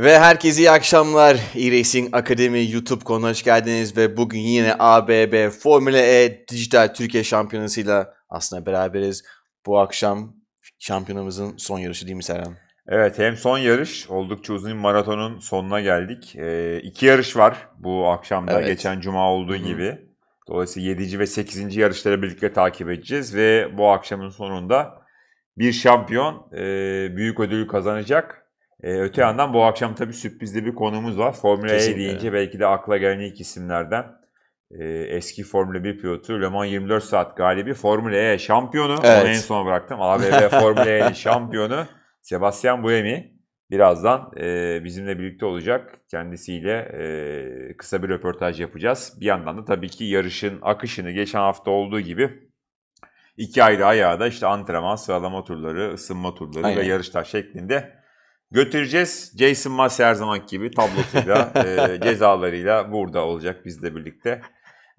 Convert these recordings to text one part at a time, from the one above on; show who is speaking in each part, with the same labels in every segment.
Speaker 1: Ve herkese iyi akşamlar. E-Racing Akademi YouTube konu hoş geldiniz ve bugün yine ABB Formula E Dijital Türkiye Şampiyonası
Speaker 2: ile aslında beraberiz. Bu akşam şampiyonamızın son yarışı değil mi Serhan? Evet hem son yarış oldukça uzun bir maratonun sonuna geldik. Ee, iki yarış var bu akşamda evet. geçen cuma olduğu hı gibi. Dolayısıyla 7. ve 8. yarışları birlikte takip edeceğiz ve bu akşamın sonunda bir şampiyon e, büyük ödülü kazanacak ee, öte yandan bu akşam tabii sürprizli bir konumuz var. Formula E deyince belki de akla gelen ilk isimlerden e, eski Formula 1 pilotu Le Mans 24 saat galibi Formula E şampiyonu. Evet. Onu en son bıraktım. ABB Formula E şampiyonu Sebastian Buemi. Birazdan e, bizimle birlikte olacak. Kendisiyle e, kısa bir röportaj yapacağız. Bir yandan da tabii ki yarışın akışını geçen hafta olduğu gibi iki ayrı ayağı da işte antrenman, sıralama turları, ısınma turları Aynen. ve yarışlar şeklinde götüreceğiz. Jason Mas her zaman gibi tablosuyla, e, cezalarıyla burada olacak bizle birlikte.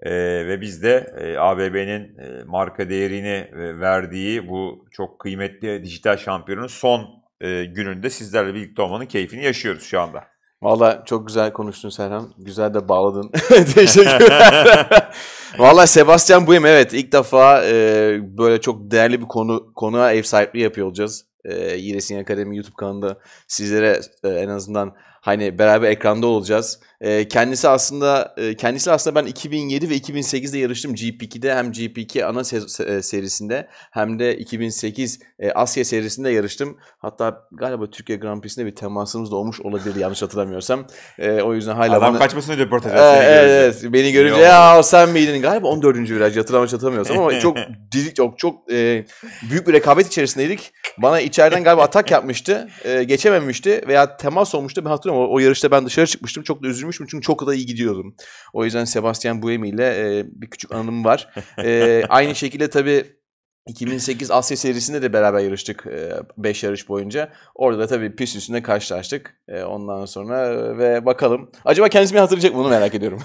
Speaker 2: E, ve biz de e, ABB'nin e, marka değerini e, verdiği bu çok kıymetli dijital şampiyonun son e, gününde sizlerle birlikte olmanın keyfini yaşıyoruz şu anda. Valla çok güzel konuştun Serhan. Güzel
Speaker 1: de bağladın. Teşekkürler. Valla Sebastian buyum, evet ilk defa e, böyle çok değerli bir konu konuğa ev sahipliği yapıyor olacağız e, ee, Yiresin Akademi YouTube kanalında sizlere e, en azından hani beraber ekranda olacağız. E, kendisi aslında e, kendisi aslında ben 2007 ve 2008'de yarıştım GP2'de hem GP2 ana se- e, serisinde hem de 2008 e, Asya serisinde yarıştım. Hatta galiba Türkiye Grand Prix'sinde bir temasımız da olmuş olabilir yanlış hatırlamıyorsam. E, o yüzden hala Adam bana... kaçmasını röportaj e, evet, beni görünce ya sen miydin galiba 14. viraj hatırlamak hatırlamıyorsam ama çok didik çok çok e, büyük bir rekabet içerisindeydik. Bana içeriden galiba atak yapmıştı. E, geçememişti veya temas olmuştu. Ben hatırlıyorum o, o yarışta ben dışarı çıkmıştım. Çok da üzülmüştüm düşürmüştüm çünkü çok da iyi gidiyordum. O yüzden Sebastian Buemi ile e, bir küçük anım var. e, aynı şekilde tabii 2008 Asya serisinde de beraber yarıştık 5 e, yarış boyunca. Orada da tabii pist üstünde karşılaştık e, ondan sonra e, ve bakalım. Acaba kendisi mi hatırlayacak bunu merak ediyorum.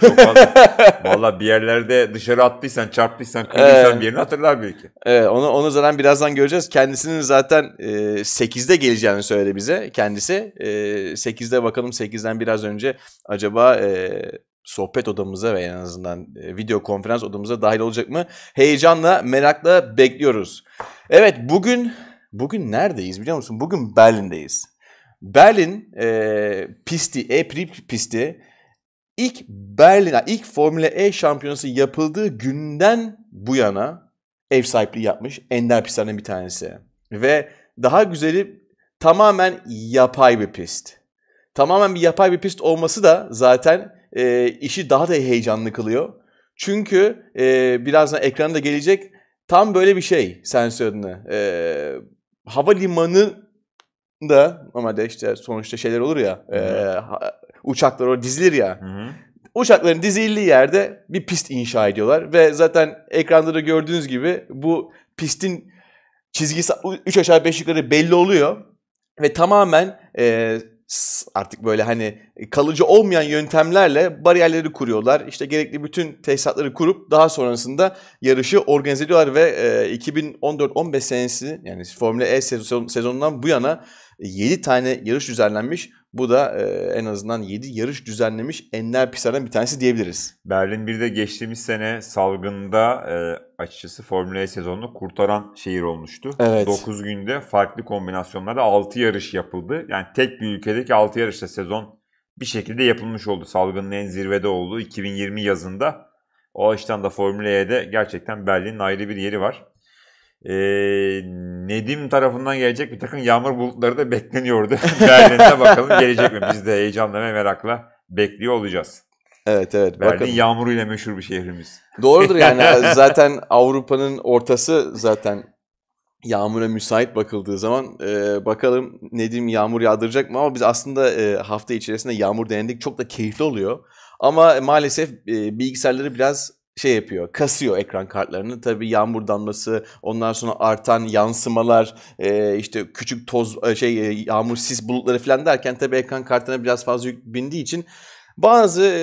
Speaker 2: Valla bir yerlerde dışarı attıysan, çarptıysan, kırdıysan ee, bir yerini hatırlar
Speaker 1: belki. Evet onu, onu zaten birazdan göreceğiz. Kendisinin zaten 8'de geleceğini söyledi bize kendisi. 8'de bakalım 8'den biraz önce acaba sohbet odamıza ve en azından e, video konferans odamıza dahil olacak mı? Heyecanla, merakla bekliyoruz. Evet bugün, bugün neredeyiz biliyor musun? Bugün Berlin'deyiz. Berlin e, pisti, E-Prix pisti ilk Berlin, ilk Formula E şampiyonası yapıldığı günden bu yana ev sahipliği yapmış ender pistlerden bir tanesi. Ve daha güzeli tamamen yapay bir pist. Tamamen bir yapay bir pist olması da zaten e, işi daha da heyecanlı kılıyor. Çünkü e, birazdan ekrana gelecek tam böyle bir şey sensörünü. E, havalimanı da ama de işte sonuçta şeyler olur ya e, uçaklar o dizilir ya. Hı-hı. Uçakların dizildiği yerde bir pist inşa ediyorlar ve zaten ekranda da gördüğünüz gibi bu pistin çizgisi 3 aşağı 5 yukarı belli oluyor ve tamamen e, artık böyle hani kalıcı olmayan yöntemlerle bariyerleri kuruyorlar. İşte gerekli bütün tesisatları kurup daha sonrasında yarışı organize ediyorlar ve 2014-15 e, senesi yani Formula E sezonundan bu yana 7 tane yarış düzenlenmiş. Bu da e, en azından 7 yarış düzenlemiş enler pisardan
Speaker 2: bir tanesi diyebiliriz. Berlin bir de geçtiğimiz sene salgında e, açıkçası Formula E sezonunu kurtaran şehir olmuştu. Evet. 9 günde farklı kombinasyonlarda 6 yarış yapıldı. Yani tek bir ülkedeki 6 yarışta sezon bir şekilde yapılmış oldu. Salgının en zirvede olduğu 2020 yazında. O açıdan da Formula E'de gerçekten Berlin'in ayrı bir yeri var. Ee, Nedim tarafından gelecek bir takım yağmur bulutları da bekleniyordu. Berlin'de bakalım gelecek mi? Biz de heyecanla ve merakla bekliyor olacağız. Evet evet. Berlin Bakın. yağmuruyla meşhur bir şehrimiz. Doğrudur yani zaten Avrupa'nın
Speaker 1: ortası zaten yağmura müsait bakıldığı zaman e, bakalım Nedim yağmur yağdıracak mı ama biz aslında e, hafta içerisinde yağmur denedik çok da keyifli oluyor. Ama maalesef e, bilgisayarları biraz şey yapıyor, kasıyor ekran kartlarını. Tabii yağmur damlası, ondan sonra artan yansımalar, e, işte küçük toz, e, şey e, yağmur sis bulutları falan derken tabii ekran kartına biraz fazla yük bindiği için bazı e,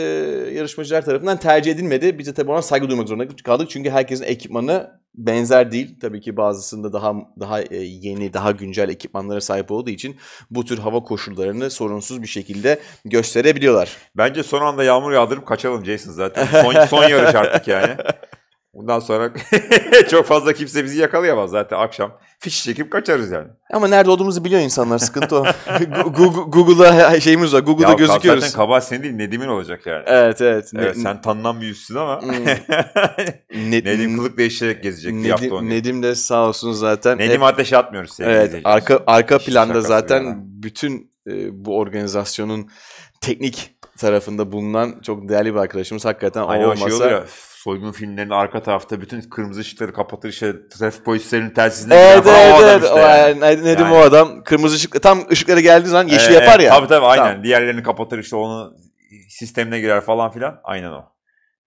Speaker 1: yarışmacılar tarafından tercih edilmedi. Biz de tabii ona saygı duymak zorunda kaldık. Çünkü herkesin ekipmanı benzer değil. Tabii ki bazısında daha daha e, yeni, daha güncel ekipmanlara sahip olduğu için
Speaker 2: bu tür hava koşullarını sorunsuz bir şekilde gösterebiliyorlar. Bence son anda yağmur yağdırıp kaçalım Jason zaten. Son, son yarış artık yani. Bundan sonra çok fazla kimse bizi yakalayamaz zaten akşam. Fiş çekip kaçarız yani.
Speaker 1: Ama nerede olduğumuzu biliyor insanlar sıkıntı o. Google'da şeyimiz var. Google'da ya, gözüküyoruz. Zaten
Speaker 2: kaba senin değil Nedim'in olacak yani. Evet evet. evet ne, sen tanınan bir üstsün ama hmm. Ned Nedim kılık değiştirerek gezecek. Nedim, onu.
Speaker 1: Nedim de sağ olsun zaten. Nedim hep, ateşe atmıyoruz. Evet arka, arka planda zaten bütün e, bu organizasyonun teknik tarafında bulunan çok değerli
Speaker 2: bir arkadaşımız hakikaten Aynı şey olmasa... Şey oluyor soygun filmlerinin arka tarafta bütün kırmızı ışıkları kapatır işte traf polislerinin telsizine
Speaker 1: evet, giren evet, o evet. işte. yani. Ne, ne yani. o adam
Speaker 2: kırmızı ışık tam
Speaker 1: ışıklara geldiği zaman yeşil ee, yapar ya. Tabii tabii aynen tamam.
Speaker 2: diğerlerini kapatır işte onu sistemine girer falan
Speaker 1: filan aynen o.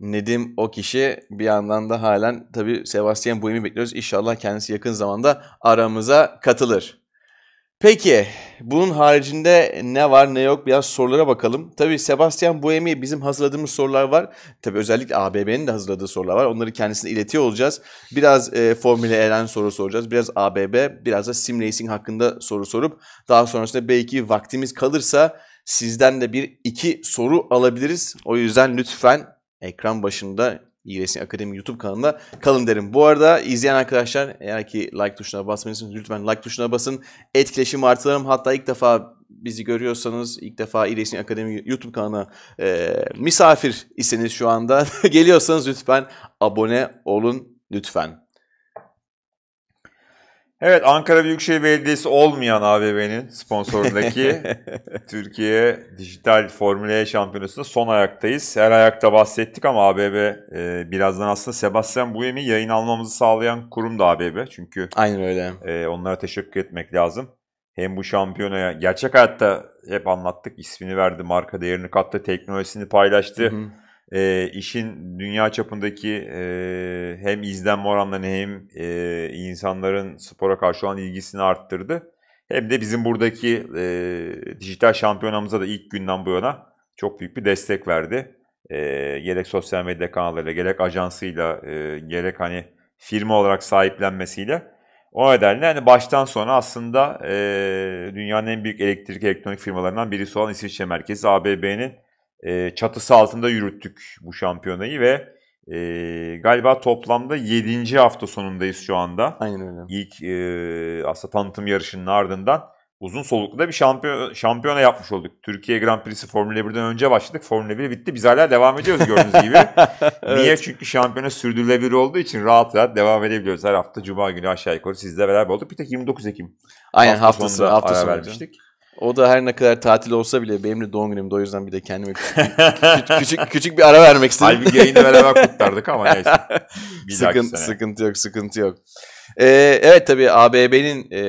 Speaker 1: Nedim o kişi bir yandan da halen tabii Sebastian Buemi bekliyoruz. İnşallah kendisi yakın zamanda aramıza katılır. Peki bunun haricinde ne var ne yok biraz sorulara bakalım. Tabii Sebastian Buemi bizim hazırladığımız sorular var. Tabii özellikle ABB'nin de hazırladığı sorular var. Onları kendisine iletiyor olacağız. Biraz e, Formula E'den soru soracağız. Biraz ABB, biraz da Sim Racing hakkında soru sorup daha sonrasında belki vaktimiz kalırsa sizden de bir iki soru alabiliriz. O yüzden lütfen ekran başında iRacing Akademi YouTube kanalında kalın derim. Bu arada izleyen arkadaşlar eğer ki like tuşuna basmıyorsanız lütfen like tuşuna basın. Etkileşim artıralım. Hatta ilk defa bizi görüyorsanız ilk defa iRacing Akademi YouTube kanalına e, misafir iseniz şu anda geliyorsanız lütfen abone olun lütfen.
Speaker 2: Evet Ankara Büyükşehir Belediyesi olmayan ABB'nin sponsorundaki Türkiye Dijital Formüle E Şampiyonası'nda son ayaktayız. Her ayakta bahsettik ama ABB e, birazdan aslında Sebastian Buemi yayın almamızı sağlayan kurum da ABB. Çünkü Aynen öyle. E, onlara teşekkür etmek lazım. Hem bu şampiyonaya gerçek hayatta hep anlattık ismini verdi, marka değerini kattı, teknolojisini paylaştı. Hı hı e, işin dünya çapındaki e, hem izlenme oranlarını hem e, insanların spora karşı olan ilgisini arttırdı. Hem de bizim buradaki e, dijital şampiyonamıza da ilk günden bu yana çok büyük bir destek verdi. E, gerek sosyal medya kanallarıyla, gerek ajansıyla, e, gerek hani firma olarak sahiplenmesiyle. O nedenle hani baştan sona aslında e, dünyanın en büyük elektrik elektronik firmalarından birisi olan İsviçre merkezi ABB'nin e, çatısı altında yürüttük bu şampiyonayı ve e, galiba toplamda 7. hafta sonundayız şu anda. Aynen öyle. İlk e, aslında tanıtım yarışının ardından uzun soluklu da bir şampiyon, şampiyona yapmış olduk. Türkiye Grand Prix'si Formula 1'den önce başladık. Formula 1 bitti. Biz hala devam ediyoruz gördüğünüz gibi. evet. Niye? Çünkü şampiyona sürdürülebilir olduğu için rahat rahat devam edebiliyoruz. Her hafta Cuma günü aşağı yukarı sizle beraber olduk. Bir tek 29 Ekim. Aynen hafta, hafta sonu hafta ara vermiştik.
Speaker 1: O da her ne kadar tatil olsa bile benim de doğum günümde o yüzden bir de kendime küçük, küçük, küçük, küçük bir ara vermek istedim. Halbuki yayını beraber kurtardık ama neyse. Bir Sıkın, sıkıntı yok, sıkıntı yok. Ee, evet tabii ABB'nin e,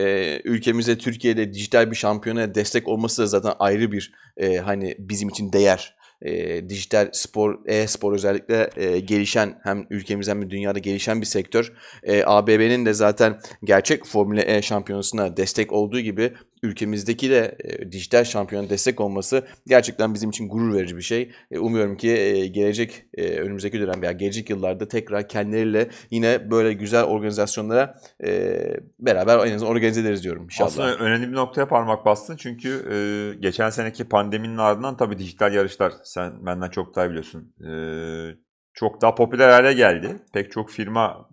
Speaker 1: ülkemize Türkiye'de dijital bir şampiyona destek olması da zaten ayrı bir e, hani bizim için değer. E, dijital spor, e-spor özellikle e, gelişen hem ülkemiz hem de dünyada gelişen bir sektör. E, ABB'nin de zaten gerçek Formula E şampiyonasına destek olduğu gibi ülkemizdeki de e, dijital şampiyon destek olması gerçekten bizim için gurur verici bir şey. E, umuyorum ki e, gelecek önümüzdeki dönem veya gelecek yıllarda tekrar kendileriyle yine böyle güzel organizasyonlara beraber en azından organize ederiz diyorum inşallah. Aslında
Speaker 2: önemli bir noktaya parmak bastın çünkü geçen seneki pandeminin ardından tabii dijital yarışlar sen benden çok daha biliyorsun. çok daha popüler hale geldi. Pek çok firma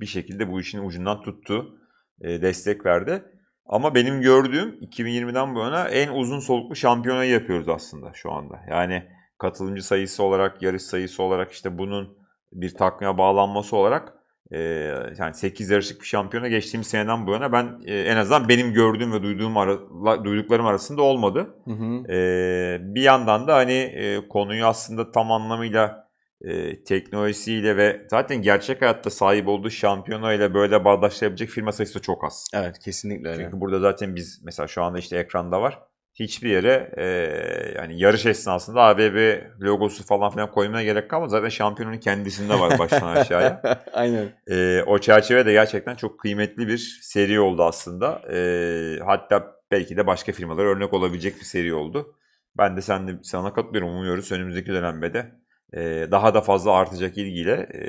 Speaker 2: bir şekilde bu işin ucundan tuttu, destek verdi. Ama benim gördüğüm 2020'den bu yana en uzun soluklu şampiyonayı yapıyoruz aslında şu anda. Yani katılımcı sayısı olarak, yarış sayısı olarak işte bunun bir takvime bağlanması olarak e, yani 8 yarışlık bir şampiyona geçtiğim seneden bu yana ben e, en azından benim gördüğüm ve duyduğum ara, duyduklarım arasında olmadı. Hı hı. E, bir yandan da hani e, konuyu aslında tam anlamıyla e, teknolojisiyle ve zaten gerçek hayatta sahip olduğu şampiyona böyle bağdaşlayabilecek firma sayısı da çok az. Evet kesinlikle öyle. Çünkü burada zaten biz mesela şu anda işte ekranda var. Hiçbir yere e, yani yarış esnasında ABB logosu falan filan koymaya gerek kalmadı. Zaten şampiyonun kendisinde var baştan aşağıya. Aynen. E, o çerçeve de gerçekten çok kıymetli bir seri oldu aslında. E, hatta belki de başka firmalara örnek olabilecek bir seri oldu. Ben de sen de sana katılıyorum. Umuyoruz önümüzdeki dönemde de e, daha da fazla artacak ilgiyle e,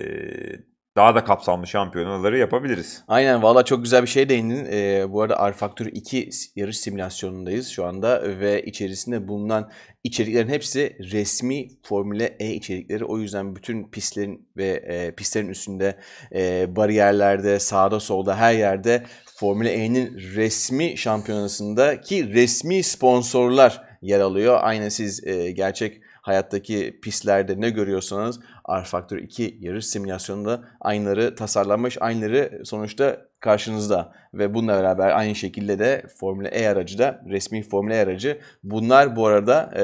Speaker 2: daha da kapsamlı şampiyonaları yapabiliriz. Aynen valla çok güzel bir şey değindin. Ee, bu arada R-Factor 2 yarış simülasyonundayız
Speaker 1: şu anda ve içerisinde bulunan içeriklerin hepsi resmi Formüle E içerikleri. O yüzden bütün pistlerin ve e, pistlerin üstünde, e, bariyerlerde, sağda solda her yerde Formüle E'nin resmi şampiyonasındaki resmi sponsorlar yer alıyor. Aynı siz e, gerçek hayattaki pislerde ne görüyorsanız R Factor 2 yarış simülasyonunda aynıları tasarlanmış, aynıları sonuçta karşınızda ve bununla beraber aynı şekilde de Formula E aracı da resmi Formula E aracı. Bunlar bu arada e,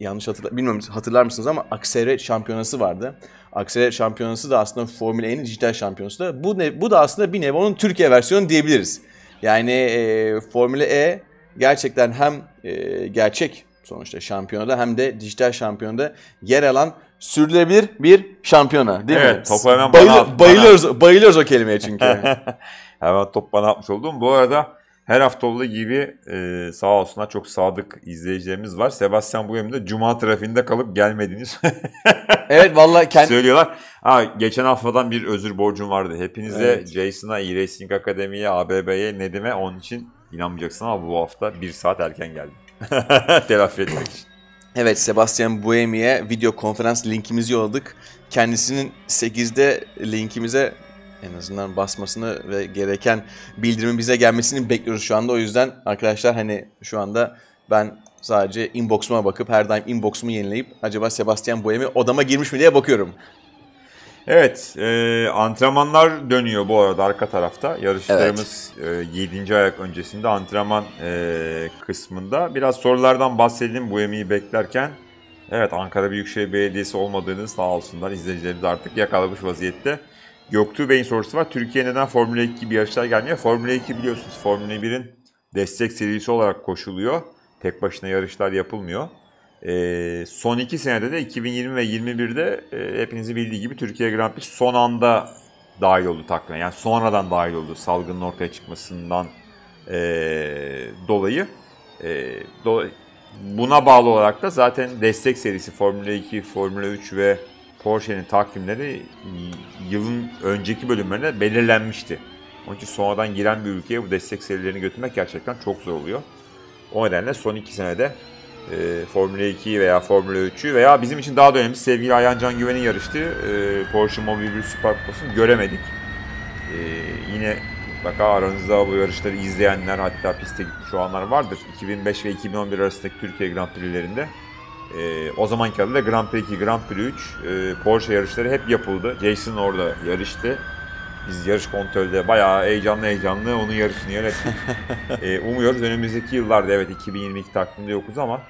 Speaker 1: yanlış hatırla bilmiyorum hatırlar mısınız ama Aksere şampiyonası vardı. Aksere şampiyonası da aslında Formula E'nin dijital şampiyonası da. Bu, ne, bu da aslında bir nevi onun Türkiye versiyonu diyebiliriz. Yani e, Formula E gerçekten hem e, gerçek sonuçta şampiyonada hem de dijital şampiyonada
Speaker 2: yer alan sürdürülebilir bir şampiyona değil evet, mi? Evet topu hemen Bayıl, bana bayılıyoruz, bana. bayılıyoruz o kelimeye çünkü. hemen top bana atmış oldum. Bu arada her hafta olduğu gibi e, sağ olsunlar çok sadık izleyicilerimiz var. Sebastian bu de cuma trafiğinde kalıp gelmediniz. evet vallahi kendi... Söylüyorlar. Ha, geçen haftadan bir özür borcum vardı. Hepinize evet. Jason'a, e-Racing Akademi'ye, ABB'ye, Nedim'e onun için inanmayacaksın ama bu hafta bir saat erken geldim. Telafi etmek için. Evet Sebastian Buemi'ye
Speaker 1: video konferans linkimizi yolladık. Kendisinin 8'de linkimize en azından basmasını ve gereken bildirimin bize gelmesini bekliyoruz şu anda. O yüzden arkadaşlar hani şu anda ben sadece inbox'uma bakıp her daim inbox'umu yenileyip acaba
Speaker 2: Sebastian Buemi odama girmiş mi diye bakıyorum. Evet, e, antrenmanlar dönüyor bu arada arka tarafta. Yarışlarımız evet. e, 7. ayak öncesinde antrenman e, kısmında. Biraz sorulardan bahsedelim bu emeği beklerken. Evet, Ankara Büyükşehir Belediyesi olmadığını sağ olsunlar izleyicilerimiz artık yakalamış vaziyette. Göktuğ Bey'in sorusu var. Türkiye neden Formula 2 gibi yarışlar gelmiyor? Formula 2 biliyorsunuz Formula 1'in destek serisi olarak koşuluyor. Tek başına yarışlar yapılmıyor. E, son iki senede de 2020 ve 2021'de e, hepinizin bildiği gibi Türkiye Grand Prix son anda dahil oldu takvime. Yani sonradan dahil oldu salgının ortaya çıkmasından e, dolayı. E, do, buna bağlı olarak da zaten destek serisi Formula 2, Formula 3 ve Porsche'nin takvimleri yılın önceki bölümlerinde belirlenmişti. Onun için sonradan giren bir ülkeye bu destek serilerini götürmek gerçekten çok zor oluyor. O nedenle son iki senede e, Formula 2 veya Formula 3'ü veya bizim için daha da önemli sevgili Ayhan Can Güven'in yarıştığı e, ee, Porsche Mobile 1 Supercross'u göremedik. E, yine mutlaka aranızda bu yarışları izleyenler hatta piste gitmiş olanlar vardır. 2005 ve 2011 arasındaki Türkiye Grand Prix'lerinde e, o zamanki da Grand Prix 2, Grand Prix 3 e, Porsche yarışları hep yapıldı. Jason orada yarıştı. Biz yarış kontrolde bayağı heyecanlı heyecanlı onun yarışını yönettik. e, umuyoruz önümüzdeki yıllarda evet 2022 takvimde yokuz ama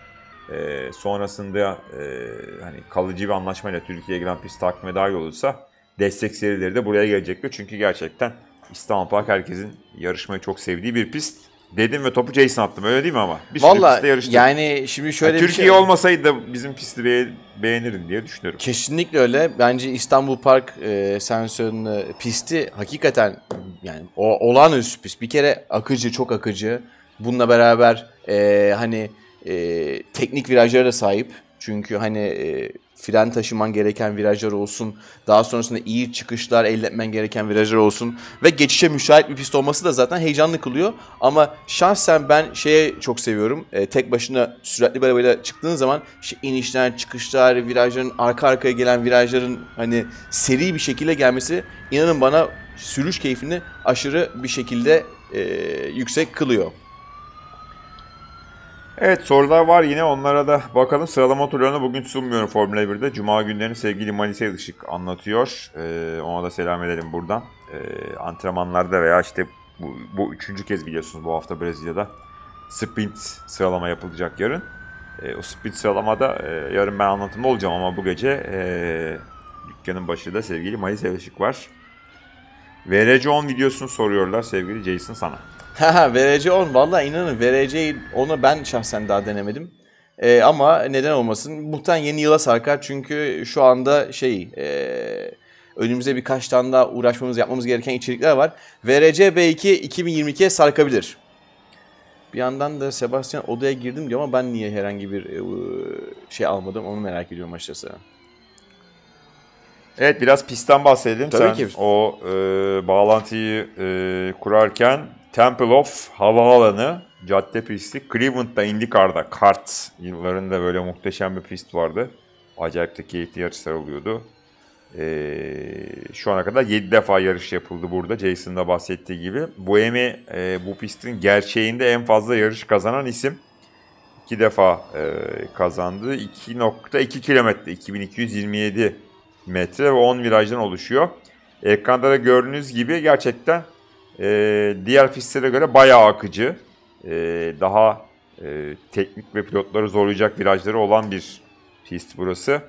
Speaker 2: e, sonrasında e, hani kalıcı bir anlaşmayla Türkiye Grand Prix takvime dahil olursa destek serileri de buraya gelecektir. Çünkü gerçekten İstanbul Park herkesin yarışmayı çok sevdiği bir pist. Dedim ve topu Jason attım öyle değil mi ama? Bir Vallahi, Yani şimdi şöyle yani bir Türkiye şey... olmasaydı da bizim pisti be
Speaker 1: diye düşünüyorum. Kesinlikle öyle. Bence İstanbul Park e, sensörünün pisti hakikaten yani o olan üst pist. Bir kere akıcı, çok akıcı. Bununla beraber e, hani e, teknik virajlara da sahip. Çünkü hani e, fren taşıman gereken virajlar olsun, daha sonrasında iyi çıkışlar elde etmen gereken virajlar olsun ve geçişe müsait bir pist olması da zaten heyecanlı kılıyor. Ama şahsen ben şeye çok seviyorum. E, tek başına süratli bir arabayla çıktığın zaman işte inişler, çıkışlar, virajların arka arkaya gelen virajların hani seri bir şekilde gelmesi inanın bana
Speaker 2: sürüş keyfini aşırı bir şekilde e, yüksek kılıyor. Evet sorular var yine onlara da bakalım. Sıralama turlarını bugün sunmuyorum Formula 1'de. Cuma günlerini sevgili Malise Işık anlatıyor. Ee, ona da selam edelim buradan. Ee, antrenmanlarda veya işte bu, bu üçüncü kez biliyorsunuz bu hafta Brezilya'da sprint sıralama yapılacak yarın. E, o sprint sıralamada e, yarın ben anlatımda olacağım ama bu gece e, dükkanın başında sevgili Malise Evşik var. VRC10 videosunu soruyorlar sevgili Jason sana. Haha VRC 10 valla inanın VRC
Speaker 1: onu ben şahsen daha denemedim. E, ama neden olmasın muhtemelen yeni yıla sarkar çünkü şu anda şey e, önümüze birkaç tane daha uğraşmamız yapmamız gereken içerikler var. VRC 2 2022'ye sarkabilir. Bir yandan da Sebastian odaya girdim diyor ama ben niye herhangi bir e, şey almadım onu merak ediyorum açıkçası.
Speaker 2: Evet biraz pistten bahsedelim. Tabii Sen ki. o e, bağlantıyı e, kurarken Temple of Havaalanı, cadde pisti. Cleveland'da IndyCar'da kart yıllarında böyle muhteşem bir pist vardı. Acayip de keyifli yarışlar oluyordu. Ee, şu ana kadar 7 defa yarış yapıldı burada. Jason'ın da bahsettiği gibi. Boemi e, bu pistin gerçeğinde en fazla yarış kazanan isim. 2 defa e, kazandı. 2.2 kilometre, 2227 metre ve 10 virajdan oluşuyor. Ekranda da gördüğünüz gibi gerçekten e, diğer pistlere göre bayağı akıcı. E, daha e, teknik ve pilotları zorlayacak virajları olan bir pist burası.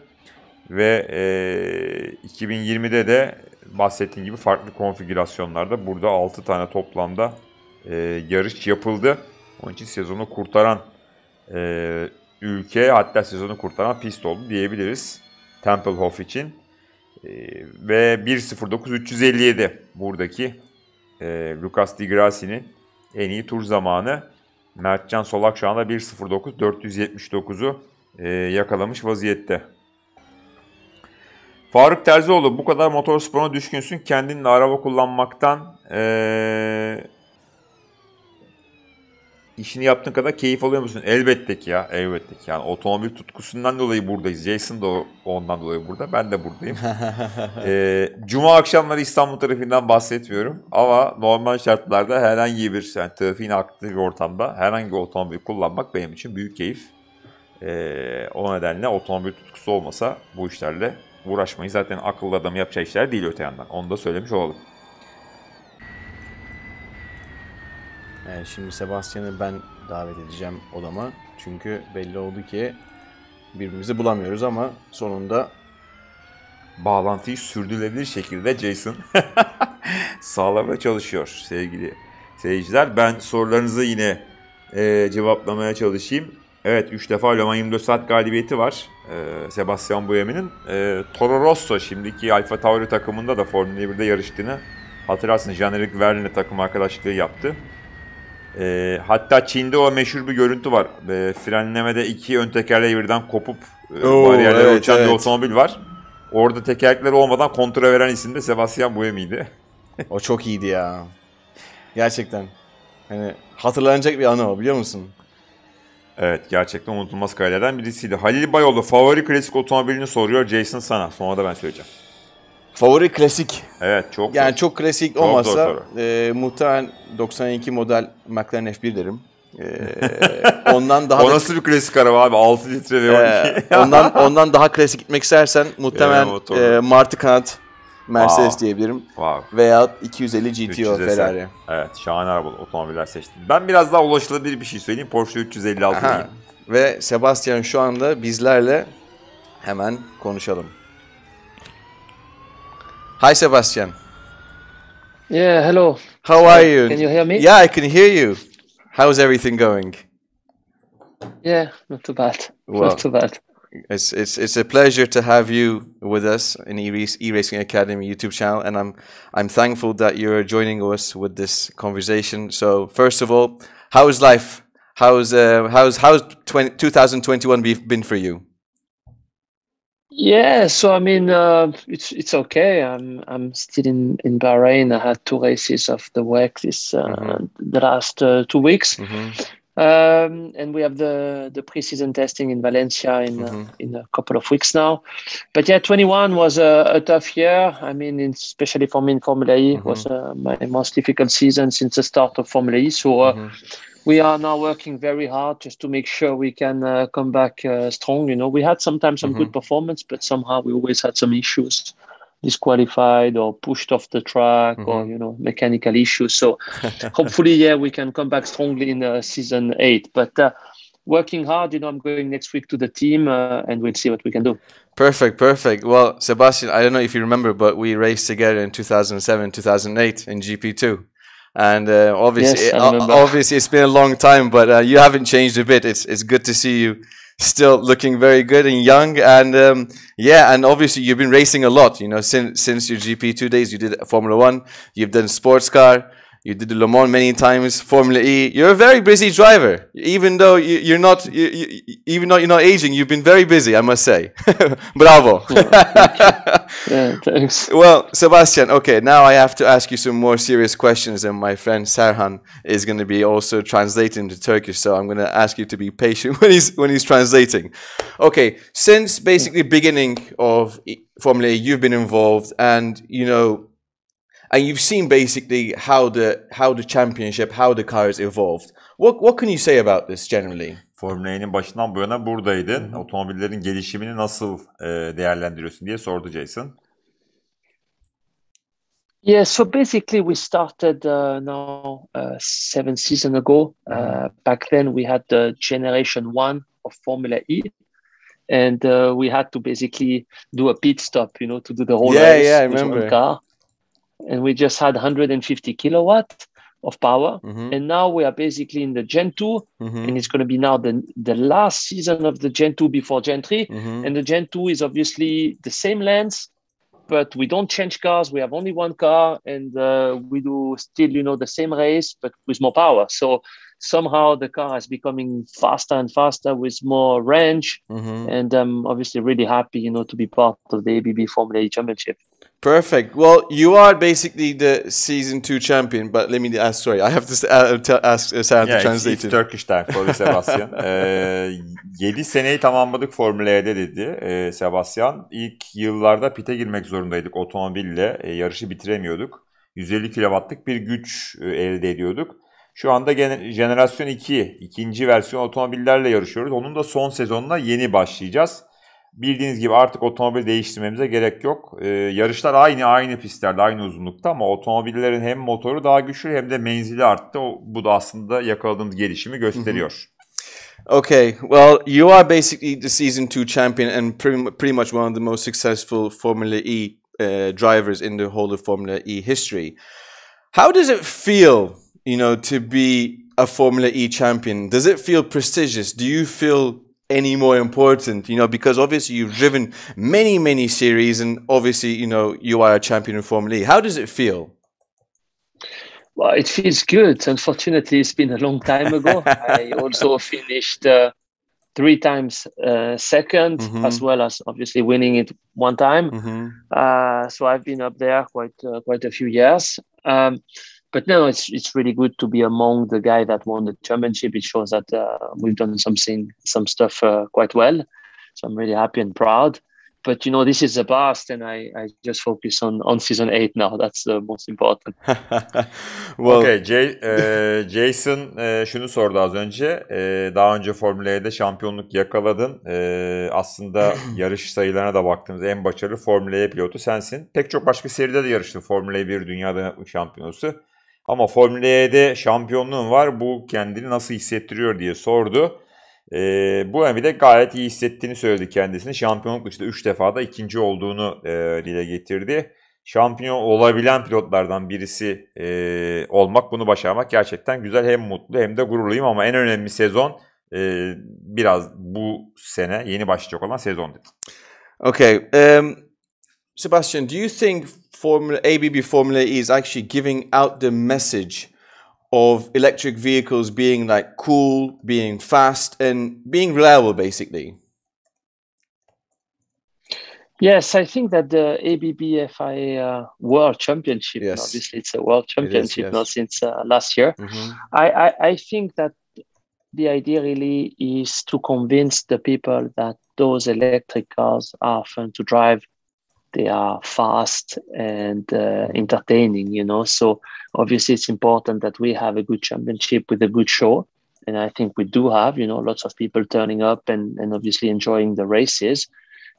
Speaker 2: Ve e, 2020'de de bahsettiğim gibi farklı konfigürasyonlarda burada 6 tane toplamda e, yarış yapıldı. Onun için sezonu kurtaran e, ülke hatta sezonu kurtaran pist oldu diyebiliriz Templehof için. E, ve 1.09.357 buradaki e, Lucas Di Grassi'nin en iyi tur zamanı. Mertcan Solak şu anda 1.09.479'u e, yakalamış vaziyette. Faruk Terzioğlu bu kadar motorsporuna düşkünsün kendinle araba kullanmaktan e, işini yaptığın kadar keyif alıyor musun? Elbette ki ya. Elbette ki. Yani otomobil tutkusundan dolayı buradayız. Jason da ondan dolayı burada. Ben de buradayım. ee, Cuma akşamları İstanbul trafiğinden bahsetmiyorum. Ama normal şartlarda herhangi bir yani trafiğin aktif ortamda herhangi bir otomobil kullanmak benim için büyük keyif. Ee, o nedenle otomobil tutkusu olmasa bu işlerle uğraşmayı zaten akıllı adam yapacağı işler değil öte yandan. Onu da söylemiş olalım.
Speaker 1: Ee, şimdi Sebastian'ı ben davet edeceğim odama. Çünkü belli oldu ki birbirimizi bulamıyoruz ama
Speaker 2: sonunda bağlantıyı sürdürülebilir şekilde Jason sağlamaya çalışıyor sevgili seyirciler. Ben sorularınızı yine e, cevaplamaya çalışayım. Evet 3 defa Le Mans 24 saat galibiyeti var e, Sebastian Buemi'nin. E, Toro Rosso şimdiki Alfa Tauri takımında da Formula 1'de yarıştığını hatırlarsınız. Jean-Eric Verlin'le takım arkadaşlığı yaptı. E, hatta Çin'de o meşhur bir görüntü var. E, frenlemede iki ön tekerleği birden kopup e, bariyerlere evet, uçan evet. bir otomobil var. Orada tekerlekleri olmadan kontrol veren isim de Sebastian Buemi'ydi. o çok iyiydi ya. Gerçekten. Hani hatırlanacak bir anı o biliyor musun? Evet gerçekten unutulmaz kaydelerden birisiydi. Halil Bayoğlu favori klasik otomobilini soruyor Jason sana. Sonra da ben söyleyeceğim. Favori klasik. Evet çok Yani zor. çok klasik çok olmasa
Speaker 1: e, muhtemelen 92 model McLaren F1 derim. Ee, ondan daha o da... nasıl bir klasik araba abi 6 litre ve 12. Ee, ondan ondan daha klasik gitmek istersen muhtemelen e, Martı kanat Mercedes Aa,
Speaker 2: diyebilirim. Wow. Veya 250 GTO Ferrari. Evet şahane araba otomobiller seçtim. Ben biraz daha ulaşılabilir bir şey söyleyeyim. Porsche 356 Aha.
Speaker 1: Ve Sebastian şu anda bizlerle hemen konuşalım. Hi, Sebastian.
Speaker 3: Yeah, hello. How are you? Can you hear me? Yeah, I
Speaker 1: can hear you. How's everything going?
Speaker 3: Yeah, not too bad. Well, not
Speaker 1: too bad. It's it's it's a pleasure to have you with us in E-Racing Academy YouTube channel, and I'm I'm thankful that you're joining us with this conversation. So first of all, how's life? How's uh, how's how's 20, 2021 been for you?
Speaker 3: Yeah, so I mean, uh, it's it's okay. I'm I'm still in, in Bahrain. I had two races of the week this uh, mm-hmm. the last uh, two weeks,
Speaker 4: mm-hmm.
Speaker 3: um, and we have the the preseason testing in Valencia in uh, mm-hmm. in a couple of weeks now. But yeah, 21 was a, a tough year. I mean, especially for me in Formula E, was mm-hmm. uh, my most difficult season since the start of Formula E. So uh, mm-hmm we are now working very hard just to make sure we can uh, come back uh, strong. You know, we had sometimes some mm-hmm. good performance, but somehow we always had some issues, disqualified or pushed off the track, mm-hmm. or you know, mechanical issues. So hopefully, yeah, we can come back strongly in uh, season eight. But uh, working hard. You know, I'm going next week to the team, uh, and we'll see what we can do.
Speaker 1: Perfect, perfect. Well, Sebastian, I don't know if you remember, but we raced together in 2007, 2008 in GP2. And uh, obviously, yes, obviously, it's been a long time, but uh, you haven't changed a bit. It's it's good to see you still looking very good and young. And um, yeah, and obviously you've been racing a lot. You know, since since your GP two days, you did Formula One. You've done sports car. You did the Le Mans many times, Formula E. You're a very busy driver, even though you, are not, you, you, even though you're not aging. You've been very busy, I must say. Bravo. Yeah, yeah, thanks. Well, Sebastian. Okay, now I have to ask you some more serious questions, and my friend Sarhan is going to be also translating to Turkish. So I'm going to ask you to be patient when he's when he's translating. Okay, since basically beginning of Formula E, you've been involved, and you know and you've seen
Speaker 2: basically how the how the championship, how the cars evolved. What what can you say about this generally? Formula E'nin başından bu yana buradaydın. Hı-hı. Otomobillerin gelişimini nasıl e, değerlendiriyorsun diye sordu Jason.
Speaker 3: Yeah, so basically we started uh, now uh, seven season ago. Uh, back then we had the generation one of Formula E, and uh, we had to basically do a pit stop, you know, to do the whole yeah, race yeah, I remember. car and we just had 150 kilowatt of power. Mm-hmm. And now we are basically in the Gen 2, mm-hmm. and it's going to be now the, the last season of the Gen 2 before Gen 3. Mm-hmm. And the Gen 2 is obviously the same lens, but we don't change cars. We have only one car, and uh, we do still, you know, the same race, but with more power. So somehow the car is becoming faster and faster with more range. Mm-hmm. And I'm obviously really happy, you know, to be part of the ABB Formula E Championship.
Speaker 1: Perfect. Well, you are basically the season two champion, but let me ask. Sorry, I have to uh, ask uh, Serhat yeah, to translate it's, it's Turkish time for Sebastian. ee,
Speaker 2: 7 seneyi tamamladık Formula E'de dedi ee, Sebastian. İlk yıllarda pite girmek zorundaydık otomobille. Ee, yarışı bitiremiyorduk. 150 kilowattlık bir güç e, elde ediyorduk. Şu anda gene, jenerasyon 2, ikinci versiyon otomobillerle yarışıyoruz. Onun da son sezonuna yeni başlayacağız. Bildiğiniz gibi artık otomobil değiştirmemize gerek yok. Ee, yarışlar aynı aynı pistlerde aynı uzunlukta ama otomobillerin hem motoru daha güçlü hem de menzili arttı. O, bu da aslında yakaladığımız gelişimi gösteriyor. Okay, well, you are basically the season two champion and pretty, pretty much one
Speaker 1: of the most successful Formula E uh, drivers in the whole of Formula E history. How does it feel, you know, to be a Formula E champion? Does it feel prestigious? Do you feel any more important, you know, because obviously you've driven many, many series and obviously, you know, you are a champion in Formula E. How does it feel?
Speaker 3: Well, it feels good. Unfortunately, it's been a long time ago. I also finished uh, three times uh, 2nd mm -hmm. as well as obviously winning it one time. Mm -hmm. uh, so I've been up there quite uh, quite a few years. Um, but no, it's it's really good to be among the guy that won the championship. It shows that uh, we've done something, some stuff uh, quite well. So I'm really happy and proud. But you know, this is the past, and I, I just focus on on season eight now. That's the most important.
Speaker 2: well, okay, J, e, uh, Jason e, şunu sordu az önce. E, daha önce Formula E'de şampiyonluk yakaladın. E, aslında yarış sayılarına da baktığımızda en başarılı Formula E pilotu sensin. Pek çok başka seride de yarıştın. Formula 1 e dünyada şampiyonusu. Ama Formula E'de şampiyonluğun var. Bu kendini nasıl hissettiriyor diye sordu. E, bu hem de gayet iyi hissettiğini söyledi kendisini. Şampiyonluk işte 3 defada ikinci olduğunu e, dile getirdi. Şampiyon olabilen pilotlardan birisi e, olmak, bunu başarmak gerçekten güzel. Hem mutlu hem de gururluyum ama en önemli sezon e, biraz bu sene yeni başlayacak olan sezon dedi. Okay. Um... Sebastian, do you think Formula ABB Formula E is actually giving
Speaker 1: out the message of electric vehicles being like cool, being fast, and being reliable, basically?
Speaker 3: Yes, I think that the ABB FIA uh, World Championship, yes. obviously it's a World Championship is, yes. now since uh, last year. Mm-hmm. I, I, I think that the idea really is to convince the people that those electric cars are fun to drive they are fast and uh, entertaining you know so obviously it's important that we have a good championship with a good show and i think we do have you know lots of people turning up and, and obviously enjoying the races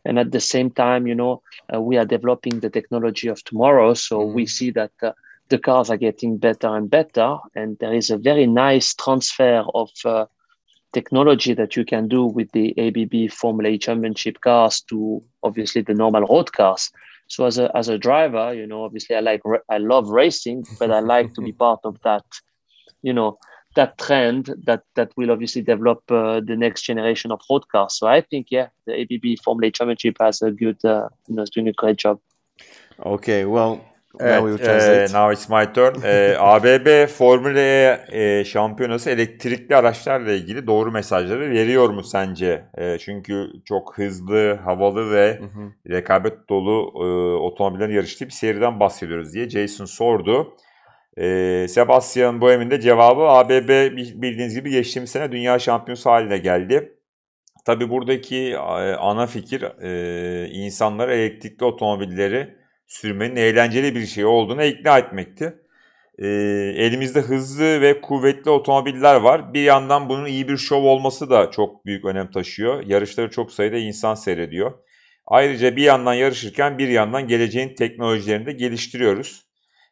Speaker 3: and at the same time you know uh, we are developing the technology of tomorrow so mm-hmm. we mm. see that uh, the cars are getting better and better and there is a very nice transfer of uh, technology that you can do with the ABB Formula E Championship cars to obviously the normal road cars. So as a as a driver, you know, obviously I like I love racing, but I like to be part of that, you know, that trend that that will obviously develop uh, the next generation of road cars. So I think yeah, the ABB Formula E Championship has a good, uh, you know, is doing a great job. Okay, well, Evet, e,
Speaker 2: now it's my turn. E, ABB Formula e, e, şampiyonası elektrikli araçlarla ilgili doğru mesajları veriyor mu sence? E, çünkü çok hızlı, havalı ve rekabet dolu e, otomobillerin yarıştığı bir seriden bahsediyoruz diye Jason sordu. E, Sebastian Boehm'in de cevabı ABB bildiğiniz gibi geçtiğimiz sene dünya şampiyonu haline geldi. Tabi buradaki e, ana fikir e, insanlara elektrikli otomobilleri sürmenin eğlenceli bir şey olduğuna ikna etmekti. E, elimizde hızlı ve kuvvetli otomobiller var. Bir yandan bunun iyi bir şov olması da çok büyük önem taşıyor. Yarışları çok sayıda insan seyrediyor. Ayrıca bir yandan yarışırken bir yandan geleceğin teknolojilerini de geliştiriyoruz.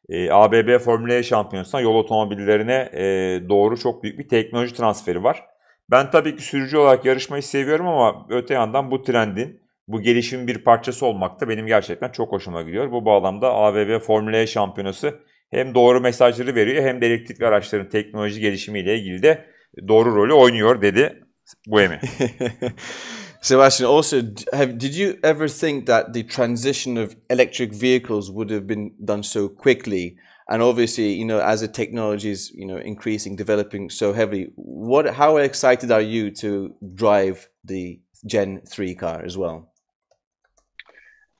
Speaker 2: E, ee, ABB Formula E Şampiyonası'na yol otomobillerine e, doğru çok büyük bir teknoloji transferi var. Ben tabii ki sürücü olarak yarışmayı seviyorum ama öte yandan bu trendin bu gelişimin bir parçası olmak da benim gerçekten çok hoşuma gidiyor. Bu bağlamda AVV Formula E şampiyonası hem doğru mesajları veriyor hem de elektrikli araçların teknoloji gelişimiyle ilgili de doğru rolü oynuyor dedi bu emin Sebastian, also, have, did you ever think
Speaker 1: that the transition of electric vehicles would have been done so quickly? And obviously, you know, as the technology is, you know, increasing, developing so heavily, what, how excited are you to drive the Gen 3 car as well?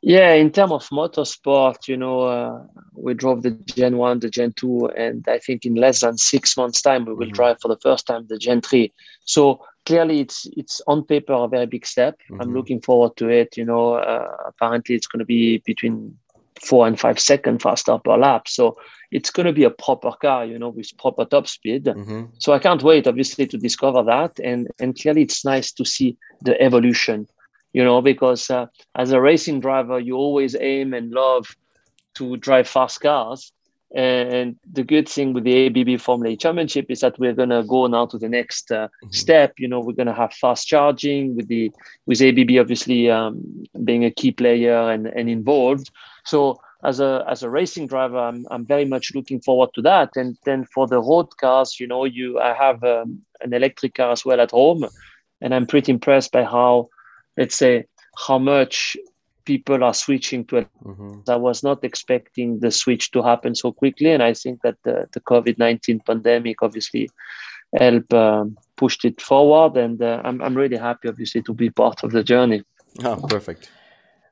Speaker 3: Yeah, in terms of motorsport, you know, uh, we drove the Gen 1, the Gen 2, and I think in less than six months' time, we will mm-hmm. drive for the first time the Gen 3. So clearly, it's it's on paper a very big step. Mm-hmm. I'm looking forward to it. You know, uh, apparently, it's going to be between four and five seconds faster per lap. So it's going to be a proper car, you know, with proper top speed. Mm-hmm. So I can't wait, obviously, to discover that. And, and clearly, it's nice to see the evolution you know, because uh, as a racing driver, you always aim and love to drive fast cars. And the good thing with the ABB Formula E Championship is that we're gonna go now to the next uh, mm-hmm. step. You know, we're gonna have fast charging with the with ABB obviously um, being a key player and, and involved. So as a as a racing driver, I'm, I'm very much looking forward to that. And then for the road cars, you know, you I have um, an electric car as well at home, and I'm pretty impressed by how let's say how much people are switching to it. Mm-hmm. I was not expecting the switch to happen so quickly, and I think that the, the COVID nineteen pandemic obviously helped um, pushed it forward, and uh, I'm I'm really happy obviously to be part of the journey. Ah, perfect.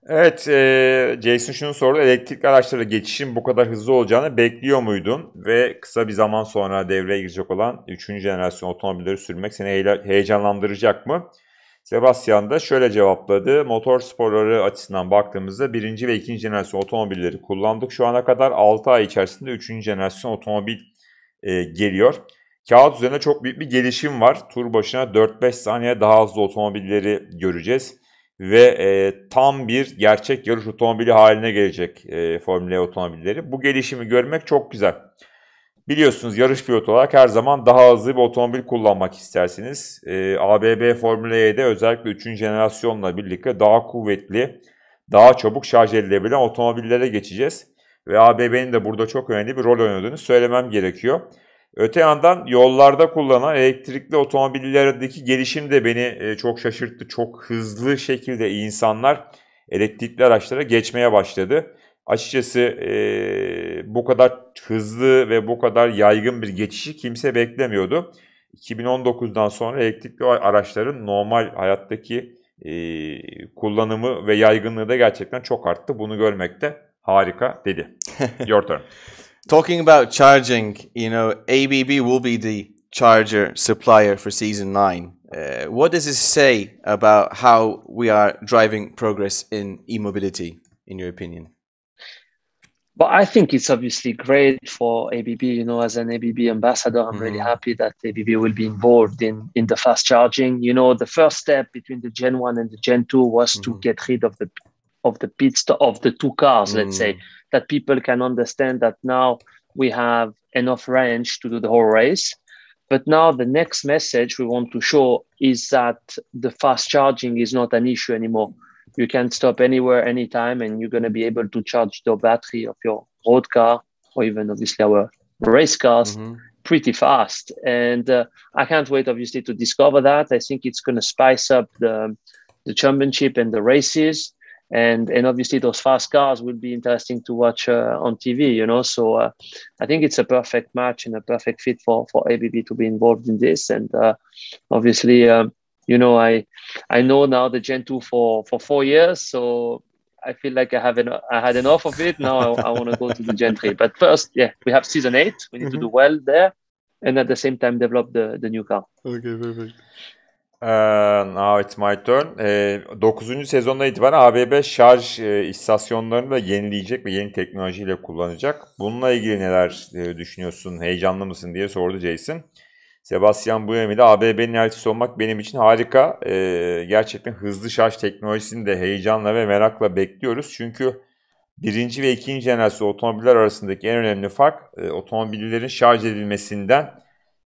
Speaker 2: Evet, e, Jason şunu sordu. Elektrikli araçlara geçişin bu kadar hızlı olacağını bekliyor muydun? Ve kısa bir zaman sonra devreye girecek olan 3. jenerasyon otomobilleri sürmek seni heyecanlandıracak mı? Sebastian da şöyle cevapladı. Motor sporları açısından baktığımızda birinci ve ikinci jenerasyon otomobilleri kullandık. Şu ana kadar 6 ay içerisinde üçüncü jenerasyon otomobil e, geliyor. Kağıt üzerinde çok büyük bir gelişim var. Tur başına 4-5 saniye daha hızlı otomobilleri göreceğiz. Ve e, tam bir gerçek yarış otomobili haline gelecek e, Formula E otomobilleri. Bu gelişimi görmek çok güzel. Biliyorsunuz yarış pilotu olarak her zaman daha hızlı bir otomobil kullanmak istersiniz. E, ee, ABB Formula E'de özellikle 3. jenerasyonla birlikte daha kuvvetli, daha çabuk şarj edilebilen otomobillere geçeceğiz. Ve ABB'nin de burada çok önemli bir rol oynadığını söylemem gerekiyor. Öte yandan yollarda kullanan elektrikli otomobillerdeki gelişim de beni e, çok şaşırttı. Çok hızlı şekilde insanlar elektrikli araçlara geçmeye başladı. Açıkçası e, bu kadar hızlı ve bu kadar yaygın bir geçişi kimse beklemiyordu. 2019'dan sonra elektrikli araçların normal hayattaki e, kullanımı ve yaygınlığı da gerçekten çok arttı. Bunu görmekte harika dedi. Your turn. Talking about
Speaker 1: charging, you know, ABB will be the charger supplier for season 9. Uh, what does this say about how we are driving progress in
Speaker 3: e-mobility, in your opinion? but I think it's obviously great for ABB. You know, as an ABB ambassador, I'm mm. really mm-hmm. happy that ABB will be involved in in the fast charging. You know, the first step between the Gen One and the Gen Two was mm. to mm-hmm. get rid of the of the pit stop of the two cars. Mm. Let's say mm. that people can understand that now we have enough range to do the whole race. But now the next message we want to show is that the fast charging is not an issue anymore you can stop anywhere, anytime, and you're going to be able to charge the battery of your road car or even obviously our race cars mm-hmm. pretty fast. And uh, I can't wait, obviously, to discover that. I think it's going to spice up the, the championship and the races. And, and obviously those fast cars will be interesting to watch uh, on TV, you know. So uh, I think it's a perfect match and a perfect fit for for ABB to be involved in this. And uh, obviously, um, you know, I I know now the Gen 2 for for four years, so I feel like I have haven't I had enough of it. Now I, I want to go to the Gen 3. But first, yeah, we have season eight. We need mm-hmm. to do well there, and at the same time develop the the new car.
Speaker 2: Okay, perfect. Uh, now it's my turn. E, 9. sezonda itibaren ABB şarj e, istasyonlarını da yenileyecek ve yeni teknolojiyle kullanacak. Bununla ilgili neler e, düşünüyorsun, heyecanlı mısın diye sordu Jason. Sebastian Buemi ile ABB'nin elçisi olmak benim için harika. Ee, gerçekten hızlı şarj teknolojisini de heyecanla ve merakla bekliyoruz. Çünkü birinci ve ikinci jenerasyon otomobiller arasındaki en önemli fark e, otomobillerin şarj edilmesinden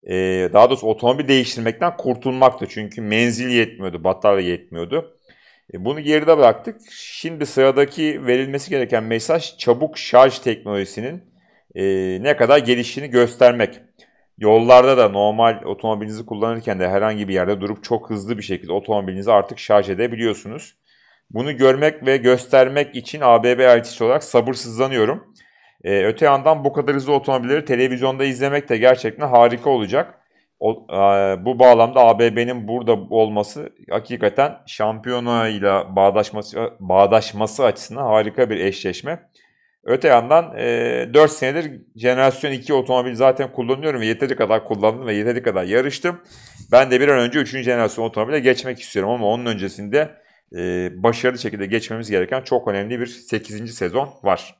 Speaker 2: e, daha doğrusu otomobil değiştirmekten kurtulmaktı. Çünkü menzil yetmiyordu, batarya yetmiyordu. E, bunu geride bıraktık. Şimdi sıradaki verilmesi gereken mesaj çabuk şarj teknolojisinin e, ne kadar geliştiğini göstermek. Yollarda da normal otomobilinizi kullanırken de herhangi bir yerde durup çok hızlı bir şekilde otomobilinizi artık şarj edebiliyorsunuz. Bunu görmek ve göstermek için ABB elçisi olarak sabırsızlanıyorum. Ee, öte yandan bu kadar hızlı otomobilleri televizyonda izlemek de gerçekten harika olacak. O, e, bu bağlamda ABB'nin burada olması hakikaten şampiyonayla bağdaşması, bağdaşması açısından harika bir eşleşme. Öte yandan e, 4 senedir jenerasyon 2 otomobil zaten kullanıyorum ve yeteri kadar kullandım ve yeteri kadar yarıştım. Ben de bir an önce 3. jenerasyon otomobile geçmek istiyorum ama onun öncesinde e, başarılı şekilde geçmemiz gereken çok önemli bir 8. sezon var.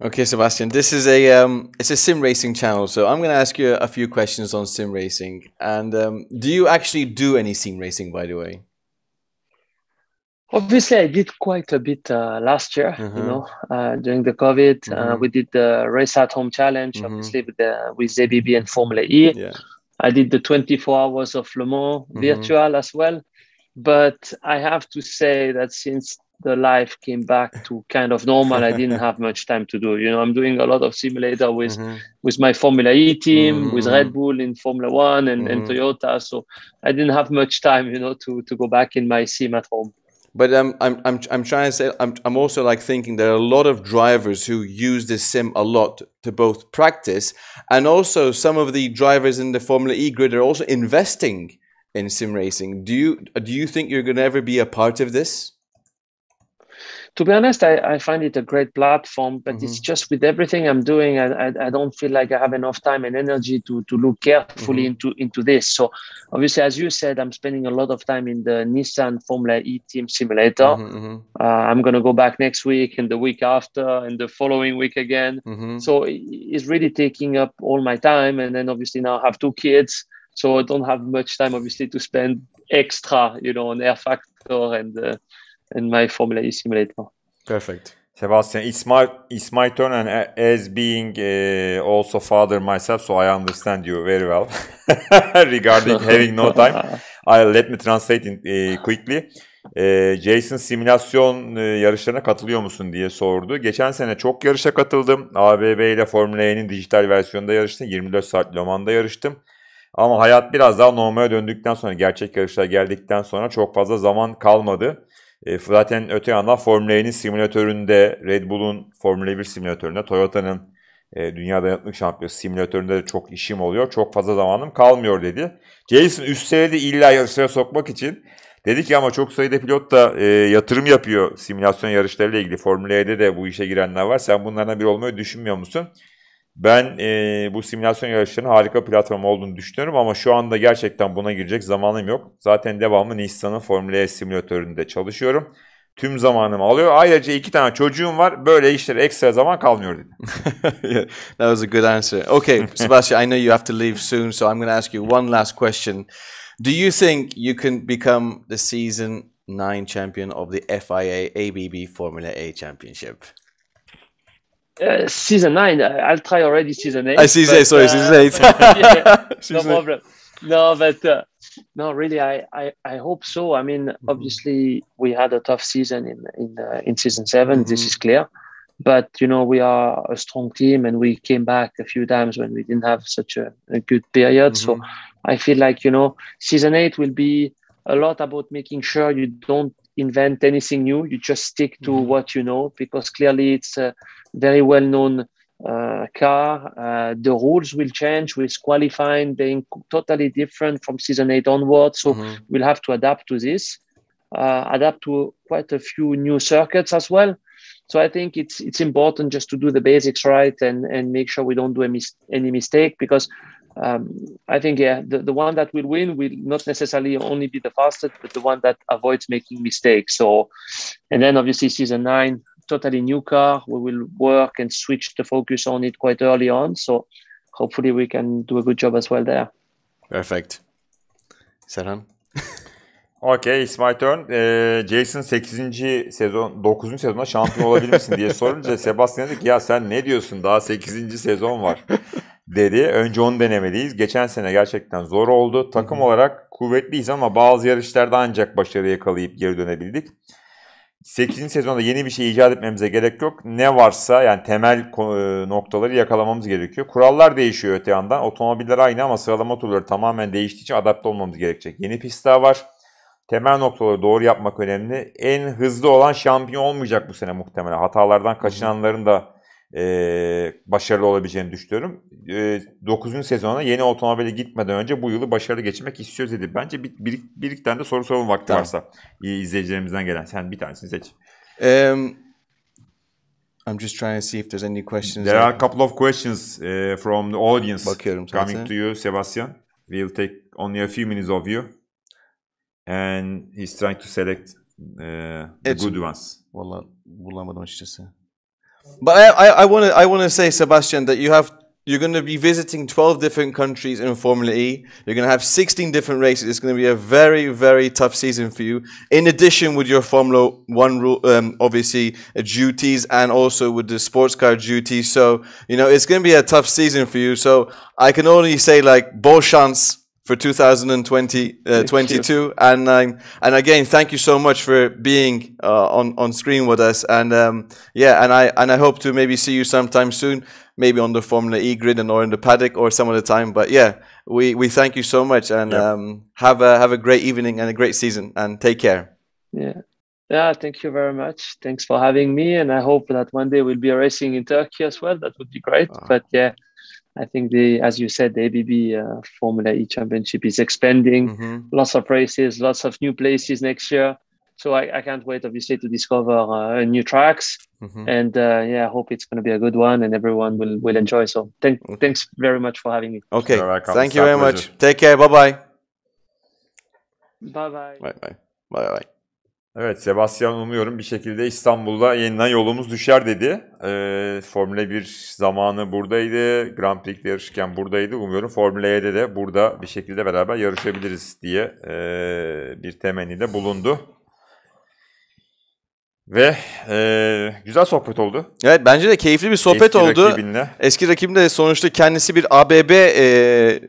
Speaker 2: Okay, Sebastian, this is a um, it's a sim
Speaker 1: racing channel, so I'm going to ask you a few questions on sim racing. And um, do you actually do any sim racing, by the way?
Speaker 3: Obviously, I did quite a bit uh, last year. Mm-hmm. You know, uh, during the COVID, uh, mm-hmm. uh, we did the race at home challenge, mm-hmm. obviously with the, with ZBB and Formula E. Yeah. I did the 24 hours of Le Mans mm-hmm. virtual as well. But I have to say that since the life came back to kind of normal, I didn't have much time to do. You know, I'm doing a lot of simulator with mm-hmm. with my Formula E team, mm-hmm. with Red Bull in Formula One and, and Toyota. So I didn't have much time, you know, to to go back in my sim at home. But I'm I'm, I'm, I'm trying to say, I'm,
Speaker 1: I'm also like thinking there are a lot of drivers who use this sim a lot to both practice. And also some of the drivers in the Formula E grid are also investing in sim racing. Do you, do you think you're going to ever be a part of this?
Speaker 3: to be honest, I, I find it a great platform, but mm-hmm. it's just with everything I'm doing, I, I, I, don't feel like I have enough time and energy to, to look carefully mm-hmm. into, into this. So obviously, as you said, I'm spending a lot of time in the Nissan Formula E Team Simulator. Mm-hmm. mm-hmm. Uh, I'm going to go back next week and the week after and the following week again. Mm-hmm. So it's really taking up all my time. And then obviously now I have two kids. So I don't have much time, obviously, to spend extra, you know, on Air Factor and uh,
Speaker 2: in my Formula E simulator. Perfect. Sebastian, it's my it's my turn, and as being uh, also father myself, so I understand you very well regarding having no time. I let me translate in, uh, eh, quickly. E, Jason simülasyon e, yarışlarına katılıyor musun diye sordu. Geçen sene çok yarışa katıldım. ABB ile Formula E'nin dijital versiyonunda yarıştım. 24 saat Le Mans'da yarıştım. Ama hayat biraz daha normale döndükten sonra, gerçek yarışlara geldikten sonra çok fazla zaman kalmadı. E, zaten öte yandan Formula 1'in simülatöründe, Red Bull'un Formula 1 simülatöründe, Toyota'nın e, Dünya Dayanıklık Şampiyonası simülatöründe de çok işim oluyor. Çok fazla zamanım kalmıyor dedi. Jason üsteledi illa yarışlara sokmak için. Dedi ki ama çok sayıda pilot da e, yatırım yapıyor simülasyon yarışlarıyla ilgili. Formula 1'de de bu işe girenler var. Sen bunlardan biri olmayı düşünmüyor musun? Ben e, bu simülasyon yarışlarının harika platform olduğunu düşünüyorum ama şu anda gerçekten buna girecek zamanım yok. Zaten devamlı Nissan'ın Formula E simülatöründe çalışıyorum. Tüm zamanımı alıyor. Ayrıca iki tane çocuğum var. Böyle işlere ekstra zaman kalmıyor dedi. yeah, that was a good answer.
Speaker 1: Okay, Sebastian, I know you have to leave soon, so I'm going to ask you one last question. Do you think you can become the season 9 champion of the FIA ABB Formula A e Championship?
Speaker 3: Uh, season nine. Uh, I'll try already season eight. I see. But, sorry, uh, season eight. yeah, season no problem. No, but uh, no, really, I, I, I hope so. I mean, mm-hmm. obviously, we had a tough season in in uh, in season 7 mm-hmm. This is clear, but you know, we are a strong team, and we came back a few times when we didn't have such a, a good period. Mm-hmm. So, I feel like you know, season eight will be a lot about making sure you don't invent anything new. You just stick to mm-hmm. what you know because clearly it's very well known uh, car. Uh, the rules will change with qualifying being totally different from season eight onwards. So mm-hmm. we'll have to adapt to this, uh, adapt to quite a few new circuits as well. So I think it's it's important just to do the basics right and and make sure we don't do mis- any mistake because um, I think yeah the, the one that will win will not necessarily only be the fastest but the one that avoids making mistakes. So and then obviously season nine totally new car. We will work and switch the focus on it quite early on. So hopefully we can do a good job as well there.
Speaker 2: Perfect. Serhan. Okay, it's my turn. Ee, Jason 8. sezon, 9. sezonda şampiyon olabilmişsin diye sorunca Sebastian dedi ki ya sen ne diyorsun daha 8. sezon var dedi. Önce onu denemeliyiz. Geçen sene gerçekten zor oldu. Takım olarak kuvvetliyiz ama bazı yarışlarda ancak başarı yakalayıp geri dönebildik. 8. sezonda yeni bir şey icat etmemize gerek yok. Ne varsa yani temel e, noktaları yakalamamız gerekiyor. Kurallar değişiyor öte yandan. Otomobiller aynı ama sıralama turları tamamen değiştiği için adapte olmamız gerekecek. Yeni pistler var. Temel noktaları doğru yapmak önemli. En hızlı olan şampiyon olmayacak bu sene muhtemelen. Hatalardan kaçınanların da e, başarılı olabileceğini düşünüyorum. E, 9. sezona yeni otomobile gitmeden önce bu yılı başarılı geçirmek istiyoruz dedi. Bence bir, bir, bir tane de soru sorun vakti tamam. varsa izleyicilerimizden gelen. Sen bir tanesini seç. Um,
Speaker 1: I'm just trying to see if there's
Speaker 2: any questions. There are a couple of questions uh, from the audience Bakıyorum zaten. coming to you, Sebastian. We'll take only a few minutes of you. And he's trying to select uh, the evet. good ones. Valla
Speaker 1: bulamadım açıkçası. But I, I want to I want to say, Sebastian, that you have you're going to be visiting 12 different countries in Formula E. You're going to have 16 different races. It's going to be a very, very tough season for you. In addition, with your Formula One rule, um, obviously uh, duties, and also with the sports car duties. So you know it's going to be a tough season for you. So I can only say like, bon chance for 2020 uh, 22 and um, and again thank you so much for being uh, on on screen with us and um, yeah and I and I hope to maybe see you sometime soon maybe on the Formula E grid and or in the paddock or some other time but yeah we we thank you so much and um, have a have a great evening and a great season and take care yeah
Speaker 3: yeah thank you very much thanks for having me and I hope that one day we'll be racing in Turkey as well that would be great oh. but yeah I think the, as you said, the ABB uh, Formula E Championship is expanding. Mm-hmm. Lots of races, lots of new places next year. So I, I can't wait, obviously, to discover uh, new tracks. Mm-hmm. And uh, yeah, I hope it's going to be a good one and everyone will, will enjoy. So thank, thanks very much for having me.
Speaker 2: Okay. thank you very pleasure. much. Take care. Bye-bye. Bye-bye. Bye-bye. Bye-bye. Evet Sebastian umuyorum bir şekilde İstanbul'da yeniden yolumuz düşer dedi. Ee, Formula 1 zamanı buradaydı. Grand Prix'de yarışırken buradaydı. Umuyorum Formula E'de de burada bir şekilde beraber yarışabiliriz diye e, bir de bulundu. Ve e, güzel sohbet oldu. Evet bence de keyifli bir sohbet Eski oldu. Rakibinle.
Speaker 1: Eski rakibim de sonuçta kendisi bir ABB e,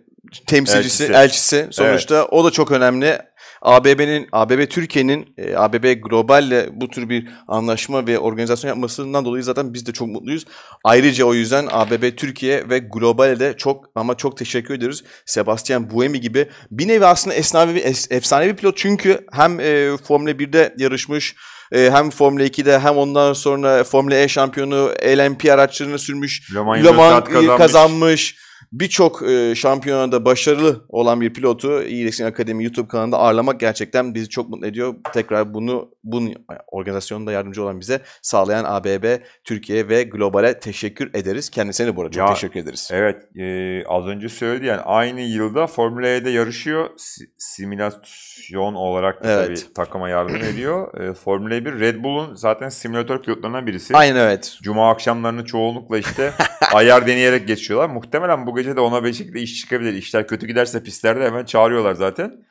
Speaker 1: temsilcisi, elçisi. elçisi sonuçta. Evet. O da çok önemli. ABB'nin ABB Türkiye'nin e, ABB Global'le bu tür bir anlaşma ve organizasyon yapmasından dolayı zaten biz de çok mutluyuz. Ayrıca o yüzden ABB Türkiye ve Global'e de çok ama çok teşekkür ediyoruz. Sebastian Buemi gibi bir nevi aslında esnavi, es, efsanevi pilot çünkü hem e, Formula 1'de yarışmış e, hem Formula 2'de hem ondan sonra Formula E şampiyonu, LMP araçlarını sürmüş, Le Mans kazanmış. kazanmış birçok e, şampiyonada başarılı olan bir pilotu e Akademi YouTube kanalında ağırlamak gerçekten bizi çok mutlu ediyor. Tekrar bunu bunun organizasyonunda yardımcı olan bize
Speaker 2: sağlayan ABB Türkiye ve globale teşekkür ederiz. Kendisine de burada çok ya, teşekkür ederiz. Evet e, az önce söyledi yani aynı yılda Formula E'de yarışıyor. simülasyon olarak da evet. tabii takıma yardım ediyor. E, Formula 1 Red Bull'un zaten simülatör pilotlarından birisi. Aynen evet. Cuma akşamlarını çoğunlukla işte ayar deneyerek geçiyorlar. Muhtemelen bu Beşik'e de ona Beşik'te iş çıkabilir. İşler kötü giderse pistlerde hemen çağırıyorlar zaten.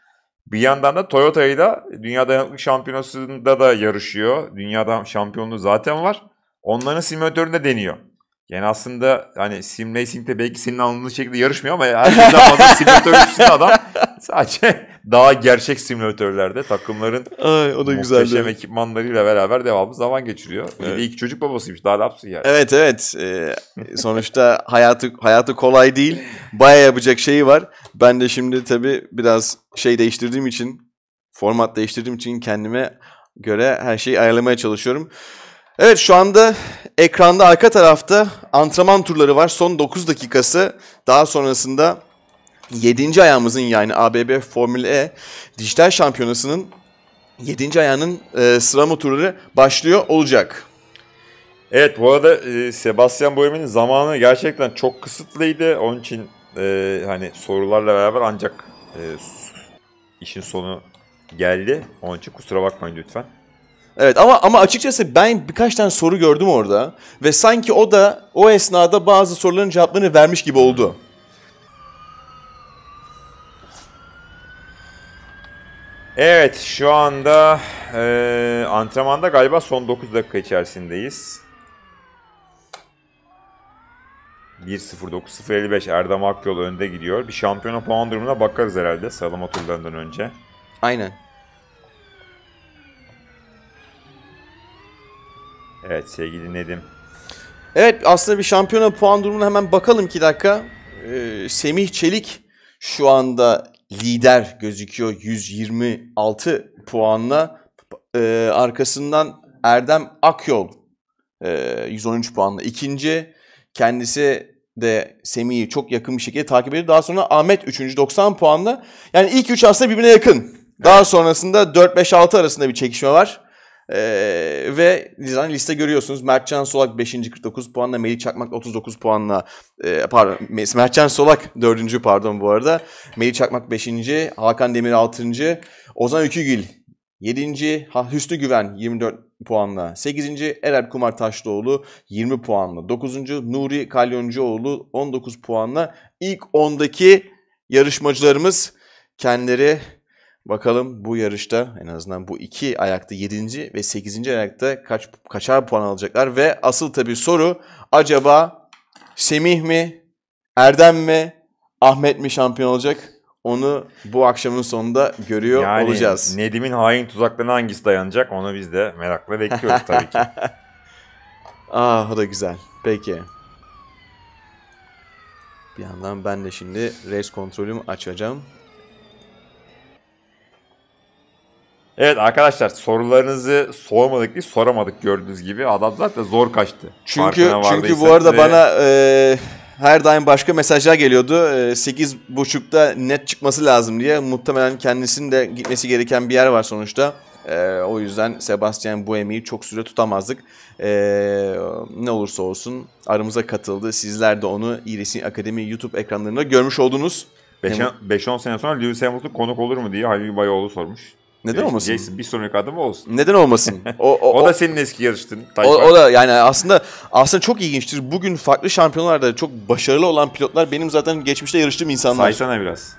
Speaker 2: Bir yandan da Toyota'yı da Dünya Dayanıklı Şampiyonası'nda da yarışıyor. Dünyada şampiyonluğu zaten var. Onların simülatöründe deniyor. Yani aslında hani sim racing'de belki senin anladığın şekilde yarışmıyor ama her zaman fazla simülatör üstünde adam. Sadece daha gerçek simülatörlerde takımların Ay, o da muhteşem güzeldi. ekipmanlarıyla beraber devamlı zaman geçiriyor. Bir de iki çocuk babasıymış daha ne yapsın yani.
Speaker 1: Evet evet. Ee, sonuçta hayatı hayatı kolay değil. Baya yapacak şeyi var. Ben de şimdi tabii biraz şey değiştirdiğim için format değiştirdiğim için kendime göre her şeyi ayarlamaya çalışıyorum. Evet şu anda ekranda arka tarafta antrenman turları var. Son 9 dakikası. Daha sonrasında 7. ayağımızın yani ABB Formül E dijital şampiyonasının 7. ayağının e, sıralama turları başlıyor olacak.
Speaker 2: Evet bu arada e, Sebastian Boehm'in zamanı gerçekten çok kısıtlıydı. Onun için e, hani sorularla beraber ancak e, işin sonu geldi. Onun için kusura bakmayın lütfen. Evet ama ama
Speaker 1: açıkçası ben birkaç tane soru gördüm orada ve sanki o da o esnada bazı soruların cevaplarını vermiş gibi oldu.
Speaker 2: Evet şu anda e, antrenmanda galiba son 9 dakika içerisindeyiz. 1.09.055 Erdem Akyol önde gidiyor. Bir şampiyona puan durumuna bakarız herhalde sıralama turlarından önce. Aynen. Evet sevgili Nedim.
Speaker 1: Evet aslında bir şampiyona puan durumuna hemen bakalım 2 dakika. Ee, Semih Çelik şu anda lider gözüküyor 126 puanla. Ee, arkasından Erdem Akyol e, ee, 113 puanla ikinci. Kendisi de Semih'i çok yakın bir şekilde takip ediyor. Daha sonra Ahmet 3. 90 puanla. Yani ilk 3 aslında birbirine yakın. Daha sonrasında 4-5-6 arasında bir çekişme var. Ee, ve zaten liste görüyorsunuz. Mertcan Solak 5. 49 puanla, Melih Çakmak 39 puanla, e, pardon Mertcan Solak 4. pardon bu arada. Melih Çakmak 5. Hakan Demir 6. Ozan Ökügil 7. Hüsnü Güven 24 puanla 8. Erel Kumar Taşlıoğlu 20 puanla 9. Nuri Kalyoncuoğlu 19 puanla ilk 10'daki yarışmacılarımız kendileri Bakalım bu yarışta en azından bu iki ayakta 7. ve 8. ayakta kaç kaçar puan alacaklar ve asıl tabii soru acaba Semih mi, Erdem mi, Ahmet mi şampiyon olacak? Onu bu akşamın sonunda görüyor yani, olacağız.
Speaker 2: Nedim'in hain tuzaklarına hangisi dayanacak onu biz de merakla bekliyoruz tabii ki. Ah o da güzel. Peki. Bir yandan ben de şimdi race kontrolümü açacağım. Evet arkadaşlar sorularınızı sormadık değil soramadık gördüğünüz gibi. Adam zaten zor kaçtı. Çünkü çünkü bu arada ve... bana
Speaker 1: e, her daim başka mesajlar geliyordu. E, 8.30'da net çıkması lazım diye. Muhtemelen kendisinin de gitmesi gereken bir yer var sonuçta. E, o yüzden Sebastian Buemi'yi çok süre tutamazdık. E, ne olursa olsun aramıza katıldı. Sizler de onu İrisi Akademi
Speaker 2: YouTube ekranlarında görmüş oldunuz. 5-10 sene sonra Lewis Hamilton konuk olur mu diye Halil Bayoğlu sormuş. Neden olmasın? Jason bir sonraki adım olsun. Neden olmasın? O, o, o da senin eski yarıştın. O,
Speaker 1: o da yani aslında aslında çok ilginçtir. Bugün farklı şampiyonlarda çok başarılı olan pilotlar benim zaten geçmişte yarıştığım insanlar. Saysana biraz.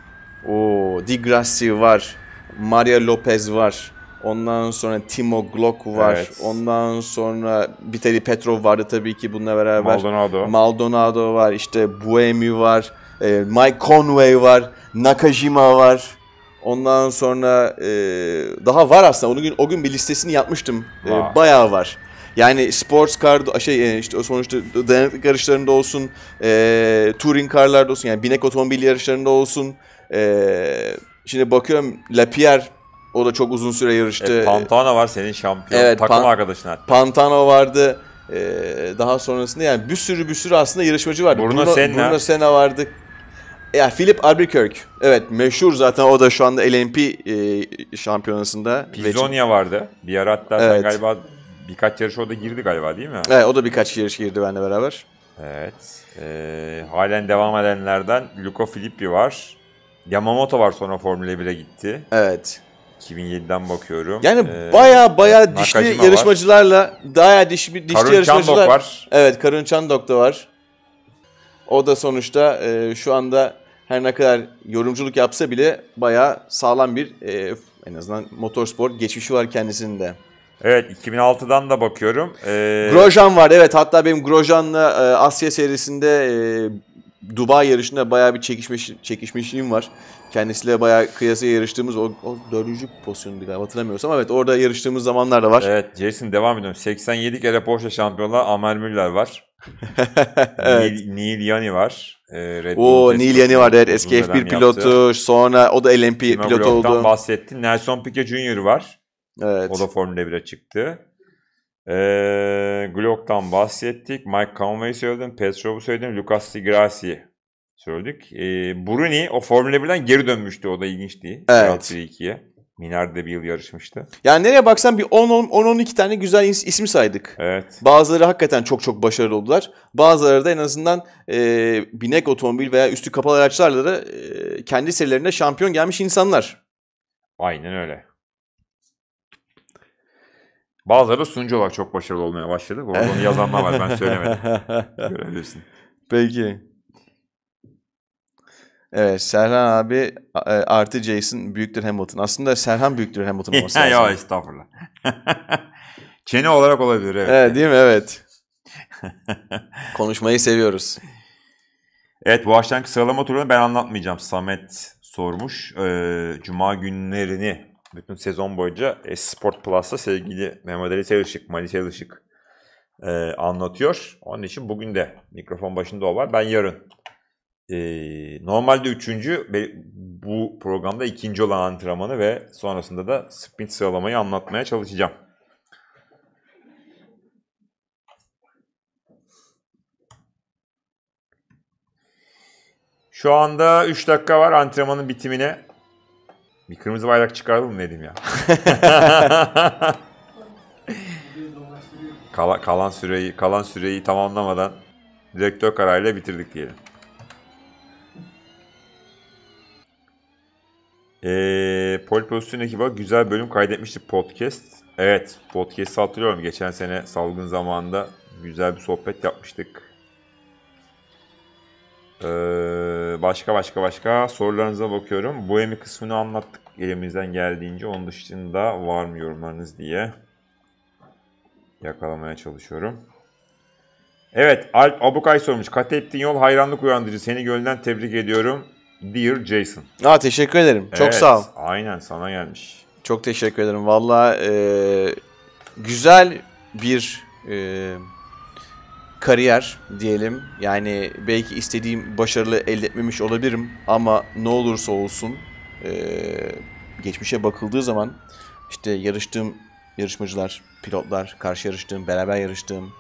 Speaker 1: Oo, Grassi var. Maria Lopez var. Ondan sonra Timo Glock var. Evet. Ondan sonra Vitaly Petrov vardı tabii ki bununla beraber. Maldonado. Maldonado var. İşte Buemi var. E, Mike Conway var. Nakajima var. Ondan sonra e, daha var aslında. O gün o gün bir listesini yapmıştım. E, bayağı var. Yani sports car e, şey e, işte sonuçta dayanıklık yarışlarında olsun, e, touring car'larda olsun yani binek otomobil yarışlarında olsun. E, şimdi bakıyorum Lapierre
Speaker 2: o da çok uzun süre yarıştı. E, Pantano var senin şampiyon evet, takım pan- arkadaşın hatta.
Speaker 1: Pantano vardı. Ee, daha sonrasında yani bir sürü bir sürü aslında yarışmacı vardı. Bruno, Bruno Senna. Bruno Senna vardı. Ya Philip Albuquerque. Evet meşhur zaten o da şu anda LNP e,
Speaker 2: şampiyonasında. Pizzonia vardı. Bir ara hatta evet. galiba birkaç yarış o da girdi galiba değil mi? Evet o da birkaç yarış girdi benimle beraber. Evet. E, halen devam edenlerden Luca Filippi var. Yamamoto var sonra Formula 1'e gitti. Evet. 2007'den bakıyorum. Yani e, baya baya ee, dişli yarışmacılarla daha dişli,
Speaker 1: dişli Karun yarışmacılar. Çandok var. Evet Karun Çandok da var. O da sonuçta e, şu anda her ne kadar yorumculuk yapsa bile bayağı sağlam bir e, en azından motorspor geçmişi var kendisinde. Evet 2006'dan da bakıyorum. Ee... Grosjean var evet hatta benim Grosjean'la e, Asya serisinde e, Dubai yarışında bayağı bir çekişmiş, çekişmişliğim var. Kendisiyle bayağı kıyasıya yarıştığımız o, o dördüncü
Speaker 2: pozisyondu galiba hatırlamıyorsam. Evet orada yarıştığımız zamanlar da var. Evet Jason devam ediyorum. 87 kere Porsche şampiyonlar Amel Müller var. evet. Neil, Neil Yanni var. Ee, Red Oo, Neil Yanni var evet eski F1 pilotu yaptı.
Speaker 1: sonra o da LMP Timo pilotu oldu. bahsetti.
Speaker 2: Nelson Piquet Jr. var. Evet. O da Formula 1'e çıktı. Ee, Glock'tan bahsettik. Mike Conway'i söyledim. Petrov'u söyledim. Lucas Di Grassi söyledik. E, Bruni o Formula 1'den geri dönmüştü. O da ilginçti. Evet. 2'ye. Minar'da bir yıl yarışmıştı. Yani nereye baksan bir 10-12 tane güzel isim saydık. Evet.
Speaker 1: Bazıları hakikaten çok çok başarılı oldular. Bazıları da en azından e, binek otomobil veya üstü kapalı araçlarla da e, kendi serilerinde şampiyon gelmiş insanlar.
Speaker 2: Aynen öyle. Bazıları da sunucu olarak çok başarılı olmaya başladı. Bu onu yazanlar
Speaker 1: var ben söylemedim. Görebilirsin. Peki. Evet Serhan abi e, artı Jason büyüktür Hamilton. Aslında Serhan büyüktür Hamilton olması lazım. Yok estağfurullah. Çene olarak olabilir evet. Evet değil mi?
Speaker 2: Evet. Konuşmayı seviyoruz. Evet bu akşamki sıralama turunu ben anlatmayacağım. Samet sormuş. Ee, Cuma günlerini bütün sezon boyunca Sport Plus'ta sevgili Mehmet Ali Selışık, Mali Selışık e, anlatıyor. Onun için bugün de mikrofon başında o var. Ben yarın normalde üçüncü bu programda ikinci olan antrenmanı ve sonrasında da sprint sıralamayı anlatmaya çalışacağım. Şu anda 3 dakika var antrenmanın bitimine. Bir kırmızı bayrak çıkaralım dedim ya. kalan süreyi kalan süreyi tamamlamadan direktör kararıyla bitirdik diyelim. Ee, pole pozisyon ekibi güzel bölüm kaydetmiştik podcast. Evet podcast'ı hatırlıyorum. Geçen sene salgın zamanında güzel bir sohbet yapmıştık. Ee, başka başka başka sorularınıza bakıyorum. Bu emi kısmını anlattık elimizden geldiğince. Onun dışında var mı yorumlarınız diye yakalamaya çalışıyorum. Evet Alp Abukay sormuş. Katettin Yol hayranlık uyandırıcı. Seni gönülden tebrik ediyorum. Dear Jason.
Speaker 1: Aa, teşekkür ederim. Evet, Çok sağ ol.
Speaker 2: Aynen sana gelmiş.
Speaker 1: Çok teşekkür ederim. Valla e, güzel bir e, kariyer diyelim. Yani belki istediğim başarılı elde etmemiş olabilirim ama ne olursa olsun e, geçmişe bakıldığı zaman işte yarıştığım yarışmacılar, pilotlar, karşı yarıştığım, beraber yarıştığım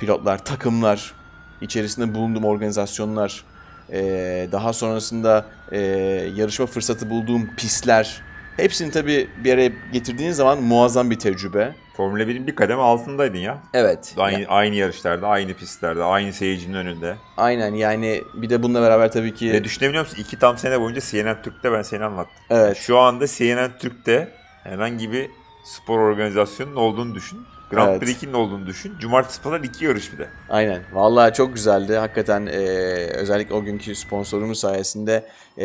Speaker 1: pilotlar, takımlar, içerisinde bulunduğum organizasyonlar, e, daha sonrasında e, yarışma fırsatı bulduğum pistler hepsini tabii bir araya getirdiğin zaman muazzam bir tecrübe. Formula 1'in bir kadem altındaydın ya.
Speaker 2: Evet. Aynı, yani. aynı yarışlarda, aynı pistlerde, aynı seyircinin önünde. Aynen yani bir de bununla beraber tabii ki... Ve düşünebiliyor musun? İki tam sene boyunca CNN Türk'te ben seni anlattım. Evet. Şu anda CNN Türk'te herhangi bir spor organizasyonunun olduğunu düşün. Grand evet. Prix'in olduğunu düşün. Cumartesi pazar iki yarış bir de. Aynen. Vallahi çok güzeldi. Hakikaten e, özellikle o günkü
Speaker 1: sponsorumuz sayesinde e,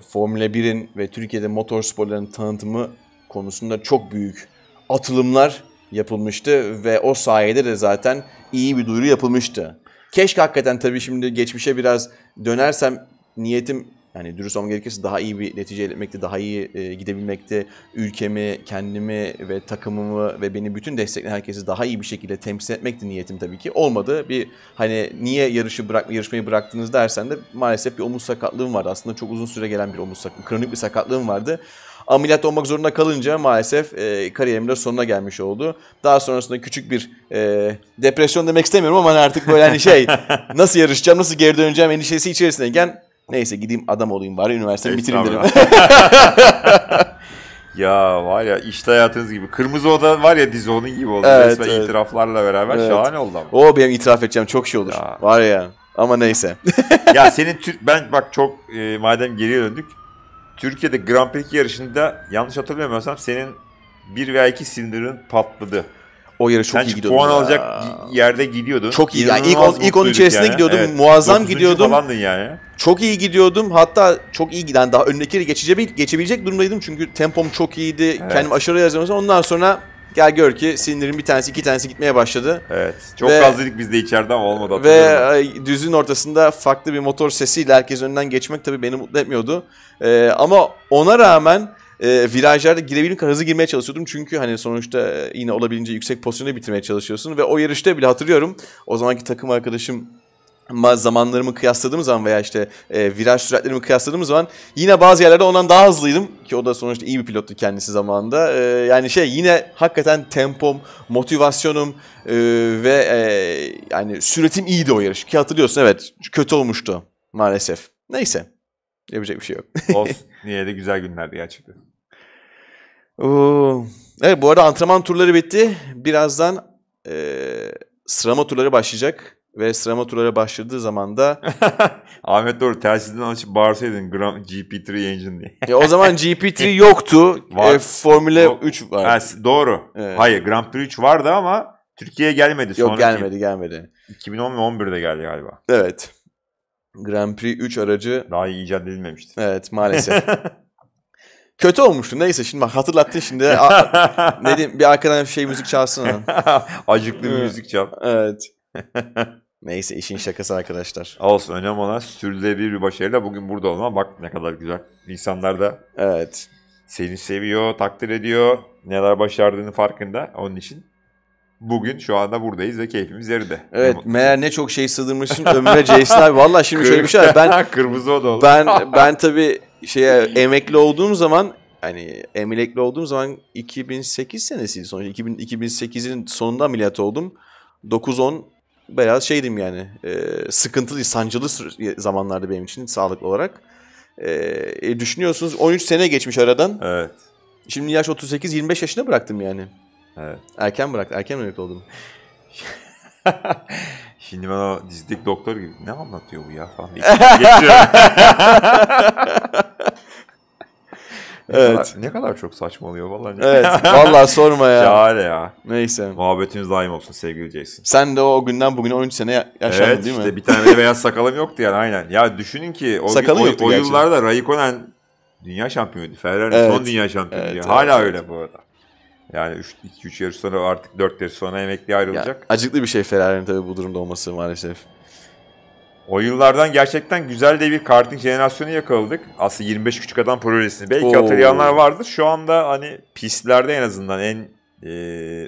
Speaker 1: Formula 1'in ve Türkiye'de motorsporların tanıtımı konusunda çok büyük atılımlar yapılmıştı ve o sayede de zaten iyi bir duyuru yapılmıştı. Keşke hakikaten tabii şimdi geçmişe biraz dönersem niyetim yani dürüst olmam gerekirse daha iyi bir netice elde etmekte, daha iyi e, gidebilmekte, ülkemi, kendimi ve takımımı ve beni bütün destekleyen herkesi daha iyi bir şekilde temsil etmekti niyetim tabii ki. Olmadı. Bir hani niye yarışı bırak yarışmayı bıraktınız dersen de maalesef bir omuz sakatlığım vardı. Aslında çok uzun süre gelen bir omuz sakatlığım, kronik bir sakatlığım vardı ameliyat olmak zorunda kalınca maalesef e, de sonuna gelmiş oldu. Daha sonrasında küçük bir e, depresyon demek istemiyorum ama hani artık böyle hani şey nasıl yarışacağım, nasıl geri döneceğim endişesi içerisindeyken
Speaker 2: Neyse gideyim adam olayım bari üniversitemi bitireyim dedim. ya var ya işte hayatınız gibi. Kırmızı Oda var ya dizi onun gibi oldu. Evet, Resmen evet. itiraflarla beraber evet. şahane oldu ama. O benim itiraf
Speaker 1: edeceğim çok şey olur. Ya. Var ya ama neyse.
Speaker 2: ya senin Türk ben bak çok e, madem geriye döndük. Türkiye'de Grand Prix yarışında yanlış hatırlamıyorsam senin bir veya iki silindirin patladı. O yere çok Sen iyi gidiyordum. puan ya. alacak yerde gidiyordun. Çok iyi. Yani ilk, on, ilk onun içerisinde yani. gidiyordum. Evet. Muazzam gidiyordum. Falandın yani. Çok
Speaker 1: iyi gidiyordum. Hatta çok iyi giden yani daha öndekileri geçecek, geçebilecek durumdaydım. Çünkü tempom çok iyiydi. Evet. Kendim aşırı yazdım. Ondan sonra Gel gör ki sinirim bir tanesi iki tanesi gitmeye başladı.
Speaker 2: Evet. Çok ve, biz de içeride ama olmadı. Ve
Speaker 1: düzün ortasında farklı bir motor sesiyle herkes önünden geçmek tabii beni mutlu etmiyordu. Ee, ama ona rağmen e, virajlarda girebildiğim kadar hızlı girmeye çalışıyordum. Çünkü hani sonuçta e, yine olabildiğince yüksek pozisyonda bitirmeye çalışıyorsun. Ve o yarışta bile hatırlıyorum o zamanki takım arkadaşım zamanlarımı kıyasladığım zaman veya işte e, viraj süratlerimi kıyasladığım zaman yine bazı yerlerde ondan daha hızlıydım ki o da sonuçta iyi bir pilottu kendisi zamanında. E, yani şey yine hakikaten tempom, motivasyonum e, ve e, yani süretim iyiydi o yarış ki hatırlıyorsun evet kötü olmuştu maalesef. Neyse yapacak bir şey yok. Olsun. Niye de güzel günlerdi gerçekten. Oo. Evet bu arada antrenman turları bitti. Birazdan e, sıralama turları başlayacak. Ve sıralama turları başladığı zaman da... Ahmet doğru telsizden
Speaker 2: açıp bağırsaydın Grand GP3 engine diye. o zaman
Speaker 1: GP3 yoktu. Var. E, Formula Yok. 3 var. Ha,
Speaker 2: doğru. Evet. Hayır Grand Prix 3 vardı ama Türkiye'ye gelmedi. Yok Sonraki... gelmedi
Speaker 1: gelmedi. 2010 ve 11'de geldi galiba. Evet. Grand Prix 3 aracı... Daha iyi icat edilmemişti. Evet maalesef. Kötü olmuştu. Neyse şimdi bak hatırlattın şimdi. A- ne diyeyim bir arkadan şey müzik çalsın Acıklı bir müzik çal. Evet. Neyse işin şakası arkadaşlar.
Speaker 2: Olsun önemli olan sürdürülebilir bir başarıyla bugün burada olma. Bak ne kadar güzel. İnsanlar da Evet. seni seviyor, takdir ediyor. Neler başardığını farkında. Onun için bugün şu anda buradayız ve keyfimiz yerinde. Evet Ne meğer ne çok şey sığdırmışsın ömre Jason abi. Valla şimdi şöyle bir şey var. Ben, Kırmızı o da oldu. ben, ben
Speaker 1: tabii şeye emekli olduğum zaman hani emekli olduğum zaman 2008 senesiydi sonuçta. 2008'in sonunda ameliyat oldum. 9-10 biraz şeydim yani e, sıkıntılı, sancılı zamanlardı benim için sağlıklı olarak. Ee, e, düşünüyorsunuz 13 sene geçmiş aradan. Evet. Şimdi yaş 38-25 yaşına bıraktım yani. Evet. Erken bıraktım, erken emekli oldum.
Speaker 2: Şimdi ben o dizideki doktor gibi ne anlatıyor bu ya falan diye geçiyorum. evet. ne kadar çok saçmalıyor vallahi. Evet vallahi sorma ya. Şahane ya. Neyse. Muhabbetiniz daim olsun sevgili Jason. Sen de o günden bugüne 13 sene yaşandın evet, değil mi? Evet işte bir tane de beyaz sakalım yoktu yani aynen. Ya düşünün ki o, Sakalı gün, o, o yıllarda Raikkonen dünya şampiyonuydu. Ferrari evet. son dünya şampiyonuydu. Evet, Hala evet. öyle bu arada. Yani 2-3 yarış sonra artık 4 yarış sonra emekli ayrılacak. Ya, acıklı bir şey Ferrari'nin tabii bu durumda olması maalesef. O yıllardan gerçekten güzel de bir karting jenerasyonu yakaladık. Aslında 25 küçük adam projesini. Belki Oo. hatırlayanlar vardır. Şu anda hani pistlerde en azından en e,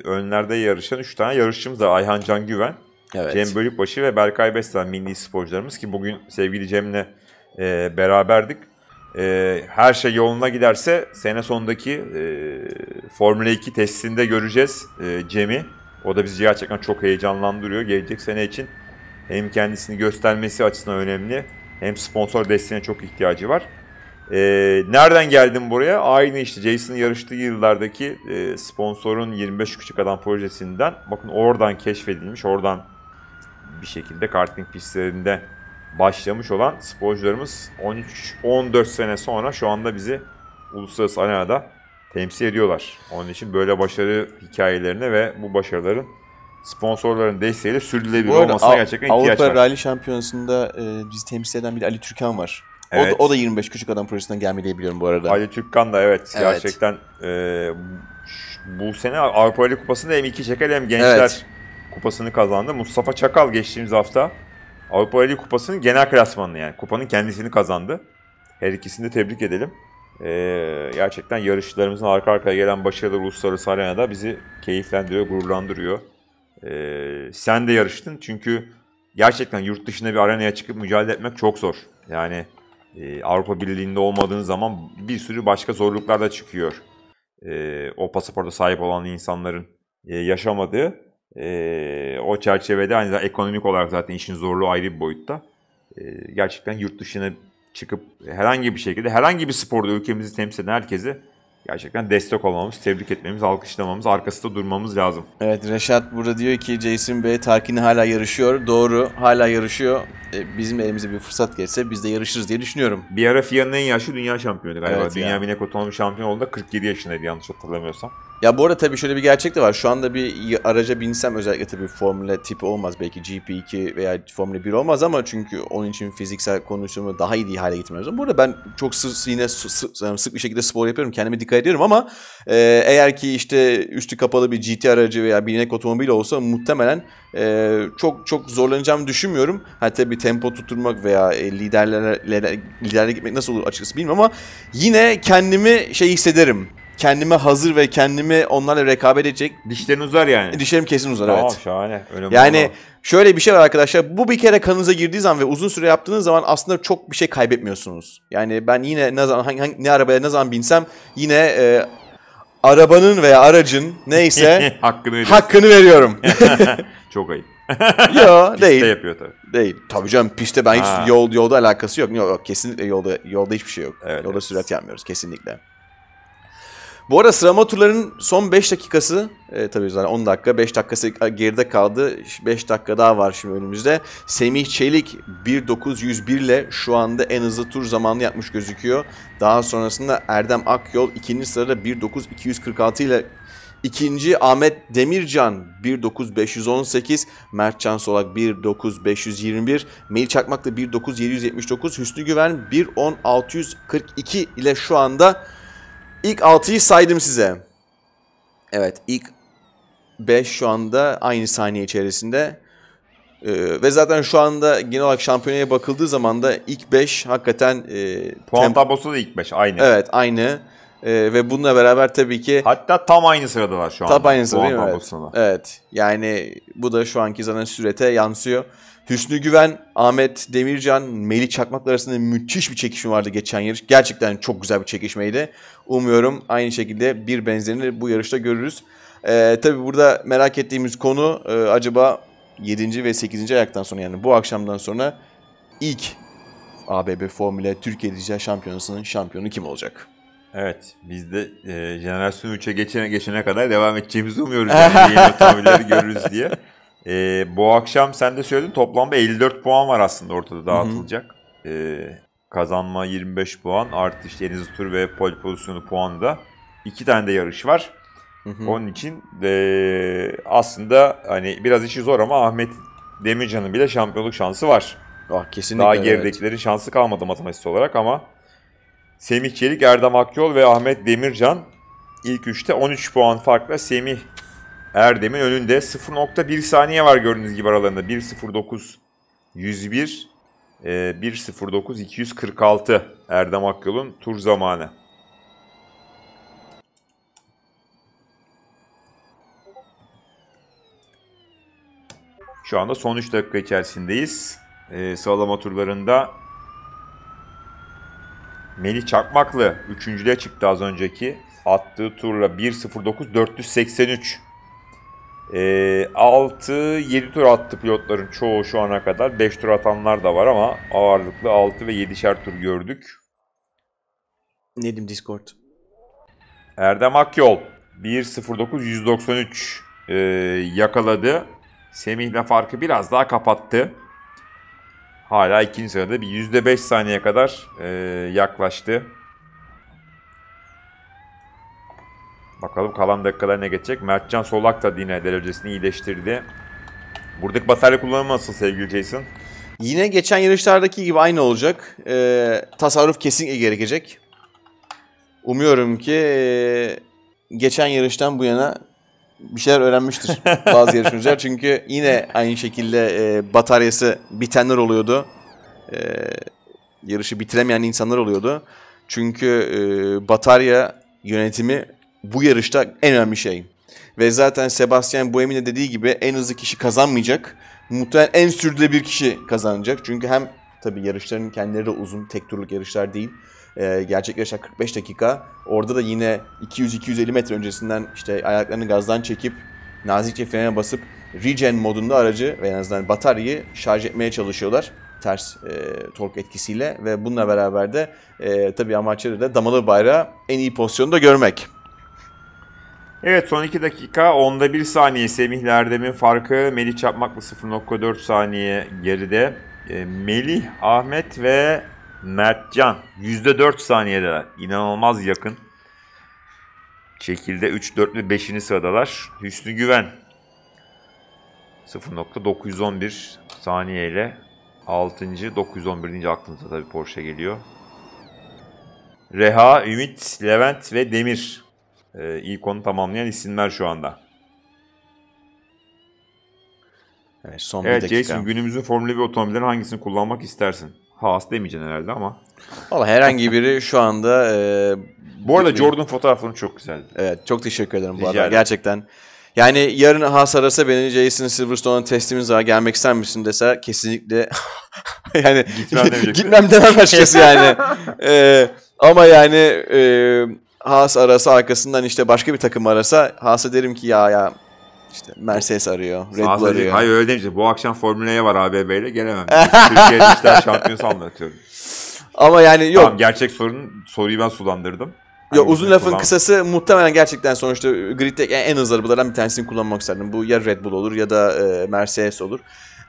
Speaker 2: önlerde yarışan 3 tane yarışçımız da Ayhan Can Güven, evet. Cem Bölükbaşı ve Berkay Beslen milli sporcularımız ki bugün sevgili Cem'le e, beraberdik e, her şey yoluna giderse sene sonundaki e, Formula 2 testinde göreceğiz e, Cem'i. O da bizi gerçekten çok heyecanlandırıyor. Gelecek sene için hem kendisini göstermesi açısından önemli hem sponsor desteğine çok ihtiyacı var. E, nereden geldim buraya? Aynı işte Jason yarıştığı yıllardaki e, sponsorun 25 Küçük Adam projesinden. Bakın oradan keşfedilmiş, oradan bir şekilde karting pistlerinde başlamış olan sporcularımız 13-14 sene sonra şu anda bizi uluslararası arenada temsil ediyorlar. Onun için böyle başarı hikayelerini ve bu başarıların sponsorların desteğiyle sürdürülebilir olmasına Av- gerçekten ihtiyaç Avrupa var. Avrupa
Speaker 1: Rally Şampiyonası'nda e, bizi temsil eden bir Ali Türkan var. Evet. O, da, o da 25 Küçük Adam Projesi'nden gelmeyi diye bu arada. Ali
Speaker 2: Türkan da evet, evet. gerçekten e, bu sene Avrupa Rally Kupası'nda hem iki çeker hem gençler evet. kupasını kazandı. Mustafa Çakal geçtiğimiz hafta Avrupa Lig Kupası'nın genel klasmanını yani kupanın kendisini kazandı. Her ikisini de tebrik edelim. Ee, gerçekten yarışçılarımızın arka arkaya gelen başarıları uluslararası arenada bizi keyiflendiriyor, gururlandırıyor. Ee, sen de yarıştın çünkü gerçekten yurt dışına bir arenaya çıkıp mücadele etmek çok zor. Yani e, Avrupa Birliği'nde olmadığın zaman bir sürü başka zorluklar da çıkıyor. E, o pasaporta sahip olan insanların e, yaşamadığı. E, o çerçevede hani ekonomik olarak zaten işin zorluğu ayrı bir boyutta. E, gerçekten yurt dışına çıkıp herhangi bir şekilde herhangi bir sporda ülkemizi temsil eden herkesi gerçekten destek olmamız, tebrik etmemiz, alkışlamamız, arkasında durmamız lazım. Evet Reşat burada diyor ki Jason Bey
Speaker 1: Tarkin hala yarışıyor. Doğru hala yarışıyor. E, bizim elimize bir fırsat gelse, biz de yarışırız diye
Speaker 2: düşünüyorum. Bir ara FIA'nın en yaşlı dünya şampiyonu galiba. Evet, dünya yani. binek otomobil şampiyon oldu 47 yaşındaydı yanlış hatırlamıyorsam. Ya bu arada tabii şöyle bir gerçek de var. Şu anda bir araca binsem özellikle tabii Formula tipi
Speaker 1: olmaz. Belki GP2 veya Formula 1 olmaz ama çünkü onun için fiziksel kondisyonu daha iyi hale getirmemiz lazım. Burada ben çok sık, yine sık, sık bir şekilde spor yapıyorum. Kendime dikkat ediyorum ama e, eğer ki işte üstü kapalı bir GT aracı veya binek otomobil olsa muhtemelen e, çok çok zorlanacağımı düşünmüyorum. Hatta bir tempo tutturmak veya e, liderlere, liderlere gitmek nasıl olur açıkçası bilmiyorum ama yine kendimi şey hissederim kendime hazır ve kendimi onlarla rekabet edecek. Dişlerin uzar yani. E, dişlerim kesin uzar Aa, evet.
Speaker 2: şahane. Öyle yani bana.
Speaker 1: şöyle bir şey var arkadaşlar. Bu bir kere kanınıza girdiği zaman ve uzun süre yaptığınız zaman aslında çok bir şey kaybetmiyorsunuz. Yani ben yine ne zaman hangi, ne arabaya ne zaman binsem yine e, arabanın veya aracın neyse hakkını, hakkını veriyorum. çok ayıp. Yo değil. Piste yapıyor tabii. Değil. Tabii canım piste ben ha. hiç yol, yolda alakası yok. Yok, yok kesinlikle yolda yolda hiçbir şey yok. Evet, yolda evet. sürat yapmıyoruz kesinlikle. Bu arada sıralama turlarının son 5 dakikası e, tabii zaten 10 dakika 5 dakikası geride kaldı. 5 dakika daha var şimdi önümüzde. Semih Çelik 1901 ile şu anda en hızlı tur zamanı yapmış gözüküyor. Daha sonrasında Erdem Akyol 2. sırada 19246 ile İkinci Ahmet Demircan 19518, Mertcan Solak 19521, Melih Çakmak da 19779, Hüsnü Güven 11642 ile şu anda İlk 6'yı saydım size. Evet ilk 5 şu anda aynı saniye içerisinde. Ee, ve zaten şu anda genel olarak şampiyonaya bakıldığı zaman da ilk 5 hakikaten... E, Puan tablosu da ilk 5 aynı. Evet aynı. Ee, ve bununla beraber tabii ki...
Speaker 2: Hatta tam aynı sıradalar şu anda. Tam aynı sırada değil mi? Evet.
Speaker 1: evet. Yani bu da şu anki zaten sürete yansıyor. Hüsnü Güven, Ahmet Demircan, Melih Çakmaklı arasında müthiş bir çekişme vardı geçen yarış. Gerçekten çok güzel bir çekişmeydi. Umuyorum aynı şekilde bir benzerini bu yarışta görürüz. Ee, tabii burada merak ettiğimiz konu e, acaba 7. ve 8. ayaktan sonra yani bu akşamdan sonra ilk ABB Formula Türkiye Dijital Şampiyonası'nın şampiyonu kim olacak?
Speaker 2: Evet biz de e, jenerasyon 3'e geçene, geçene kadar devam edeceğimizi umuyoruz. Yani yeni görürüz diye. E, bu akşam sen de söyledin toplamda 54 puan var aslında ortada dağıtılacak. E, kazanma 25 puan artı işte en hızlı tur ve pole pozisyonu puanı da iki tane de yarış var. Hı hı. Onun için e, aslında hani biraz işi zor ama Ahmet Demircan'ın bile şampiyonluk şansı var. Ah, kesinlikle. Daha geridekilerin evet. şansı kalmadı matematik olarak ama Semih Çelik, Erdem Akyol ve Ahmet Demircan ilk üçte 13 puan farkla Semih Erdem'in önünde 0.1 saniye var gördüğünüz gibi aralarında. 1.09 101 e, Erdem Akyol'un tur zamanı. Şu anda son 3 dakika içerisindeyiz. Ee, sıralama turlarında Melih Çakmaklı 3.lüğe çıktı az önceki. Attığı turla 1.09483. 483. E, ee, 6-7 tur attı pilotların çoğu şu ana kadar. 5 tur atanlar da var ama ağırlıklı 6 ve 7'şer tur gördük. Nedim Discord. Erdem Akyol 1.09.193 e, ee, yakaladı. Semih'le farkı biraz daha kapattı. Hala ikinci sırada bir %5 saniye kadar e, yaklaştı. Bakalım kalan dakikalar ne geçecek. Mertcan Solak da yine derecesini iyileştirdi. Buradaki batarya kullanımı nasıl sevgili Jason? Yine geçen yarışlardaki gibi aynı olacak. Ee,
Speaker 1: tasarruf kesin gerekecek. Umuyorum ki e, geçen yarıştan bu yana bir şeyler öğrenmiştir bazı yarışmacılar. Çünkü yine aynı şekilde e, bataryası bitenler oluyordu. E, yarışı bitiremeyen insanlar oluyordu. Çünkü e, batarya yönetimi bu yarışta en önemli şey. Ve zaten Sebastian Buemi de dediği gibi en hızlı kişi kazanmayacak. Muhtemelen en sürdürülebilir kişi kazanacak. Çünkü hem tabi yarışların kendileri de uzun tek turluk yarışlar değil. E, gerçek yarışlar 45 dakika. Orada da yine 200-250 metre öncesinden işte ayaklarını gazdan çekip nazikçe frene basıp regen modunda aracı ve en azından bataryayı şarj etmeye çalışıyorlar ters e, tork etkisiyle ve bununla
Speaker 2: beraber de e, tabii amaçları da damalı bayrağı en iyi pozisyonda görmek. Evet son 2 dakika onda 1 saniye Semih lerdem'in farkı. Melih Çapmaklı 0.4 saniye geride. E, Melih, Ahmet ve Mertcan %4 saniyede inanılmaz yakın. Şekilde 3, 4 ve 5. sıradalar. Hüsnü Güven 0.911 saniyeyle 6. 911. aklınıza tabii Porsche geliyor. Reha, Ümit, Levent ve Demir e, ilk onu tamamlayan isimler şu anda. Evet, son evet, bir dakika. Jason günümüzün Formula 1 otomobillerin hangisini kullanmak istersin? Haas demeyeceksin herhalde ama. Valla herhangi biri şu anda... E, bu arada Jordan fotoğrafların çok güzeldi. Evet çok
Speaker 1: teşekkür ederim Rica bu arada. Gerçekten. Yani yarın Haas arasa beni Jason Silverstone'a testimiz var gelmek ister misin dese kesinlikle yani gitmem, gitmem demem açıkçası yani. ee, ama yani e, Haas arasa arkasından işte başka bir takım arasa Haas'a derim ki ya ya işte Mercedes arıyor, Red Bull arıyor. Hayır
Speaker 2: öyle demişti. Bu akşam Formula'ya e var ABB ile gelemem. Türkiye'de işler şampiyonu anlatıyorum. Ama yani yok. Tamam, gerçek sorun soruyu ben sulandırdım. Yok hani uzun lafın kullan...
Speaker 1: kısası muhtemelen gerçekten sonuçta gridde en hızlı arabalardan bir tanesini kullanmak isterdim. Bu ya Red Bull olur ya da e, Mercedes olur.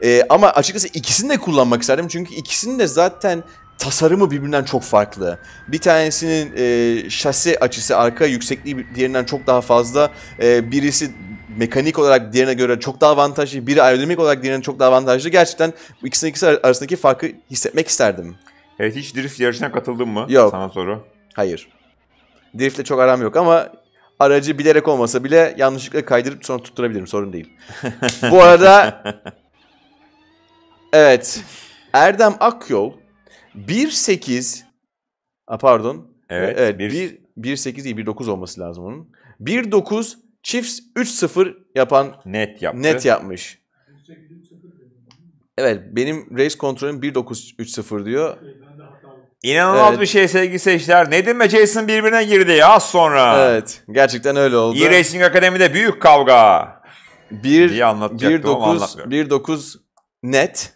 Speaker 1: E, ama açıkçası ikisini de kullanmak isterdim. Çünkü ikisini de zaten tasarımı birbirinden çok farklı. Bir tanesinin e, şase açısı arka yüksekliği diğerinden çok daha fazla. E, birisi mekanik olarak diğerine göre çok daha avantajlı, biri aerodinamik olarak diğerine çok daha avantajlı. Gerçekten ikisinin ikisi arasındaki farkı hissetmek isterdim. Evet hiç drift yarışına katıldın mı? Yok. Sana soru. Hayır. Driftle çok aram yok ama aracı bilerek olmasa bile yanlışlıkla kaydırıp sonra tutturabilirim sorun değil. Bu arada evet Erdem Akyol 1.8 pardon. Evet. E, evet bir... 1, 1.8 değil 1.9 olması lazım onun. 1.9 Chiefs 3-0 yapan net yaptı. Net yapmış. Evet benim race kontrolüm 1.9 3-0 diyor.
Speaker 2: İnanılmaz evet. bir şey sevgili seyirciler. Nedim ve Jason birbirine girdi az sonra. Evet gerçekten öyle oldu. E-Racing Akademi'de büyük kavga. 1.9 1.9
Speaker 1: net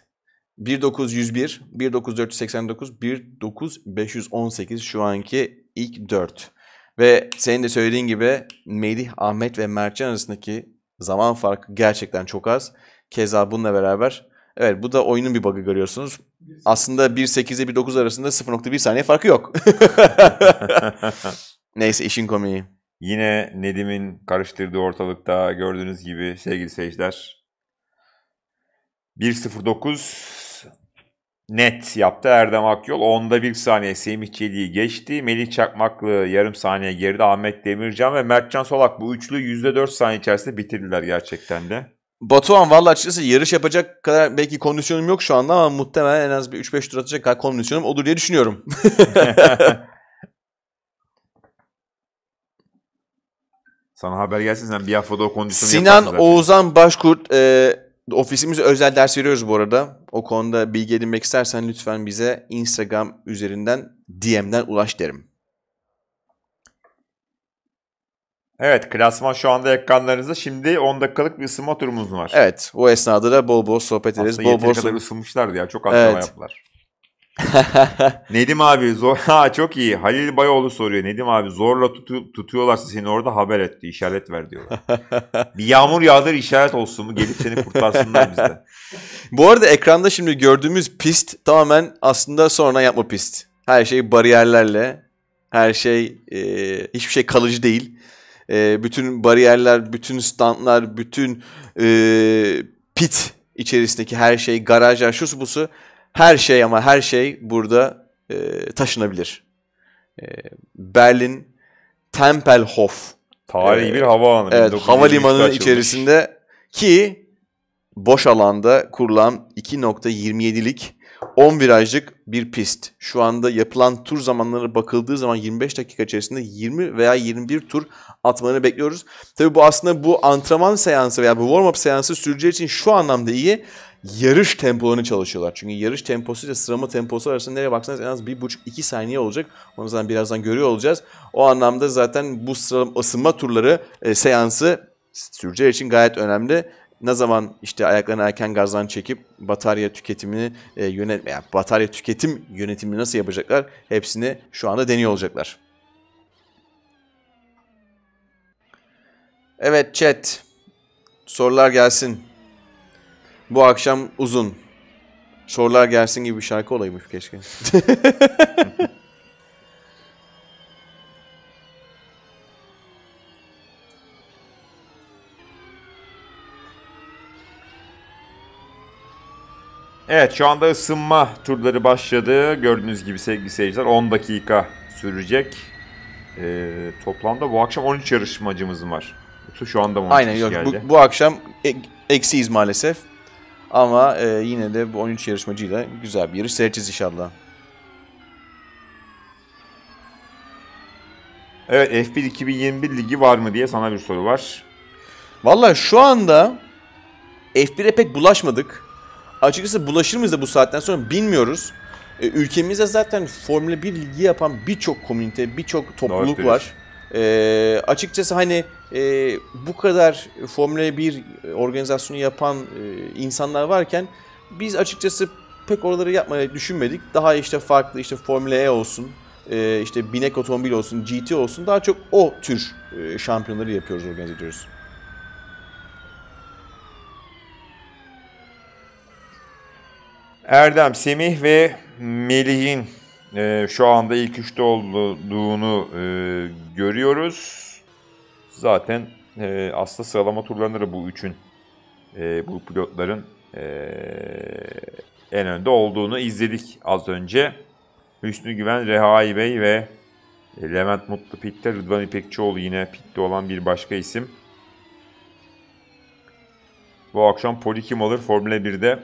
Speaker 1: 1901, 1.9489, 19518 şu anki ilk 4. Ve senin de söylediğin gibi Melih, Ahmet ve Mertcan arasındaki zaman farkı gerçekten çok az. Keza bununla beraber evet bu da oyunun bir bug'ı görüyorsunuz. Aslında 1.8 ile 1.9 arasında 0.1 saniye farkı yok.
Speaker 2: Neyse işin komiği. Yine Nedim'in karıştırdığı ortalıkta gördüğünüz gibi sevgili seyirciler 1.09 net yaptı Erdem Akyol. Onda bir saniye Semih Çelik'i geçti. Melih Çakmaklı yarım saniye geride. Ahmet Demircan ve Mertcan Solak bu üçlü %4 saniye içerisinde bitirdiler gerçekten de. Batuhan valla açıkçası yarış
Speaker 1: yapacak kadar belki kondisyonum yok şu anda ama muhtemelen en az bir 3-5 tur atacak kadar kondisyonum olur diye düşünüyorum.
Speaker 2: Sana haber gelsin sen bir haftada o kondisyonu Sinan yaparsan.
Speaker 1: Oğuzhan Başkurt e, Ofisimiz özel ders veriyoruz bu arada. O konuda bilgi edinmek istersen lütfen bize Instagram üzerinden DM'den ulaş derim.
Speaker 2: Evet klasman şu anda ekranlarınızda. Şimdi 10 dakikalık bir ısınma turumuz var.
Speaker 1: Evet o esnada da bol bol
Speaker 2: sohbet ederiz. Aslında bol bol kadar sohbet... ısınmışlardı ya çok antrenman evet. yaptılar. Nedim abi zor ha çok iyi. Halil Bayoğlu soruyor. Nedim abi zorla tutu, tutuyorlarsa seni orada haber etti. işaret ver diyorlar. bir yağmur yağdır işaret olsun mu? Gelip seni kurtarsınlar bizden.
Speaker 1: Bu arada ekranda şimdi gördüğümüz pist tamamen aslında sonra yapma pist. Her şey bariyerlerle. Her şey e, hiçbir şey kalıcı değil. E, bütün bariyerler, bütün standlar, bütün e, pit içerisindeki her şey, garajlar, şusu busu her şey ama her şey burada e, taşınabilir. E, Berlin Tempelhof. Tarihi e, bir havaalanı. Evet, havalimanının içerisinde ki boş alanda kurulan 2.27'lik 10 virajlık bir pist. Şu anda yapılan tur zamanları bakıldığı zaman 25 dakika içerisinde 20 veya 21 tur atmalarını bekliyoruz. Tabii bu aslında bu antrenman seansı veya bu warm-up seansı süreceği için şu anlamda iyi yarış tempolarını çalışıyorlar. Çünkü yarış temposu ile sırama temposu arasında nereye baksanız en az 1,5-2 saniye olacak. Onu zaten birazdan görüyor olacağız. O anlamda zaten bu sıralama ısınma turları e, seansı sürücüler için gayet önemli ne zaman işte ayaklarını erken gazdan çekip batarya tüketimini e, yönet yani batarya tüketim yönetimini nasıl yapacaklar hepsini şu anda deniyor olacaklar. Evet chat sorular gelsin. Bu akşam uzun. Sorular gelsin gibi bir şarkı olaymış keşke.
Speaker 2: Evet şu anda ısınma turları başladı. Gördüğünüz gibi sevgili seyirciler 10 dakika sürecek. Ee, toplamda bu akşam 13 yarışmacımız var. Şu anda mı Aynen yok geldi?
Speaker 1: Bu, bu akşam e
Speaker 2: eksiyiz maalesef.
Speaker 1: Ama e, yine de bu 13 yarışmacıyla güzel bir yarış seyredeceğiz inşallah.
Speaker 2: Evet F1 2021 ligi var mı diye sana bir soru var. Valla şu anda F1'e pek bulaşmadık.
Speaker 1: Açıkçası bulaşır mıyız da bu saatten sonra bilmiyoruz. E, ülkemizde zaten Formula 1 ligi yapan birçok komünite, birçok topluluk Doğru, var. E, açıkçası hani e, bu kadar Formula 1 organizasyonu yapan e, insanlar varken biz açıkçası pek oraları yapmayı düşünmedik. Daha işte farklı işte Formula E olsun, e, işte binek otomobil olsun, GT olsun daha çok o tür e, şampiyonları
Speaker 2: yapıyoruz, organize ediyoruz. Erdem, Semih ve Melih'in e, şu anda ilk üçte olduğunu e, görüyoruz. Zaten e, aslında sıralama turlarında da bu üçün, e, bu pilotların e, en önde olduğunu izledik az önce. Hüsnü Güven, Rehai Bey ve e, Levent Mutlu Pit'te, Rıdvan İpekçioğlu yine Pit'te olan bir başka isim. Bu akşam poli kim olur Formula 1'de?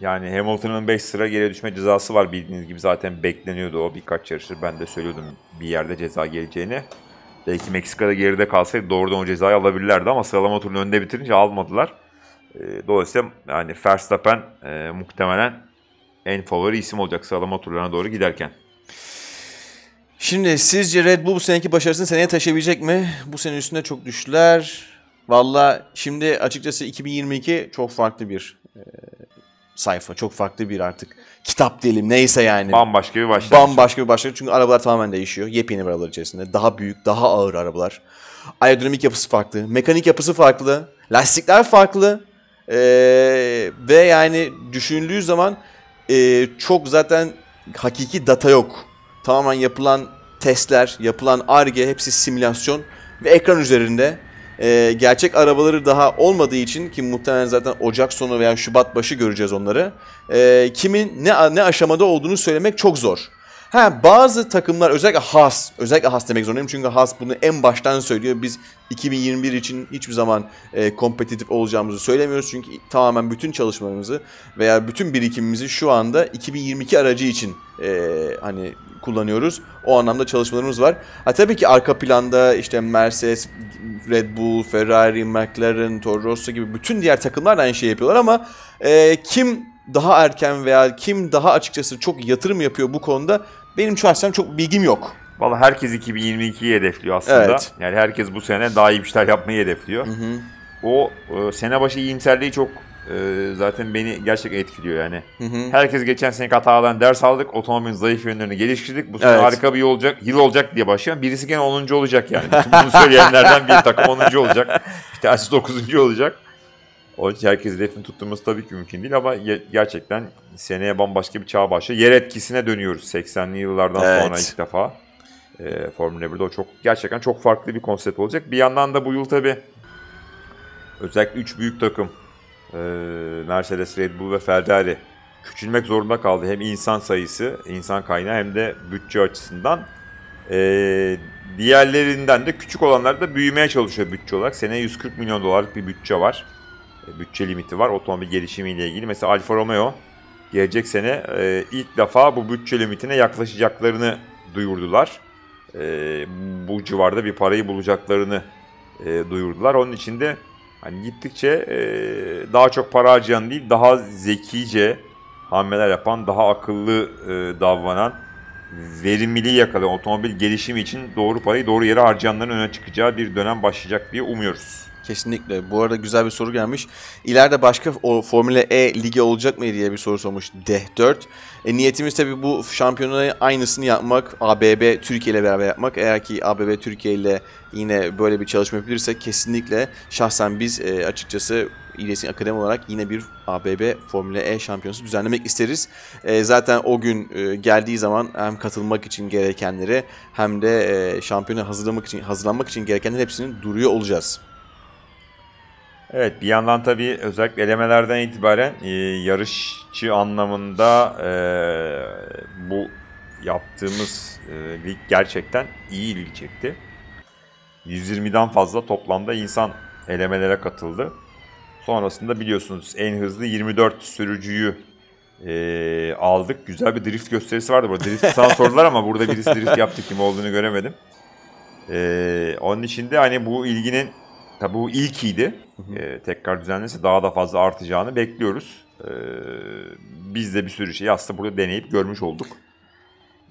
Speaker 2: Yani Hamilton'ın 5 sıra geri düşme cezası var bildiğiniz gibi zaten bekleniyordu o birkaç yarıştır. Ben de söylüyordum bir yerde ceza geleceğini. Belki Meksika'da geride kalsaydı doğrudan o cezayı alabilirlerdi ama sıralama turunu önde bitirince almadılar. Ee, dolayısıyla yani Verstappen e, muhtemelen en favori isim olacak sıralama turlarına doğru giderken.
Speaker 1: Şimdi sizce Red Bull bu seneki başarısını seneye taşıyabilecek mi? Bu sene üstünde çok düştüler. Valla şimdi açıkçası 2022 çok farklı bir e, sayfa. Çok farklı bir artık kitap diyelim neyse yani. Bambaşka
Speaker 2: bir başlangıç. Bambaşka bir
Speaker 1: başlangıç çünkü arabalar tamamen değişiyor. Yepyeni arabalar içerisinde. Daha büyük, daha ağır arabalar. Aerodinamik yapısı farklı, mekanik yapısı farklı, lastikler farklı. Ee, ve yani düşünüldüğü zaman e, çok zaten hakiki data yok. Tamamen yapılan testler, yapılan ARGE hepsi simülasyon ve ekran üzerinde e, gerçek arabaları daha olmadığı için ki muhtemelen zaten Ocak sonu veya Şubat başı göreceğiz onları. E, kimin ne ne aşamada olduğunu söylemek çok zor. Ha bazı takımlar özellikle Haas, özellikle Haas demek zorundayım çünkü Haas bunu en baştan söylüyor. Biz 2021 için hiçbir zaman e, kompetitif olacağımızı söylemiyoruz çünkü tamamen bütün çalışmalarımızı veya bütün birikimimizi şu anda 2022 aracı için e, hani kullanıyoruz. O anlamda çalışmalarımız var. Ha tabii ki arka planda işte Mercedes, Red Bull, Ferrari, McLaren, Toro Rosso gibi bütün diğer takımlar da aynı şey yapıyorlar ama e, kim daha erken veya kim daha açıkçası çok yatırım yapıyor bu konuda benim şu
Speaker 2: şahsen çok bilgim yok. Valla herkes 2022'yi hedefliyor aslında. Evet. Yani herkes bu sene daha iyi işler yapmayı hedefliyor. Hı hı. O e, sene başı iyimserliği çok e, zaten beni gerçek etkiliyor yani. Hı hı. Herkes geçen seneki hatalardan ders aldık. Otomobilin zayıf yönlerini geliştirdik. Bu sene evet. harika bir yıl olacak, yıl olacak diye başlayan birisi gene 10. olacak yani. Bütün bunu söyleyenlerden bir takım 10. olacak. Bir tanesi 9. olacak. Onun için herkes hedefini tutturması tabii ki mümkün değil ama gerçekten seneye bambaşka bir çağ başlıyor. Yer etkisine dönüyoruz 80'li yıllardan evet. sonra ilk defa. E, Formula 1'de o çok gerçekten çok farklı bir konsept olacak. Bir yandan da bu yıl tabii özellikle 3 büyük takım e, Mercedes, Red Bull ve Ferrari küçülmek zorunda kaldı. Hem insan sayısı, insan kaynağı hem de bütçe açısından. Ee, diğerlerinden de küçük olanlar da büyümeye çalışıyor bütçe olarak. Seneye 140 milyon dolarlık bir bütçe var bütçe limiti var otomobil gelişimiyle ilgili. Mesela Alfa Romeo gelecek sene e, ilk defa bu bütçe limitine yaklaşacaklarını duyurdular. E, bu civarda bir parayı bulacaklarını e, duyurdular. Onun için de hani gittikçe e, daha çok para harcayan değil, daha zekice hamleler yapan, daha akıllı e, davranan, verimliliği yakalayan, otomobil gelişimi için doğru parayı doğru yere harcayanların öne çıkacağı bir dönem başlayacak diye umuyoruz. Kesinlikle. Bu arada güzel bir soru gelmiş. İleride başka o Formula E
Speaker 1: ligi olacak mı diye bir soru sormuş d 4 E, niyetimiz tabii bu şampiyonayı aynısını yapmak. ABB Türkiye ile beraber yapmak. Eğer ki ABB Türkiye ile yine böyle bir çalışma yapabilirsek kesinlikle şahsen biz e, açıkçası İLES'in akademi olarak yine bir ABB Formula E şampiyonası düzenlemek isteriz. E, zaten o gün e, geldiği zaman hem katılmak için gerekenleri hem de e, şampiyona hazırlamak için hazırlanmak için gerekenlerin hepsinin duruyor
Speaker 2: olacağız. Evet bir yandan tabii özellikle elemelerden itibaren e, yarışçı anlamında e, bu yaptığımız e, lig gerçekten iyi ilgi çekti. 120'den fazla toplamda insan elemelere katıldı. Sonrasında biliyorsunuz en hızlı 24 sürücüyü e, aldık. Güzel bir drift gösterisi vardı burada. Drift sana sordular ama burada birisi drift yaptı kim olduğunu göremedim. E, onun içinde hani bu ilginin tabi bu ilkiydi e, tekrar düzenlense daha da fazla artacağını bekliyoruz. E, biz de bir sürü şeyi aslında burada deneyip görmüş olduk.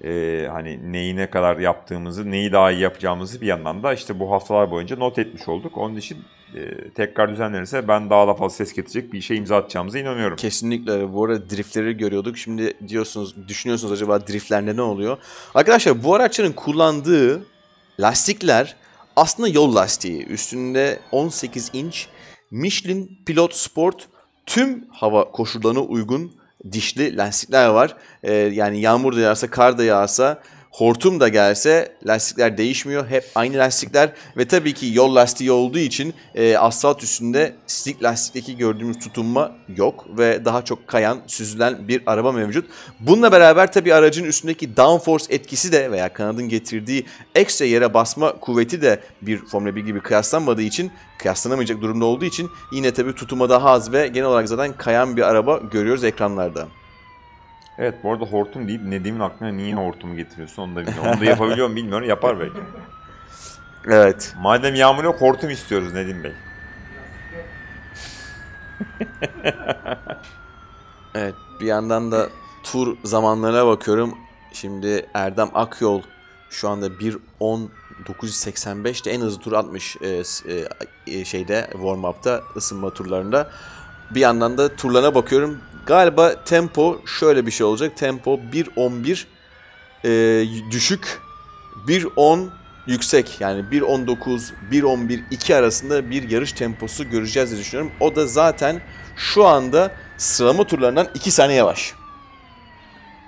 Speaker 2: E, hani neyi ne kadar yaptığımızı, neyi daha iyi yapacağımızı bir yandan da işte bu haftalar boyunca not etmiş olduk. Onun için e, tekrar düzenlenirse ben daha da fazla ses getirecek bir şey imza atacağımıza inanıyorum. Kesinlikle. Bu arada driftleri görüyorduk. Şimdi diyorsunuz, düşünüyorsunuz acaba driftlerde ne oluyor?
Speaker 1: Arkadaşlar bu araçların kullandığı lastikler aslında yol lastiği. Üstünde 18 inç Michelin Pilot Sport tüm hava koşullarına uygun dişli lastikler var. E, yani yağmur da yağarsa, kar da yağarsa hortum da gelse lastikler değişmiyor. Hep aynı lastikler ve tabii ki yol lastiği olduğu için e, asfalt üstünde slick lastikteki gördüğümüz tutunma yok ve daha çok kayan, süzülen bir araba mevcut. Bununla beraber tabii aracın üstündeki downforce etkisi de veya kanadın getirdiği ekstra yere basma kuvveti de bir Formula 1 gibi kıyaslanmadığı için kıyaslanamayacak durumda olduğu için yine tabii tutuma daha az ve genel olarak zaten kayan bir araba
Speaker 2: görüyoruz ekranlarda. Evet bu arada hortum deyip Nedim'in aklına niye hortumu getiriyorsun onu da bilmiyorum. Onu da yapabiliyor mu bilmiyorum yapar belki. Evet. Madem yağmur yok hortum istiyoruz Nedim Bey.
Speaker 1: evet bir yandan da tur zamanlarına bakıyorum. Şimdi Erdem Akyol şu anda 1.10.985'te en hızlı tur atmış e, e, e, şeyde warm-up'ta ısınma turlarında. Bir yandan da turlarına bakıyorum Galiba tempo şöyle bir şey olacak. Tempo 1.11 e, düşük, 1.10 yüksek. Yani 1.19, 1.11, 2 arasında bir yarış temposu göreceğiz diye düşünüyorum. O da zaten şu anda sıralama
Speaker 2: turlarından 2 saniye yavaş.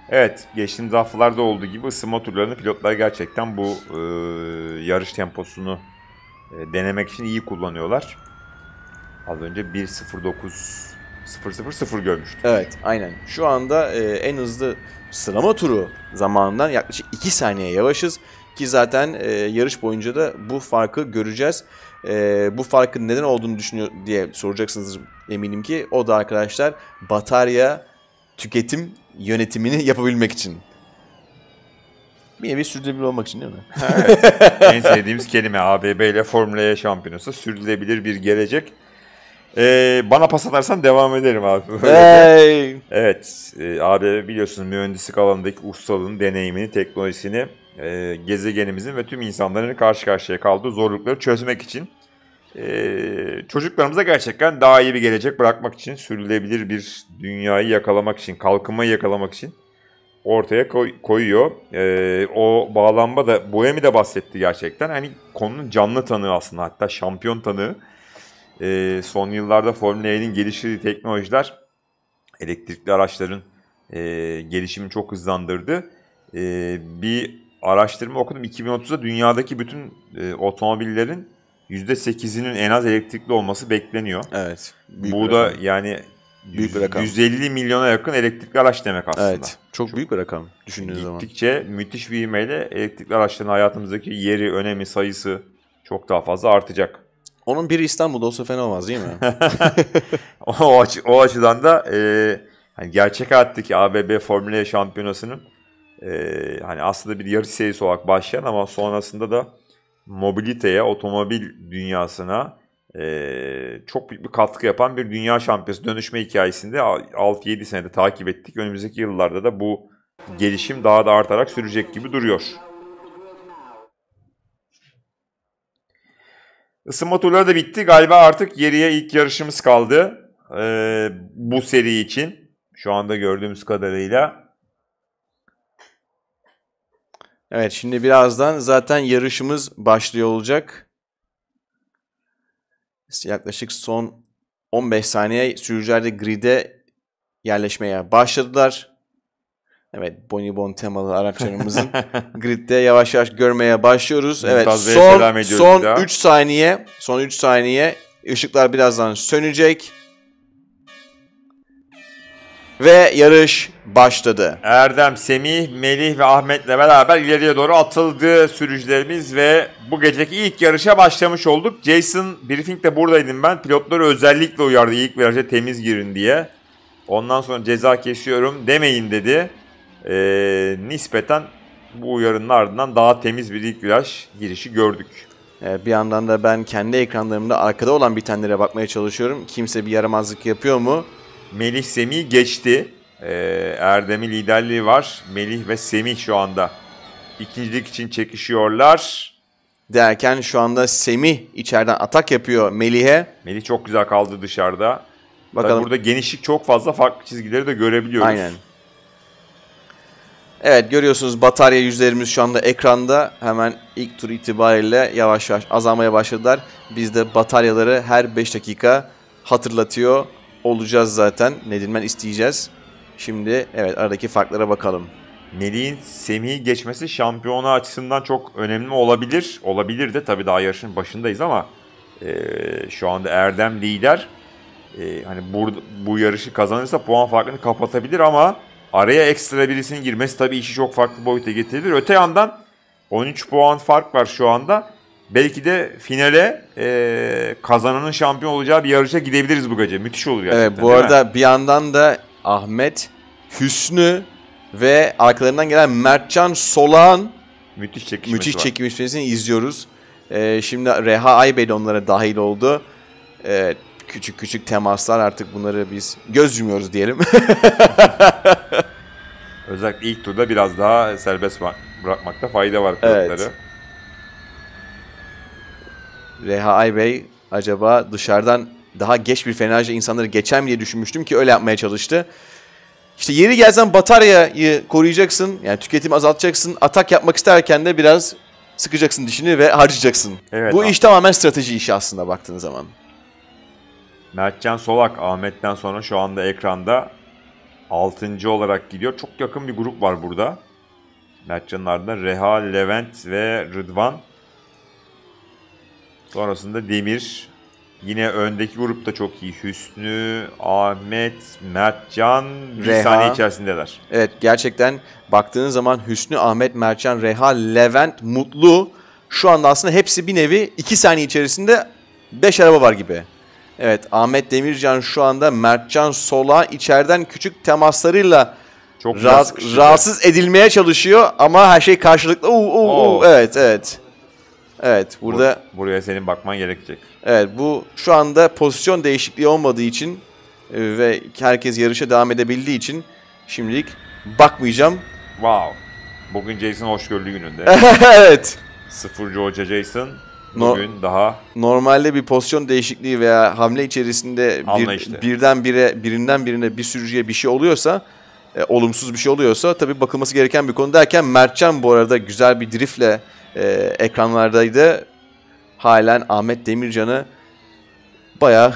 Speaker 2: Evet, geçtiğimiz haftalarda olduğu gibi ısınma turlarını pilotlar gerçekten bu e, yarış temposunu e, denemek için iyi kullanıyorlar. Az önce 1.09 0-0-0 görmüştük.
Speaker 1: Evet aynen. Şu anda e, en hızlı sıralama turu zamanından yaklaşık 2 saniye yavaşız. Ki zaten e, yarış boyunca da bu farkı göreceğiz. E, bu farkın neden olduğunu düşünüyor diye soracaksınız eminim ki. O da arkadaşlar batarya tüketim yönetimini yapabilmek için. Bir nevi sürdürülebilir olmak için değil mi? Evet.
Speaker 2: en sevdiğimiz kelime ABB ile Formula E şampiyonası sürdürülebilir bir gelecek. Ee, bana pas atarsan devam ederim abi. Hey. evet, e, ABB biliyorsunuz mühendislik alanındaki ustalığın deneyimini, teknolojisini e, gezegenimizin ve tüm insanların karşı karşıya kaldığı zorlukları çözmek için e, çocuklarımıza gerçekten daha iyi bir gelecek bırakmak için, sürülebilir bir dünyayı yakalamak için, kalkınmayı yakalamak için ortaya koy, koyuyor. E, o bağlanma da, Boemi de bahsetti gerçekten. Hani konunun canlı tanığı aslında hatta şampiyon tanığı e, son yıllarda Formula 1'in geliştirdiği teknolojiler elektrikli araçların e, gelişimini çok hızlandırdı. E, bir araştırma okudum. 2030'da dünyadaki bütün e, otomobillerin %8'inin en az elektrikli olması bekleniyor. Evet. Bu da rakam. yani büyük 100, rakam. 150 milyona yakın elektrikli araç demek aslında. Evet. Çok, çok büyük bir rakam düşündüğünüz zaman. Gittikçe müthiş bir ivmeyle elektrikli araçların hayatımızdaki yeri, önemi, sayısı çok daha fazla artacak. Onun biri İstanbul'da olsa fena olmaz değil mi? o, aç, o açıdan da e, hani gerçek hayattaki ABB Formula e Şampiyonası'nın e, hani aslında bir yarış serisi olarak başlayan ama sonrasında da mobiliteye, otomobil dünyasına e, çok büyük bir katkı yapan bir dünya şampiyonası dönüşme hikayesinde 6-7 senede takip ettik. Önümüzdeki yıllarda da bu gelişim daha da artarak sürecek gibi duruyor. Isınma turları da bitti. Galiba artık geriye ilk yarışımız kaldı. Ee, bu seri için. Şu anda gördüğümüz kadarıyla.
Speaker 1: Evet şimdi birazdan zaten yarışımız başlıyor olacak. Yaklaşık son 15 saniye sürücüler de grid'e yerleşmeye başladılar. Evet bonibon temalı araçlarımızın gridde yavaş yavaş görmeye başlıyoruz. Evet son, son 3 saniye son 3 saniye ışıklar birazdan sönecek. Ve yarış başladı.
Speaker 2: Erdem, Semih, Melih ve Ahmet'le beraber ileriye doğru atıldı sürücülerimiz ve bu geceki ilk yarışa başlamış olduk. Jason briefingde buradaydım ben. Pilotları özellikle uyardı ilk viraja temiz girin diye. Ondan sonra ceza kesiyorum demeyin dedi e, nispeten bu uyarının ardından daha temiz bir ilk viraj girişi gördük. Ee, bir yandan da ben kendi ekranlarımda arkada olan bitenlere bakmaya çalışıyorum. Kimse bir yaramazlık yapıyor mu? Melih Semih geçti. Ee, liderliği var. Melih ve Semih şu anda ikincilik için çekişiyorlar. Derken şu anda Semih içeriden atak yapıyor Melih'e. Melih çok güzel kaldı dışarıda. Bakalım. Tabii burada genişlik çok fazla farklı çizgileri de görebiliyoruz. Aynen. Evet görüyorsunuz batarya yüzlerimiz
Speaker 1: şu anda ekranda. Hemen ilk tur itibariyle yavaş yavaş azalmaya başladılar. Biz de bataryaları her 5 dakika hatırlatıyor olacağız zaten. Nedilmen
Speaker 2: isteyeceğiz. Şimdi evet aradaki farklara bakalım. Melih'in Semih'i geçmesi şampiyona açısından çok önemli olabilir. Olabilir de tabii daha yarışın başındayız ama e, şu anda Erdem lider. E, hani bu, bu yarışı kazanırsa puan farkını kapatabilir ama Araya ekstra birisinin girmesi tabii işi çok farklı boyuta getirebilir. Öte yandan 13 puan fark var şu anda. Belki de finale e, kazananın şampiyon olacağı bir yarışa gidebiliriz bu gece. Müthiş olur gerçekten. Evet bu arada mi? bir yandan da
Speaker 1: Ahmet, Hüsnü ve arkalarından gelen Mertcan Solağan müthiş çekişmesi müthiş çekilmişlerini çekişmesini izliyoruz. E, şimdi Reha Aybel onlara dahil oldu. Evet küçük küçük temaslar artık bunları biz göz yumuyoruz diyelim.
Speaker 2: Özellikle ilk turda biraz daha serbest bırakmakta fayda var pilotları. Evet. Rehai Bey
Speaker 1: acaba dışarıdan daha geç bir frenajla insanları geçer mi diye düşünmüştüm ki öyle yapmaya çalıştı. İşte yeri gelsen bataryayı koruyacaksın. Yani tüketimi azaltacaksın. Atak yapmak isterken de biraz sıkacaksın dişini ve harcayacaksın. Evet, Bu iş
Speaker 2: tamamen strateji işi aslında baktığın zaman. Mertcan Solak Ahmet'ten sonra şu anda ekranda 6. olarak gidiyor. Çok yakın bir grup var burada. Mertcan'ın ardından Reha, Levent ve Rıdvan. Sonrasında Demir. Yine öndeki grup da çok iyi. Hüsnü, Ahmet, Mertcan bir Reha. saniye içerisindeler. Evet gerçekten baktığın zaman Hüsnü, Ahmet, Mertcan,
Speaker 1: Reha, Levent, Mutlu şu anda aslında hepsi bir nevi 2 saniye içerisinde 5 araba var gibi. Evet Ahmet Demircan şu anda Mertcan sola içeriden küçük temaslarıyla çok rahatsız, rahatsız edilmeye çalışıyor ama her şey karşılıklı. Uu, uu, uu. Evet evet. Evet burada...
Speaker 2: Bur buraya senin bakman gerekecek.
Speaker 1: Evet bu şu anda pozisyon değişikliği olmadığı için e, ve herkes yarışa devam
Speaker 2: edebildiği için şimdilik bakmayacağım. Wow. Bugün Jason hoşgörülü gününde. evet. Sıfırcı hoca Jason No- daha
Speaker 1: normalde bir pozisyon değişikliği veya hamle içerisinde bir, birden bire birinden birine bir sürücüye bir şey oluyorsa e, olumsuz bir şey oluyorsa tabii bakılması gereken bir konu derken Mertcan bu arada güzel bir driftle e, ekranlardaydı. Halen Ahmet Demircan'ı bayağı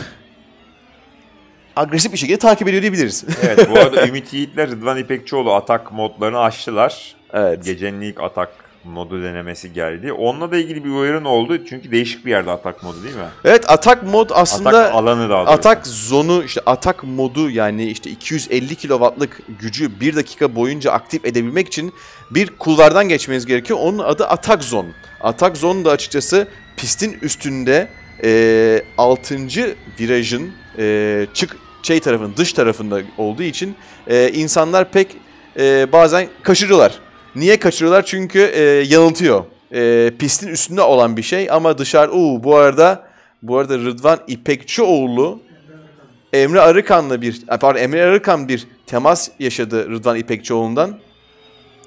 Speaker 1: agresif bir şekilde takip ediyor diyebiliriz. evet bu arada
Speaker 2: Ümit Yiğitler Rıdvan İpekçioğlu atak modlarını açtılar. Evet. Gecenin ilk atak modu denemesi geldi. Onunla da ilgili bir uyarın oldu. Çünkü değişik bir yerde atak modu değil mi?
Speaker 1: Evet atak mod aslında atak alanı da atak zonu işte atak modu yani işte 250 kilowattlık gücü 1 dakika boyunca aktif edebilmek için bir kulvardan geçmeniz gerekiyor. Onun adı atak zon. Atak zon da açıkçası pistin üstünde e, 6. virajın e, çık şey tarafın dış tarafında olduğu için e, insanlar pek e, bazen kaşırıyorlar Niye kaçırıyorlar? Çünkü e, yanıltıyor. E, pistin üstünde olan bir şey ama dışarı... Uu, bu arada bu arada Rıdvan İpekçioğlu Emre Arıkan'la bir e, pardon Emre Arıkan bir temas yaşadı Rıdvan İpekçioğlu'ndan.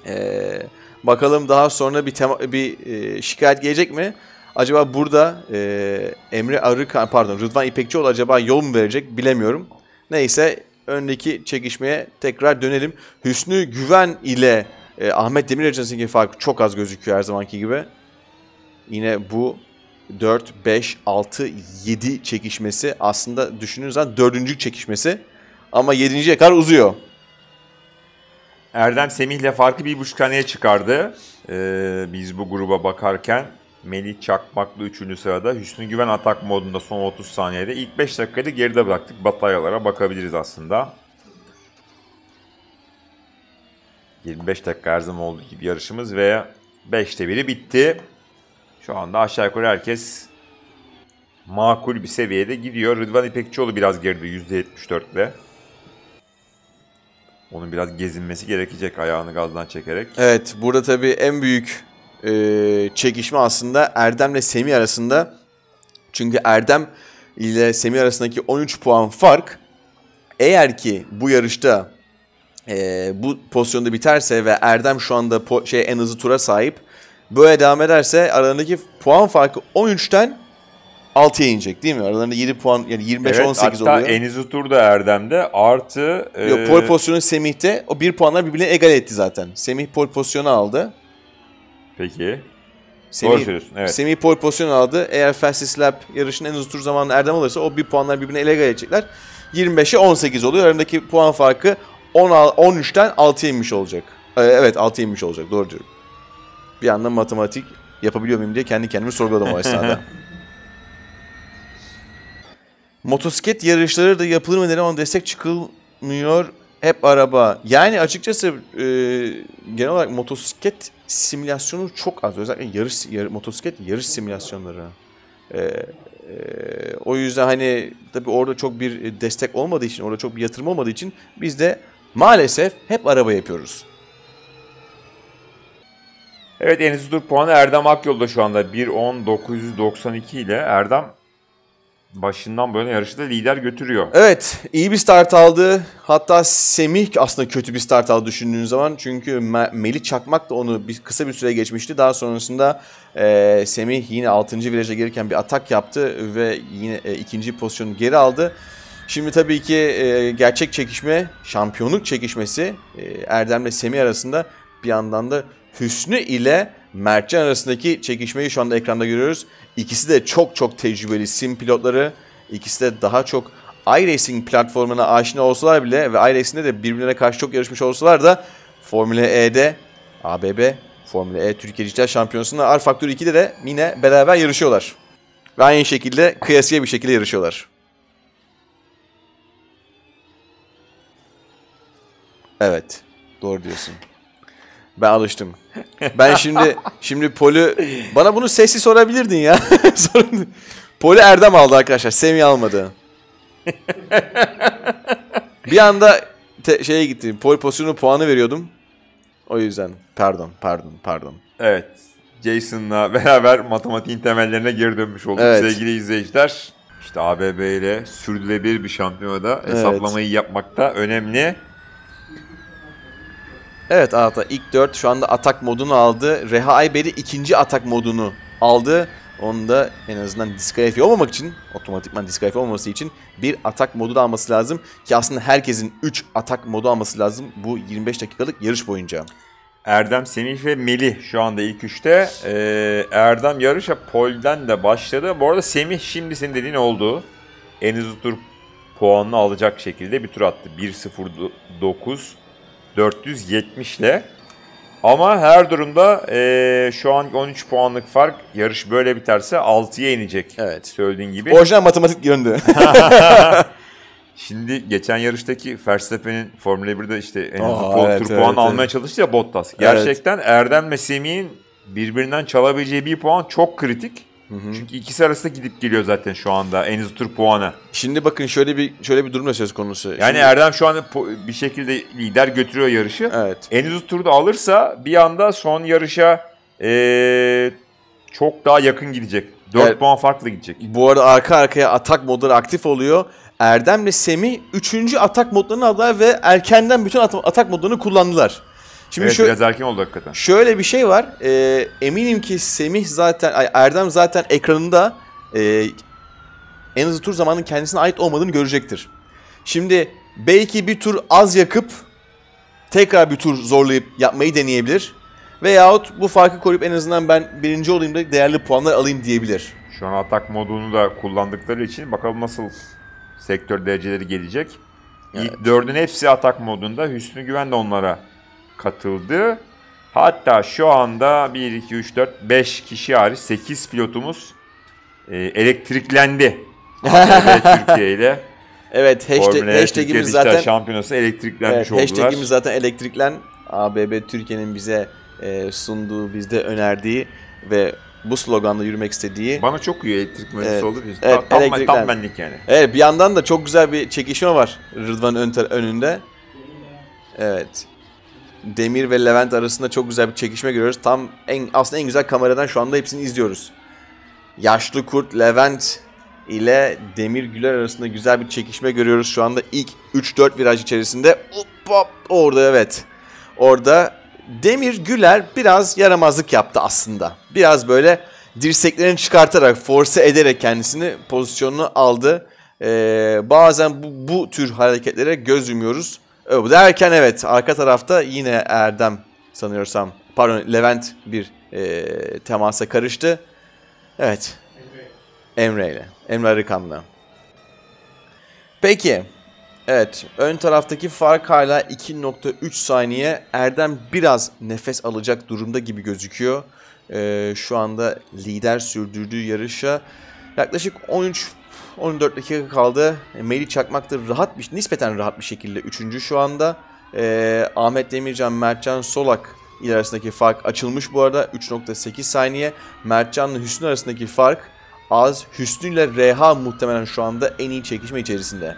Speaker 1: Ee, bakalım daha sonra bir tema, bir e, şikayet gelecek mi? Acaba burada e, Emre Arıkan pardon Rıdvan İpekçioğlu acaba yol mu verecek bilemiyorum. Neyse öndeki çekişmeye tekrar dönelim. Hüsnü Güven ile e, Ahmet Demir arasındaki fark çok az gözüküyor her zamanki gibi. Yine bu 4, 5, 6, 7 çekişmesi aslında düşündüğünüz zaman 4. çekişmesi. Ama 7.ye kadar
Speaker 2: uzuyor. Erdem Semih'le farkı bir buçuk haneye çıkardı. Ee, biz bu gruba bakarken Melih Çakmaklı 3. sırada. Hüsnü Güven atak modunda son 30 saniyede. ilk 5 dakikayı geride bıraktık. Bataryalara bakabiliriz aslında. 25 dakika her zaman olduğu gibi yarışımız ve 5'te biri bitti. Şu anda aşağı yukarı herkes makul bir seviyede gidiyor. Rıdvan İpekçioğlu biraz geride %74 ile. Onun biraz gezinmesi gerekecek ayağını gazdan çekerek. Evet burada tabii en
Speaker 1: büyük e, çekişme aslında Erdem ile Semih arasında. Çünkü Erdem ile Semih arasındaki 13 puan fark eğer ki bu yarışta e, bu pozisyonda biterse ve Erdem şu anda şey en hızlı tura sahip böyle devam ederse aralarındaki puan farkı 13'ten 6'ya inecek
Speaker 2: değil mi? Aralarında 7 puan yani 25-18 evet, oluyor. Hatta en hızlı tur da Erdem'de artı... E... pol
Speaker 1: pozisyonu Semih'te o bir puanlar birbirine egal etti zaten. Semih pol pozisyonu aldı.
Speaker 2: Peki. Semih, Doğru söylüyorsun. Evet.
Speaker 1: Semih pol pozisyonu aldı. Eğer Fastest Lap yarışın en hızlı tur zamanı Erdem alırsa o bir puanlar birbirine egal edecekler. 25'e 18 oluyor. Aramdaki puan farkı 13'ten 6'ya inmiş olacak. Ee, evet 6'ya inmiş olacak doğru diyorum. Bir yandan matematik yapabiliyor muyum diye kendi kendimi sorguladım o esnada. Motosiklet yarışları da yapılır mı derim ama destek çıkılmıyor hep araba. Yani açıkçası e, genel olarak motosiklet simülasyonu çok az. Özellikle yarış yar, motosiklet yarış simülasyonları. E, e, o yüzden hani tabii orada çok bir destek olmadığı için, orada çok bir yatırım olmadığı için biz de
Speaker 2: Maalesef hep araba yapıyoruz. Evet en hızlı tur puanı Erdem Akyol'da şu anda 1.10.992 ile Erdem başından böyle yarışta lider götürüyor. Evet iyi bir start aldı. Hatta
Speaker 1: Semih aslında kötü bir start aldı düşündüğün zaman. Çünkü Me- Melih Çakmak da onu bir, kısa bir süre geçmişti. Daha sonrasında e, Semih yine 6. viraja gelirken bir atak yaptı ve yine e, ikinci pozisyonu geri aldı. Şimdi tabii ki e, gerçek çekişme, şampiyonluk çekişmesi e, Erdem ile arasında bir yandan da Hüsnü ile Mertcan arasındaki çekişmeyi şu anda ekranda görüyoruz. İkisi de çok çok tecrübeli sim pilotları. İkisi de daha çok iRacing platformuna aşina olsalar bile ve iRacing'de de birbirlerine karşı çok yarışmış olsalar da Formula E'de ABB Formula E Türkiye Dijital Şampiyonası'nda R Factor 2'de de yine beraber yarışıyorlar. Ve aynı şekilde kıyasıya bir şekilde yarışıyorlar. Evet. Doğru diyorsun. Ben alıştım. Ben şimdi şimdi Pol'ü bana bunu sesli sorabilirdin ya. Pol'ü Erdem aldı arkadaşlar. Semih almadı. bir anda
Speaker 2: te- şeye gittim. Pol pozisyonu puanı veriyordum. O yüzden pardon pardon pardon. Evet. Jason'la beraber matematiğin temellerine geri dönmüş olduk evet. sevgili izleyiciler. İşte ABB ile sürdürülebilir bir şampiyonada evet. hesaplamayı yapmak da önemli. Evet Ata ilk 4 şu anda atak modunu aldı. Reha
Speaker 1: Ayberi ikinci atak modunu aldı. Onu da en azından diskalifiye olmamak için, otomatikman diskalifiye olmaması için bir atak modu da alması lazım. Ki aslında herkesin 3 atak
Speaker 2: modu alması lazım bu 25 dakikalık yarış boyunca. Erdem, Semih ve Melih şu anda ilk üçte. Ee, Erdem yarışa polden de başladı. Bu arada Semih şimdi senin dediğin oldu. En hızlı tur puanını alacak şekilde bir tur attı. 1.09 470 ile. Ama her durumda e, şu an 13 puanlık fark yarış böyle biterse 6'ya inecek. Evet. Söylediğin gibi. Orijinal matematik göründü. Şimdi geçen yarıştaki Verstappen'in Formula 1'de işte en hızlı Aa, evet, tur evet, puan evet. almaya çalıştı ya Bottas. Gerçekten evet. Erdem ve Semih'in birbirinden çalabileceği bir puan çok kritik. Hı hı. Çünkü ikisi arasında gidip geliyor zaten şu anda en hızlı tur puanı. Şimdi bakın şöyle bir şöyle bir durum da söz konusu. Yani Şimdi... Erdem şu an bir şekilde lider götürüyor yarışı. Evet. En hızlı turu alırsa bir anda son yarışa ee, çok daha yakın gidecek. 4 evet. puan farklı gidecek. Bu arada arka
Speaker 1: arkaya atak modları aktif oluyor. Erdem ve Semi 3. atak modlarını aldılar ve erkenden bütün atak modlarını kullandılar. Şimdi evet, şu, biraz
Speaker 2: erken oldu hakikaten.
Speaker 1: Şöyle bir şey var. E, eminim ki Semih zaten, Erdem zaten ekranında e, en hızlı tur zamanının kendisine ait olmadığını görecektir. Şimdi belki bir tur az yakıp tekrar bir tur zorlayıp yapmayı deneyebilir. Veyahut bu farkı koruyup
Speaker 2: en azından ben birinci olayım da değerli puanlar alayım diyebilir. Şu an atak modunu da kullandıkları için bakalım nasıl sektör dereceleri gelecek. Evet. İlk dördün hepsi atak modunda. Hüsnü Güven de onlara katıldı. Hatta şu anda 1, 2, 3, 4, 5 kişi hariç 8 pilotumuz e, elektriklendi. Ee, Türkiye ile. Evet hashtag, Formüle hashtagimiz Türkiye zaten şampiyonası elektriklenmiş evet, oldular. Hashtagimiz
Speaker 1: zaten elektriklen ABB Türkiye'nin bize e, sunduğu, bizde önerdiği ve bu sloganla yürümek istediği. Bana çok iyi elektrik mühendisi evet, olur. Evet, tam, tam, tam benlik yani. Evet bir yandan da çok güzel bir çekişme var Rıdvan ön, önünde. Evet. Demir ve Levent arasında çok güzel bir çekişme görüyoruz. Tam en aslında en güzel kameradan şu anda hepsini izliyoruz. Yaşlı Kurt Levent ile Demir Güler arasında güzel bir çekişme görüyoruz. Şu anda ilk 3-4 viraj içerisinde hop hop orada evet. Orada Demir Güler biraz yaramazlık yaptı aslında. Biraz böyle dirseklerini çıkartarak, force ederek kendisini pozisyonunu aldı. Ee, bazen bu, bu tür hareketlere göz yumuyoruz. Derken evet arka tarafta yine Erdem sanıyorsam pardon Levent bir e, temasa karıştı. Evet. Emre ile. Emre Arıkan'la. Peki. Evet. Ön taraftaki fark hala 2.3 saniye. Erdem biraz nefes alacak durumda gibi gözüküyor. Ee, şu anda lider sürdürdüğü yarışa yaklaşık 13 14 dakika kaldı. E, Meli Çakmak rahat bir, nispeten rahat bir şekilde 3. şu anda. E, Ahmet Demircan, Mertcan Solak il arasındaki fark açılmış bu arada. 3.8 saniye. Mertcan'la Hüsnü arasındaki fark az. Hüsnü ile Reha muhtemelen şu anda en iyi çekişme içerisinde.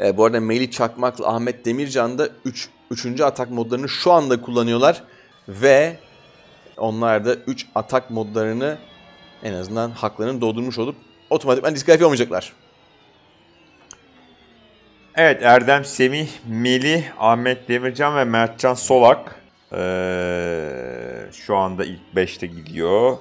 Speaker 1: E, bu arada Meli Çakmak'la Ahmet Demircan da 3. Üç, atak modlarını şu anda kullanıyorlar. Ve onlar da 3 atak modlarını en azından haklarını doldurmuş olup otomatikman diskalifiye olmayacaklar.
Speaker 2: Evet Erdem Semih, Meli Ahmet Demircan ve Mertcan Solak ee, şu anda ilk 5'te gidiyor.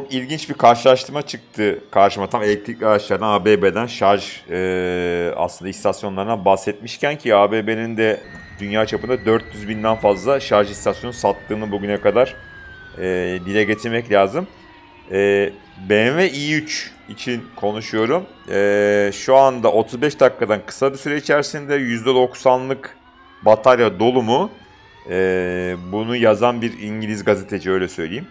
Speaker 2: çok ilginç bir karşılaştırma çıktı karşıma. Tam elektrikli araçlardan ABB'den şarj e, aslında istasyonlarından bahsetmişken ki ABB'nin de dünya çapında 400 binden fazla şarj istasyonu sattığını bugüne kadar e, dile getirmek lazım. E, BMW i3 için konuşuyorum. E, şu anda 35 dakikadan kısa bir süre içerisinde %90'lık batarya dolumu e, bunu yazan bir İngiliz gazeteci öyle söyleyeyim.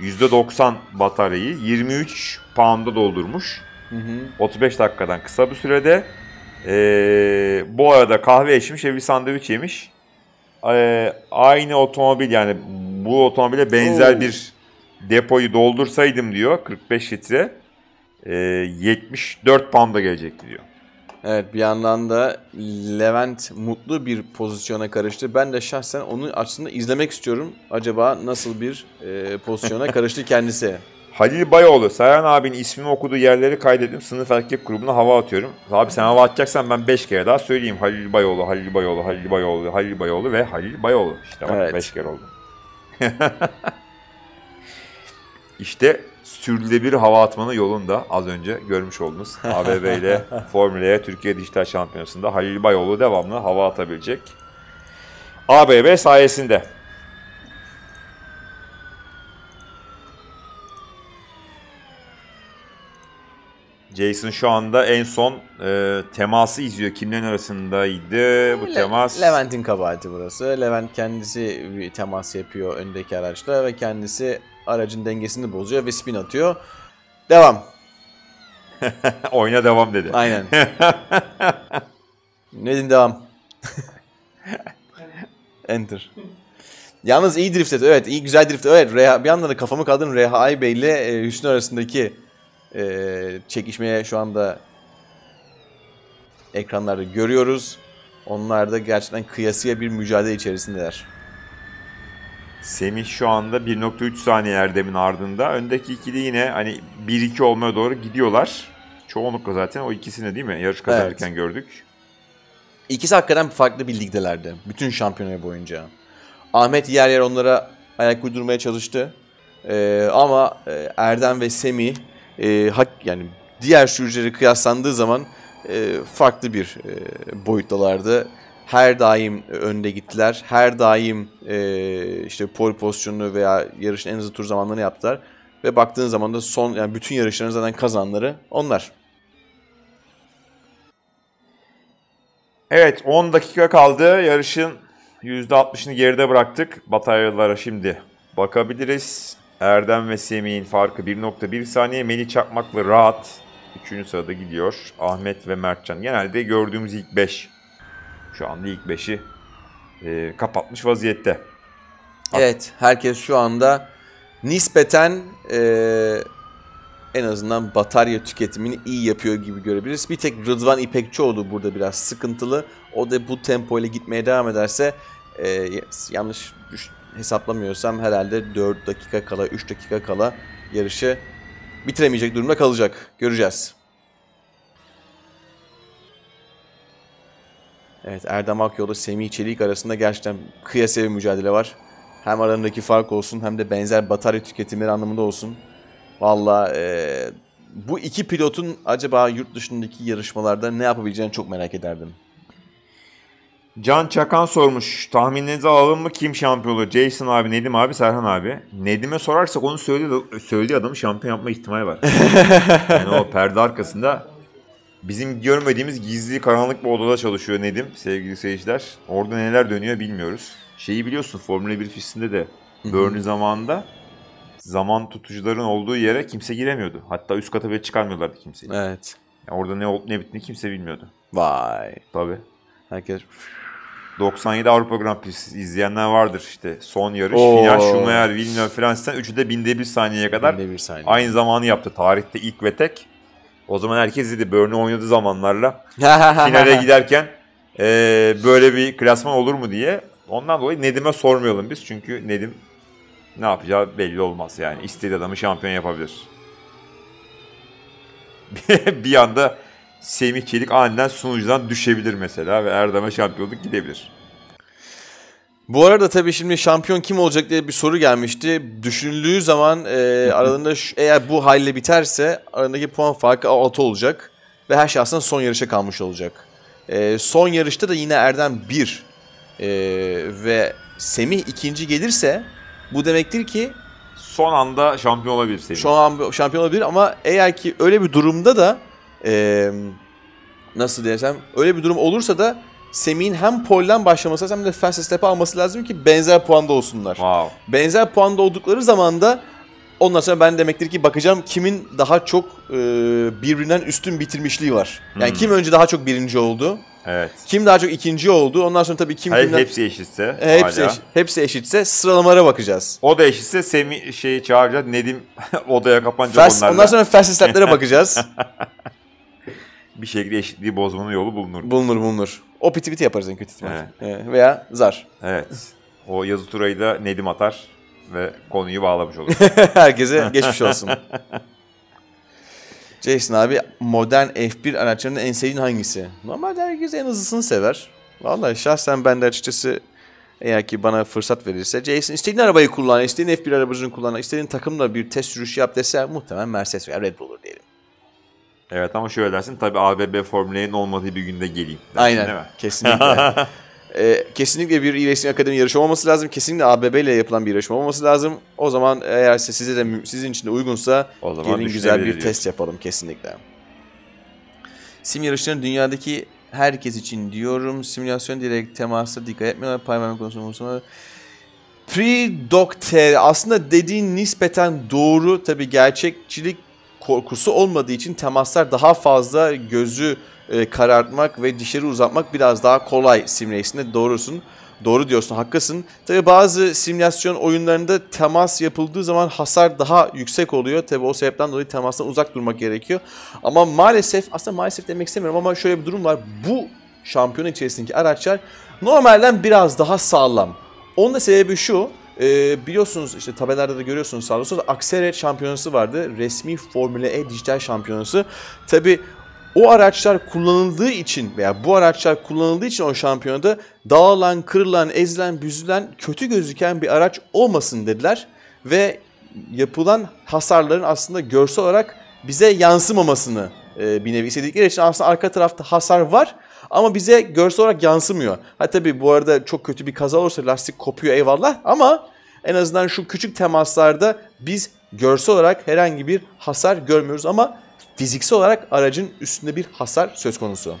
Speaker 2: %90 bataryayı 23 pound'a doldurmuş. Hı hı. 35 dakikadan kısa bir sürede. Ee, bu arada kahve içmiş ve bir sandviç yemiş. Ee, aynı otomobil yani bu otomobile benzer Oo. bir depoyu doldursaydım diyor 45 litre e, ee, 74 pound'a gelecekti diyor.
Speaker 1: Evet bir yandan da Levent mutlu bir pozisyona karıştı. Ben de şahsen onu
Speaker 2: aslında izlemek istiyorum. Acaba nasıl bir e, pozisyona karıştı kendisi? Halil Bayoğlu, Serhan abinin ismini okuduğu yerleri kaydettim. Sınıf erkek grubuna hava atıyorum. Abi sen hava atacaksan ben 5 kere daha söyleyeyim. Halil Bayoğlu, Halil Bayoğlu, Halil Bayoğlu, Halil Bayoğlu ve Halil Bayoğlu.
Speaker 4: İşte bak 5 evet. kere oldu.
Speaker 2: İşte sürdürülebilir hava atmanın yolunda az önce görmüş oldunuz. ABB ile Formula'ya e Türkiye Dijital Şampiyonası'nda Halil Bayoğlu devamlı hava atabilecek. ABB sayesinde. Jason şu anda en son e, teması izliyor. Kimlerin arasındaydı bu Le- temas? Levent'in kabahati burası. Levent
Speaker 1: kendisi bir temas yapıyor öndeki araçla ve kendisi aracın dengesini bozuyor ve spin atıyor. Devam. Oyna devam dedi. Aynen. Nedim devam. Enter. Yalnız iyi drift etti. Evet iyi güzel drift. Evet Reha, bir yandan da kafamı kaldırın Reha Bey ile e, Hüsnü arasındaki e, çekişmeye şu anda
Speaker 2: ekranlarda görüyoruz. Onlar da gerçekten kıyasıya bir mücadele içerisindeler. Semih şu anda 1.3 saniye Erdem'in ardında. Öndeki ikili yine hani 1-2 olmaya doğru gidiyorlar. Çoğunlukla zaten o ikisini değil mi? Yarış kazanırken evet. gördük. İkisi hakikaten farklı bir ligdelerdi. Bütün şampiyonaya boyunca.
Speaker 1: Ahmet yer yer onlara ayak uydurmaya çalıştı. Ee, ama e, Erdem ve Semih e, hak yani diğer sürücüleri kıyaslandığı zaman e, farklı bir e, boyuttalardı her daim e, önde gittiler. Her daim e, işte pole pozisyonunu veya yarışın en hızlı tur zamanlarını yaptılar. Ve baktığın zaman da son yani bütün yarışların zaten kazanları onlar.
Speaker 2: Evet 10 dakika kaldı. Yarışın %60'ını geride bıraktık. Bataryalara şimdi bakabiliriz. Erdem ve Semih'in farkı 1.1 saniye. Melih Çakmaklı rahat. 3. sırada gidiyor. Ahmet ve Mertcan. Genelde gördüğümüz ilk 5 şu anda ilk 5'i e, kapatmış vaziyette. Evet herkes şu anda nispeten e,
Speaker 1: en azından batarya tüketimini iyi yapıyor gibi görebiliriz. Bir tek Rıdvan İpekçioğlu burada biraz sıkıntılı. O da bu tempo ile gitmeye devam ederse e, yanlış hesaplamıyorsam herhalde 4 dakika kala 3 dakika kala yarışı bitiremeyecek durumda kalacak. Göreceğiz. Evet Erdem Akyol'da Semih Çelik arasında gerçekten kıyasa bir mücadele var. Hem aralarındaki fark olsun hem de benzer batarya tüketimleri anlamında olsun. Valla e, bu iki pilotun acaba yurt dışındaki yarışmalarda ne yapabileceğini
Speaker 2: çok merak ederdim. Can Çakan sormuş. Tahmininizi alalım mı kim şampiyonu? Jason abi, Nedim abi, Serhan abi. Nedim'e sorarsak onu söylediği, söyledi adamı şampiyon yapma ihtimali var. yani o perde arkasında Bizim görmediğimiz gizli karanlık bir odada çalışıyor Nedim sevgili seyirciler. Orada neler dönüyor bilmiyoruz. Şeyi biliyorsun Formula 1 pistinde de Burnley zamanında zaman tutucuların olduğu yere kimse giremiyordu. Hatta üst kata bile çıkarmıyorlardı kimseyi. Evet. Yani orada ne olup ne bittiğini kimse bilmiyordu. Vay. Tabii. Herkes 97 Avrupa Grand Prix'si izleyenler vardır işte. Son yarış, Oo. final, Schumacher, Villeneuve, Fransa'dan üçü de binde bir saniyeye kadar binde bir saniye. aynı zamanı yaptı. Tarihte ilk ve tek o zaman herkes dedi Burnley oynadığı zamanlarla finale giderken e, böyle bir klasman olur mu diye. Ondan dolayı Nedim'e sormayalım biz. Çünkü Nedim ne yapacağı belli olmaz yani. İstediği adamı şampiyon yapabilir. bir anda Semih Çelik aniden sunucudan düşebilir mesela ve Erdem'e şampiyonluk gidebilir. Bu arada tabii
Speaker 1: şimdi şampiyon kim olacak diye bir soru gelmişti. Düşünüldüğü zaman e, aralarında şu, eğer bu halle biterse arasındaki puan farkı 6 olacak. Ve her şey aslında son yarışa kalmış olacak. E, son yarışta da yine Erdem 1 e, ve Semih ikinci gelirse bu demektir ki son anda şampiyon olabilir Semih. Şu an şampiyon olabilir ama eğer ki öyle bir durumda da e, nasıl desem öyle bir durum olursa da Semih'in hem polden başlaması lazım hem de fast alması lazım ki benzer puanda olsunlar. Wow. Benzer puanda oldukları zaman da ondan sonra ben demektir ki bakacağım kimin daha çok e, birbirinden üstün bitirmişliği var. Yani hmm. kim önce daha çok birinci oldu. Evet. Kim daha çok ikinci oldu. Ondan sonra tabii kim Hayır, kimden... hepsi eşitse. E, hepsi, eş,
Speaker 2: hepsi eşitse sıralamalara bakacağız. O da eşitse Semi şeyi çağıracağız. Nedim odaya kapanacak Fast, onlarla. Ondan sonra fast bakacağız. bir şekilde eşitliği bozmanın yolu bulunur. Bulunur bulunur.
Speaker 1: O piti piti yaparız en kötü
Speaker 2: ihtimal. Veya zar. Evet. O yazı turayı da Nedim atar ve konuyu bağlamış olur. Herkese geçmiş olsun. Jason abi modern F1 araçlarının en sevdiğin hangisi?
Speaker 1: Normalde herkes en hızlısını sever. Vallahi şahsen ben de açıkçası eğer ki bana fırsat verirse Jason istediğin arabayı kullan, istediğin F1 arabasını kullan, istediğin takımla bir test sürüşü yap dese muhtemelen
Speaker 2: Mercedes veya Red Bull olur diyelim. Evet ama şöyle dersin tabii ABB formülünün olmadığı bir günde geleyim. Dersin, Aynen. Değil mi? Kesinlikle. e, kesinlikle bir e akademi yarışı olması lazım.
Speaker 1: Kesinlikle ABB ile yapılan bir yarışma olması lazım. O zaman eğer size de sizin için de uygunsa o zaman gelin güzel bir test yapalım kesinlikle. Sim yarışlarının dünyadaki herkes için diyorum. Simülasyon direkt temasla dikkat etmiyorlar. Payment konusunda umursamıyorlar. Pre-Doctor aslında dediğin nispeten doğru. Tabi gerçekçilik korkusu olmadığı için temaslar daha fazla gözü e, karartmak ve dişleri uzatmak biraz daha kolay sim racing'de doğrusun. Doğru diyorsun, haklısın. Tabi bazı simülasyon oyunlarında temas yapıldığı zaman hasar daha yüksek oluyor. Tabi o sebepten dolayı temastan uzak durmak gerekiyor. Ama maalesef, aslında maalesef demek istemiyorum ama şöyle bir durum var. Bu şampiyon içerisindeki araçlar normalden biraz daha sağlam. Onun da sebebi şu, e, biliyorsunuz işte tabelerde de görüyorsunuz sağda solda Axere şampiyonası vardı. Resmi Formüle E dijital şampiyonası. Tabi o araçlar kullanıldığı için veya bu araçlar kullanıldığı için o şampiyonada dağılan, kırılan, ezilen, büzülen, kötü gözüken bir araç olmasın dediler. Ve yapılan hasarların aslında görsel olarak bize yansımamasını e, bir nevi istedikleri için aslında arka tarafta hasar var ama bize görsel olarak yansımıyor. Ha tabii bu arada çok kötü bir kaza olursa lastik kopuyor eyvallah ama en azından şu küçük temaslarda biz görsel olarak herhangi bir hasar görmüyoruz ama fiziksel olarak aracın üstünde bir hasar söz konusu.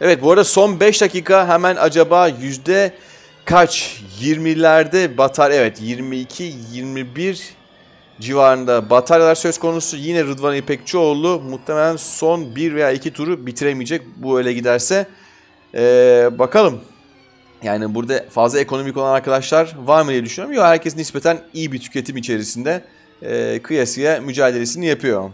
Speaker 1: Evet bu arada son 5 dakika hemen acaba yüzde kaç? 20'lerde batar. Evet 22, 21, civarında bataryalar söz konusu. Yine Rıdvan İpekçioğlu muhtemelen son bir veya iki turu bitiremeyecek bu öyle giderse. Ee, bakalım. Yani burada fazla ekonomik olan arkadaşlar var mı diye düşünüyorum. Yok herkes nispeten iyi bir tüketim içerisinde
Speaker 2: e, kıyasıya mücadelesini yapıyor.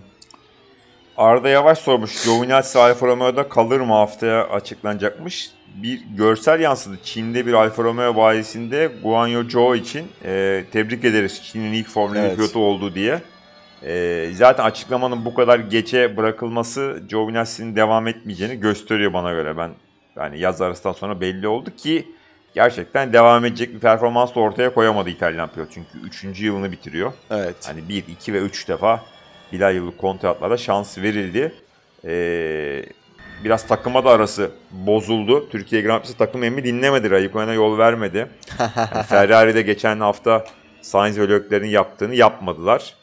Speaker 2: Arda Yavaş sormuş. Giovinazzi Alfa Romeo'da kalır mı haftaya açıklanacakmış bir görsel yansıdı. Çin'de bir Alfa Romeo bayisinde Guanyu Zhou için e, tebrik ederiz. Çin'in ilk Formula evet. pilotu oldu diye. E, zaten açıklamanın bu kadar geçe bırakılması Giovinazzi'nin devam etmeyeceğini gösteriyor bana göre. Ben yani yaz arasından sonra belli oldu ki gerçekten devam edecek bir performans da ortaya koyamadı İtalyan pilot. Çünkü 3. yılını bitiriyor. Evet. Hani 1, 2 ve 3 defa birer yıllık kontratlarda şans verildi. Ee, biraz takıma da arası bozuldu. Türkiye Grand Prix'si takım emmi dinlemedi. Raikkonen'e yol vermedi. Yani Ferrari'de geçen hafta Sainz ve Leclerc'in yaptığını yapmadılar.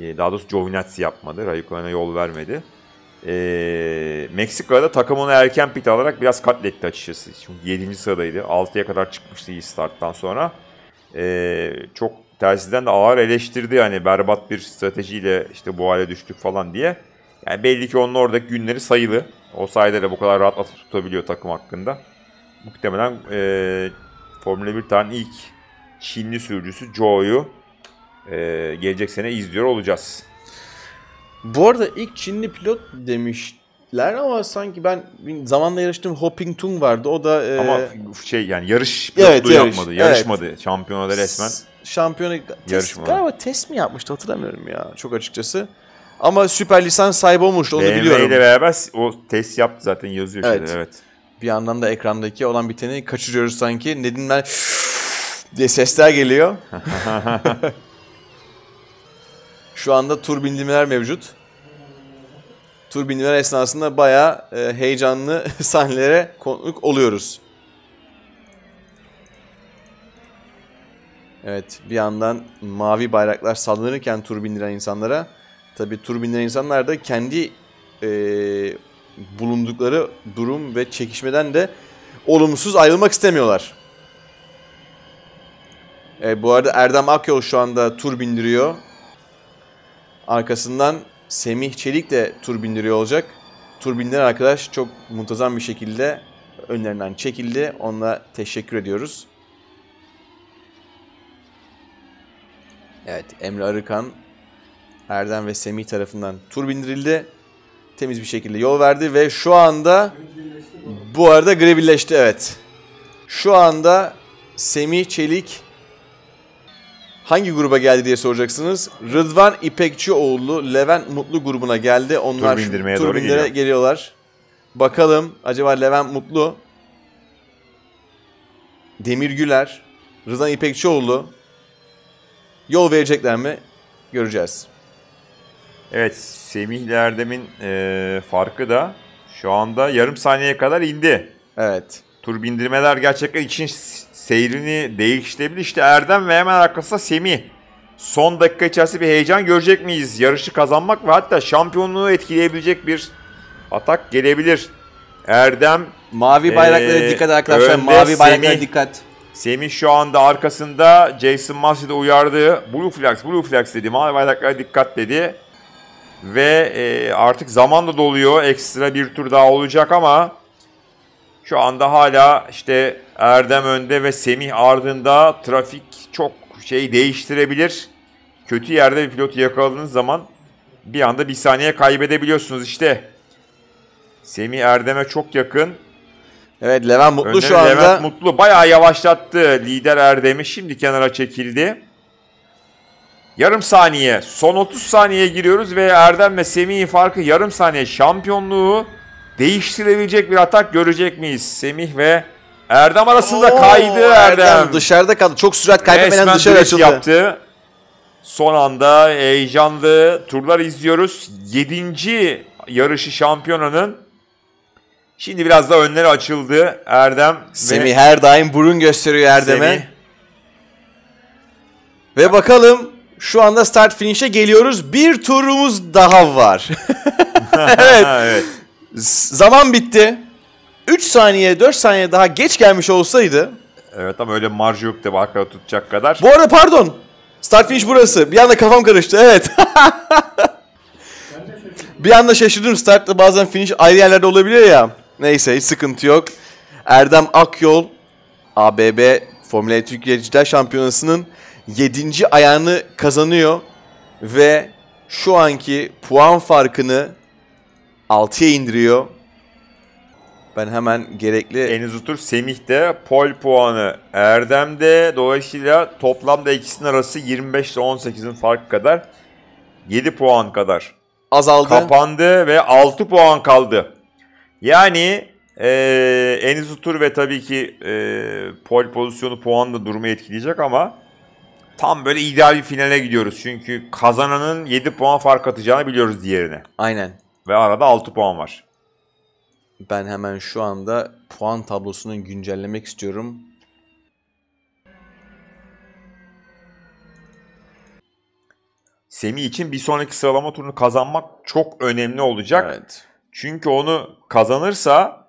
Speaker 2: Ee, daha doğrusu Giovinazzi yapmadı. Raikkonen'e yol vermedi. Ee, Meksika'da takım onu erken pit alarak biraz katletti açıkçası. Çünkü 7. sıradaydı. 6'ya kadar çıkmıştı iyi starttan sonra. Ee, çok tersizden de ağır eleştirdi. Yani berbat bir stratejiyle işte bu hale düştük falan diye. Yani belli ki onun oradaki günleri sayılı. O sayede de bu kadar rahat atıp tutabiliyor takım hakkında. Muhtemelen e, Formula 1 tarihin ilk Çinli sürücüsü Joe'yu e, gelecek sene izliyor olacağız. Bu arada ilk Çinli pilot demişler
Speaker 1: ama sanki ben zamanla yarıştığım Hopping Tung vardı. O da e... ama
Speaker 2: şey yani yarış pilotluğu evet, yarış. yapmadı. Yarışmadı. Evet. Şampiyonada resmen.
Speaker 1: şampiyonu test, galiba test mi yapmıştı hatırlamıyorum ya çok açıkçası. Ama süper lisans sahibi olmuştu onu BMW biliyorum. ile
Speaker 2: beraber o test yaptı zaten yazıyor evet. Şeyde, evet.
Speaker 1: Bir yandan da ekrandaki olan biteni kaçırıyoruz sanki. Nedim ben diye sesler geliyor. Şu anda tur bindirmeler mevcut. Tur bindirmeler esnasında bayağı e, heyecanlı sahnelere konuk oluyoruz. Evet bir yandan mavi bayraklar sallanırken tur bindiren insanlara Tabii tur bindiren insanlar da kendi e, bulundukları durum ve çekişmeden de olumsuz ayrılmak istemiyorlar. E, bu arada Erdem Akyol şu anda tur bindiriyor. Arkasından Semih Çelik de tur bindiriyor olacak. Tur bindiren arkadaş çok muntazam bir şekilde önlerinden çekildi. Onunla teşekkür ediyoruz. Evet Emre Arıkan Erdem ve Semih tarafından tur bindirildi. Temiz bir şekilde yol verdi ve şu anda bu arada grebilleşti evet. Şu anda Semih Çelik hangi gruba geldi diye soracaksınız. Rıdvan İpekçioğlu Levent Mutlu grubuna geldi. Onlar tur bindirmeye tur doğru geliyor. geliyorlar. Bakalım acaba Levent Mutlu Demir Güler, Rıdvan İpekçioğlu yol verecekler mi?
Speaker 2: Göreceğiz. Evet Semih Erdem'in e, farkı da şu anda yarım saniyeye kadar indi. Evet. Tur bindirmeler gerçekten için seyrini değiştirebilir. İşte Erdem ve hemen arkasında Semih. Son dakika içerisinde bir heyecan görecek miyiz? Yarışı kazanmak ve hatta şampiyonluğu etkileyebilecek bir atak gelebilir. Erdem Mavi e, bayraklara ee, dikkat arkadaşlar. Mavi bayraklara dikkat. Semih şu anda arkasında Jason Massey'de uyardı. Blue Flags, Blue Flags dedi. Mavi bayraklara dikkat dedi. Ve e, artık zaman da doluyor. Ekstra bir tur daha olacak ama şu anda hala işte Erdem önde ve Semih ardında trafik çok şey değiştirebilir. Kötü yerde bir pilotu yakaladığınız zaman bir anda bir saniye kaybedebiliyorsunuz işte. Semih Erdem'e çok yakın. Evet Levent Mutlu Önde şu anda. Levent Mutlu bayağı yavaşlattı lider Erdem'i. Şimdi kenara çekildi. Yarım saniye. Son 30 saniyeye giriyoruz ve Erdem ve Semih'in farkı yarım saniye. Şampiyonluğu değiştirebilecek bir atak görecek miyiz? Semih ve Erdem arasında Oo, kaydı Erdem. Erdem.
Speaker 1: Dışarıda kaldı. Çok sürat kaybetmeden dışarı açıldı.
Speaker 2: yaptı. Son anda heyecanlı turlar izliyoruz. 7. yarışı şampiyonanın. Şimdi biraz da önleri açıldı Erdem. Semih ve...
Speaker 1: her daim burun gösteriyor Erdem'e.
Speaker 2: Ve bakalım şu anda start finish'e
Speaker 1: geliyoruz. Bir turumuz daha var. evet. evet. Zaman bitti. 3 saniye 4 saniye daha geç gelmiş olsaydı. Evet ama öyle marj yok tabi arkada tutacak kadar. Bu arada pardon. Start finish burası. Bir anda kafam karıştı. Evet. bir anda şaşırdım. Startla bazen finish ayrı yerlerde olabiliyor ya. Neyse hiç sıkıntı yok. Erdem Akyol ABB Formula E Türkiye Cidal Şampiyonası'nın 7. ayağını kazanıyor ve şu anki puan farkını 6'ya indiriyor.
Speaker 2: Ben hemen gerekli... Enes Utur Semih'te pol puanı Erdem'de. Dolayısıyla toplamda ikisinin arası 25 ile 18'in farkı kadar 7 puan kadar azaldı. Kapandı ve 6 puan kaldı. Yani e, Enes Utur ve tabii ki e, pol pozisyonu puanla durumu etkileyecek ama Tam böyle ideal bir finale gidiyoruz. Çünkü kazananın 7 puan fark atacağını biliyoruz diğerine. Aynen. Ve arada 6 puan var. Ben hemen şu anda puan tablosunu güncellemek istiyorum. Semi için bir sonraki sıralama turunu kazanmak çok önemli olacak. Evet. Çünkü onu kazanırsa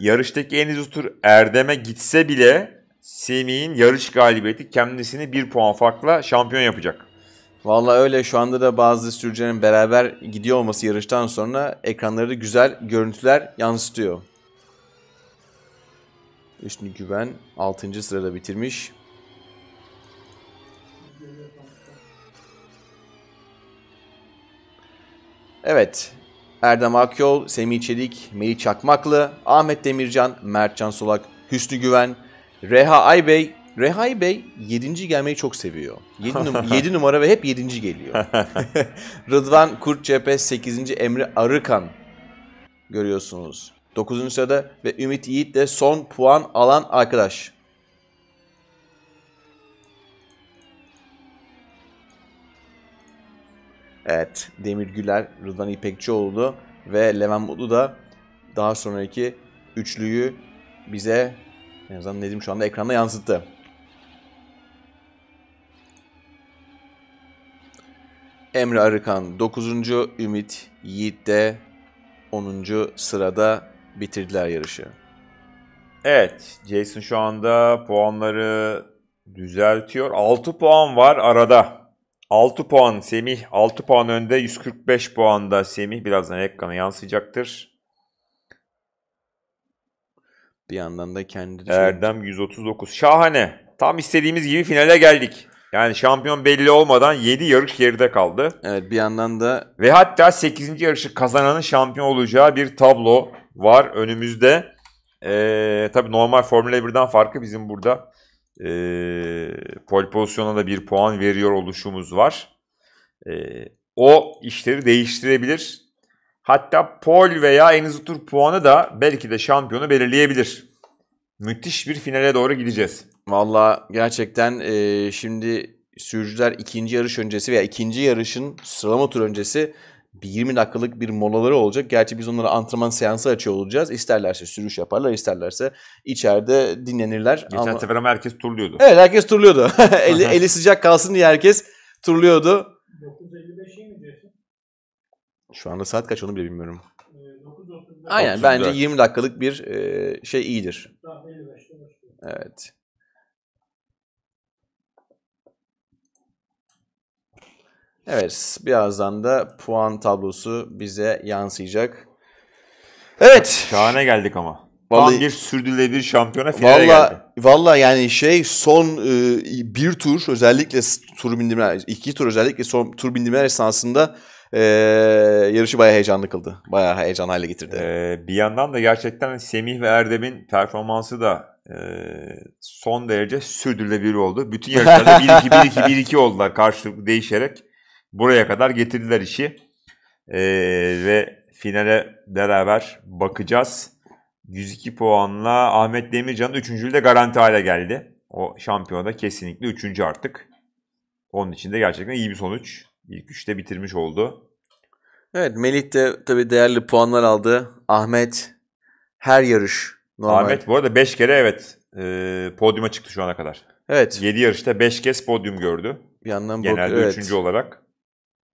Speaker 2: yarıştaki en hızlı tur Erdem'e gitse bile Semih'in yarış galibiyeti kendisini bir puan farkla şampiyon yapacak. Valla öyle
Speaker 1: şu anda da bazı sürücülerin beraber gidiyor olması yarıştan sonra ekranları güzel görüntüler yansıtıyor. Hüsnü Güven 6. sırada bitirmiş. Evet. Erdem Akyol, Semih Çelik, Melih Çakmaklı, Ahmet Demircan, Mertcan Solak, Hüsnü Güven, Rehai Bey Rehai Bey 7. gelmeyi çok seviyor. 7, num 7 numara ve hep 7. geliyor. Rıdvan Kurtçepe 8. Emre Arıkan görüyorsunuz. 9. sırada ve Ümit Yiğit de son puan alan arkadaş. Evet, Demir Güler, Rıdvan İpekçioğlu ve Levent Mutlu da daha sonraki üçlüyü bize en azından Nedim şu anda ekranda yansıttı. Emre Arıkan 9. Ümit Yiğit de 10.
Speaker 2: sırada bitirdiler yarışı. Evet, Jason şu anda puanları düzeltiyor. 6 puan var arada. 6 puan Semih, 6 puan önde, 145 puanda Semih. Birazdan ekrana yansıyacaktır. Bir yandan da kendi... Şey- Erdem 139. Şahane. Tam istediğimiz gibi finale geldik. Yani şampiyon belli olmadan 7 yarış geride kaldı. Evet bir yandan da... Ve hatta 8. yarışı kazananın şampiyon olacağı bir tablo var önümüzde. Ee, tabii normal Formula 1'den farkı bizim burada e, pol pozisyona da bir puan veriyor oluşumuz var. E, o işleri değiştirebilir. Hatta pol veya en hızlı tur puanı da belki de şampiyonu belirleyebilir. Müthiş bir finale doğru gideceğiz. Valla gerçekten e, şimdi sürücüler ikinci yarış öncesi veya ikinci
Speaker 1: yarışın sıralama tur öncesi bir 20 dakikalık bir molaları olacak. Gerçi biz onlara antrenman seansı açıyor olacağız. İsterlerse sürüş yaparlar, isterlerse içeride dinlenirler. Geçen ama... sefer ama
Speaker 2: herkes turluyordu. Evet
Speaker 1: herkes turluyordu. eli, eli sıcak kalsın diye herkes turluyordu. 9.50 şu anda saat kaç onu bile bilmiyorum.
Speaker 4: Aynen bence 20
Speaker 1: dakikalık bir e, şey iyidir. Evet. Evet, birazdan da puan tablosu bize yansıyacak. Evet. Şahane geldik ama.
Speaker 2: Vallahi, Tam bir sürdürülebilir şampiyona finale valla, geldi.
Speaker 1: Valla yani şey son e, bir tur özellikle tur bindirme, iki tur özellikle son tur
Speaker 2: bindirme esnasında e, yarışı bayağı heyecanlı kıldı. Bayağı heyecan hale getirdi. Ee, bir yandan da gerçekten Semih ve Erdem'in performansı da e, son derece sürdürülebilir oldu. Bütün yarışlarda 1-2-1-2-1-2 oldular karşılıklı değişerek. Buraya kadar getirdiler işi. E, ve finale beraber bakacağız. 102 puanla Ahmet Demircan da 3. de garanti hale geldi. O şampiyonda kesinlikle 3. artık. Onun için de gerçekten iyi bir sonuç ilk üçte bitirmiş oldu. Evet Melih de tabii değerli puanlar aldı. Ahmet her yarış normal. Ahmet bu arada 5 kere evet e, podyuma çıktı şu ana kadar. Evet. 7 yarışta 5 kez podyum gördü. Bir yandan Genelde 3. Evet. Üçüncü olarak.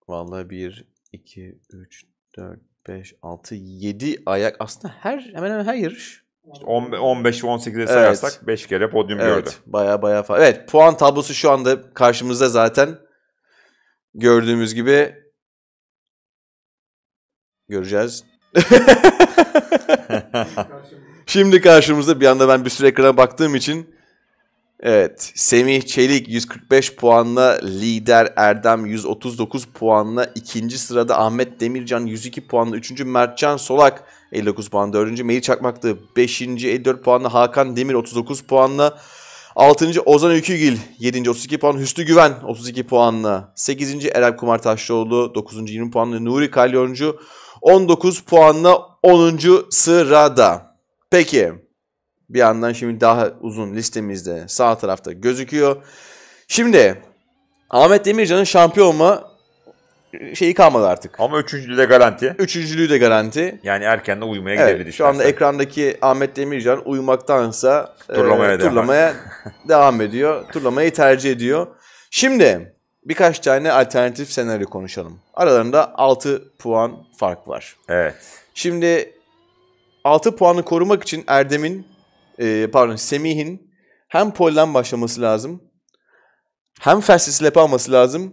Speaker 1: Vallahi 1, 2, 3, 4, 5, 6, 7 ayak. Aslında her hemen hemen her yarış.
Speaker 2: İşte 15
Speaker 1: ve 18'e sayarsak 5 evet. kere podyum evet. gördü. Baya baya fazla. Evet puan tablosu şu anda karşımızda zaten gördüğümüz gibi göreceğiz. Şimdi karşımızda bir anda ben bir süre ekrana baktığım için evet Semih Çelik 145 puanla lider Erdem 139 puanla ikinci sırada Ahmet Demircan 102 puanla üçüncü Mertcan Solak 59 puan dördüncü Melih Çakmaklı 5. 54 puanla Hakan Demir 39 puanla 6. Ozan Ökügil 7. 32 puan. Hüsnü Güven 32 puanla. 8. Erem Kumar Taşlıoğlu 9. 20 puanla. Nuri Kalyoncu 19 puanla 10. sırada. Peki bir yandan şimdi daha uzun listemizde sağ tarafta gözüküyor. Şimdi Ahmet Demircan'ın şampiyon mu
Speaker 2: şeyi kalmadı artık. Ama üçüncülüğü de garanti. Üçüncülüğü de garanti. Yani erken de uyumaya evet, gidebilir. Şu anda
Speaker 1: ekrandaki Ahmet Demircan uyumaktansa turlamaya, e, turlamaya devam. ediyor. Turlamayı tercih ediyor. Şimdi birkaç tane alternatif senaryo konuşalım. Aralarında 6 puan fark var. Evet. Şimdi 6 puanı korumak için Erdem'in e, pardon Semih'in hem polden
Speaker 2: başlaması lazım hem Fersislep'e alması lazım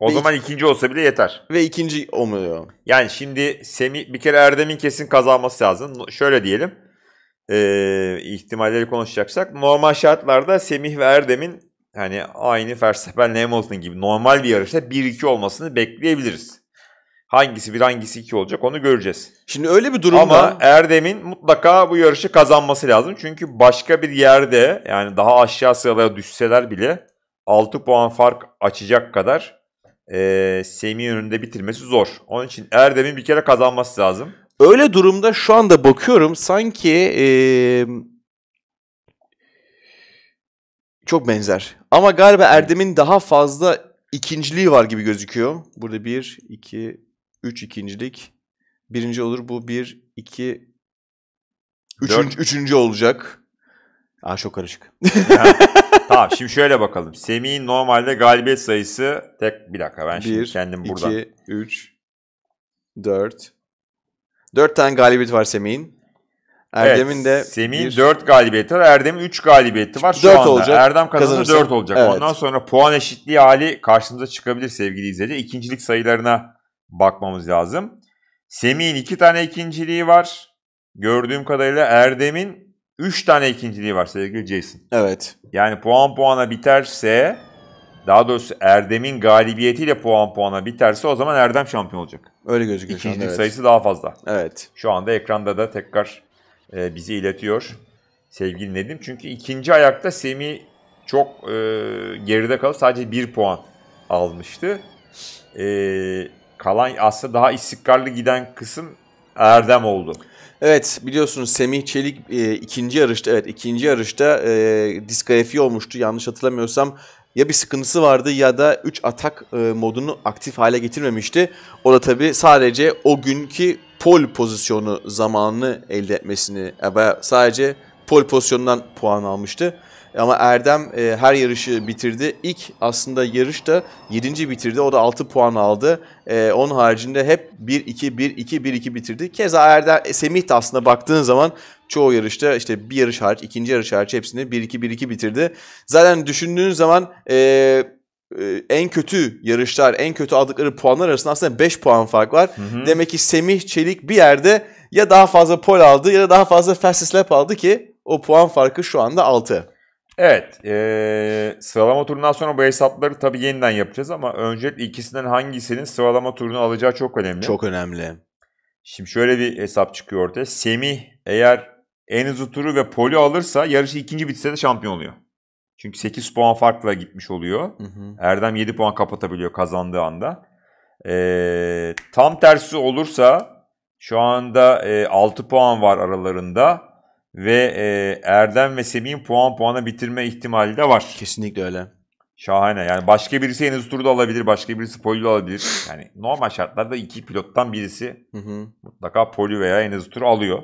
Speaker 2: o ve zaman ik- ikinci olsa bile yeter. Ve ikinci olmuyor. Yani şimdi Semi bir kere Erdem'in kesin kazanması lazım. Şöyle diyelim. E, ihtimalleri konuşacaksak normal şartlarda Semih ve Erdem'in hani aynı Verstappen Hamilton gibi normal bir yarışta 1-2 olmasını bekleyebiliriz. Hangisi bir hangisi iki olacak onu göreceğiz. Şimdi öyle bir durumda. Ama Erdem'in mutlaka bu yarışı kazanması lazım. Çünkü başka bir yerde yani daha aşağı sıralara düşseler bile 6 puan fark açacak kadar e, Semih önünde bitirmesi zor. Onun için Erdem'in bir kere kazanması lazım.
Speaker 1: Öyle durumda şu anda bakıyorum sanki e, çok benzer. Ama galiba Erdem'in daha fazla ikinciliği var gibi gözüküyor. Burada bir, iki, üç ikincilik. Birinci olur bu bir, iki, üçüncü,
Speaker 2: üçüncü olacak. Aa çok karışık. tamam şimdi şöyle bakalım. Semih'in normalde galibiyet sayısı tek bir dakika ben şimdi Bir, kendim buradan. 2, 3, 4. 4 tane galibiyet var Semih'in. Erdem'in evet, de Semih'in bir... 4 galibiyeti var. Erdem'in 3 galibiyeti var şu dört anda. Olacak, Erdem kazanır 4 olacak. Evet. Ondan sonra puan eşitliği hali karşımıza çıkabilir sevgili izleyici. İkincilik sayılarına bakmamız lazım. Semih'in 2 iki tane ikinciliği var. Gördüğüm kadarıyla Erdem'in 3 tane ikinciliği var sevgili Jason. Evet. Yani puan puana biterse daha doğrusu Erdem'in galibiyetiyle puan puana biterse o zaman Erdem şampiyon olacak. Öyle gözüküyor İkincilik evet. sayısı daha fazla. Evet. Şu anda ekranda da tekrar e, bizi iletiyor sevgili Nedim. Çünkü ikinci ayakta Semi çok e, geride kalıp sadece bir puan almıştı. E, kalan aslında daha istikrarlı giden kısım Erdem oldu.
Speaker 1: Evet biliyorsunuz Semih Çelik e, ikinci yarışta evet ikinci yarışta e, diskalifiye olmuştu yanlış hatırlamıyorsam ya bir sıkıntısı vardı ya da 3 atak e, modunu aktif hale getirmemişti. O da tabi sadece o günkü pol pozisyonu zamanını elde etmesini e, sadece pol pozisyonundan puan almıştı. Ama Erdem e, her yarışı bitirdi. İlk aslında yarışta 7. bitirdi. O da 6 puan aldı. E, onun haricinde hep 1-2-1-2-1-2 bitirdi. Keza Erdem, e, Semih de aslında baktığın zaman çoğu yarışta işte bir yarış hariç, ikinci yarış hariç hepsini 1-2-1-2 bitirdi. Zaten düşündüğün zaman... E, e, en kötü yarışlar, en kötü aldıkları puanlar arasında aslında 5 puan fark var. Hı hı. Demek ki Semih Çelik bir yerde ya daha fazla pol aldı ya da daha fazla fastest lap aldı ki o puan farkı şu anda 6.
Speaker 2: Evet. E, sıralama turundan sonra bu hesapları tabii yeniden yapacağız ama öncelikle ikisinden hangisinin sıralama turunu alacağı çok önemli. Çok önemli. Şimdi şöyle bir hesap çıkıyor ortaya. Semih eğer Enzo turu ve poli alırsa yarışı ikinci bitse de şampiyon oluyor. Çünkü 8 puan farkla gitmiş oluyor. Hı hı. Erdem 7 puan kapatabiliyor kazandığı anda. E, tam tersi olursa şu anda e, 6 puan var aralarında ve e, Erdem ve Semih'in puan puana bitirme ihtimali de var. Kesinlikle öyle. Şahane. Yani başka birisi henüz turu da alabilir. Başka birisi poli alabilir. Yani normal şartlarda iki pilottan birisi hı hı. mutlaka poli veya henüz tur alıyor.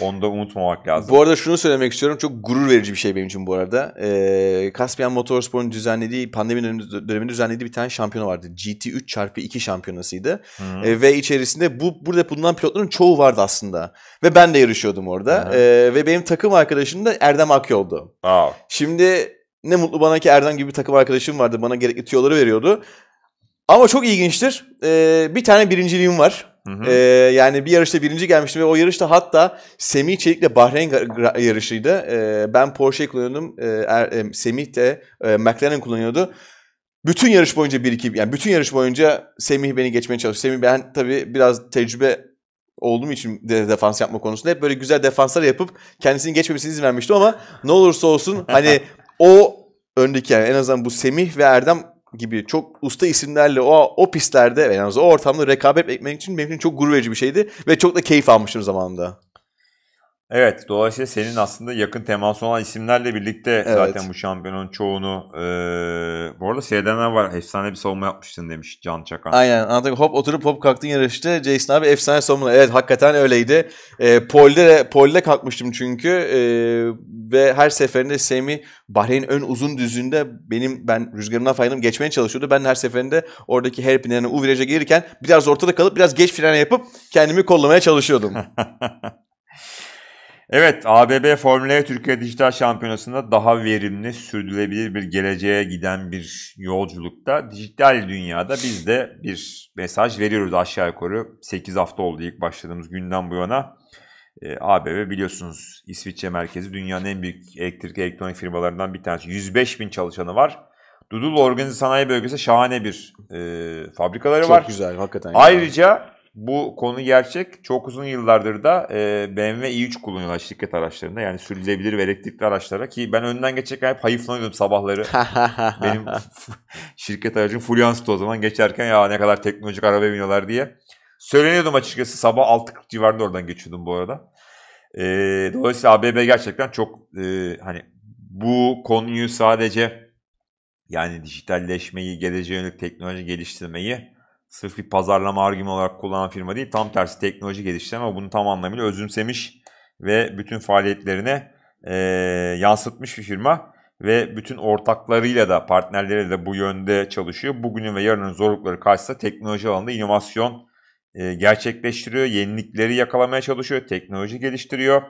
Speaker 2: Onu da unutmamak lazım. Bu
Speaker 1: arada şunu söylemek istiyorum. Çok gurur verici bir şey benim için bu arada. Ee, Caspian Motorspor'un düzenlediği, pandemi döneminde düzenlediği bir tane şampiyonu vardı. GT3 çarpı 2 şampiyonasıydı. Ee, ve içerisinde bu burada bulunan pilotların çoğu vardı aslında. Ve ben de yarışıyordum orada. hı ee, ve benim takım arkadaşım da Erdem Akyol'du. Aa. Şimdi ne mutlu bana ki Erdem gibi bir takım arkadaşım vardı. Bana gerekli tüyoları veriyordu. Ama çok ilginçtir. Ee, bir tane birinciliğim var. Hı hı. Ee, yani bir yarışta birinci gelmiştim ve o yarışta hatta Semih Çelik'le Bahreyn yarışıydı. Ee, ben Porsche kullanıyordum. Ee, er, Semih de e, McLaren kullanıyordu. Bütün yarış boyunca bir iki yani bütün yarış boyunca Semih beni geçmeye çalıştı. Semih ben tabii biraz tecrübe olduğum için de defans yapma konusunda hep böyle güzel defanslar yapıp kendisini geçmemesine izin vermiştim ama ne olursa olsun hani o öndeki yani en azından bu Semih ve Erdem gibi çok usta isimlerle o, o pistlerde en az o ortamda rekabet etmek için benim için çok gurur verici bir şeydi ve çok da keyif almıştım zamanında.
Speaker 2: Evet dolayısıyla senin aslında yakın temas olan isimlerle birlikte evet. zaten bu şampiyonun çoğunu e, bu arada Sedan'a var efsane bir savunma yapmıştın demiş Can Çakan.
Speaker 1: Aynen anlatayım hop oturup hop kalktın yarıştı Jason abi efsane savunma evet hakikaten öyleydi. E, Pol'de, Pol'de kalkmıştım çünkü e, ve her seferinde Semi Bahreyn ön uzun düzünde benim ben rüzgarımdan faydalanıp geçmeye çalışıyordu. Ben her seferinde oradaki her pinene U
Speaker 2: viraja girirken biraz ortada kalıp biraz geç fren yapıp kendimi kollamaya çalışıyordum. Evet ABB Formula E Türkiye Dijital Şampiyonası'nda daha verimli, sürdürülebilir bir geleceğe giden bir yolculukta dijital dünyada biz de bir mesaj veriyoruz aşağı yukarı. 8 hafta oldu ilk başladığımız günden bu yana. E, ABB biliyorsunuz İsviçre merkezi dünyanın en büyük elektrik elektronik firmalarından bir tanesi. 105 bin çalışanı var. Dudul Organize Sanayi Bölgesi şahane bir e, fabrikaları Çok var. Çok güzel hakikaten. Ayrıca bu konu gerçek. Çok uzun yıllardır da e, BMW i3 kullanıyorlar şirket araçlarında. Yani sürülebilir ve elektrikli araçlara ki ben önden geçerken hep hayıflanıyordum sabahları. Benim şirket aracım Fluence'tı o zaman geçerken ya ne kadar teknolojik araba biniyorlar diye. Söyleniyordum açıkçası sabah 6.40 civarında oradan geçiyordum bu arada. E, dolayısıyla ABB gerçekten çok e, hani bu konuyu sadece yani dijitalleşmeyi, geleceğe yönelik teknoloji geliştirmeyi sırf bir pazarlama argümanı olarak kullanan firma değil. Tam tersi teknoloji ama bunu tam anlamıyla özümsemiş ve bütün faaliyetlerine e, yansıtmış bir firma ve bütün ortaklarıyla da partnerleriyle de bu yönde çalışıyor. Bugünün ve yarının zorlukları karşısında teknoloji alanında inovasyon e, gerçekleştiriyor, yenilikleri yakalamaya çalışıyor, teknoloji geliştiriyor.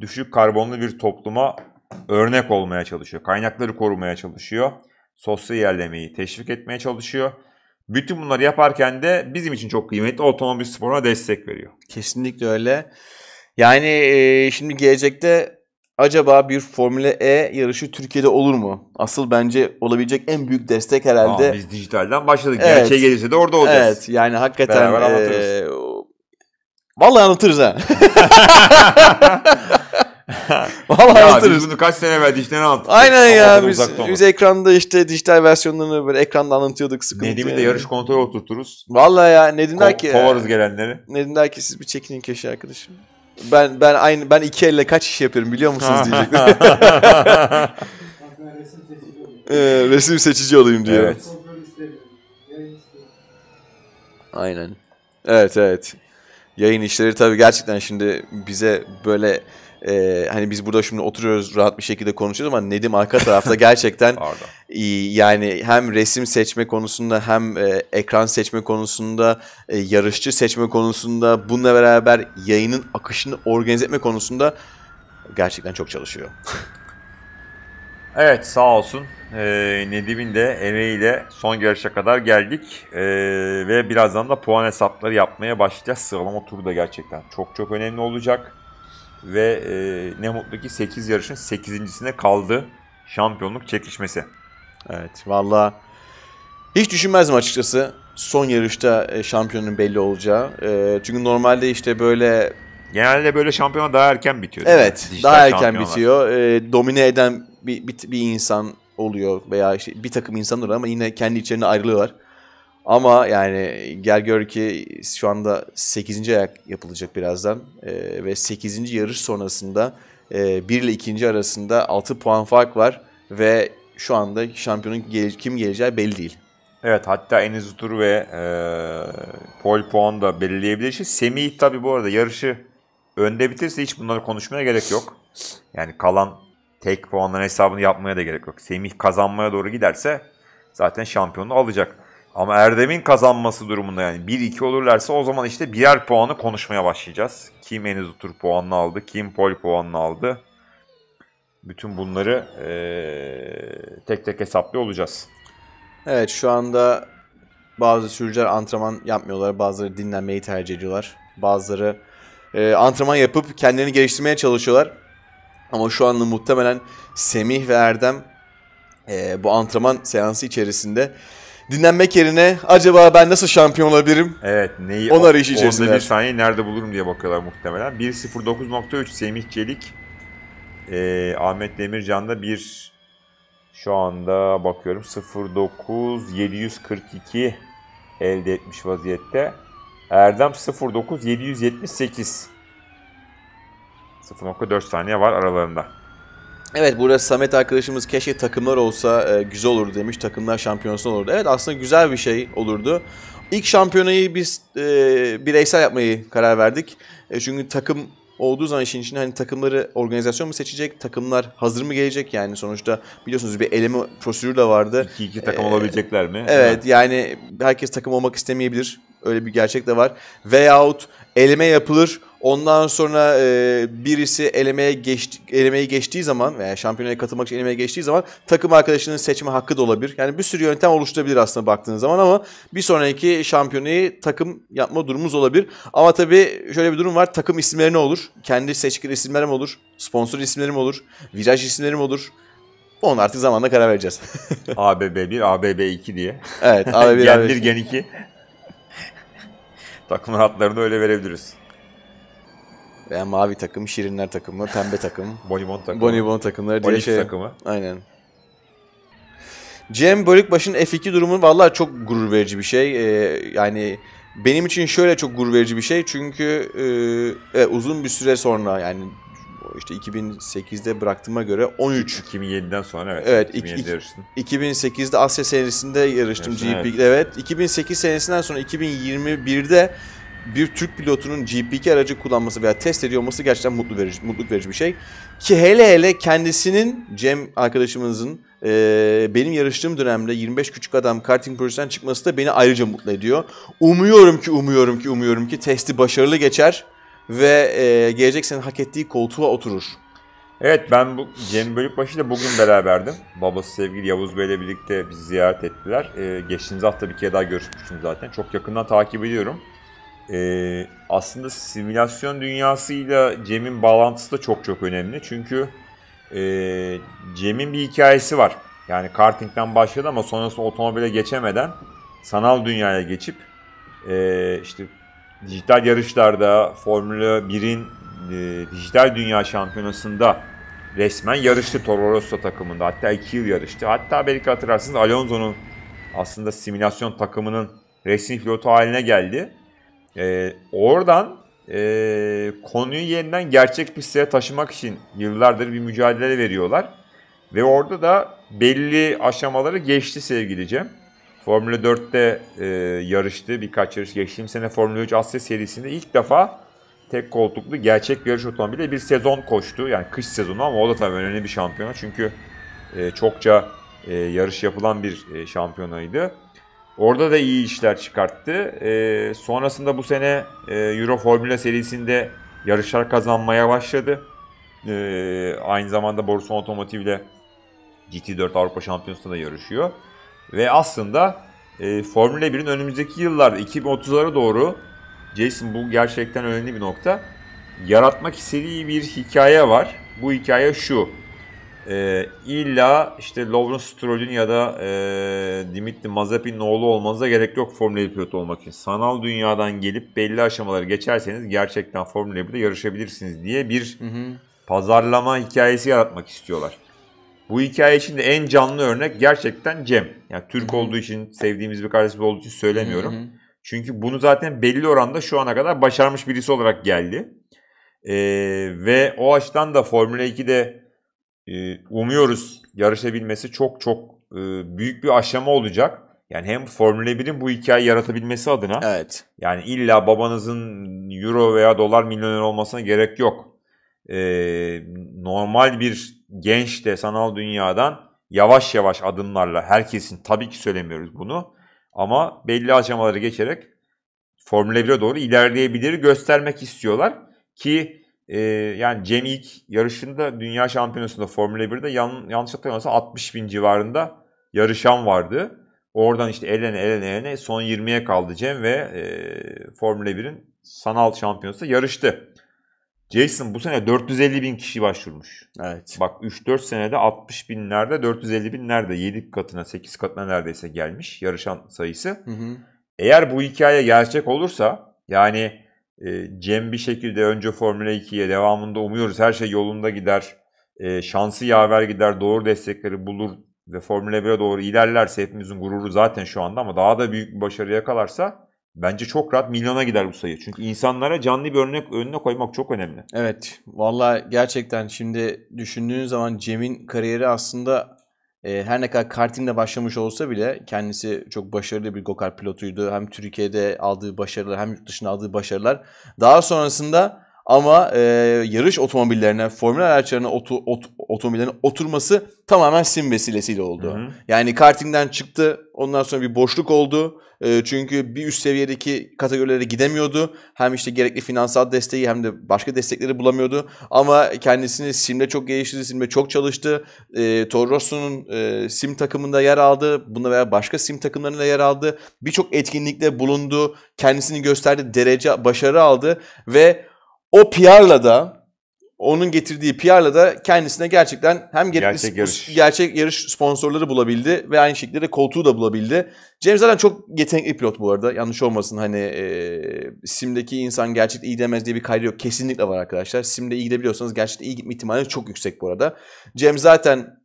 Speaker 2: Düşük karbonlu bir topluma örnek olmaya çalışıyor, kaynakları korumaya çalışıyor, sosyal yerlemeyi teşvik etmeye çalışıyor bütün bunları yaparken de bizim için çok kıymetli otomobil sporuna destek veriyor. Kesinlikle öyle. Yani
Speaker 1: e, şimdi gelecekte acaba bir Formula E yarışı Türkiye'de olur mu? Asıl bence olabilecek en büyük destek herhalde. Aa, biz
Speaker 2: dijitalden başladık. Evet. Gerçeğe gelirse de orada olacağız. Evet yani hakikaten. Beraber e, anlatırız. E,
Speaker 1: vallahi anlatırız ha.
Speaker 4: Vallahi ya biz bunu kaç sene evvel dişten anlattık. Aynen ya biz, biz
Speaker 1: ekranda işte dijital versiyonlarını böyle ekranda anlatıyorduk sıkıntı. Nedim'i de yarış kontrolü
Speaker 2: oturturuz.
Speaker 1: Vallahi ya Nedim Ko der ki. Kovarız gelenleri. Nedim der ki siz bir çekinin keşi arkadaşım. Ben ben aynı ben iki elle kaç iş yapıyorum biliyor musunuz diyecek. ee, resim seçici olayım diyor. Evet. Aynen. Evet evet. Yayın işleri tabii gerçekten şimdi bize böyle e, hani biz burada şimdi oturuyoruz rahat bir şekilde konuşuyoruz ama Nedim arka tarafta gerçekten e, yani hem resim seçme konusunda hem e, ekran seçme konusunda e, yarışçı seçme konusunda bununla beraber yayının akışını organize etme konusunda gerçekten çok çalışıyor.
Speaker 2: evet sağ olsun e, Nedim'in de emeğiyle son yarışa kadar geldik e, ve birazdan da puan hesapları yapmaya başlayacağız. Sıralama turu da gerçekten çok çok önemli olacak. Ve e, ne mutlu ki 8 yarışın 8.sine kaldı şampiyonluk çekişmesi. Evet valla hiç düşünmezdim açıkçası son yarışta
Speaker 1: e, şampiyonun belli olacağı. E, çünkü normalde işte böyle... Genelde böyle şampiyona
Speaker 2: daha erken bitiyor. Evet Dijital daha erken bitiyor.
Speaker 1: E, domine eden bir, bir, bir insan oluyor veya işte bir takım insanlar ama yine kendi içlerine ayrılıyorlar. Ama yani gel gör ki şu anda 8. ayak yapılacak birazdan e, ve 8. yarış sonrasında e, 1 ile 2. arasında 6 puan fark var ve
Speaker 2: şu anda şampiyonun gele- kim geleceği belli değil. Evet hatta Enes Utur ve e, Paul Puan da belirleyebilir. Şimdi Semih tabi bu arada yarışı önde bitirse hiç bunları konuşmaya gerek yok. Yani kalan tek puanların hesabını yapmaya da gerek yok. Semih kazanmaya doğru giderse zaten şampiyonu alacak. Ama Erdem'in kazanması durumunda yani 1-2 olurlarsa o zaman işte birer puanı konuşmaya başlayacağız. Kim en hızlı tur puanını aldı, kim pol puanını aldı. Bütün bunları ee, tek tek hesaplı olacağız. Evet şu anda bazı sürücüler antrenman
Speaker 1: yapmıyorlar, bazıları dinlenmeyi tercih ediyorlar. Bazıları e, antrenman yapıp kendilerini geliştirmeye çalışıyorlar. Ama şu anda muhtemelen Semih ve Erdem e, bu antrenman seansı içerisinde dinlenmek yerine acaba ben nasıl şampiyon
Speaker 2: olabilirim? Evet. Neyi, Onu arayış Onda bir saniye nerede bulurum diye bakıyorlar muhtemelen. 1.09.3 Semih Çelik. E, Ahmet Demircan'da bir şu anda bakıyorum 09742 elde etmiş vaziyette. Erdem 09778. 0.4 saniye var aralarında.
Speaker 1: Evet burada Samet arkadaşımız keşke takımlar olsa e, güzel olur demiş. Takımlar şampiyonası olurdu. Evet aslında güzel bir şey olurdu. İlk şampiyonayı biz e, bireysel yapmayı karar verdik. E, çünkü takım olduğu zaman işin içinde hani takımları organizasyon mu seçecek, takımlar hazır mı gelecek yani sonuçta biliyorsunuz bir eleme prosedürü de vardı. İki iki takım ee, olabilecekler mi? E, evet ha. yani herkes takım olmak istemeyebilir. Öyle bir gerçek de var. Veyahut eleme yapılır Ondan sonra e, birisi elemeye geçti, elemeyi geçtiği zaman veya şampiyonaya katılmak için elemeye geçtiği zaman takım arkadaşının seçme hakkı da olabilir. Yani bir sürü yöntem oluşturabilir aslında baktığınız zaman ama bir sonraki şampiyonayı takım yapma durumumuz olabilir. Ama tabii şöyle bir durum var. Takım isimleri ne olur? Kendi seçkin isimlerim olur. Sponsor isimlerim olur. Viraj isimlerim olur. Onu artık zamanla karar
Speaker 2: vereceğiz. ABB1, ABB2 diye. Evet, ABB1, Gen 1, Gen 2. Takımın hatlarını öyle verebiliriz. Veya mavi takım,
Speaker 1: şirinler takımı, pembe takım. Bonibon takımı. Bonibon takımları diye şey. takımı. Aynen. Cem Bölükbaş'ın F2 durumu vallahi çok gurur verici bir şey. Ee, yani benim için şöyle çok gurur verici bir şey. Çünkü e, evet, uzun bir süre sonra yani işte 2008'de bıraktığıma göre 13. 2007'den sonra evet. Evet. 2007'de 2008'de Asya senesinde yarıştım GP'de evet. evet. 2008 senesinden sonra 2021'de bir Türk pilotunun GP2 aracı kullanması veya test ediyor olması gerçekten mutlu verici, mutluluk verici bir şey. Ki hele hele kendisinin, Cem arkadaşımızın e, benim yarıştığım dönemde 25 küçük adam karting projesinden çıkması da beni ayrıca mutlu ediyor. Umuyorum ki, umuyorum ki, umuyorum ki testi başarılı geçer ve e, gelecek senin hak
Speaker 2: ettiği koltuğa oturur. Evet ben bu Cem Bölükbaşı ile bugün beraberdim. Babası sevgili Yavuz Bey ile birlikte bizi ziyaret ettiler. Ee, geçtiğimiz hafta bir kere daha görüşmüştüm zaten. Çok yakından takip ediyorum e, aslında simülasyon dünyasıyla Cem'in bağlantısı da çok çok önemli. Çünkü e, Cem'in bir hikayesi var. Yani kartingden başladı ama sonrasında otomobile geçemeden sanal dünyaya geçip e, işte dijital yarışlarda Formula 1'in e, dijital dünya şampiyonasında resmen yarıştı Toro Rosso takımında. Hatta 2 yıl yarıştı. Hatta belki hatırlarsınız Alonso'nun aslında simülasyon takımının resmi pilotu haline geldi. E, oradan e, konuyu yeniden gerçek pisliğe taşımak için yıllardır bir mücadele veriyorlar. Ve orada da belli aşamaları geçti sevgili Cem. Formula 4'te e, yarıştı birkaç yarış. Geçtiğim sene Formula 3 Asya serisinde ilk defa tek koltuklu gerçek yarış otomobili bir sezon koştu. Yani kış sezonu ama o da tabii önemli bir şampiyona. Çünkü e, çokça e, yarış yapılan bir e, şampiyonaydı. Orada da iyi işler çıkarttı. E, sonrasında bu sene e, Euro Formula serisinde yarışlar kazanmaya başladı. E, aynı zamanda Borusan Otomotiv ile GT4 Avrupa Şampiyonası'nda da yarışıyor. Ve aslında e, Formula 1'in önümüzdeki yıllar 2030'lara doğru Jason bu gerçekten önemli bir nokta. Yaratmak istediği bir hikaye var. Bu hikaye şu e, illa işte Lawrence Stroll'ün ya da e, Dimitri Mazepin'in oğlu olmanıza gerek yok Formula 1 pilotu olmak için. Sanal dünyadan gelip belli aşamaları geçerseniz gerçekten Formula 1'de yarışabilirsiniz diye bir hı hı. pazarlama hikayesi yaratmak istiyorlar. Bu hikaye için de en canlı örnek gerçekten Cem. Yani Türk hı hı. olduğu için, sevdiğimiz bir kardeşimiz olduğu için söylemiyorum. Hı hı. Çünkü bunu zaten belli oranda şu ana kadar başarmış birisi olarak geldi. Ee, ve o açıdan da Formula 2'de ee, umuyoruz yarışabilmesi çok çok e, büyük bir aşama olacak. Yani hem Formula 1'in bu hikayeyi yaratabilmesi adına. Evet. Yani illa babanızın euro veya dolar milyoner olmasına gerek yok. Ee, normal bir genç de sanal dünyadan yavaş yavaş adımlarla herkesin tabii ki söylemiyoruz bunu ama belli aşamaları geçerek Formula 1'e doğru ilerleyebilir göstermek istiyorlar ki e, yani Cem ilk yarışında dünya şampiyonasında Formula 1'de yan, yanlış hatırlamıyorsam 60 bin civarında yarışan vardı. Oradan işte elene elene elene son 20'ye kaldı Cem ve e, Formula 1'in sanal şampiyonası yarıştı. Jason bu sene 450 bin kişi başvurmuş. Evet. Bak 3-4 senede 60 binlerde 450 binlerde 7 katına 8 katına neredeyse gelmiş yarışan sayısı. Hı hı. Eğer bu hikaye gerçek olursa yani ee, Cem bir şekilde önce Formula 2'ye devamında umuyoruz her şey yolunda gider. E, şansı yaver gider, doğru destekleri bulur ve Formula 1'e doğru ilerlerse hepimizin gururu zaten şu anda ama daha da büyük bir başarı yakalarsa bence çok rahat milyona gider bu sayı. Çünkü insanlara canlı bir örnek önüne koymak çok önemli. Evet. Valla gerçekten şimdi düşündüğün zaman Cem'in kariyeri aslında e, her ne
Speaker 1: kadar kartingle başlamış olsa bile kendisi çok başarılı bir go-kart pilotuydu. Hem Türkiye'de aldığı başarılar hem yurt dışında aldığı başarılar. Daha sonrasında ama e, yarış otomobillerine, formül araçlarına otu, ot, otomobillerine oturması tamamen sim vesilesiyle oldu. Hı hı. Yani kartingden çıktı, ondan sonra bir boşluk oldu. Ee, çünkü bir üst seviyedeki kategorilere gidemiyordu. Hem işte gerekli finansal desteği hem de başka destekleri bulamıyordu. Ama kendisini simle çok geliştirdi, simle çok çalıştı. E, ee, Torros'un e, sim takımında yer aldı. Bunda veya başka sim takımlarında yer aldı. Birçok etkinlikte bulundu. Kendisini gösterdi, derece, başarı aldı ve o PR'la da onun getirdiği PR'la da kendisine gerçekten hem gerekli gerçek yarış. gerçek yarış sponsorları bulabildi ve aynı şekilde de koltuğu da bulabildi. Cem zaten çok yetenekli pilot bu arada. Yanlış olmasın hani e, simdeki insan gerçekten iyi demez diye bir kaydı yok. Kesinlikle var arkadaşlar. Simde iyi gidebiliyorsanız gerçekten iyi gitme ihtimali çok yüksek bu arada. Cem zaten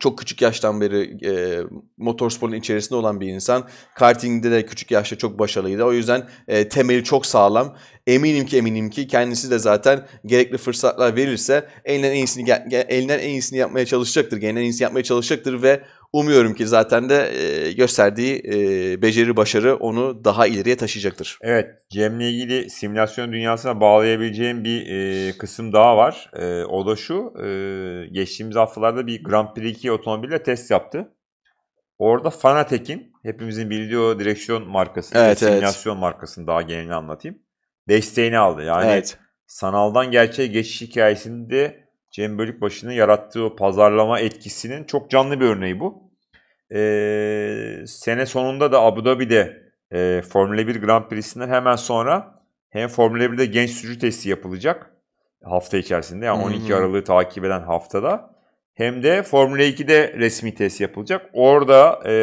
Speaker 1: çok küçük yaştan beri e, motorsporun içerisinde olan bir insan. Karting'de de küçük yaşta çok başarılıydı. O yüzden e, temeli çok sağlam. Eminim ki eminim ki kendisi de zaten gerekli fırsatlar verirse elinden en iyisini elinden en iyisini yapmaya çalışacaktır. Elinden en iyisini yapmaya çalışacaktır ve
Speaker 2: Umuyorum ki zaten de e, gösterdiği e, beceri başarı onu daha ileriye taşıyacaktır. Evet Cem'le ilgili simülasyon dünyasına bağlayabileceğim bir e, kısım daha var. o da şu geçtiğimiz haftalarda bir Grand Prix 2 otomobille test yaptı. Orada Fanatek'in hepimizin bildiği o direksiyon markası, evet, simülasyon evet. markasını daha genelini anlatayım. Desteğini aldı. Yani evet. sanaldan gerçeğe geçiş hikayesinde Cem Bölükbaşı'nın yarattığı o pazarlama etkisinin çok canlı bir örneği bu. Ee, sene sonunda da Abu Dhabi'de e, Formula 1 Grand Prix'sinden hemen sonra hem Formula 1'de genç sürücü testi yapılacak hafta içerisinde yani 12 hmm. Aralık'ı takip eden haftada hem de Formula 2'de resmi test yapılacak. Orada e,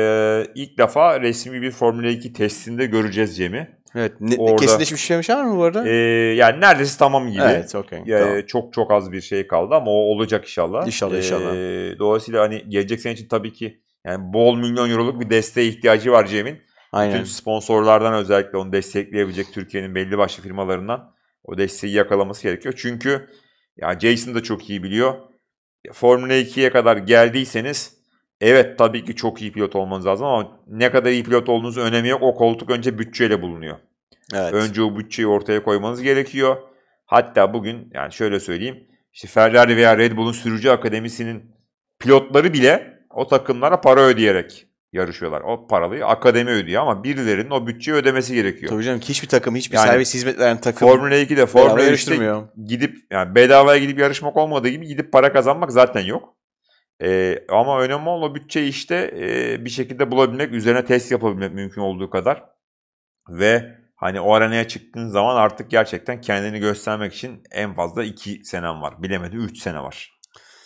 Speaker 2: ilk defa resmi bir Formula 2 testinde göreceğiz Cem'i. Evet. Ne, Orada, kesinleşmiş bir şey var mı bu arada? E, yani neredeyse tamam gibi. Evet okey. E, tamam. Çok çok az bir şey kaldı ama o olacak inşallah. İnşallah e, inşallah. Ee, dolayısıyla hani gelecek sene için tabii ki yani bol milyon euroluk bir desteğe ihtiyacı var Cem'in. Aynen. Bütün sponsorlardan özellikle onu destekleyebilecek Türkiye'nin belli başlı firmalarından o desteği yakalaması gerekiyor. Çünkü ya Jason da çok iyi biliyor. Formula 2'ye kadar geldiyseniz evet tabii ki çok iyi pilot olmanız lazım ama ne kadar iyi pilot olduğunuz önemi yok. O koltuk önce bütçeyle bulunuyor. Evet. Önce o bütçeyi ortaya koymanız gerekiyor. Hatta bugün yani şöyle söyleyeyim. İşte Ferrari veya Red Bull'un sürücü akademisinin pilotları bile o takımlara para ödeyerek yarışıyorlar. O paralıyı akademi ödüyor ama birilerinin o bütçeyi ödemesi gerekiyor. Tabii canım hiçbir takım hiçbir yani, servis hizmet veren takım Formula 2'de Formula 3'te gidip yani bedavaya gidip yarışmak olmadığı gibi gidip para kazanmak zaten yok. Ee, ama önemli olan o bütçeyi işte e, bir şekilde bulabilmek, üzerine test yapabilmek mümkün olduğu kadar ve Hani o arenaya çıktığın zaman artık gerçekten kendini göstermek için en fazla 2 senem var. Bilemedi 3 sene var.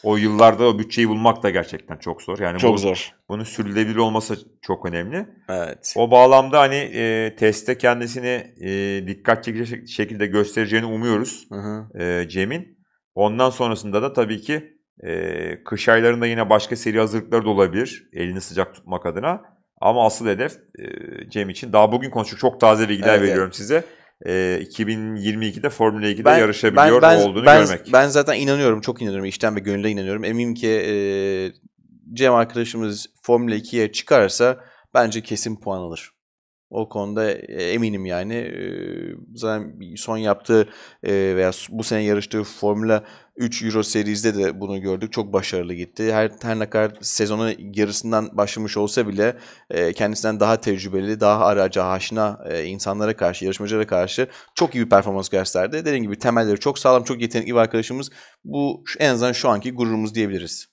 Speaker 2: O yıllarda o bütçeyi bulmak da gerçekten çok zor. Yani çok bu, zor. Bunun sürdürülebilir olması çok önemli. Evet. O bağlamda hani e, testte kendisini e, dikkat çekici şekilde göstereceğini umuyoruz hı hı. E, Cem'in. Ondan sonrasında da tabii ki e, kış aylarında yine başka seri hazırlıkları da olabilir. Elini sıcak tutmak adına. Ama asıl hedef e, Cem için daha bugün konuştuk çok taze bilgiler evet, veriyorum evet. size. E, 2022'de Formula 2'de ben, yarışabiliyor ben, ben, olduğunu ben, görmek. Ben zaten
Speaker 1: inanıyorum çok inanıyorum işten ve gönülden inanıyorum. Eminim ki e, Cem arkadaşımız Formula 2'ye çıkarsa bence kesin puan alır. O konuda e, eminim yani. Zaten son yaptığı veya bu sene yarıştığı Formula 3 Euro Serisi'nde de bunu gördük. Çok başarılı gitti. Her, her ne kadar sezonu yarısından başlamış olsa bile kendisinden daha tecrübeli, daha araca haşina insanlara karşı, yarışmacılara karşı çok iyi bir performans gösterdi. Dediğim gibi temelleri çok sağlam, çok yetenekli bir arkadaşımız. Bu en azından şu anki gururumuz diyebiliriz.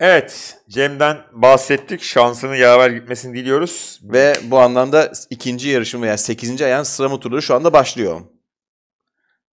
Speaker 1: Evet, Cem'den bahsettik. Şansını yaver gitmesini diliyoruz. Ve bu anlamda ikinci yarışım veya yani
Speaker 2: sekizinci ayağın sıralama turları şu anda başlıyor.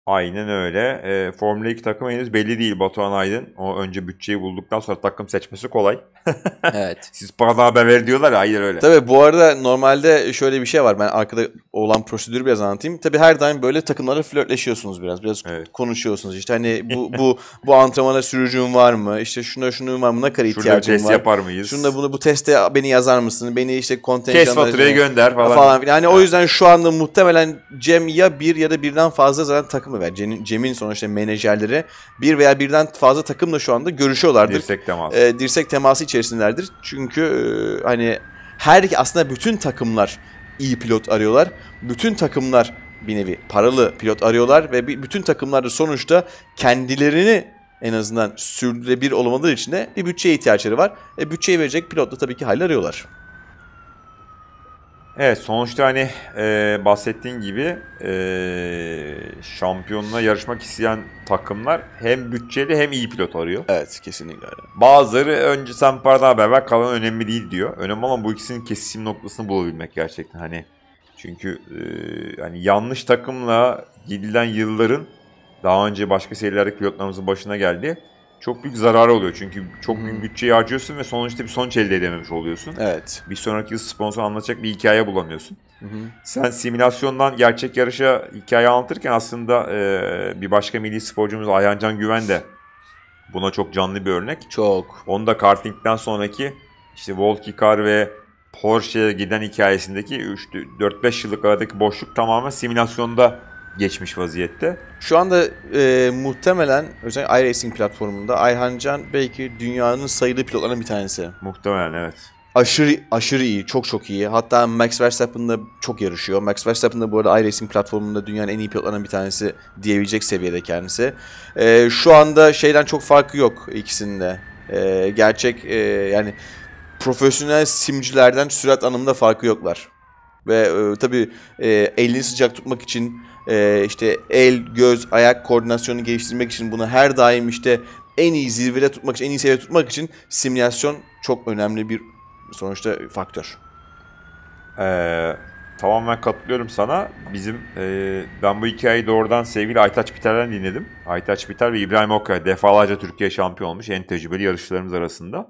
Speaker 2: Aynen öyle. E, Formula 2 takımı henüz belli değil Batuhan Aydın. O önce bütçeyi bulduktan sonra takım seçmesi kolay. evet. Siz parada haber ver diyorlar ya hayır öyle. Tabii bu arada normalde şöyle bir şey
Speaker 1: var. Ben arkada olan prosedürü biraz anlatayım. Tabii her daim böyle takımlara flörtleşiyorsunuz biraz. Biraz evet. konuşuyorsunuz. İşte hani bu bu bu antrenmana sürücüm var mı? İşte şuna şunu var mı? Ne kadar ihtiyacım var? Şurada test yapar mıyız? Şunda bunu bu teste beni yazar mısın? Beni işte kontenjanlara... Kes faturayı gönder falan. falan. Yani evet. o yüzden şu anda muhtemelen Cem ya bir ya da birden fazla zaten takım ve Cem'in sonuçta menajerleri bir veya birden fazla takımla şu anda görüşüyorlardır. Dirsek teması. E, dirsek teması içerisindelerdir. Çünkü e, hani her aslında bütün takımlar iyi pilot arıyorlar. Bütün takımlar bir nevi paralı pilot arıyorlar ve bütün takımlar da sonuçta kendilerini en azından sürdürülebilir olamadığı için de bir bütçeye ihtiyaçları var. E bütçeyi verecek pilot da tabii ki hal arıyorlar.
Speaker 2: Evet sonuçta hani e, bahsettiğin gibi e, şampiyonla yarışmak isteyen takımlar hem bütçeli hem iyi pilot arıyor. Evet kesinlikle öyle. Bazıları önce sen paradan haber ver kalan önemli değil diyor. Önemli ama bu ikisinin kesişim noktasını bulabilmek gerçekten hani. Çünkü e, hani yanlış takımla gidilen yılların daha önce başka serilerde pilotlarımızın başına geldi çok büyük zararı oluyor. Çünkü çok hmm. büyük bütçeyi harcıyorsun ve sonuçta bir sonuç elde edememiş oluyorsun. Evet. Bir sonraki yıl sponsor anlatacak bir hikaye bulamıyorsun. Hmm. Sen simülasyondan gerçek yarışa hikaye anlatırken aslında e, bir başka milli sporcumuz Ayhancan Güven de buna çok canlı bir örnek. Çok. Onu da kartingden sonraki işte Volkikar ve Porsche'ye giden hikayesindeki 4-5 yıllık aradaki boşluk tamamen simülasyonda geçmiş vaziyette.
Speaker 1: Şu anda e, muhtemelen özellikle iRacing platformunda Ayhan Can belki dünyanın sayılı pilotlarının bir tanesi. Muhtemelen evet. Aşırı aşırı iyi, çok çok iyi. Hatta Max Verstappen'la çok yarışıyor. Max Verstappen de bu arada iRacing platformunda dünyanın en iyi pilotlarından bir tanesi diyebilecek seviyede kendisi. E, şu anda şeyden çok farkı yok ikisinde. E, gerçek e, yani profesyonel simcilerden sürat anlamında farkı yoklar. Ve e, tabii e, elini sıcak tutmak için e, işte el, göz, ayak koordinasyonunu geliştirmek için bunu her daim işte en iyi zirvede tutmak için, en iyi seviyede tutmak için simülasyon çok
Speaker 2: önemli bir sonuçta faktör. Ee, tamamen katılıyorum sana. Bizim e, ben bu hikayeyi doğrudan sevgili Aytaç Biter'den dinledim. Aytaç Biter ve İbrahim Okkay defalarca Türkiye şampiyon olmuş en tecrübeli yarışçılarımız arasında.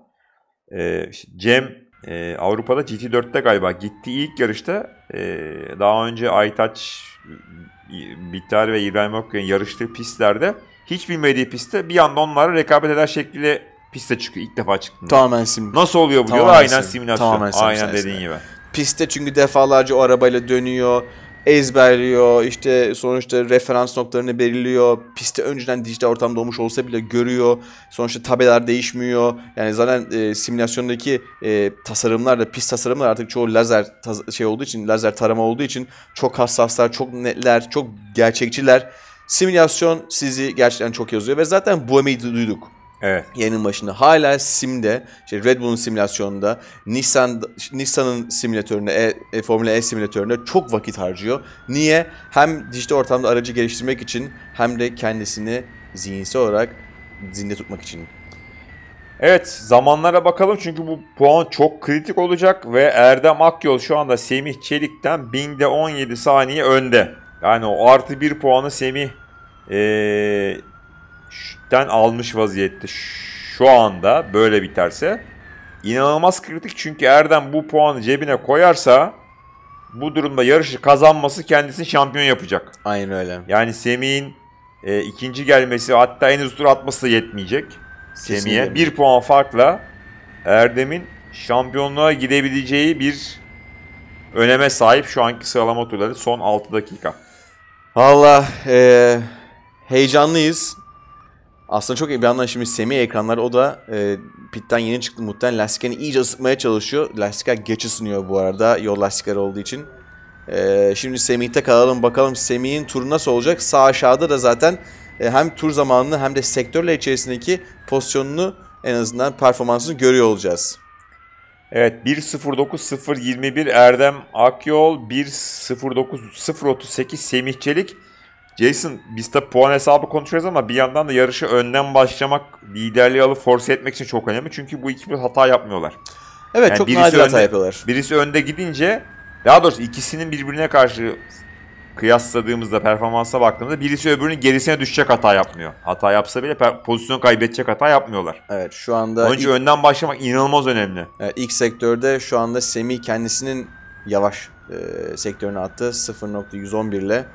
Speaker 2: E, Cem e, Avrupa'da GT4'te galiba gitti ilk yarışta e, daha önce Aytaç Bittar ve İbrahim Okya'nın yarıştığı pistlerde hiç bilmediği pistte bir anda onlara rekabet eder şekilde piste çıkıyor. İlk defa çıktı. Tamamen sim. Nasıl oluyor bu tamamen Aynen simülasyon. Tamamen Aynen dediğin gibi. Piste çünkü defalarca o arabayla dönüyor
Speaker 1: ezberliyor. İşte sonuçta referans noktalarını belirliyor. Piste önceden dijital ortamda olmuş olsa bile görüyor. Sonuçta tabeler değişmiyor. Yani zaten e, simülasyondaki e, tasarımlar da pist tasarımlar artık çoğu lazer şey olduğu için, lazer tarama olduğu için çok hassaslar, çok netler, çok gerçekçiler. Simülasyon sizi gerçekten çok yazıyor ve zaten bu emeği duyduk. Evet. Yayının başında hala simde, işte Red Bull'un simülasyonunda, Nissan Nissan'ın simülatöründe, e, e, Formula E simülatöründe çok vakit harcıyor. Niye? Hem dijital ortamda aracı geliştirmek için hem de kendisini
Speaker 2: zihinsel olarak zinde tutmak için. Evet zamanlara bakalım çünkü bu puan çok kritik olacak ve Erdem Akyol şu anda Semih Çelik'ten binde saniye önde. Yani o artı bir puanı Semih ee, den almış vaziyette şu anda böyle biterse. inanılmaz kritik çünkü Erdem bu puanı cebine koyarsa bu durumda yarışı kazanması kendisini şampiyon yapacak. Aynen öyle. Yani Semih'in e, ikinci gelmesi hatta en hızlı tur atması da yetmeyecek. Semih'e bir puan farkla Erdem'in şampiyonluğa gidebileceği bir öneme sahip şu anki sıralama turları son 6 dakika. Valla e, heyecanlıyız.
Speaker 1: Aslında çok iyi bir yandan şimdi Semih ekranlar o da e, pitten yeni çıktı muhtemelen lastiklerini iyice ısıtmaya çalışıyor. Lastikler geç ısınıyor bu arada yol lastikleri olduğu için. E, şimdi Semih'te kalalım bakalım Semih'in turu nasıl olacak. Sağ aşağıda da zaten e, hem tur zamanını hem de sektörler içerisindeki pozisyonunu en azından performansını görüyor olacağız.
Speaker 2: Evet 1.09.021 Erdem Akyol 1.09.038 Semih Çelik Jason biz de puan hesabı konuşacağız ama bir yandan da yarışı önden başlamak, liderliği alıp force etmek için çok önemli. Çünkü bu ikili hata yapmıyorlar. Evet yani çok nadir önde, hata yapıyorlar. Birisi önde gidince daha doğrusu ikisinin birbirine karşı kıyasladığımızda performansa baktığımızda birisi öbürünün gerisine düşecek hata yapmıyor. Hata yapsa bile pozisyon kaybedecek hata yapmıyorlar. Evet şu anda... Onun için önden başlamak inanılmaz önemli.
Speaker 1: Evet, ilk sektörde şu anda Semi kendisinin yavaş e, sektörüne attı. 0.111 ile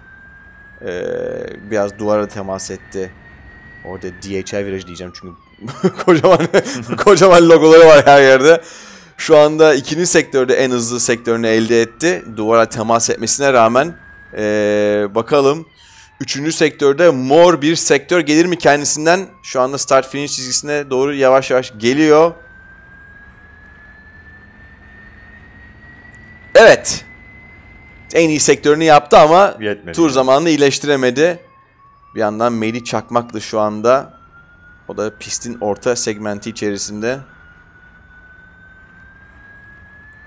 Speaker 1: ee, biraz duvara temas etti. Orada DHL viraj diyeceğim çünkü kocaman kocaman logoları var her yerde. Şu anda ikinci sektörde en hızlı sektörünü elde etti. Duvara temas etmesine rağmen ee, bakalım. Üçüncü sektörde mor bir sektör gelir mi kendisinden? Şu anda start finish çizgisine doğru yavaş yavaş geliyor. Evet en iyi sektörünü yaptı ama Yetmedi. tur zamanını iyileştiremedi. Bir yandan Meli Çakmaklı şu anda. O da pistin orta segmenti içerisinde.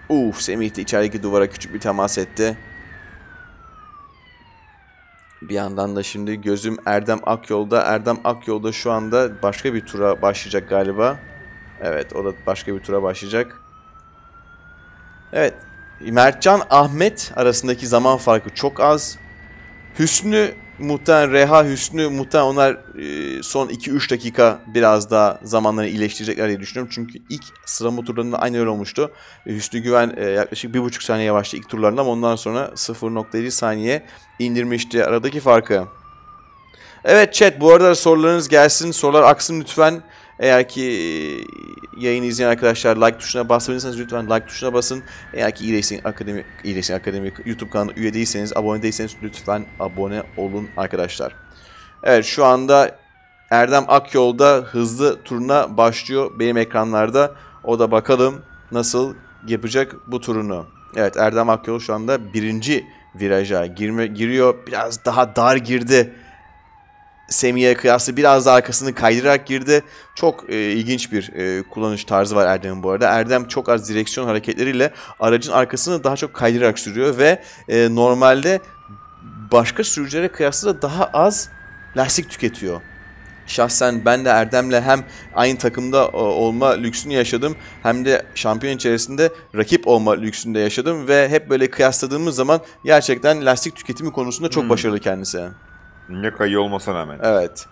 Speaker 1: Uf Semih de içerideki duvara küçük bir temas etti. Bir yandan da şimdi gözüm Erdem Akyol'da. Erdem Akyol'da şu anda başka bir tura başlayacak galiba. Evet o da başka bir tura başlayacak. Evet Mertcan Ahmet arasındaki zaman farkı çok az. Hüsnü muhtemelen Reha Hüsnü muhtemelen onlar e, son 2-3 dakika biraz daha zamanlarını iyileştirecekler diye düşünüyorum. Çünkü ilk sıralama turlarında aynı öyle olmuştu. E, Hüsnü Güven e, yaklaşık 1,5 saniye yavaştı ilk turlarında ama ondan sonra 0.7 saniye indirmişti aradaki farkı. Evet chat bu arada sorularınız gelsin sorular aksın lütfen. Eğer ki e, yayını izleyen arkadaşlar like tuşuna basabilirseniz lütfen like tuşuna basın. Eğer ki iyileşsin akademi, iyileşsin akademi YouTube kanalı üye değilseniz, abone değilseniz lütfen abone olun arkadaşlar. Evet şu anda Erdem Akyol'da hızlı turuna başlıyor benim ekranlarda. O da bakalım nasıl yapacak bu turunu. Evet Erdem Akyol şu anda birinci viraja girme, giriyor. Biraz daha dar girdi. Semih'e kıyasla biraz da arkasını kaydırarak girdi. Çok e, ilginç bir e, kullanış tarzı var Erdem'in bu arada. Erdem çok az direksiyon hareketleriyle aracın arkasını daha çok kaydırarak sürüyor ve e, normalde başka sürücülere kıyasla da daha az lastik tüketiyor. Şahsen ben de Erdem'le hem aynı takımda e, olma lüksünü yaşadım hem de şampiyon içerisinde rakip olma lüksünü de yaşadım ve hep böyle kıyasladığımız zaman gerçekten lastik tüketimi konusunda çok hmm. başarılı kendisi. Ne kayı olmasa rağmen. Evet.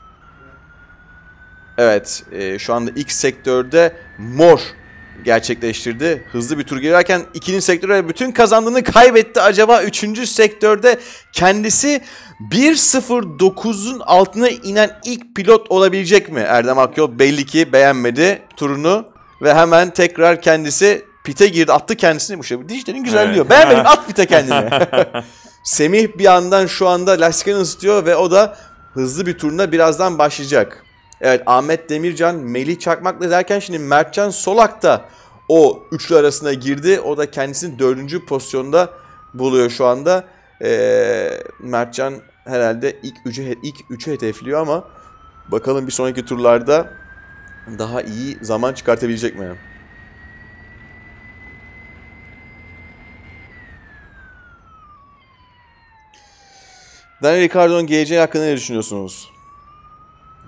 Speaker 1: Evet e, şu anda ilk sektörde mor gerçekleştirdi. Hızlı bir tur girerken ikinci sektöre bütün kazandığını kaybetti. Acaba üçüncü sektörde kendisi 1.09'un altına inen ilk pilot olabilecek mi? Erdem Akyol belli ki beğenmedi turunu ve hemen tekrar kendisi pite girdi. Attı kendisini bu şey. Dijler'in güzelliği. Evet. Beğenmedim at pite kendini. Semih bir yandan şu anda lastiklerini ısıtıyor ve o da hızlı bir turunda birazdan başlayacak. Evet Ahmet Demircan, Melih Çakmak'la derken şimdi Mertcan Solak da o üçlü arasına girdi. O da kendisini dördüncü pozisyonda buluyor şu anda. Ee, Mertcan herhalde ilk üçü, ilk üçü hedefliyor ama bakalım bir sonraki turlarda daha iyi zaman çıkartabilecek mi? Daniel Ricciardo'nun geleceği hakkında ne düşünüyorsunuz?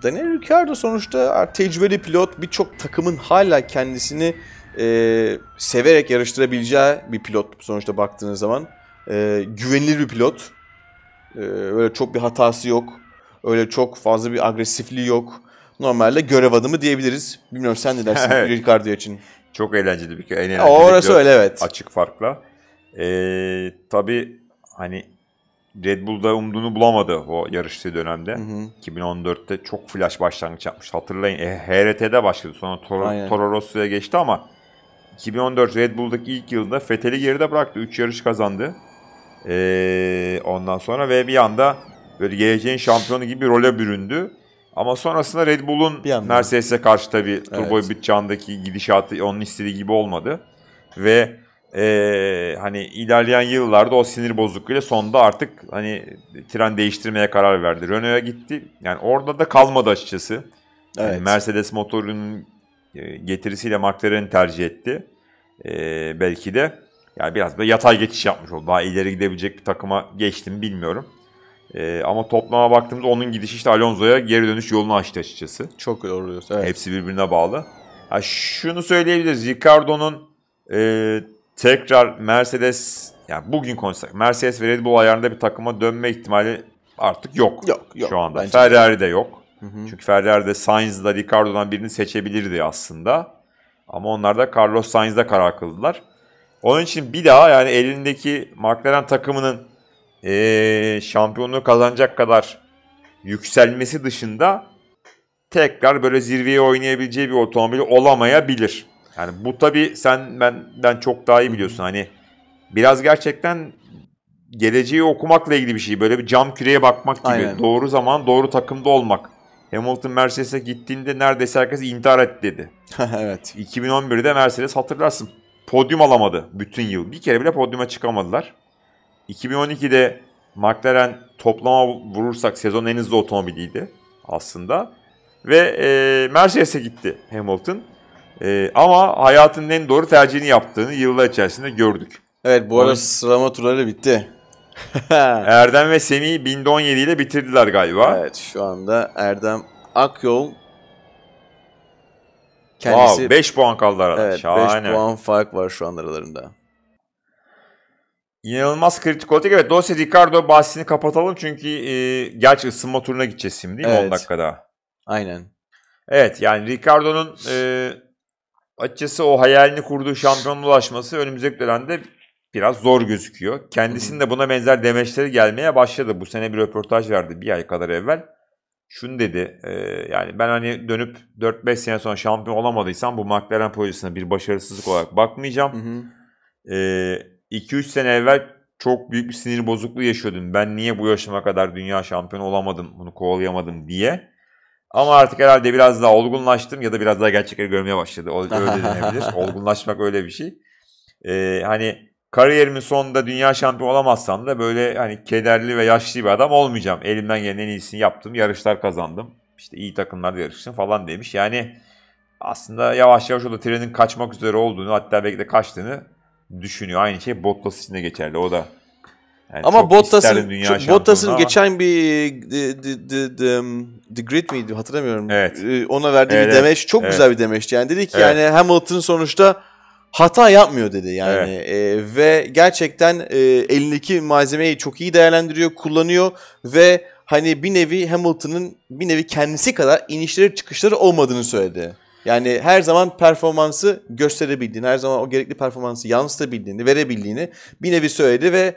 Speaker 1: Daniel Ricciardo sonuçta tecrübeli pilot birçok takımın hala kendisini e, severek yarıştırabileceği bir pilot sonuçta baktığınız zaman. E, güvenilir bir pilot. E, öyle çok bir hatası yok. Öyle çok fazla bir agresifliği yok. Normalde görev adımı diyebiliriz. Bilmiyorum sen ne dersin
Speaker 2: Ricciardo için? Çok eğlenceli
Speaker 4: bir en eğlenceli. Orası pilot. öyle evet.
Speaker 2: Açık farkla. Ee, tabii hani Red Bull'da umduğunu bulamadı o yarıştığı dönemde. Hı hı. 2014'te çok flash başlangıç yapmış. Hatırlayın e, HRT'de başladı. Sonra Toro, Toro Rosso'ya geçti ama 2014 Red Bull'daki ilk yılında Fethel'i geride bıraktı. 3 yarış kazandı. Ee, ondan sonra ve bir anda böyle geleceğin şampiyonu gibi bir role büründü. Ama sonrasında Red Bull'un Mercedes'e karşı tabii evet. turbo bütçandaki gidişatı onun istediği gibi olmadı. Ve e, hani ilerleyen yıllarda o sinir bozukluğuyla sonda artık hani tren değiştirmeye karar verdi. Renault'a gitti. Yani orada da kalmadı açıkçası. Yani Mercedes motorunun e, getirisiyle McLaren tercih etti. E, belki de yani biraz böyle yatay geçiş yapmış oldu. Daha ileri gidebilecek bir takıma geçtim bilmiyorum. E, ama toplama baktığımızda onun gidişi işte Alonso'ya geri dönüş yolunu açtı açıkçası. Çok doğru diyorsun. Evet. Hepsi birbirine bağlı. Yani şunu söyleyebiliriz. Ricardo'nun e, tekrar Mercedes yani bugün konuşsak Mercedes ve Red Bull ayarında bir takıma dönme ihtimali artık yok. Yok, yok. Şu anda. Ferrari de yok. Hı hı. Çünkü Ferrari de Sainz'da Ricardo'dan birini seçebilirdi aslında. Ama onlar da Carlos Sainz'da karar kıldılar. Onun için bir daha yani elindeki McLaren takımının ee, şampiyonluğu kazanacak kadar yükselmesi dışında tekrar böyle zirveye oynayabileceği bir otomobil olamayabilir. Yani bu tabi sen benden çok daha iyi biliyorsun. Hani biraz gerçekten geleceği okumakla ilgili bir şey. Böyle bir cam küreye bakmak gibi. Aynen. Doğru zaman doğru takımda olmak. Hamilton Mercedes'e gittiğinde neredeyse herkes intihar etti dedi. evet. 2011'de Mercedes hatırlarsın podyum alamadı bütün yıl. Bir kere bile podyuma çıkamadılar. 2012'de McLaren toplama vurursak sezon en hızlı otomobiliydi aslında. Ve e, Mercedes'e gitti Hamilton. E, ama hayatının en doğru tercihini yaptığını yıllar içerisinde gördük. Evet bu arada evet. sıralama turları bitti. Erdem ve Semih 1017 ile bitirdiler galiba. Evet şu anda Erdem Akyol kendisi... Wow, 5 puan kaldı arada. Evet Şahane. 5 puan fark var şu an aralarında. İnanılmaz kritik olacak. Evet Dosya Ricardo bahsini kapatalım çünkü e, gerçi ısınma turuna gideceğiz şimdi değil mi? Evet. 10 dakikada. Aynen. Evet yani Ricardo'nun e, Açıkçası o hayalini kurduğu şampiyonluğa ulaşması önümüzdeki dönemde biraz zor gözüküyor. Kendisinin de buna benzer demeçleri gelmeye başladı. Bu sene bir röportaj verdi bir ay kadar evvel. Şunu dedi e, yani ben hani dönüp 4-5 sene sonra şampiyon olamadıysam bu McLaren projesine bir başarısızlık olarak bakmayacağım. Hı hı. E, sene evvel çok büyük bir sinir bozukluğu yaşıyordum. Ben niye bu yaşıma kadar dünya şampiyonu olamadım, bunu kovalayamadım diye. Ama artık herhalde biraz daha olgunlaştım ya da biraz daha gerçekleri görmeye başladı. Öyle denebilir. Olgunlaşmak öyle bir şey. Ee, hani kariyerimin sonunda dünya şampiyon olamazsam da böyle hani kederli ve yaşlı bir adam olmayacağım. Elimden gelen en iyisini yaptım. Yarışlar kazandım. İşte iyi takımlarda yarıştım falan demiş. Yani aslında yavaş yavaş o da trenin kaçmak üzere olduğunu hatta belki de kaçtığını düşünüyor. Aynı şey Bottas için de geçerli. O da yani Ama Bottas'ın Bottas'ın geçen
Speaker 1: bir the, the, the, the, um, the Grid miydi hatırlamıyorum. Evet. Ee, ona verdiği evet, bir demeç çok evet. güzel bir demeçti. Yani dedi ki evet. yani Hamilton sonuçta hata yapmıyor dedi yani evet. e, ve gerçekten e, elindeki malzemeyi çok iyi değerlendiriyor, kullanıyor ve hani bir nevi Hamilton'ın bir nevi kendisi kadar inişleri çıkışları olmadığını söyledi. Yani her zaman performansı gösterebildiğini, her zaman o gerekli performansı yansıtabildiğini, verebildiğini bir nevi söyledi ve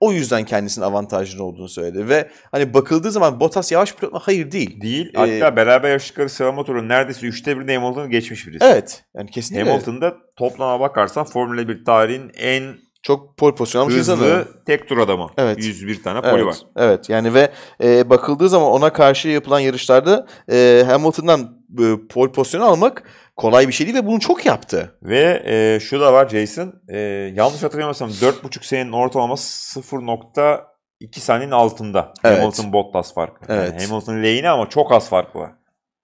Speaker 1: o yüzden kendisinin
Speaker 2: avantajlı olduğunu söyledi ve hani bakıldığı zaman Bottas yavaş pilot mu? Hayır değil. Değil. Ee, Hatta ee, beraber yarıştıkları sıralama turu neredeyse üçte birini Hamilton'ı geçmiş birisi. Evet. Yani kesinlikle. Hamilton'da toplama bakarsan Formula 1 tarihin en çok pol pozisyonu almış Hızlı tek tur adamı.
Speaker 4: Evet. 101
Speaker 1: tane poli evet, var. Evet yani ve e, bakıldığı zaman ona karşı yapılan yarışlarda e, Hamilton'dan e, pol pozisyonu almak kolay bir şey değil ve bunu çok yaptı.
Speaker 2: Ve e, şu da var Jason. E, yanlış hatırlamıyorsam 4,5 senenin ortalaması 0.2 saniyenin altında. Evet. Hamilton Bottas farkı. Evet. Yani Hamilton lehine ama çok az fark var.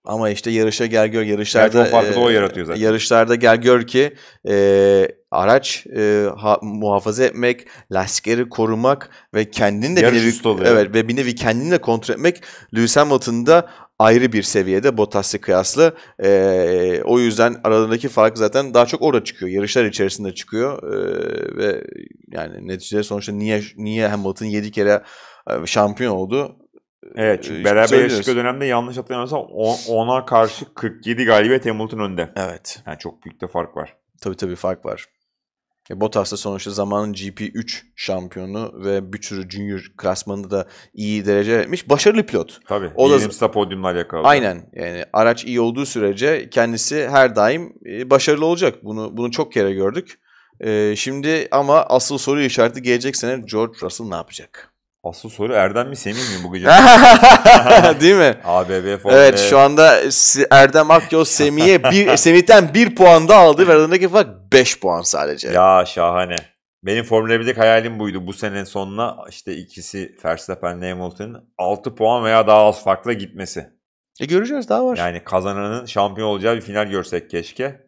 Speaker 2: Ama işte yarışa gel gör yarışlarda yani farkı e, da o e, yaratıyor zaten. Yarışlarda gel gör ki e,
Speaker 1: araç e, ha, muhafaza etmek, lastikleri korumak ve kendini de bir nevi, evet ve bir nevi kendini de kontrol etmek Lewis Hamilton'da ayrı bir seviyede Bottas'ı kıyaslı. E, ee, o yüzden aralarındaki fark zaten daha çok orada çıkıyor. Yarışlar içerisinde çıkıyor e, ve yani neticede sonuçta niye niye Hamilton 7
Speaker 2: kere e, şampiyon oldu? Evet ee, çünkü beraber şey yarıştığı dönemde yanlış hatırlamıyorsam 10'a karşı 47 galibiyet Hamilton önde. Evet. Yani çok büyük de fark var. Tabii tabii fark
Speaker 1: var. E, Bottas da sonuçta zamanın GP3 şampiyonu ve bir sürü junior klasmanında da iyi derece etmiş. Başarılı pilot. Tabii. O Williams'da da podyumlar yakaladı. Aynen. Yani araç iyi olduğu sürece kendisi her daim e, başarılı olacak. Bunu bunu çok kere gördük. E, şimdi ama asıl soru işareti gelecek sene George Russell ne yapacak? Asıl
Speaker 2: soru Erdem mi Semih mi bu
Speaker 1: gece? Değil mi?
Speaker 2: ABB formu. Evet şu anda Erdem Akyol Semih'e bir, Semih'ten bir puan da aldı ve aralarındaki fark 5 puan sadece. Ya şahane. Benim Formula 1'deki hayalim buydu. Bu senenin sonuna işte ikisi ve Hamilton'ın 6 puan veya daha az farkla gitmesi. E göreceğiz daha var. Yani kazananın şampiyon olacağı bir final görsek keşke.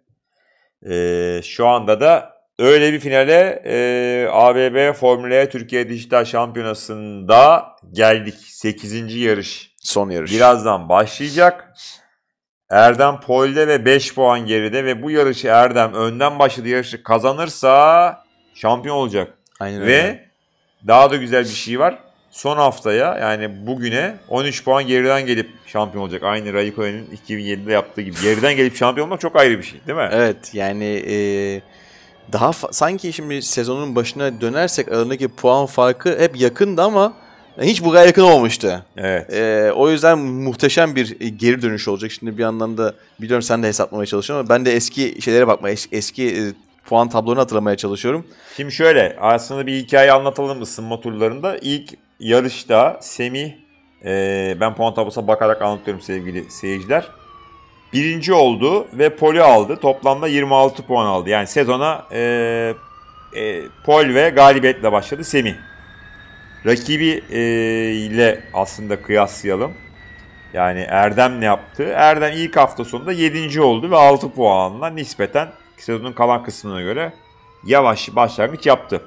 Speaker 2: Ee, şu anda da öyle bir finale e, ABB Formula e Türkiye Dijital Şampiyonası'nda geldik. 8. yarış. Son yarış. Birazdan başlayacak. Erdem polde ve 5 puan geride ve bu yarışı Erdem önden başladı yarışı kazanırsa şampiyon olacak. Aynen ve öyle. daha da güzel bir şey var. Son haftaya yani bugüne 13 puan geriden gelip şampiyon olacak. Aynı Raikkonen'in 2007'de yaptığı gibi. Geriden gelip şampiyon olmak çok ayrı bir şey değil mi? Evet yani eee
Speaker 1: daha sanki şimdi sezonun başına dönersek aralarındaki puan farkı hep yakındı ama hiç bu kadar yakın olmamıştı. Evet. Ee, o yüzden muhteşem bir e, geri dönüş olacak. Şimdi bir yandan da biliyorum sen de hesaplamaya çalışıyorsun ama ben de eski şeylere bakmaya, eski, eski
Speaker 2: puan tablonu hatırlamaya çalışıyorum. Şimdi şöyle aslında bir hikaye anlatalım ısınma turlarında. İlk yarışta Semih, e, ben puan tablosuna bakarak anlatıyorum sevgili seyirciler birinci oldu ve poli aldı. Toplamda 26 puan aldı. Yani sezona e, e, pol ve galibiyetle başladı Semih. Rakibi e, ile aslında kıyaslayalım. Yani Erdem ne yaptı? Erdem ilk hafta sonunda 7. oldu ve 6 puanla nispeten sezonun kalan kısmına göre yavaş başlangıç yaptı.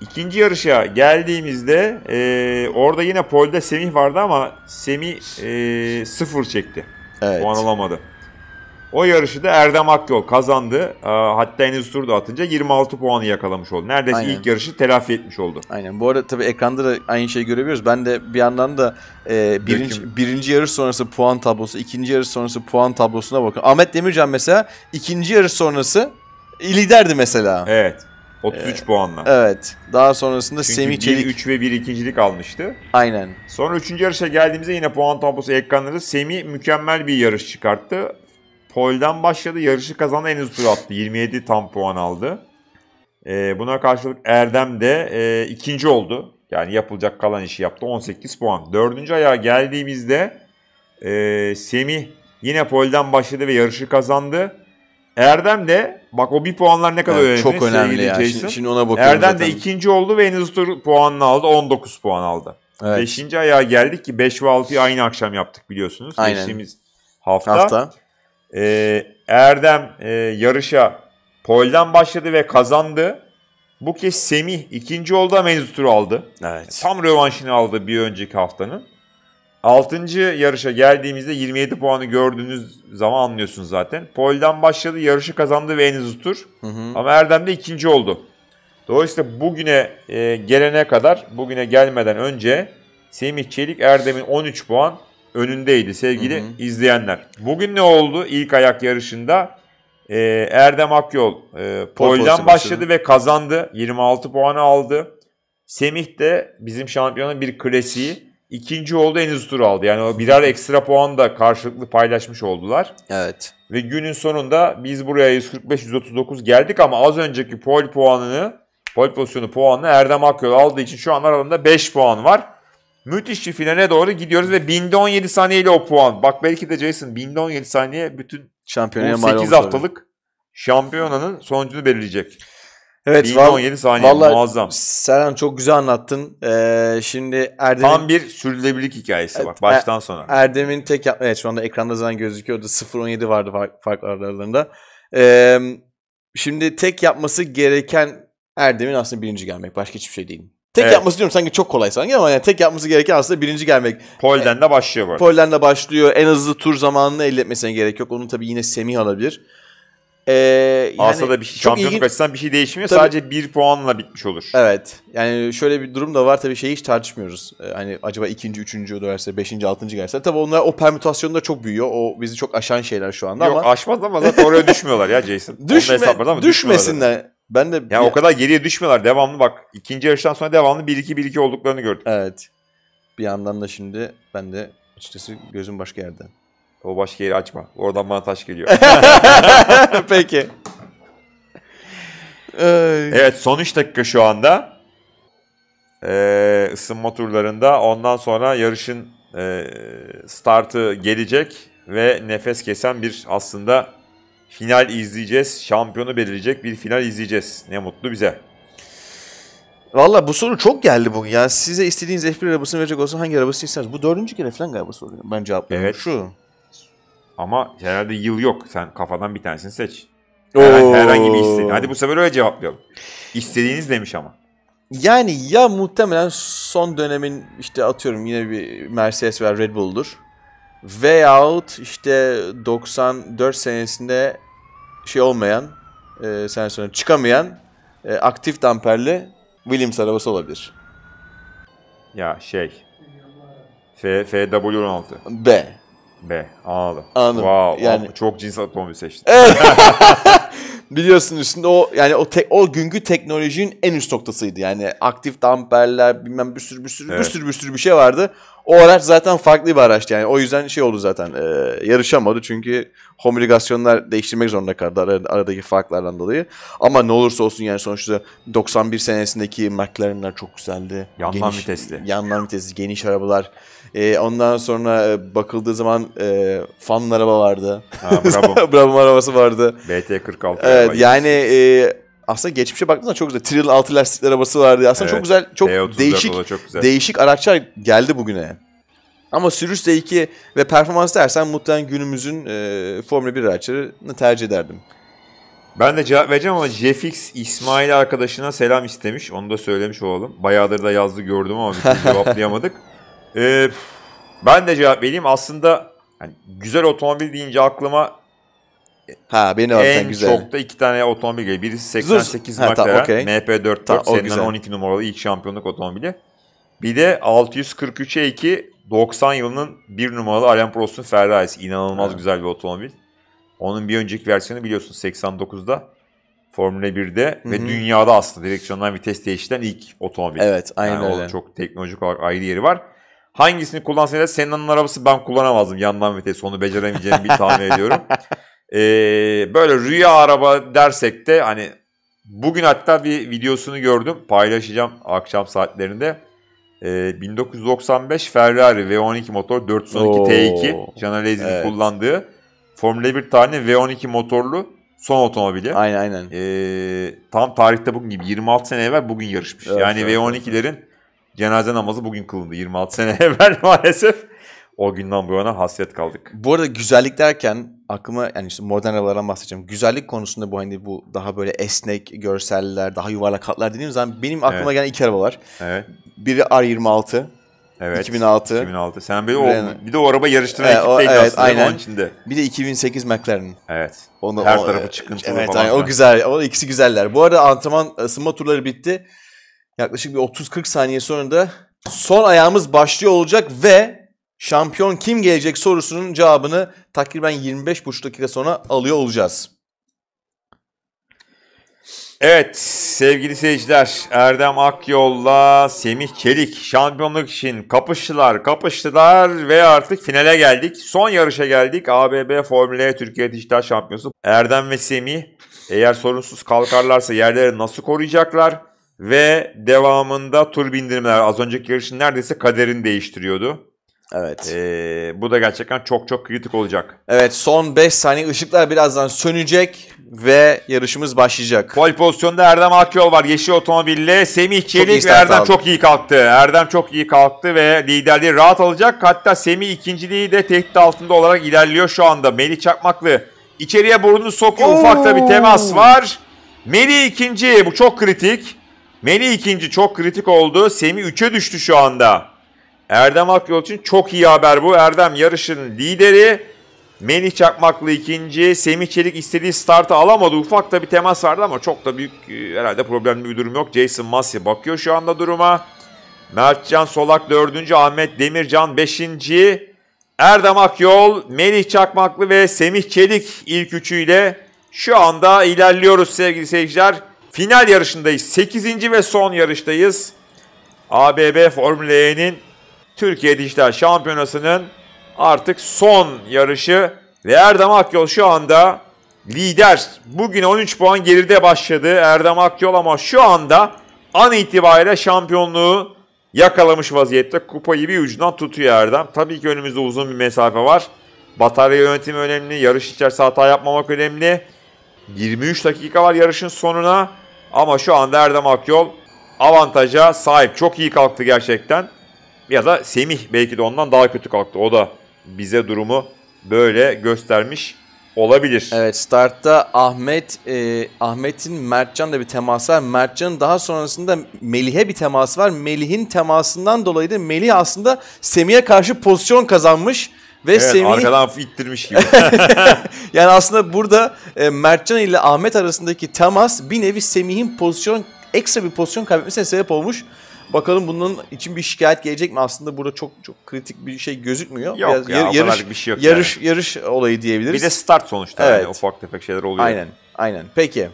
Speaker 2: İkinci yarışa geldiğimizde e, orada yine polde Semih vardı ama Semih e, sıfır çekti. Evet. Puan alamadı. O yarışı da Erdem Akyol kazandı. Ee, hatta henüz turda atınca 26 puanı yakalamış oldu. Neredeyse Aynen. ilk yarışı telafi etmiş oldu. Aynen. Bu arada tabii ekranda da
Speaker 1: aynı şeyi görebiliyoruz. Ben de bir yandan da e, birinci, birinci yarış sonrası puan tablosu, ikinci yarış sonrası puan tablosuna bakın. Ahmet Demircan mesela ikinci yarış sonrası liderdi mesela. Evet. 33 ee, puanla. Evet. Daha sonrasında Çünkü Semih 1, Çelik.
Speaker 2: 3 ve 1 ikincilik almıştı. Aynen. Sonra 3. yarışa geldiğimizde yine puan tablosu ekranları. Semih mükemmel bir yarış çıkarttı. Pol'den başladı. Yarışı kazandı. En hızlı tur attı. 27 tam puan aldı. Ee, buna karşılık Erdem de e, ikinci oldu. Yani yapılacak kalan işi yaptı. 18 puan. Dördüncü ayağa geldiğimizde e, Semih yine polden başladı ve yarışı kazandı. Erdem de bak o bir puanlar ne kadar yani önemli. Çok önemli ya. Jason. Şimdi, şimdi ona bakıyorum Erdem zaten. de ikinci oldu ve en hızlı tur puanını aldı. 19 puan aldı. Evet. Beşinci ayağa geldik ki 5 ve 6'yı aynı akşam yaptık biliyorsunuz. Aynen. Geçtiğimiz hafta. hafta. Ee, Erdem e, yarışa polden başladı ve kazandı. Bu kez Semih ikinci oldu ama en aldı. Evet. Tam rövanşını aldı bir önceki haftanın. 6. yarışa geldiğimizde 27 puanı gördüğünüz zaman anlıyorsunuz zaten. Pol'den başladı, yarışı kazandı ve en hızlı tur. Hı hı. Ama Erdem de ikinci oldu. Dolayısıyla bugüne e, gelene kadar, bugüne gelmeden önce Semih Çelik Erdem'in 13 puan önündeydi sevgili hı hı. izleyenler. Bugün ne oldu ilk ayak yarışında? E, Erdem Akyol e, polden başladı, ve kazandı. 26 puanı aldı. Semih de bizim şampiyonun bir klasiği. İkinci oldu en tur aldı. Yani o birer ekstra puan da karşılıklı paylaşmış oldular. Evet. Ve günün sonunda biz buraya 145-139 geldik ama az önceki pol puanını, pol pozisyonu puanını Erdem Akyol aldığı için şu an aralarında 5 puan var. Müthiş bir finale doğru gidiyoruz ve 1017 saniyeyle o puan. Bak belki de Jason 1017 saniye bütün Şampiyonaya 18 haftalık şampiyonanın sonucunu belirleyecek. Evet. Val- 17 saniye vallahi muazzam.
Speaker 1: Serhan çok güzel anlattın. Ee, şimdi Erdem'in... Tam bir
Speaker 2: sürdürülebilirlik hikayesi evet, bak baştan e, sona.
Speaker 1: Erdem'in tek... Evet şu anda ekranda zaten gözüküyordu. 0-17 vardı fark, fark aralarında. Ee, şimdi tek yapması gereken Erdem'in aslında birinci gelmek. Başka hiçbir şey değil. Tek evet. yapması diyorum sanki çok kolay sanki ama yani tek yapması gereken aslında birinci gelmek. Polden de e, başlıyor bu arada. Polden de başlıyor. En hızlı tur zamanını elde etmesine gerek yok. Onu tabii yine Semih alabilir. Ee, yani Aslında bir şey, şampiyonluk ilgin... açısından bir şey değişmiyor. Tabii, sadece bir puanla bitmiş olur. Evet. Yani şöyle bir durum da var tabii şeyi hiç tartışmıyoruz. Ee, hani acaba ikinci, üçüncü dönerse, beşinci, altıncı gelirse. Tabii onlar o da çok büyüyor. O
Speaker 2: bizi çok aşan şeyler şu anda Yok, ama. Yok aşmaz ama zaten oraya düşmüyorlar ya Jason. Düşme, ama düşmesinler. Ben de... Yani ya... o kadar geriye düşmüyorlar. Devamlı bak ikinci yarıştan sonra devamlı 1-2-1-2 olduklarını gördük. Evet. Bir yandan da şimdi ben de açıkçası gözüm başka yerde. O başka yeri açma. Oradan bana taş geliyor. Peki. evet son 3 dakika şu anda. Ee, ısınma turlarında. Ondan sonra yarışın e, startı gelecek ve nefes kesen bir aslında final izleyeceğiz. Şampiyonu belirleyecek bir final izleyeceğiz. Ne mutlu bize.
Speaker 1: Valla bu soru çok geldi bugün. Yani size istediğiniz
Speaker 2: F1 arabasını verecek olsa hangi arabasını istersiniz? Bu dördüncü kere falan galiba soruyorum. Ben cevaplıyorum. Evet. Şu. Ama herhalde yıl yok. Sen kafadan bir tanesini seç. Herhangi, herhangi bir istediğin. Hadi bu sefer öyle cevaplayalım. İstediğiniz demiş ama.
Speaker 1: Yani ya muhtemelen son dönemin işte atıyorum yine bir Mercedes veya Red Bull'dur. Veyahut işte 94 senesinde şey olmayan, e, sene sonra çıkamayan e, aktif damperli Williams arabası olabilir.
Speaker 2: Ya şey. F, FW16. B. B. Anladım. Anladım. Wow. Yani... Çok cins atomu seçtin. Biliyorsun üstünde o
Speaker 1: yani o tek o günkü teknolojinin en üst noktasıydı. Yani aktif damperler bilmem bir sürü bir sürü evet. bir sürü bir sürü bir şey vardı. O araç zaten farklı bir araçtı yani. O yüzden şey oldu zaten e, yarışamadı çünkü homologasyonlar değiştirmek zorunda kaldı ar- aradaki farklardan dolayı. Ama ne olursa olsun yani sonuçta 91 senesindeki McLaren'lar çok güzeldi. Yandan geniş, vitesli. Yandan vitesli geniş arabalar. E, ondan sonra e, bakıldığı zaman e, fan araba vardı. Ha, bravo. bravo arabası vardı. BT46. Evet yani e, aslında geçmişe baktığında çok güzel. Trill 6 lastikli arabası vardı. Aslında evet. çok güzel, çok değişik çok güzel. değişik araçlar geldi bugüne. Ama sürüş zevki ve performans dersen muhtemelen
Speaker 2: günümüzün e, Formula 1 araçlarını tercih ederdim. Ben de cevap vereceğim ama Jeffix İsmail arkadaşına selam istemiş. Onu da söylemiş olalım. Bayağıdır da yazdı gördüm ama bir cevaplayamadık. Ee, ben de cevap vereyim. Aslında yani güzel otomobil deyince aklıma Ha beni en güzel. çok da iki tane otomobil geliyor. Birisi 88 Zuz. McLaren okay. MP4 ta, serinin 12 numaralı ilk şampiyonluk otomobili. Bir de 643 e 2 90 yılının bir numaralı Alain Prost'un Ferrari'si. İnanılmaz evet. güzel bir otomobil. Onun bir önceki versiyonu biliyorsun 89'da Formula 1'de Hı-hı. ve dünyada aslında direksiyondan vites değiştiren ilk otomobil. Evet, aynı yani öyle. Çok teknolojik olarak ayrı yeri var. Hangisini kullansın senin Senna'nın arabası ben kullanamazdım yandan vites. Onu beceremeyeceğimi bir tahmin ediyorum. Ee, böyle rüya araba dersek de hani bugün hatta bir videosunu gördüm. Paylaşacağım akşam saatlerinde. Ee, 1995 Ferrari V12 motor 412 Oo. T2 Canalezzi'nin evet. kullandığı Formula 1 tane V12 motorlu son otomobili. Aynen aynen. Ee, tam tarihte bugün gibi 26 sene evvel bugün yarışmış. Evet, yani evet, V12'lerin Cenaze namazı bugün kılındı 26 sene evvel maalesef. O günden bu yana hasret kaldık. Bu arada güzellik
Speaker 1: derken aklıma yani işte modern arabalardan bahsedeceğim. Güzellik konusunda bu hani bu daha böyle esnek görseller, daha yuvarlak hatlar dediğim zaman benim aklıma evet. gelen iki araba var. Evet. Biri R26. Evet. 2006. 2006. Sen bir, o, bir de o araba yarıştıran evet, ekipteydin evet, aslında aynen. onun içinde. Bir de 2008 McLaren. Evet. Onu, Her o, tarafı çıkıntılı evet, falan. Evet o güzel. O ikisi güzeller. Bu arada antrenman e, ısınma turları bitti. Yaklaşık bir 30-40 saniye sonra da son ayağımız başlıyor olacak ve şampiyon kim gelecek sorusunun cevabını
Speaker 2: takriben 25,5 dakika sonra alıyor olacağız. Evet sevgili seyirciler Erdem Akyol'la Semih Çelik şampiyonluk için kapıştılar kapıştılar ve artık finale geldik. Son yarışa geldik ABB Formula E Türkiye Dijital Şampiyonası. Erdem ve Semih eğer sorunsuz kalkarlarsa yerleri nasıl koruyacaklar? Ve devamında tur bindirmeler az önceki yarışın neredeyse kaderini değiştiriyordu. Evet. Ee, bu da gerçekten çok çok kritik olacak. Evet son 5 saniye ışıklar birazdan sönecek ve yarışımız başlayacak. Pol pozisyonda Erdem Akyol var yeşil otomobille. Semih Çelik ve Erdem aldı. çok iyi kalktı. Erdem çok iyi kalktı ve liderliği rahat alacak. Hatta Semih ikinciliği de tehdit altında olarak ilerliyor şu anda. Melih Çakmaklı içeriye burnunu sokuyor. Ufakta bir temas var. Melih ikinci bu çok kritik. Melih ikinci çok kritik oldu. Semi 3'e düştü şu anda. Erdem Akyol için çok iyi haber bu. Erdem yarışın lideri. Melih Çakmaklı ikinci. Semi Çelik istediği startı alamadı. Ufak da bir temas vardı ama çok da büyük e, herhalde problemli bir durum yok. Jason Massey bakıyor şu anda duruma. Mertcan Solak dördüncü. Ahmet Demircan beşinci. Erdem Akyol, Melih Çakmaklı ve Semih Çelik ilk üçüyle şu anda ilerliyoruz sevgili seyirciler. Final yarışındayız. 8. ve son yarıştayız. ABB Formula E'nin Türkiye Dijital Şampiyonası'nın artık son yarışı ve Erdem Akyol şu anda lider. Bugün 13 puan geride başladı Erdem Akyol ama şu anda an itibariyle şampiyonluğu yakalamış vaziyette. Kupayı bir ucundan tutuyor Erdem. Tabii ki önümüzde uzun bir mesafe var. Batarya yönetimi önemli, yarış içerisinde hata yapmamak önemli. 23 dakika var yarışın sonuna. Ama şu anda Erdem Akyol avantaja sahip. Çok iyi kalktı gerçekten. Ya da Semih belki de ondan daha kötü kalktı. O da bize durumu böyle göstermiş olabilir. Evet startta Ahmet e, Ahmet'in Mertcan'la
Speaker 1: bir teması var. Mertcan'ın daha sonrasında Melih'e bir teması var. Melih'in temasından dolayı da Melih aslında Semih'e karşı pozisyon kazanmış. Ve evet, Semih... arkadan
Speaker 2: ittirmiş gibi.
Speaker 1: yani aslında burada e, Mertcan ile Ahmet arasındaki temas bir nevi Semih'in pozisyon ekstra bir pozisyon kaybetmesine sebep olmuş. Bakalım bunun için bir şikayet gelecek mi? Aslında burada çok çok kritik bir şey gözükmüyor. Yok Biraz ya, yar- yarış, bir şey yok. Yarış yani. yarış olayı diyebiliriz. Bir de start sonuçta evet. yani ufak tefek şeyler oluyor. Aynen.
Speaker 2: Aynen. Peki.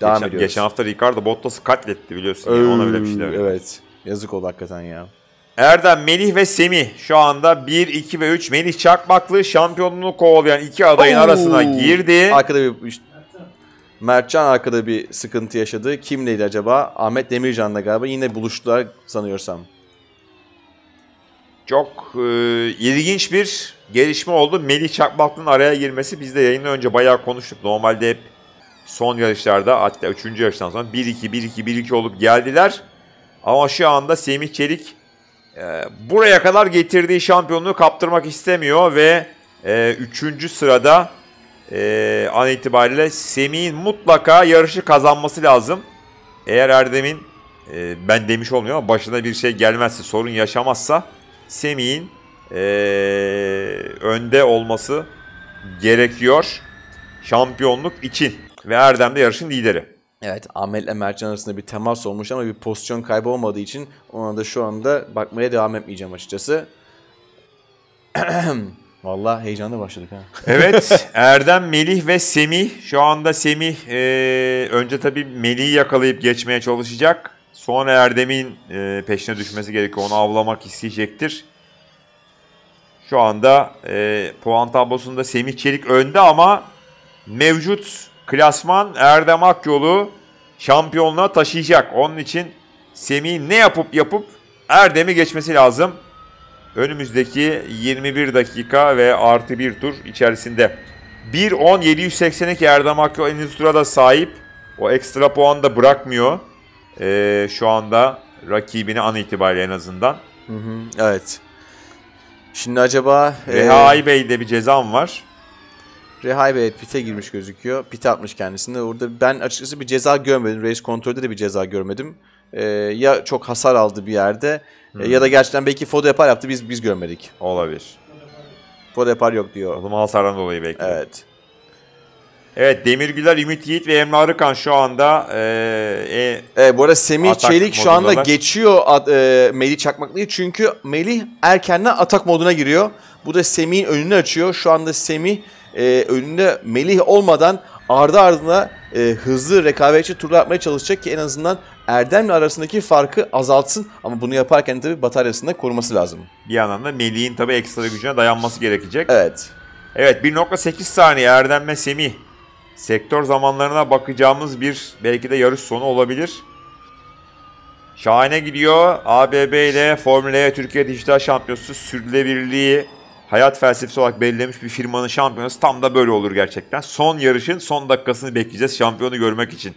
Speaker 2: Devam geçen, ediyoruz. Geçen hafta Ricardo Bottas'ı katletti biliyorsun. Ee, yani ona bile bir şeyler.
Speaker 1: Evet. Yazık oldu hakikaten
Speaker 2: ya. Erdem, Melih ve Semih şu anda 1, 2 ve 3. Melih Çakmaklı şampiyonluğu kovalayan iki adayın Oo. arasına girdi.
Speaker 1: Arkada bir Mertcan arkada bir sıkıntı yaşadı. Kim neydi acaba? Ahmet Demircan'la galiba yine buluştular sanıyorsam.
Speaker 2: Çok e, ilginç bir gelişme oldu. Melih Çakmaklı'nın araya girmesi. Biz de yayından önce bayağı konuştuk. Normalde hep son yarışlarda hatta 3. yarıştan sonra 1-2, 1-2, 1-2 olup geldiler. Ama şu anda Semih Çelik ee, buraya kadar getirdiği şampiyonluğu kaptırmak istemiyor ve e, üçüncü sırada e, an itibariyle Semih'in mutlaka yarışı kazanması lazım. Eğer Erdem'in e, ben demiş olmuyor ama başına bir şey gelmezse sorun yaşamazsa Semih'in e, önde olması gerekiyor şampiyonluk için ve Erdem de yarışın lideri.
Speaker 1: Evet Ahmet ile Mertcan arasında bir temas olmuş ama bir pozisyon kaybı olmadığı için ona da şu anda
Speaker 2: bakmaya devam etmeyeceğim açıkçası. Valla heyecanla başladık ha. evet Erdem, Melih ve Semih. Şu anda Semih e, önce tabii Melih'i yakalayıp geçmeye çalışacak. Sonra Erdem'in e, peşine düşmesi gerekiyor. Onu avlamak isteyecektir. Şu anda e, puan tablosunda Semih Çelik önde ama mevcut Klasman Erdem Akyol'u şampiyonluğa taşıyacak. Onun için Semih ne yapıp yapıp Erdem'i geçmesi lazım. Önümüzdeki 21 dakika ve artı bir tur içerisinde. 1.10.782 Erdem Akyol en üst tura da sahip. O ekstra puan da bırakmıyor. Ee, şu anda rakibini an itibariyle en azından. Hı hı, evet. Şimdi acaba... Rehai e... Bey'de bir cezam var.
Speaker 1: Rehay ve pite girmiş gözüküyor. Pite atmış kendisini. Orada ben açıkçası bir ceza görmedim. Race kontrolde de bir ceza görmedim. Ee, ya çok hasar aldı bir yerde hmm. ya da
Speaker 2: hmm. gerçekten belki foto yapar yaptı biz biz görmedik. Olabilir. Foto yapar yok diyor. O zaman hasardan dolayı belki. Evet. Evet Demirgüler, Ümit Yiğit ve Emre Arıkan şu anda e, e, e, Bu arada Semih Çelik şu anda
Speaker 1: geçiyor ad, e, Melih Çakmaklı'yı çünkü Melih erkenden atak moduna giriyor. Bu da Semih'in önünü açıyor. Şu anda Semih e, önünde Melih olmadan ardı ardına e, hızlı rekabetçi turlar atmaya çalışacak ki en azından Erdem'le arasındaki farkı azaltsın. Ama bunu yaparken tabii
Speaker 2: bataryasını da koruması lazım. Bir yandan da Melih'in tabii ekstra gücüne dayanması gerekecek. Evet. Evet 1.8 saniye Erdem ve Semih. Sektör zamanlarına bakacağımız bir belki de yarış sonu olabilir. Şahane gidiyor. ABB ile Formula E Türkiye Dijital Şampiyonası Sürdürülebilirliği hayat felsefesi olarak belirlemiş bir firmanın şampiyonası tam da böyle olur gerçekten. Son yarışın son dakikasını bekleyeceğiz şampiyonu görmek için.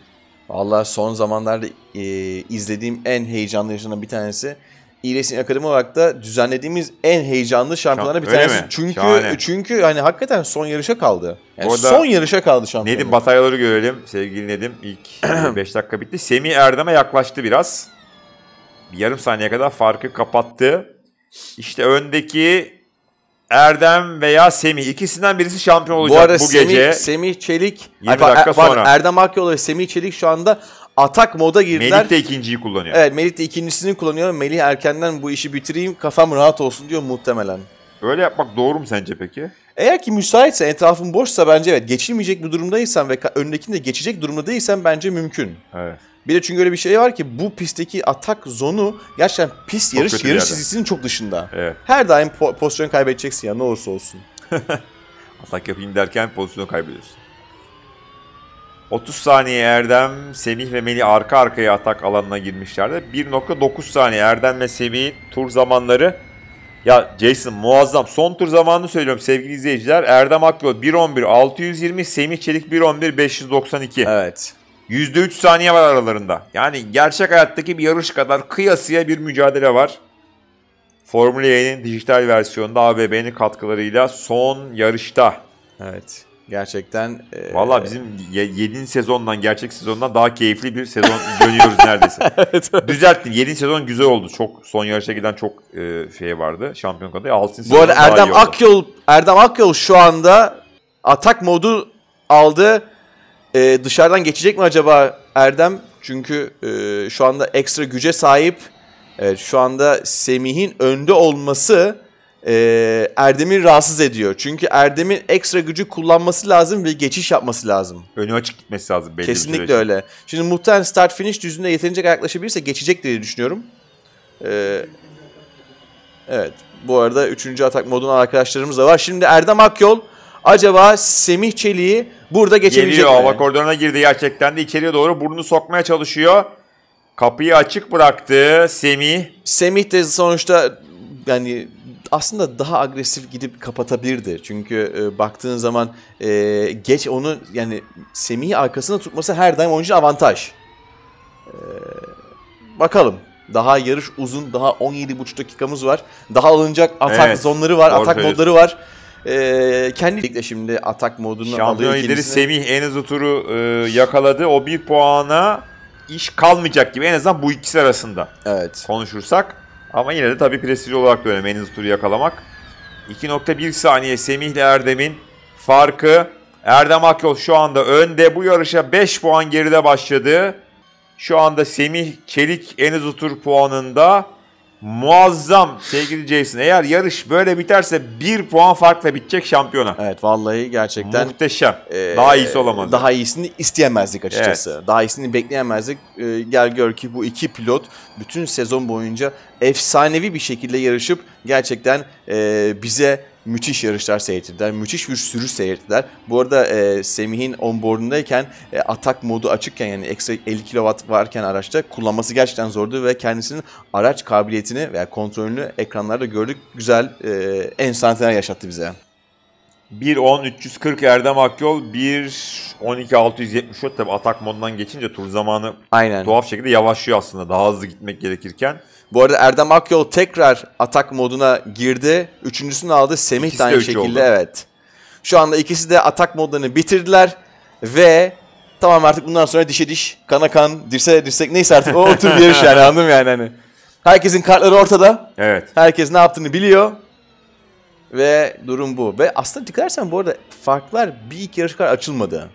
Speaker 2: Valla son zamanlarda e, izlediğim en heyecanlı yarışlardan bir tanesi. e
Speaker 1: Akademi olarak da düzenlediğimiz en heyecanlı şampiyonlardan bir tanesi. Mi? Çünkü Şahane. çünkü hani hakikaten son yarışa kaldı. Yani son yarışa
Speaker 2: kaldı şampiyonlar. Nedim bataryaları görelim sevgili Nedim. İlk 5 dakika bitti. Semi Erdem'e yaklaştı biraz. Bir yarım saniye kadar farkı kapattı. İşte öndeki Erdem veya Semih ikisinden birisi şampiyon olacak bu, arada bu Semih, gece. Semih Çelik, 20 dakika er, sonra. Erdem Akyol ve Semih Çelik şu
Speaker 1: anda atak moda girdiler. Melih de ikinciyi kullanıyor. Evet Melih de ikincisini kullanıyor. Melih erkenden bu işi bitireyim kafam rahat olsun diyor muhtemelen. Öyle yapmak doğru mu sence peki? Eğer ki müsaitse, etrafın boşsa bence evet. Geçilmeyecek bir durumdaysan ve öndekini de geçecek durumda değilsen bence mümkün. Evet. Bir de çünkü öyle bir şey var ki bu pistteki atak zonu gerçekten pist çok yarış yarış çizgisinin çok
Speaker 2: dışında. Evet.
Speaker 1: Her daim po- pozisyon kaybedeceksin ya ne olursa olsun.
Speaker 2: atak yapayım derken pozisyon kaybediyorsun. 30 saniye Erdem, Semih ve Melih arka arkaya atak alanına girmişlerdi. 1.9 saniye Erdem ve Semih tur zamanları. Ya Jason muazzam. Son tur zamanını söylüyorum sevgili izleyiciler. Erdem Akyol 1.11 620, Semih Çelik 1.11 592. Evet. %3 saniye var aralarında. Yani gerçek hayattaki bir yarış kadar kıyasıya bir mücadele var. Formula E'nin dijital versiyonunda ABB'nin katkılarıyla son yarışta. Evet. Gerçekten. E, Valla e, bizim 7. sezondan gerçek sezondan daha keyifli bir sezon dönüyoruz neredeyse. evet. Düzelttim. 7. sezon güzel oldu. Çok son yarışa giden çok e, şey vardı. Şampiyon kadar 6. sezon. Bu arada Erdem Akyol
Speaker 1: Erdem Akyol şu anda atak modu aldı e, dışarıdan geçecek mi acaba Erdem? Çünkü e, şu anda ekstra güce sahip. Evet, şu anda Semih'in önde olması e, Erdem'i rahatsız ediyor. Çünkü Erdem'in ekstra gücü kullanması lazım ve geçiş yapması lazım. Önü açık gitmesi lazım. Belli Kesinlikle bir öyle. Şimdi muhtemelen start finish düzünde yeterince yaklaşabilirse geçecek diye düşünüyorum. Ee, evet. Bu arada 3. atak moduna arkadaşlarımız da var. Şimdi Erdem Akyol
Speaker 2: acaba Semih Çelik'i Burada geçemeyecek. Geliyor hava koridoruna girdi gerçekten de içeriye doğru burnunu sokmaya çalışıyor. Kapıyı açık bıraktı Semih. Semih de
Speaker 1: sonuçta yani aslında daha agresif gidip kapatabilirdi. Çünkü e, baktığın zaman e, geç onu yani Semih'i arkasında tutması her daim onun avantaj. E, bakalım. Daha yarış uzun. Daha 17,5 dakikamız var. Daha alınacak atak evet, zonları var. Atak modları var. E, kendi
Speaker 2: şimdi atak modunu Şampiyon alıyor. Şampiyon lideri Semih en hızlı turu e, yakaladı. O bir puana iş kalmayacak gibi en azından bu ikisi arasında evet. konuşursak. Ama yine de tabii prestij olarak da önemli en hızlı turu yakalamak. 2.1 saniye Semih ile Erdem'in farkı. Erdem Akyol şu anda önde. Bu yarışa 5 puan geride başladı. Şu anda Semih Çelik en hızlı tur puanında. Muazzam sevgili Jason. Eğer yarış böyle biterse bir puan farkla bitecek şampiyona. Evet vallahi gerçekten. Muhteşem.
Speaker 4: E, daha iyisi
Speaker 2: olamaz. Daha iyisini isteyemezdik açıkçası. Evet. Daha iyisini
Speaker 1: bekleyemezdik. E, gel gör ki bu iki pilot bütün sezon boyunca efsanevi bir şekilde yarışıp gerçekten e, bize müthiş yarışlar seyrettiler. Müthiş bir sürü seyrettiler. Bu arada e, Semih'in onboardundayken e, atak modu açıkken yani ekstra 50 kW varken araçta kullanması gerçekten zordu ve kendisinin araç kabiliyetini veya kontrolünü
Speaker 2: ekranlarda gördük. Güzel e, enstantaneler yaşattı bize. 1.10.340 Erdem Akyol 1.12.674 tabi atak modundan geçince tur zamanı Aynen. tuhaf şekilde yavaşlıyor aslında daha hızlı gitmek gerekirken. Bu arada Erdem Akyol tekrar
Speaker 1: atak moduna girdi. Üçüncüsünü aldı. Semih ikisi de aynı şekilde oldu. evet. Şu anda ikisi de atak modlarını bitirdiler ve tamam artık bundan sonra dişe diş, kana kan, dirse dirsek neyse artık o otur bir yarış yani anladın mı yani hani. Herkesin kartları ortada. Evet. Herkes ne yaptığını biliyor. Ve durum bu. Ve aslında dikkat edersen bu arada farklar bir iki yarış kadar açılmadı.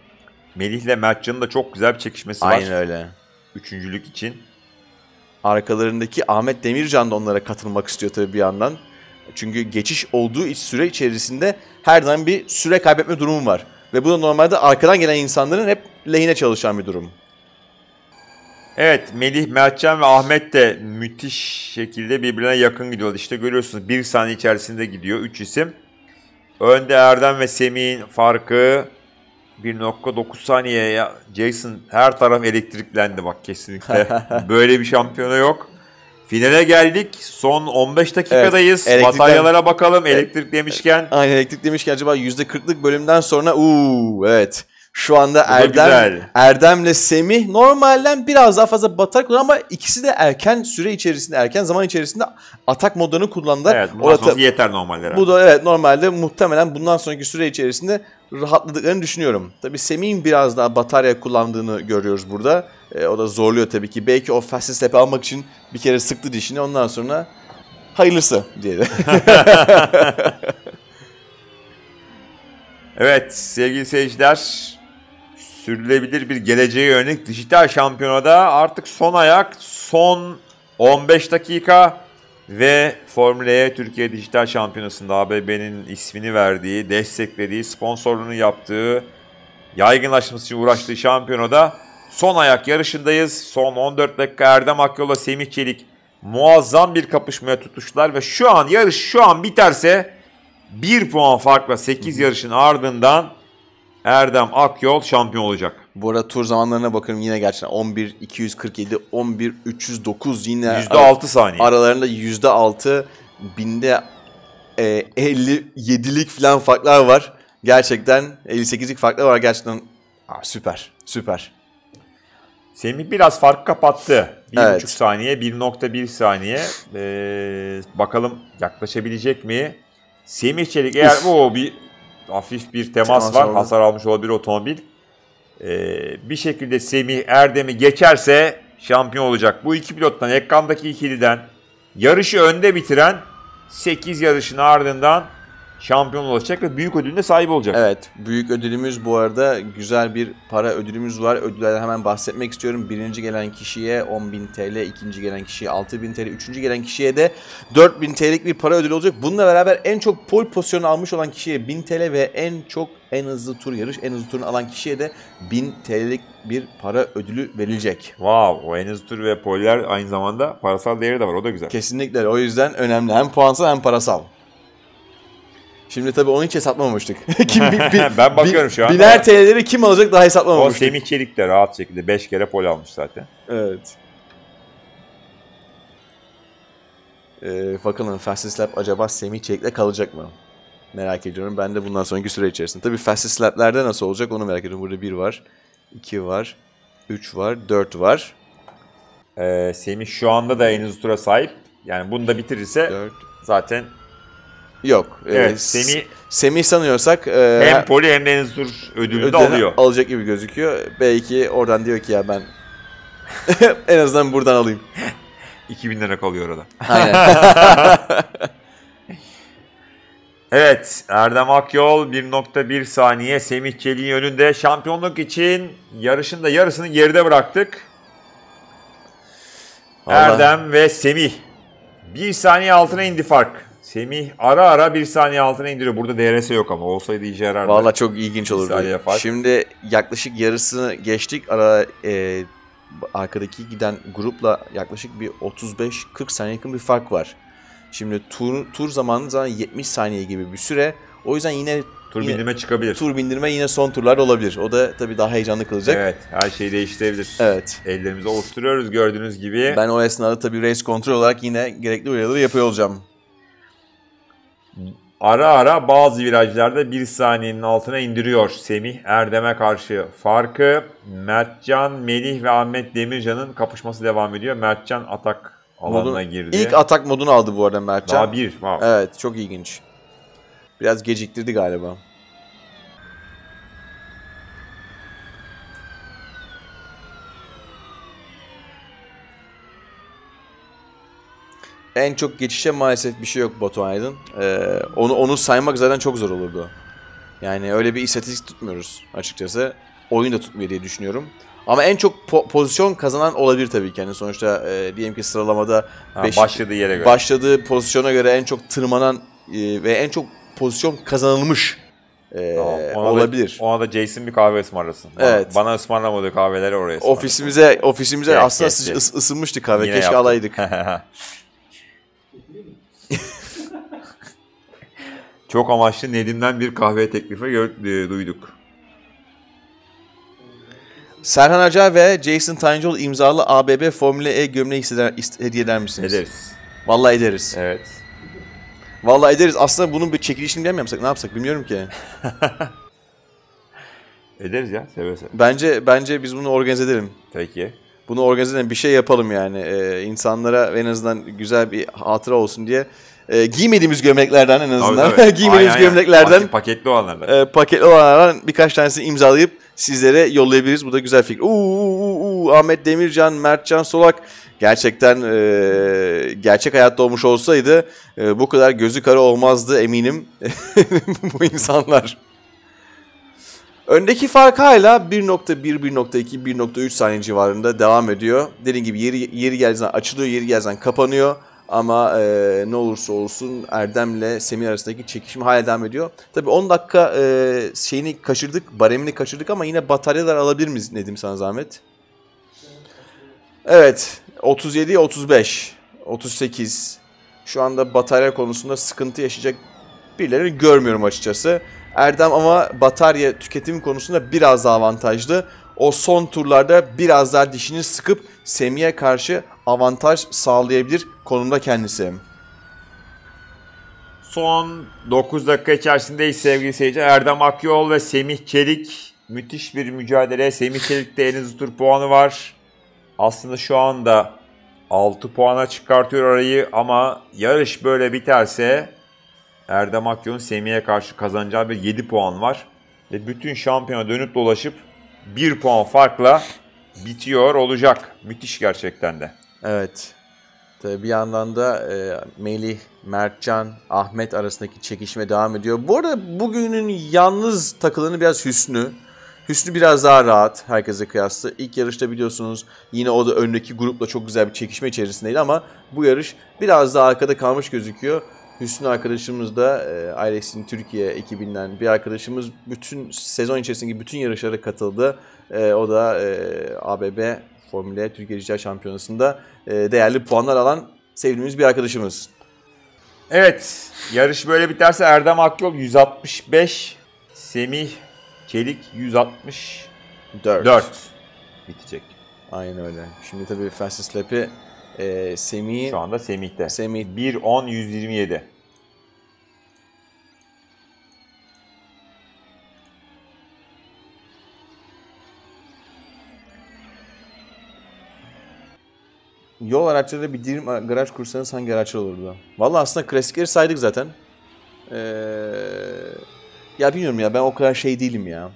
Speaker 1: Melih ile Mertcan'ın da çok güzel bir çekişmesi var. Aynen öyle. Üçüncülük için. Arkalarındaki Ahmet Demircan da onlara katılmak istiyor tabii bir yandan. Çünkü geçiş olduğu süre içerisinde her zaman bir süre
Speaker 2: kaybetme durumu var. Ve bu da normalde arkadan gelen insanların hep lehine çalışan bir durum. Evet Melih, Mertcan ve Ahmet de müthiş şekilde birbirine yakın gidiyorlar İşte görüyorsunuz bir saniye içerisinde gidiyor 3 isim. Önde Erdem ve Semih'in farkı 1.9 saniye ya Jason her taraf elektriklendi bak kesinlikle. Böyle bir şampiyonu yok. Finale geldik. Son 15 dakikadayız. Evet, Bataryalara bakalım elektrik e, demişken. Aynen elektrik demişken acaba %40'lık
Speaker 1: bölümden sonra uuu evet. Şu anda Erdem, Erdem'le Semih normalden biraz daha fazla batak ama ikisi de erken süre içerisinde, erken zaman içerisinde atak modunu kullandılar. Evet, bu Orada, yeter normalde. Bu da evet normalde muhtemelen bundan sonraki süre içerisinde rahatladıklarını düşünüyorum. Tabii Semih'in biraz daha batarya kullandığını görüyoruz burada. E, o da zorluyor tabii ki. Belki o fastest step almak için bir kere sıktı dişini ondan sonra hayırlısı diyelim.
Speaker 2: evet sevgili seyirciler sürdürülebilir bir geleceğe yönelik dijital şampiyonada artık son ayak, son 15 dakika ve Formula E Türkiye Dijital Şampiyonası'nda ABB'nin ismini verdiği, desteklediği, sponsorluğunu yaptığı, yaygınlaşması için uğraştığı şampiyonada son ayak yarışındayız. Son 14 dakika Erdem Akyola, Semih Çelik muazzam bir kapışmaya tutuştular ve şu an yarış şu an biterse bir puan farkla 8 yarışın ardından Erdem Akyol şampiyon olacak. Bu ara tur zamanlarına bakarım yine gerçekten
Speaker 1: 11 247 11 309 yine %6 ara, saniye. Aralarında %6 binde e, 57'lik falan farklar var.
Speaker 2: Gerçekten 58'lik farklar var gerçekten.
Speaker 1: Aa, süper. Süper.
Speaker 2: Semih biraz fark kapattı. 1,5 evet. saniye, 1.1 saniye. Ee, bakalım yaklaşabilecek mi? Semih Çelik eğer bu bir hafif bir temas var. Oldu. Hasar almış olabilir otomobil. Ee, bir şekilde Semih Erdem'i geçerse şampiyon olacak. Bu iki pilottan ekrandaki ikiliden yarışı önde bitiren 8 yarışın ardından şampiyon olacak ve büyük ödülüne sahip olacak.
Speaker 1: Evet. Büyük ödülümüz bu arada güzel bir para ödülümüz var. Ödüllerden hemen bahsetmek istiyorum. Birinci gelen kişiye 10.000 TL, ikinci gelen kişiye 6.000 TL, üçüncü gelen kişiye de 4.000 TL'lik bir para ödülü olacak. Bununla beraber en çok pol pozisyonu almış olan kişiye 1000 TL ve en çok
Speaker 2: en hızlı tur yarış, en hızlı turunu alan kişiye de 1000 TL'lik bir para ödülü verilecek. Wow, o en hızlı tur ve poller aynı zamanda parasal değeri de var. O da güzel. Kesinlikle. O yüzden önemli. Hem puansal hem parasal. Şimdi tabii onu hiç hesaplamamıştık. kim, bi, bi, ben bakıyorum şu an. Biner TL'leri kim alacak daha hesaplamamıştık. O Semih Çelik de rahat şekilde 5 kere pol almış zaten. Evet. Ee,
Speaker 1: bakalım Fastest Slap acaba Semih Çelik'le kalacak mı? Merak ediyorum. Ben de bundan sonraki süre içerisinde.
Speaker 2: Tabii Fastest Slap'lerde nasıl olacak onu merak ediyorum. Burada 1 var, 2 var, 3 var, 4 var. Ee, Semih şu anda da en hızlı tura sahip. Yani bunu da bitirirse 4. zaten Yok. E, evet, e,
Speaker 1: Semih sanıyorsak e, hem Poli
Speaker 2: hem de Enzur ödülünü de alıyor.
Speaker 1: Alacak gibi gözüküyor. Belki oradan diyor ki ya ben
Speaker 2: en azından buradan alayım. 2000 lira kalıyor orada. Aynen. evet Erdem Akyol 1.1 saniye Semih Çelik'in önünde. Şampiyonluk için yarışın da yarısını geride bıraktık. Allah. Erdem ve Semih. 1 saniye altına indi fark. Semih ara ara bir saniye altına indiriyor. Burada DRS yok ama olsaydı iyice yarardı. Valla çok ilginç olurdu. Şimdi yaklaşık yarısını geçtik. Ara e,
Speaker 1: arkadaki giden grupla yaklaşık bir 35-40 saniye yakın bir fark var. Şimdi tur, tur zamanı zaten 70 saniye gibi bir süre. O yüzden yine tur yine, bindirme çıkabilir. Tur bindirme yine son turlar olabilir. O da tabii daha heyecanlı kılacak. Evet, her şey değiştirebilir. Evet.
Speaker 2: Ellerimizi oluşturuyoruz gördüğünüz gibi. Ben o esnada tabii race kontrol olarak yine gerekli uyarıları yapıyor olacağım ara ara bazı virajlarda 1 saniyenin altına indiriyor Semih Erdem'e karşı farkı. Mertcan, Melih ve Ahmet Demircan'ın kapışması devam ediyor. Mertcan atak alanına Modu, girdi. İlk atak
Speaker 1: modunu aldı bu arada Mertcan. Daha bir. Wow. Evet çok ilginç. Biraz geciktirdi galiba. en çok geçişe maalesef bir şey yok Batu Aydın. Ee, onu, onu saymak zaten çok zor olurdu. Yani öyle bir istatistik tutmuyoruz açıkçası. Oyun da tutmuyor diye düşünüyorum. Ama en çok po- pozisyon kazanan olabilir tabii ki. Yani sonuçta e, diyelim ki sıralamada ha, beş, başladığı yere göre. Başladığı pozisyona
Speaker 2: göre en çok tırmanan e, ve en çok
Speaker 1: pozisyon kazanılmış e, tamam. ona
Speaker 2: olabilir. Da, ona da Jason bir kahve ısmarlasın. Evet. Bana, bana ısmarlamadığı kahveleri oraya ısmarlasın. Ofisimize ofisimize evet, aslında evet, ısınmıştı kahve. Yine Keşke yaptım. alaydık. Çok amaçlı Nedim'den bir kahve teklifi e, duyduk. Serhan Acar ve Jason Tancol
Speaker 1: imzalı ABB Formula E gömleği hediye eder misiniz? Ederiz. Vallahi ederiz. Evet. Vallahi ederiz. Aslında bunun bir çekilişini bile mi yapsak? Ne yapsak bilmiyorum ki.
Speaker 2: ederiz ya seve seve.
Speaker 1: Bence, bence biz bunu organize edelim. Peki. Bunu organize edelim. Bir şey yapalım yani. Ee, insanlara en azından güzel bir hatıra olsun diye e, giymediğimiz gömleklerden en azından. Tabii, tabii. giymediğimiz aynen, gömleklerden. Aynen.
Speaker 2: Paketli olanlardan.
Speaker 1: E, paketli olanlardan birkaç tanesini imzalayıp sizlere yollayabiliriz. Bu da güzel fikir. Uuu, uu, uu, Ahmet Demircan, Mertcan Solak gerçekten e, gerçek hayatta olmuş olsaydı e, bu kadar gözü kara olmazdı eminim bu insanlar. Öndeki fark hala 1.1, 1.2, 1.3 saniye civarında devam ediyor. Dediğim gibi yeri, yeri geldiği açılıyor, yeri geldiği kapanıyor. Ama e, ne olursa olsun Erdem'le Semih arasındaki çekişim hala devam ediyor. Tabii 10 dakika e, şeyini kaçırdık, baremini kaçırdık ama yine bataryalar alabilir miyiz Nedim sana zahmet? Evet, 37 35, 38. Şu anda batarya konusunda sıkıntı yaşayacak birilerini görmüyorum açıkçası. Erdem ama batarya tüketimi konusunda biraz daha avantajlı o son turlarda biraz daha dişini sıkıp Semih'e karşı avantaj sağlayabilir konumda kendisi.
Speaker 2: Son 9 dakika içerisindeyiz sevgili seyirciler. Erdem Akyol ve Semih Çelik müthiş bir mücadele. Semih Çelik'te en hızlı tur puanı var. Aslında şu anda 6 puana çıkartıyor arayı ama yarış böyle biterse Erdem Akyol'un Semih'e karşı kazanacağı bir 7 puan var. Ve bütün şampiyona dönüp dolaşıp bir puan farkla bitiyor olacak. Müthiş gerçekten de. Evet. Tabii bir yandan da e, Melih,
Speaker 1: Mertcan, Ahmet arasındaki çekişme devam ediyor. Bu arada bugünün yalnız takılanı biraz Hüsnü. Hüsnü biraz daha rahat herkese kıyasla. İlk yarışta biliyorsunuz yine o da öndeki grupla çok güzel bir çekişme içerisindeydi ama bu yarış biraz daha arkada kalmış gözüküyor. Hüsnü arkadaşımız da e, iRacing Türkiye ekibinden bir arkadaşımız bütün sezon içerisindeki bütün yarışlara katıldı. E, o da e, ABB Formula e Türkiye Ricca Şampiyonası'nda e, değerli puanlar alan sevdiğimiz bir arkadaşımız.
Speaker 2: Evet, yarış böyle biterse Erdem Akyol 165, Semih Çelik 164 4. bitecek. Aynen öyle. Şimdi tabii Francis Lap'i e, ee, Semih şu anda Semih'te. Semih 1 10 127.
Speaker 1: Yol araçları bir dirim garaj kursanız hangi araç olurdu? Valla aslında klasikleri saydık zaten. Ee, ya bilmiyorum ya ben o kadar şey
Speaker 2: değilim ya.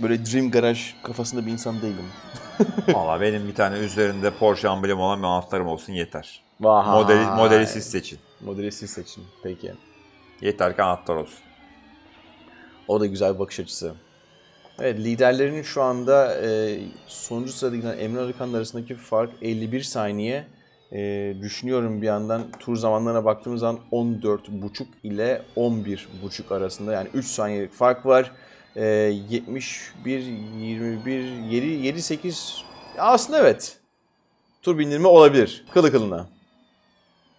Speaker 2: Böyle dream garaj kafasında bir insan değilim. Valla benim bir tane üzerinde Porsche amblemi olan bir anahtarım olsun yeter. Vay. Modeli, modeli siz seçin. Modeli siz seçin. Peki. Yeter ki anahtar olsun. O da güzel bir bakış
Speaker 1: açısı. Evet liderlerin şu anda e, sonuncu sırada giden Emre Arıkan'ın arasındaki fark 51 saniye. E, düşünüyorum bir yandan tur zamanlarına baktığımız zaman 14.5 ile 11.5 arasında yani 3 saniyelik fark var e, 71, 21, 7, 7, 8. Aslında evet. Tur bindirme olabilir. Kılı kılına.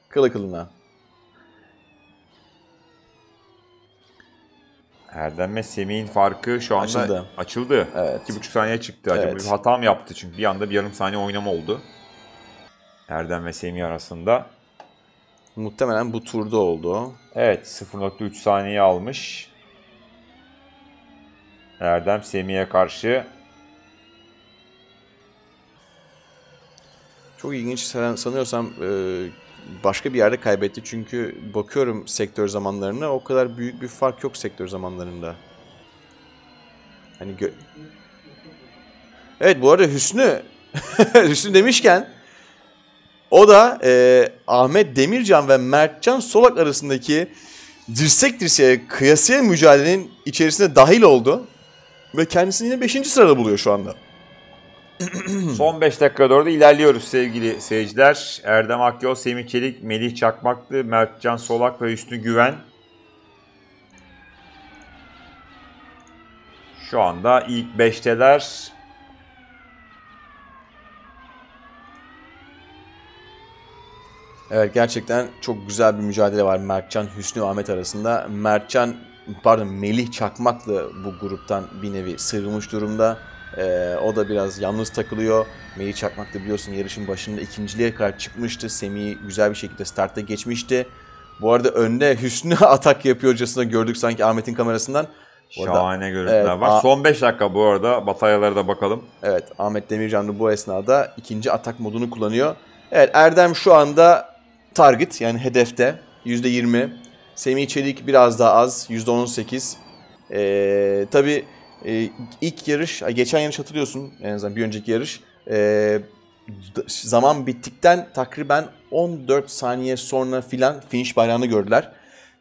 Speaker 1: Kılı kılına.
Speaker 2: Erdem ve Semih'in farkı şu anda açıldı. açıldı. Evet. 2,5 saniye çıktı. Acaba evet. bir hata mı yaptı? Çünkü bir anda bir yarım saniye oynama oldu. Erdem ve Semih arasında. Muhtemelen bu turda oldu. Evet 0.3 saniye almış. Erdem Semih'e karşı.
Speaker 1: Çok ilginç sanıyorsam e, başka bir yerde kaybetti. Çünkü bakıyorum sektör zamanlarına o kadar büyük bir fark yok sektör zamanlarında. Hani gö Evet bu arada Hüsnü Hüsnü demişken o da e, Ahmet Demircan ve Mertcan Solak arasındaki dirsek dirseğe kıyasıya mücadelenin içerisinde dahil oldu. Ve kendisini yine 5. sırada buluyor şu anda.
Speaker 2: Son 5 dakika doğru da ilerliyoruz sevgili seyirciler. Erdem Akyol, Semih Çelik, Melih Çakmaklı, Mertcan Solak ve Hüsnü Güven Şu anda ilk 5'teler.
Speaker 1: Evet gerçekten çok güzel bir mücadele var Mertcan Hüsnü Ahmet arasında. Mertcan pardon Melih Çakmak da bu gruptan bir nevi sıyrılmış durumda. Ee, o da biraz yalnız takılıyor. Melih Çakmak da biliyorsun yarışın başında ikinciliğe kadar çıkmıştı. Semih'i güzel bir şekilde startta geçmişti. Bu arada önde Hüsnü atak yapıyorcasına gördük sanki Ahmet'in kamerasından.
Speaker 2: Orada, Şahane görüntüler evet, var. Son 5 dakika bu arada. Bataryalara da bakalım. Evet Ahmet Demircanlı bu esnada
Speaker 1: ikinci atak modunu kullanıyor. Evet Erdem şu anda target yani hedefte. %20. Semih Çelik biraz daha az. %18. Ee, tabii e, ilk yarış, geçen yarış hatırlıyorsun en azından bir önceki yarış. E, zaman bittikten takriben 14 saniye sonra filan finish bayrağını gördüler.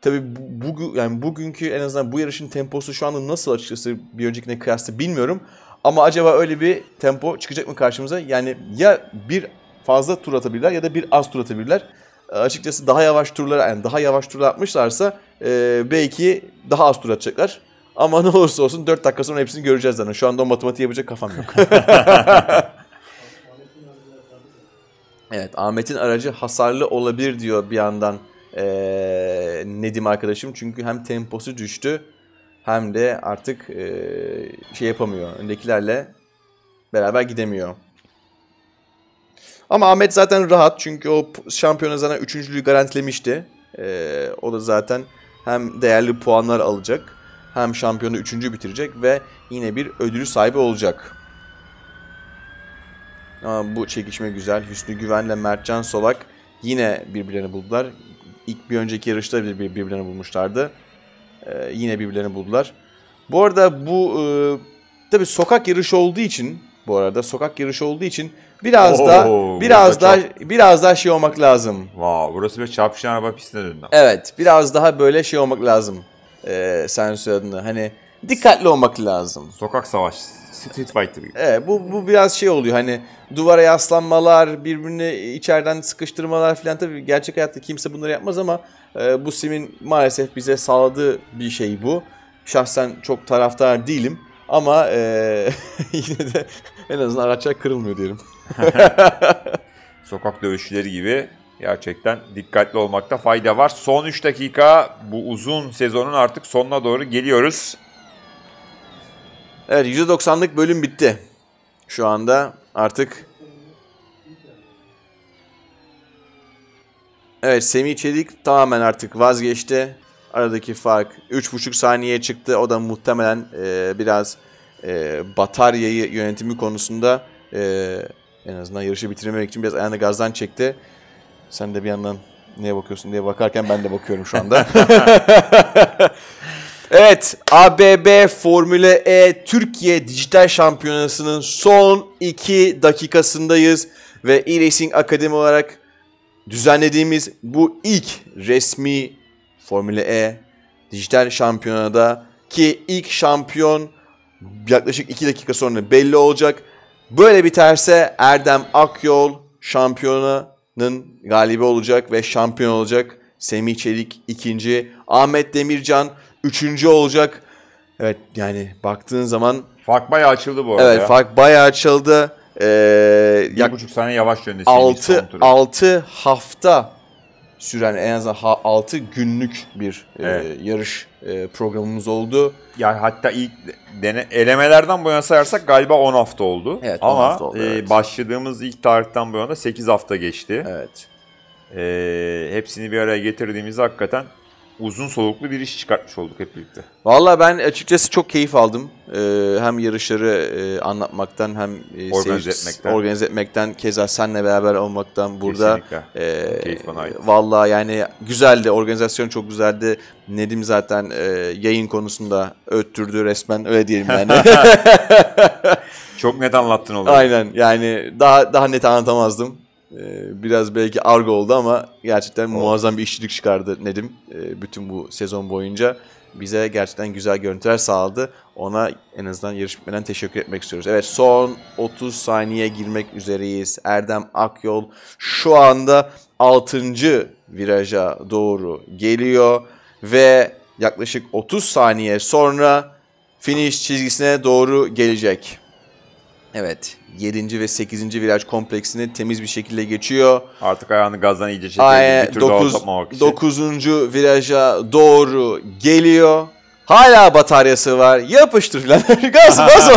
Speaker 1: Tabii bu, yani bugünkü en azından bu yarışın temposu şu anda nasıl açıkçası bir öncekine kıyasla bilmiyorum. Ama acaba öyle bir tempo çıkacak mı karşımıza? Yani ya bir fazla tur atabilirler ya da bir az tur atabilirler açıkçası daha yavaş turlar yani daha yavaş turlar atmışlarsa e, belki daha az tur atacaklar. Ama ne olursa olsun 4 dakika sonra hepsini göreceğiz zaten. Şu anda o matematiği yapacak kafam yok. evet Ahmet'in aracı hasarlı olabilir diyor bir yandan e, Nedim arkadaşım. Çünkü hem temposu düştü hem de artık e, şey yapamıyor. Öndekilerle beraber gidemiyor. Ama Ahmet zaten rahat çünkü o şampiyona zaten üçüncülüğü garantilemişti. Ee, o da zaten hem değerli puanlar alacak hem şampiyonu üçüncü bitirecek ve yine bir ödülü sahibi olacak. Ama bu çekişme güzel. Hüsnü Güven'le Mertcan Solak yine birbirlerini buldular. İlk bir önceki yarışta bir, bir, birbirlerini bulmuşlardı. Ee, yine birbirlerini buldular. Bu arada bu e, tabii sokak yarışı olduğu için bu arada. Sokak yarışı olduğu için biraz Oo, da biraz da çok...
Speaker 2: biraz daha şey olmak lazım. Wow, burası bir çarpışan araba pistine döndü.
Speaker 1: Evet, biraz daha böyle şey olmak lazım. Ee, sen söylediğin hani dikkatli olmak lazım. Sokak savaşı Street Fighter gibi. Evet bu, bu biraz şey oluyor hani duvara yaslanmalar, birbirini içeriden sıkıştırmalar falan tabii gerçek hayatta kimse bunları yapmaz ama e, bu simin maalesef bize sağladığı bir şey bu. Şahsen çok taraftar değilim ama e, yine de
Speaker 2: en azından araçlar kırılmıyor diyelim. Sokak dövüşçüleri gibi gerçekten dikkatli olmakta fayda var. Son 3 dakika bu uzun sezonun artık sonuna doğru geliyoruz. Evet %90'lık bölüm bitti. Şu anda artık
Speaker 1: Evet Semih Çelik tamamen artık vazgeçti aradaki fark 3,5 saniye çıktı. O da muhtemelen e, biraz e, bataryayı yönetimi konusunda e, en azından yarışı bitirmek için biraz ayağını gazdan çekti. Sen de bir yandan neye bakıyorsun diye bakarken ben de bakıyorum şu anda. evet, ABB Formüle E Türkiye Dijital Şampiyonası'nın son 2 dakikasındayız ve e-racing akademi olarak düzenlediğimiz bu ilk resmi Formula E dijital şampiyonada ki ilk şampiyon yaklaşık 2 dakika sonra belli olacak. Böyle biterse Erdem Akyol şampiyonanın galibi olacak ve şampiyon olacak. Semih Çelik ikinci, Ahmet Demircan üçüncü olacak. Evet yani baktığın zaman... Fark bayağı açıldı bu arada. Evet fark bayağı açıldı. Ee, bir buçuk saniye yavaş döndü. 6, 6 hafta süren en azından 6
Speaker 2: günlük bir e, evet. e, yarış e, programımız oldu. Yani hatta ilk dene, elemelerden bu yana sayarsak galiba 10 hafta oldu. Evet, Ama hafta oldu, e, evet. e, başladığımız ilk tarihten bu yana 8 hafta geçti. Evet. E, hepsini bir araya getirdiğimizde hakikaten uzun soluklu bir iş çıkartmış olduk hep birlikte.
Speaker 1: Valla ben açıkçası çok keyif aldım. Ee, hem yarışları e, anlatmaktan hem e, organize, seyirci, etmekten. organize etmekten keza senle beraber olmaktan burada. Kesinlikle. E, keyif bana ait. Valla yani güzeldi. Organizasyon çok güzeldi. Nedim zaten e, yayın konusunda öttürdü resmen öyle diyelim yani. çok net anlattın olayı. Aynen yani daha daha net anlatamazdım. Ee, biraz belki argo oldu ama gerçekten muazzam bir işçilik çıkardı Nedim e, bütün bu sezon boyunca. Bize gerçekten güzel görüntüler sağladı. Ona en azından yarışmadan teşekkür etmek istiyoruz. Evet son 30 saniye girmek üzereyiz. Erdem Akyol şu anda 6. viraja doğru geliyor ve yaklaşık 30 saniye sonra finish çizgisine doğru gelecek. Evet 7. ve 8. viraj kompleksini temiz bir şekilde geçiyor. Artık ayağını gazdan iyice çekiyor. Ay, bir dokuz, için. 9. viraja doğru geliyor. Hala bataryası var. Yapıştır
Speaker 2: filan. gaz gaz.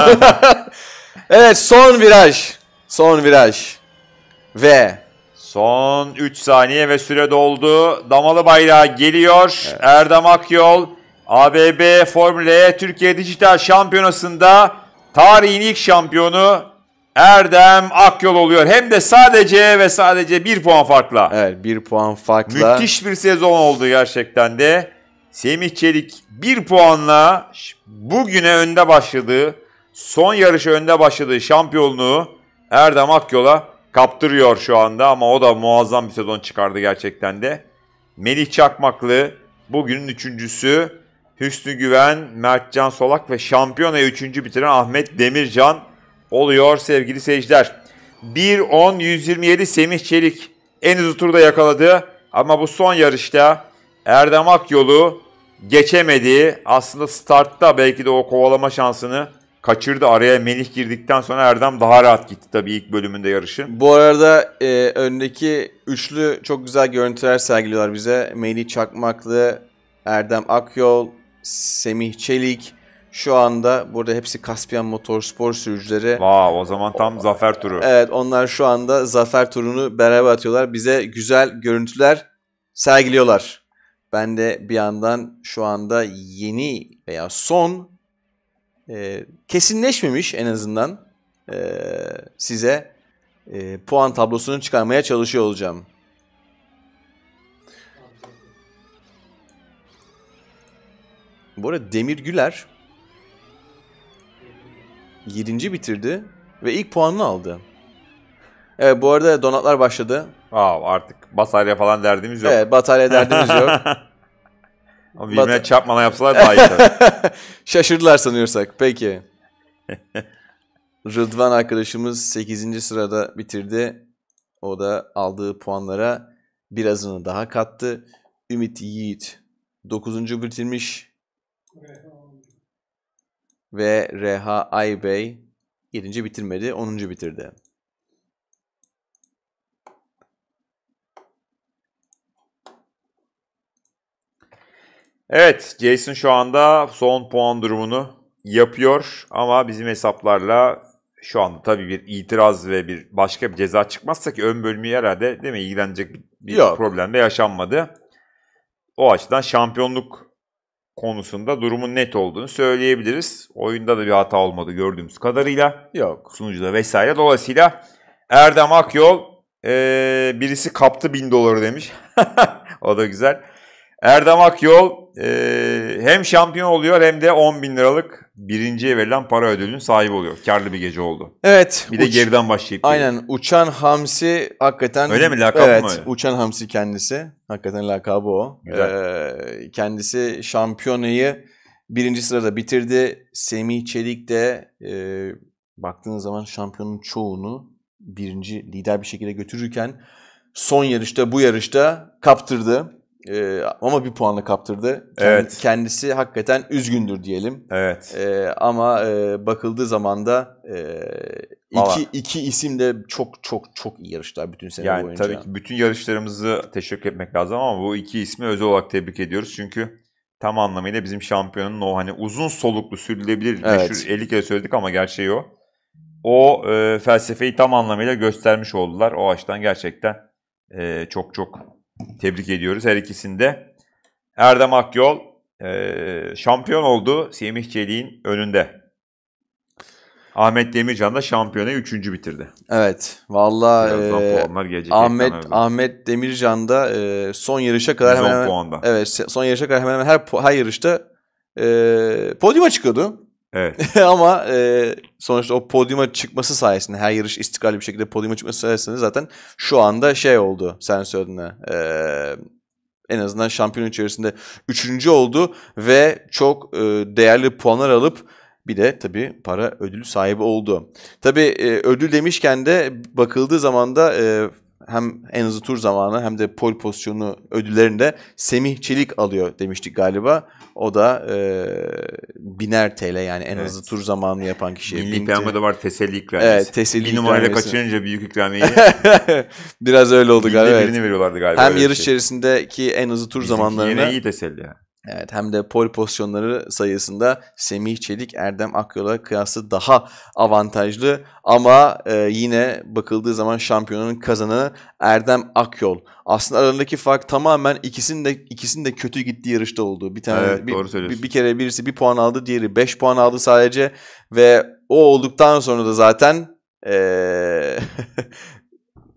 Speaker 2: evet son viraj. Son viraj. Ve son 3 saniye ve süre doldu. Damalı bayrağı geliyor. Evet. Erdem Akyol ABB Formula E Türkiye Dijital Şampiyonası'nda tarihin ilk şampiyonu Erdem Akyol oluyor. Hem de sadece ve sadece bir puan farkla. Evet bir puan farkla. Müthiş bir sezon oldu gerçekten de. Semih Çelik bir puanla bugüne önde başladığı, son yarışı önde başladığı şampiyonluğu Erdem Akyol'a kaptırıyor şu anda ama o da muazzam bir sezon çıkardı gerçekten de. Melih Çakmaklı bugünün üçüncüsü. Hüsnü Güven, Mertcan Solak ve şampiyonayı üçüncü bitiren Ahmet Demircan oluyor sevgili seyirciler. 1-10-127 Semih Çelik en hızlı turda yakaladı ama bu son yarışta Erdem Akyol'u geçemedi. Aslında startta belki de o kovalama şansını kaçırdı. Araya Melih girdikten sonra Erdem daha rahat gitti tabii ilk bölümünde yarışın. Bu arada e, öndeki üçlü çok güzel görüntüler sergiliyorlar bize. Melih
Speaker 1: Çakmaklı, Erdem Akyol, Semih Çelik şu anda burada hepsi Caspian Motorspor sürücüleri. Vaa o zaman tam o, zafer turu. Evet onlar şu anda zafer turunu beraber atıyorlar. Bize güzel görüntüler sergiliyorlar. Ben de bir yandan şu anda yeni veya son e, kesinleşmemiş en azından e, size e, puan tablosunu çıkarmaya çalışıyor olacağım. Bu arada Demir Güler 7. bitirdi ve ilk puanını aldı. Evet bu arada donatlar başladı. Aa, artık batarya falan derdimiz yok. Evet batarya derdimiz yok.
Speaker 2: Ama birbirine Bat- çarpmadan yapsalar daha iyi tabii.
Speaker 1: Şaşırdılar sanıyorsak. Peki. Rıdvan arkadaşımız 8. sırada bitirdi. O da aldığı puanlara birazını daha kattı. Ümit Yiğit 9. bitirmiş ve Reha Aybey 7. bitirmedi, 10. bitirdi.
Speaker 2: Evet, Jason şu anda son puan durumunu yapıyor ama bizim hesaplarla şu anda tabii bir itiraz ve bir başka bir ceza çıkmazsa ki ön bölümü herhalde değil mi ilgilenecek bir Yok. problem de yaşanmadı. O açıdan şampiyonluk konusunda durumun net olduğunu söyleyebiliriz. Oyunda da bir hata olmadı gördüğümüz kadarıyla. Yok sunucuda vesaire. Dolayısıyla Erdem Akyol ee, birisi kaptı bin doları demiş. o da güzel. Erdem Akyol e, hem şampiyon oluyor hem de 10 bin liralık birinciye verilen para ödülünün sahibi oluyor. Karlı bir gece oldu. Evet. Bir de uç... geriden başlayıp. Aynen.
Speaker 1: Diyor. Uçan Hamsi hakikaten. Öyle mi? Lakabı evet, mı Evet. Uçan Hamsi kendisi. Hakikaten lakabı o. Güzel. Ee, kendisi şampiyonayı birinci sırada bitirdi. Semih Çelik de e, baktığınız zaman şampiyonun çoğunu birinci lider bir şekilde götürürken son yarışta bu yarışta kaptırdı. Ee, ama bir puanla kaptırdı. Kend, evet. Kendisi hakikaten üzgündür diyelim. Evet. Ee, ama
Speaker 2: e, bakıldığı zaman da e, iki, iki isim de çok çok çok iyi yarışlar bütün sene yani boyunca. tabii ki bütün yarışlarımızı teşekkür etmek lazım ama bu iki ismi özel olarak tebrik ediyoruz. Çünkü tam anlamıyla bizim şampiyonun o hani uzun soluklu sürdürülebilir evet. meşhur 50 kere söyledik ama gerçeği o. O e, felsefeyi tam anlamıyla göstermiş oldular. O açıdan gerçekten e, çok çok Tebrik ediyoruz her ikisinde. Erdem Akyol e, şampiyon oldu Semih Çelik'in önünde. Ahmet Demircan da şampiyona üçüncü bitirdi. Evet. Valla e, Ahmet
Speaker 1: Ahmet Demircan da e, son yarışa kadar hemen, hemen puanda. Evet, son yarışa kadar hemen, hemen her her yarışta e, podyuma çıkıyordu. Evet. Ama e, sonuçta o podyuma çıkması sayesinde her yarış istikrarlı bir şekilde podyuma çıkması sayesinde zaten şu anda şey oldu sen söyledin. E, en azından şampiyon içerisinde üçüncü oldu ve çok e, değerli puanlar alıp bir de tabii para ödül sahibi oldu. Tabii e, ödül demişken de bakıldığı zaman da e, hem en hızlı tur zamanı hem de pol pozisyonu ödüllerinde Semih Çelik alıyor demiştik galiba. O da e, biner TL yani en evet. hızlı tur zamanını yapan kişiye. Milli piyangoda var teselli ikramiyesi. Evet teselli Bir numarayla kaçırınca büyük ikramiyeyi. Biraz öyle oldu galiba. Birini veriyorlardı galiba. Hem yarış şey. içerisindeki en hızlı tur Bizimki zamanlarına. Yine iyi teselli yani. Evet hem de pol pozisyonları sayısında Semih Çelik Erdem Akyol'a kıyası daha avantajlı ama e, yine bakıldığı zaman şampiyonun kazananı Erdem Akyol. Aslında aralarındaki fark tamamen ikisinin de ikisinin de kötü gittiği yarışta oldu. Bir tane evet, bir, doğru bir, bir kere birisi bir puan aldı, diğeri 5 puan aldı sadece ve o olduktan sonra da zaten e,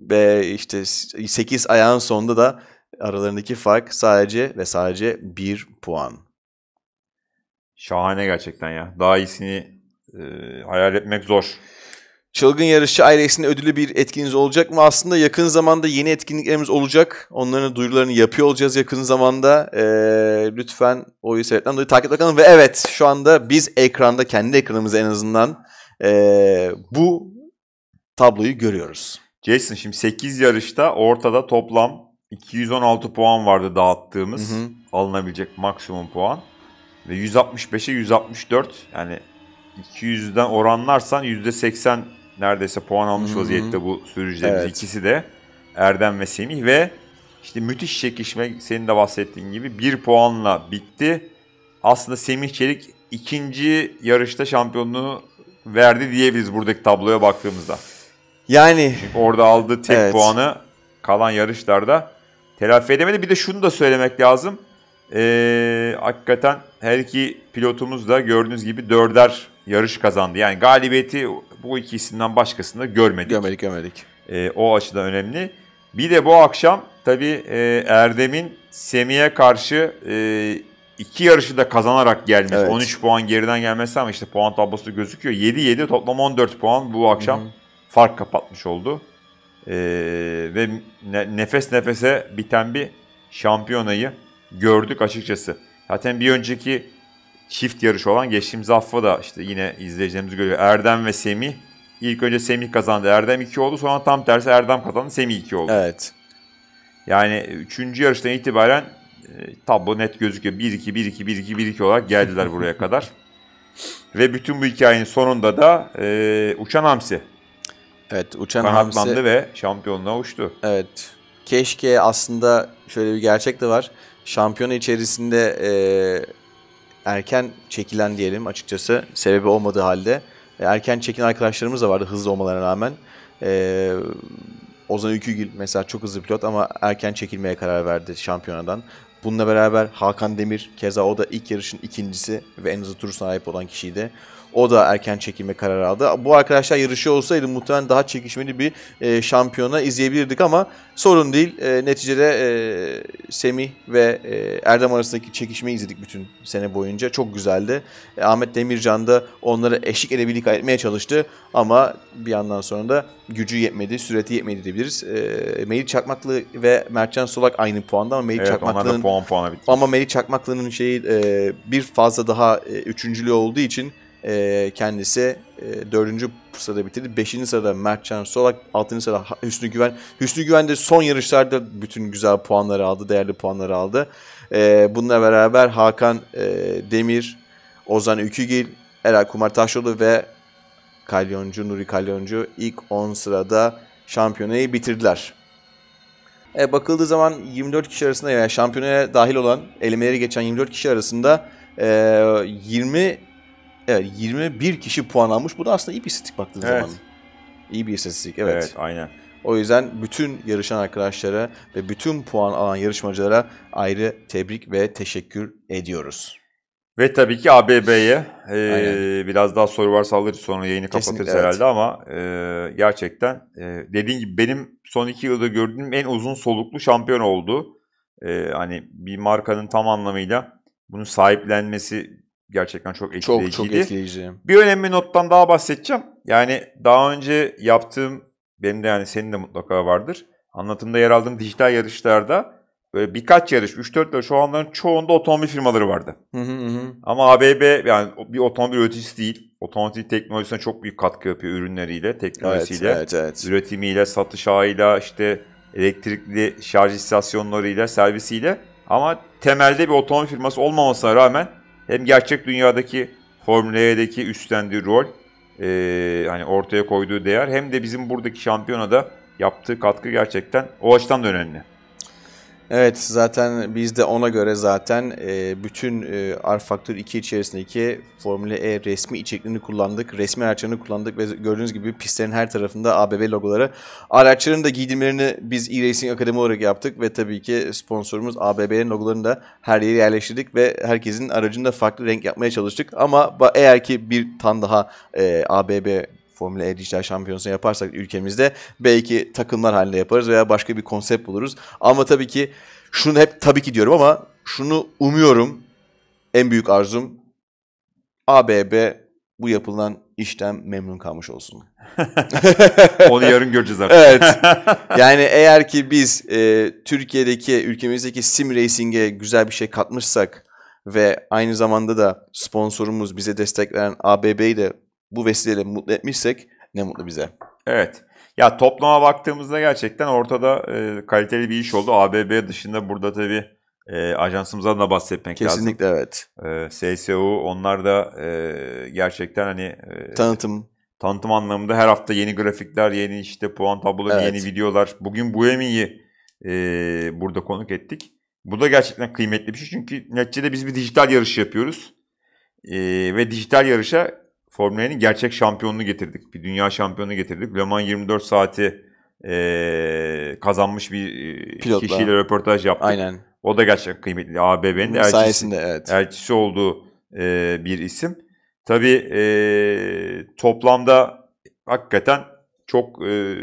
Speaker 1: ve işte 8 ayağın sonunda da Aralarındaki fark sadece ve sadece 1 puan.
Speaker 2: Şahane gerçekten ya. Daha iyisini
Speaker 1: e, hayal etmek zor. Çılgın Yarışçı iRacing'in ödülü bir etkiniz olacak mı? Aslında yakın zamanda yeni etkinliklerimiz olacak. Onların duyurularını yapıyor olacağız yakın zamanda. Ee, lütfen oyu seyretten dolayı takip bakalım Ve evet şu anda biz ekranda, kendi
Speaker 2: ekranımızda en azından ee, bu tabloyu görüyoruz. Jason şimdi 8 yarışta ortada toplam 216 puan vardı dağıttığımız hı hı. alınabilecek maksimum puan. Ve 165'e 164 yani 200'den oranlarsan %80 neredeyse puan almış hı hı. vaziyette bu sürücülerimiz evet. ikisi de. Erdem ve Semih ve işte müthiş çekişme senin de bahsettiğin gibi bir puanla bitti. Aslında Semih Çelik ikinci yarışta şampiyonluğu verdi diyebiliriz buradaki tabloya baktığımızda. Yani Çünkü orada aldığı tek evet. puanı kalan yarışlarda telafi edemedi. Bir de şunu da söylemek lazım. Ee, hakikaten her iki pilotumuz da gördüğünüz gibi dörder yarış kazandı. Yani galibiyeti bu ikisinden başkasını da görmedik. Görmedik görmedik. Ee, o açıdan önemli. Bir de bu akşam tabii e, Erdem'in Semih'e karşı e, iki yarışı da kazanarak gelmesi. Evet. 13 puan geriden gelmesi ama işte puan tablosu gözüküyor. 7-7 toplam 14 puan bu akşam Hı-hı. fark kapatmış oldu e, ve ne, nefes nefese biten bir şampiyonayı gördük açıkçası. Zaten bir önceki çift yarış olan geçtiğimiz hafta da işte yine izleyicilerimiz görüyor. Erdem ve Semih. İlk önce Semih kazandı. Erdem 2 oldu. Sonra tam tersi Erdem kazandı. Semih 2 oldu. Evet. Yani 3. yarıştan itibaren e, tablo net gözüküyor. 1-2, 1-2, 1-2, 1-2 olarak geldiler buraya kadar. Ve bütün bu hikayenin sonunda da e, Uçan Hamsi Evet uçan Kanatlandı hamsi. ve
Speaker 1: şampiyonluğa uçtu. Evet. Keşke aslında şöyle bir gerçek de var. Şampiyonu içerisinde e, erken çekilen diyelim açıkçası sebebi olmadığı halde. E, erken çekilen arkadaşlarımız da vardı hızlı olmalarına rağmen. E, Ozan Ülkügil mesela çok hızlı pilot ama erken çekilmeye karar verdi şampiyonadan. Bununla beraber Hakan Demir keza o da ilk yarışın ikincisi ve en hızlı tur sahip olan kişiydi. O da erken çekilme kararı aldı. Bu arkadaşlar yarışı olsaydı muhtemelen daha çekişmeli bir e, şampiyona izleyebilirdik ama sorun değil. E, neticede e, Semih ve e, Erdem arasındaki çekişmeyi izledik bütün sene boyunca. Çok güzeldi. E, Ahmet Demircan da onlara eşlik edebilik etmeye çalıştı ama bir yandan sonra da gücü yetmedi, süreti yetmedi diyebiliriz. E, Melih Çakmaklı ve Mertcan Solak aynı puanda ama Melih evet, Çakmaklı'nın puan puana bitti. Ama Melih Çakmaklı'nın şeyi e, bir fazla daha e, üçüncülüğü olduğu için e, kendisi e, 4. sırada bitirdi. 5. sırada Mertcan Solak, 6. sırada Hüsnü Güven. Hüsnü Güven de son yarışlarda bütün güzel puanları aldı, değerli puanları aldı. E, bununla beraber Hakan e, Demir, Ozan Ükügil, Erak Kumar ve Kalyoncu, Nuri Kalyoncu ilk 10 sırada şampiyonayı bitirdiler. E, bakıldığı zaman 24 kişi arasında yani şampiyonaya dahil olan, elemeleri geçen 24 kişi arasında e, 20 Evet 21 kişi puan almış. Bu da aslında iyi bir istatistik baktığın evet. zaman. İyi bir istatistik evet. Evet aynen. O yüzden bütün yarışan arkadaşlara ve bütün puan alan yarışmacılara ayrı tebrik
Speaker 2: ve teşekkür ediyoruz. Ve tabii ki ABB'ye e, biraz daha soru varsa alırız sonra yayını Kesinlikle, kapatırız evet. herhalde ama e, gerçekten e, dediğin gibi benim son iki yılda gördüğüm en uzun soluklu şampiyon oldu. E, hani bir markanın tam anlamıyla bunu sahiplenmesi gerçekten çok etkileyiciydi. Çok çok etkileyici. Bir önemli nottan daha bahsedeceğim. Yani daha önce yaptığım, benim de yani senin de mutlaka vardır. Anlatımda yer aldığım dijital yarışlarda böyle birkaç yarış, 3-4 yarış o anların çoğunda otomobil firmaları vardı. Hı hı hı. Ama ABB yani bir otomobil üreticisi değil. Otomotiv teknolojisine çok büyük katkı yapıyor ürünleriyle, teknolojisiyle, evet, evet, evet. üretimiyle, satış ağıyla, işte elektrikli şarj istasyonlarıyla, servisiyle. Ama temelde bir otomobil firması olmamasına rağmen hem gerçek dünyadaki Formula E'deki üstlendiği rol, e, hani ortaya koyduğu değer hem de bizim buradaki şampiyona da yaptığı katkı gerçekten o açıdan da önemli. Evet zaten biz de ona göre
Speaker 1: zaten e, bütün e, R Factor 2 içerisindeki Formula E resmi içeriklerini kullandık. Resmi araçlarını kullandık ve gördüğünüz gibi pistlerin her tarafında ABB logoları. Araçların da giydirmelerini biz E-Racing Akademi olarak yaptık ve tabii ki sponsorumuz ABB'nin logolarını da her yere yerleştirdik ve herkesin aracında farklı renk yapmaya çalıştık. Ama eğer ki bir tan daha e, ABB Formula E Dijital Şampiyonası yaparsak ülkemizde belki takımlar halinde yaparız veya başka bir konsept buluruz. Ama tabii ki şunu hep tabii ki diyorum ama şunu umuyorum. En büyük arzum ABB bu yapılan işten memnun kalmış olsun. Onu yarın göreceğiz artık. evet. Yani eğer ki biz e, Türkiye'deki, ülkemizdeki sim racing'e güzel bir şey katmışsak ve aynı zamanda da sponsorumuz bize destek veren ABB'yi de
Speaker 2: bu vesileyle mutlu etmişsek ne mutlu bize. Evet. Ya toplama baktığımızda gerçekten ortada e, kaliteli bir iş oldu. ABB dışında burada tabii e, ajansımızdan da bahsetmek Kesinlikle lazım. Kesinlikle evet. E, SSU onlar da e, gerçekten hani... E, tanıtım. Tanıtım anlamında her hafta yeni grafikler, yeni işte puan tabloları, evet. yeni videolar. Bugün Buemi'yi e, burada konuk ettik. Bu da gerçekten kıymetli bir şey çünkü neticede biz bir dijital yarış yapıyoruz. E, ve dijital yarışa Formula'nın gerçek şampiyonunu getirdik. Bir dünya şampiyonu getirdik. Le Mans 24 saati e, kazanmış bir e, Pilotla. kişiyle röportaj yaptık. Aynen. O da gerçekten kıymetli. ABB'nin de elçisi, Sayesinde, evet. elçisi olduğu e, bir isim. Tabii e, toplamda hakikaten çok e,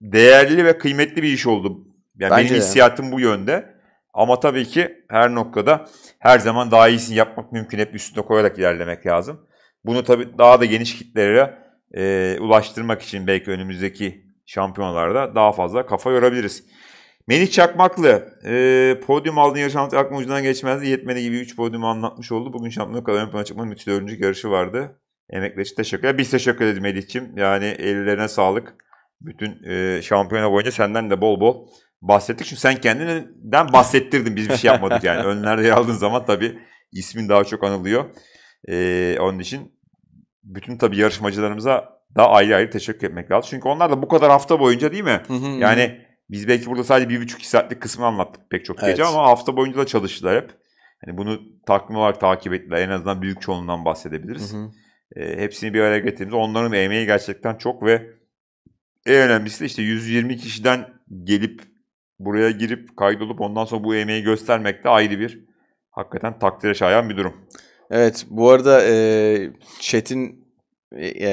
Speaker 2: değerli ve kıymetli bir iş oldu. Yani benim hissiyatım bu yönde. Ama tabii ki her noktada her zaman daha iyisini yapmak mümkün. Hep üstüne koyarak ilerlemek lazım. Bunu tabii daha da geniş kitlelere e, ulaştırmak için belki önümüzdeki şampiyonlarda daha fazla kafa yorabiliriz. Melih Çakmaklı e, podyum aldığın yarış anlatmak aklım ucundan geçmezdi. Yetmedi gibi 3 podyum anlatmış oldu. Bugün şampiyonu kadar ön plana çıkmanın müthiş dördüncü yarışı vardı. Emekler için teşekkürler. Biz teşekkür ederiz Melih'ciğim. Yani ellerine sağlık. Bütün e, şampiyona boyunca senden de bol bol bahsettik. Çünkü sen kendinden bahsettirdin. Biz bir şey yapmadık yani. Önlerde yer aldığın zaman tabii ismin daha çok anılıyor. E, onun için bütün tabii yarışmacılarımıza da ayrı ayrı teşekkür etmek lazım. Çünkü onlar da bu kadar hafta boyunca değil mi? Hı hı, yani hı. biz belki burada sadece bir buçuk iki saatlik kısmı anlattık pek çok evet. ama hafta boyunca da çalıştılar hep. Yani bunu takvim olarak takip ettiler. En azından büyük çoğunluğundan bahsedebiliriz. Hı hı. E, hepsini bir araya getirdiğimizde onların emeği gerçekten çok ve en önemlisi de işte 120 kişiden gelip buraya girip kaydolup ondan sonra bu emeği göstermek de ayrı bir hakikaten takdire şayan bir durum. Evet bu arada e, e, e, chat'in
Speaker 1: e,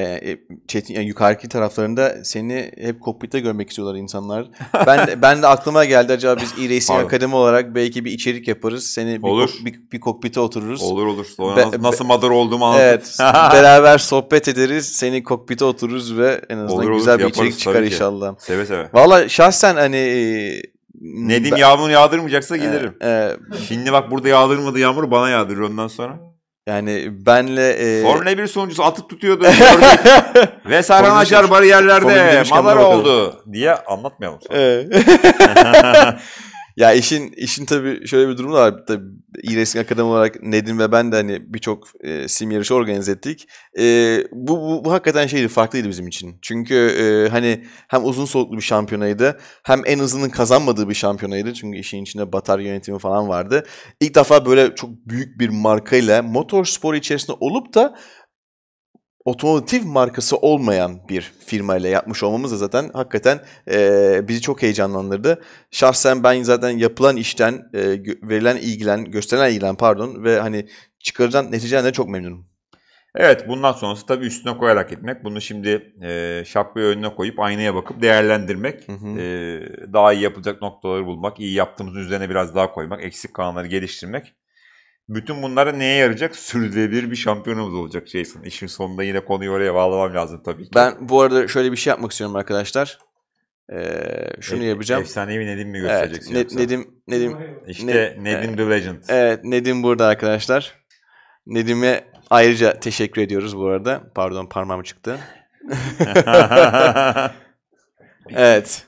Speaker 1: yani yukarıki taraflarında seni hep kokpitte görmek istiyorlar insanlar. Ben ben de aklıma geldi acaba biz e-racing akademi olarak belki bir içerik yaparız. Seni bir, olur. Kok, bir, bir kokpite otururuz. Olur olur. Sonra be, nasıl, nasıl madar olduğumu anlatırım. Evet. beraber sohbet ederiz. Seni kokpite otururuz ve en azından olur, güzel olur, bir yaparız, içerik çıkar inşallah. Seve seve. Valla
Speaker 2: şahsen hani e, ne diyeyim ben... yağmur yağdırmayacaksa gelirim. E, e, Şimdi bak burada yağdırmadı yağmur bana yağdırır ondan sonra. Yani benle... E... Formula 1 sonuncusu atıp tutuyordu. Ve Serhan Acar bariyerlerde malar oldu diye anlatmayalım sana.
Speaker 1: Ya işin işin tabii şöyle bir durumu var. Tabii e-racing akademi olarak Nedim ve ben de hani birçok e, sim yarışı organize ettik. E, bu, bu, bu hakikaten şeydi farklıydı bizim için. Çünkü e, hani hem uzun soluklu bir şampiyonaydı hem en hızının kazanmadığı bir şampiyonaydı. Çünkü işin içinde batarya yönetimi falan vardı. İlk defa böyle çok büyük bir markayla motor sporu içerisinde olup da otomotiv markası olmayan bir firma ile yapmış olmamız da zaten hakikaten e, bizi çok heyecanlandırdı. Şahsen ben zaten yapılan işten e, verilen ilgilen, gösterilen
Speaker 2: ilgilen pardon ve hani çıkarılan neticeden çok memnunum. Evet bundan sonrası tabii üstüne koyarak gitmek. Bunu şimdi e, şapkayı önüne koyup aynaya bakıp değerlendirmek. Hı hı. E, daha iyi yapılacak noktaları bulmak. iyi yaptığımızın üzerine biraz daha koymak. Eksik kalanları geliştirmek. Bütün bunlara neye yarayacak? Sürdürülebilir bir şampiyonumuz olacak Jason. İşin sonunda yine konuyu oraya bağlamam lazım tabii ki. Ben bu arada şöyle bir şey yapmak istiyorum arkadaşlar. Ee,
Speaker 1: şunu e, yapacağım. Efsanevi Nedim mi göstereceksin? Evet, ne, Nedim, Nedim. İşte ne, Nedim e, The Legend. Evet, Nedim burada arkadaşlar. Nedim'e ayrıca teşekkür ediyoruz bu arada. Pardon parmağım çıktı. evet.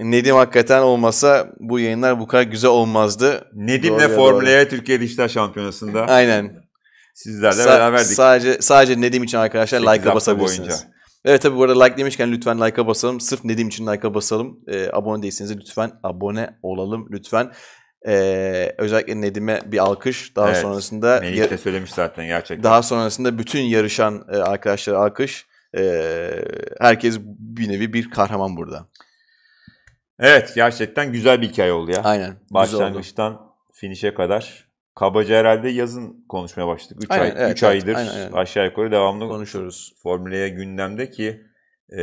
Speaker 1: Nedim hakikaten olmasa bu yayınlar bu kadar güzel olmazdı. Nedim Nedim'le Formula E Türkiye Dijital Şampiyonası'nda. Aynen. Sizlerle Sa- beraberdik. Sadece sadece Nedim için arkadaşlar like'a basabilirsiniz. Boyunca. Evet tabi bu arada like demişken lütfen like'a basalım. Sırf Nedim için like'a basalım. Ee, abone değilseniz lütfen abone olalım lütfen. Ee, özellikle Nedim'e bir alkış. Daha evet, sonrasında Melih de
Speaker 2: söylemiş zaten gerçekten.
Speaker 1: Daha sonrasında bütün yarışan e, arkadaşlara
Speaker 2: alkış. Ee, herkes bir nevi bir kahraman burada. Evet gerçekten güzel bir hikaye oldu ya. Aynen. Başlangıçtan finişe kadar. Kabaca herhalde yazın konuşmaya başladık. 3 ay, üç evet, aydır aynen, aynen. aşağı yukarı devamlı konuşuyoruz. Formüla'ya e gündemde ki e,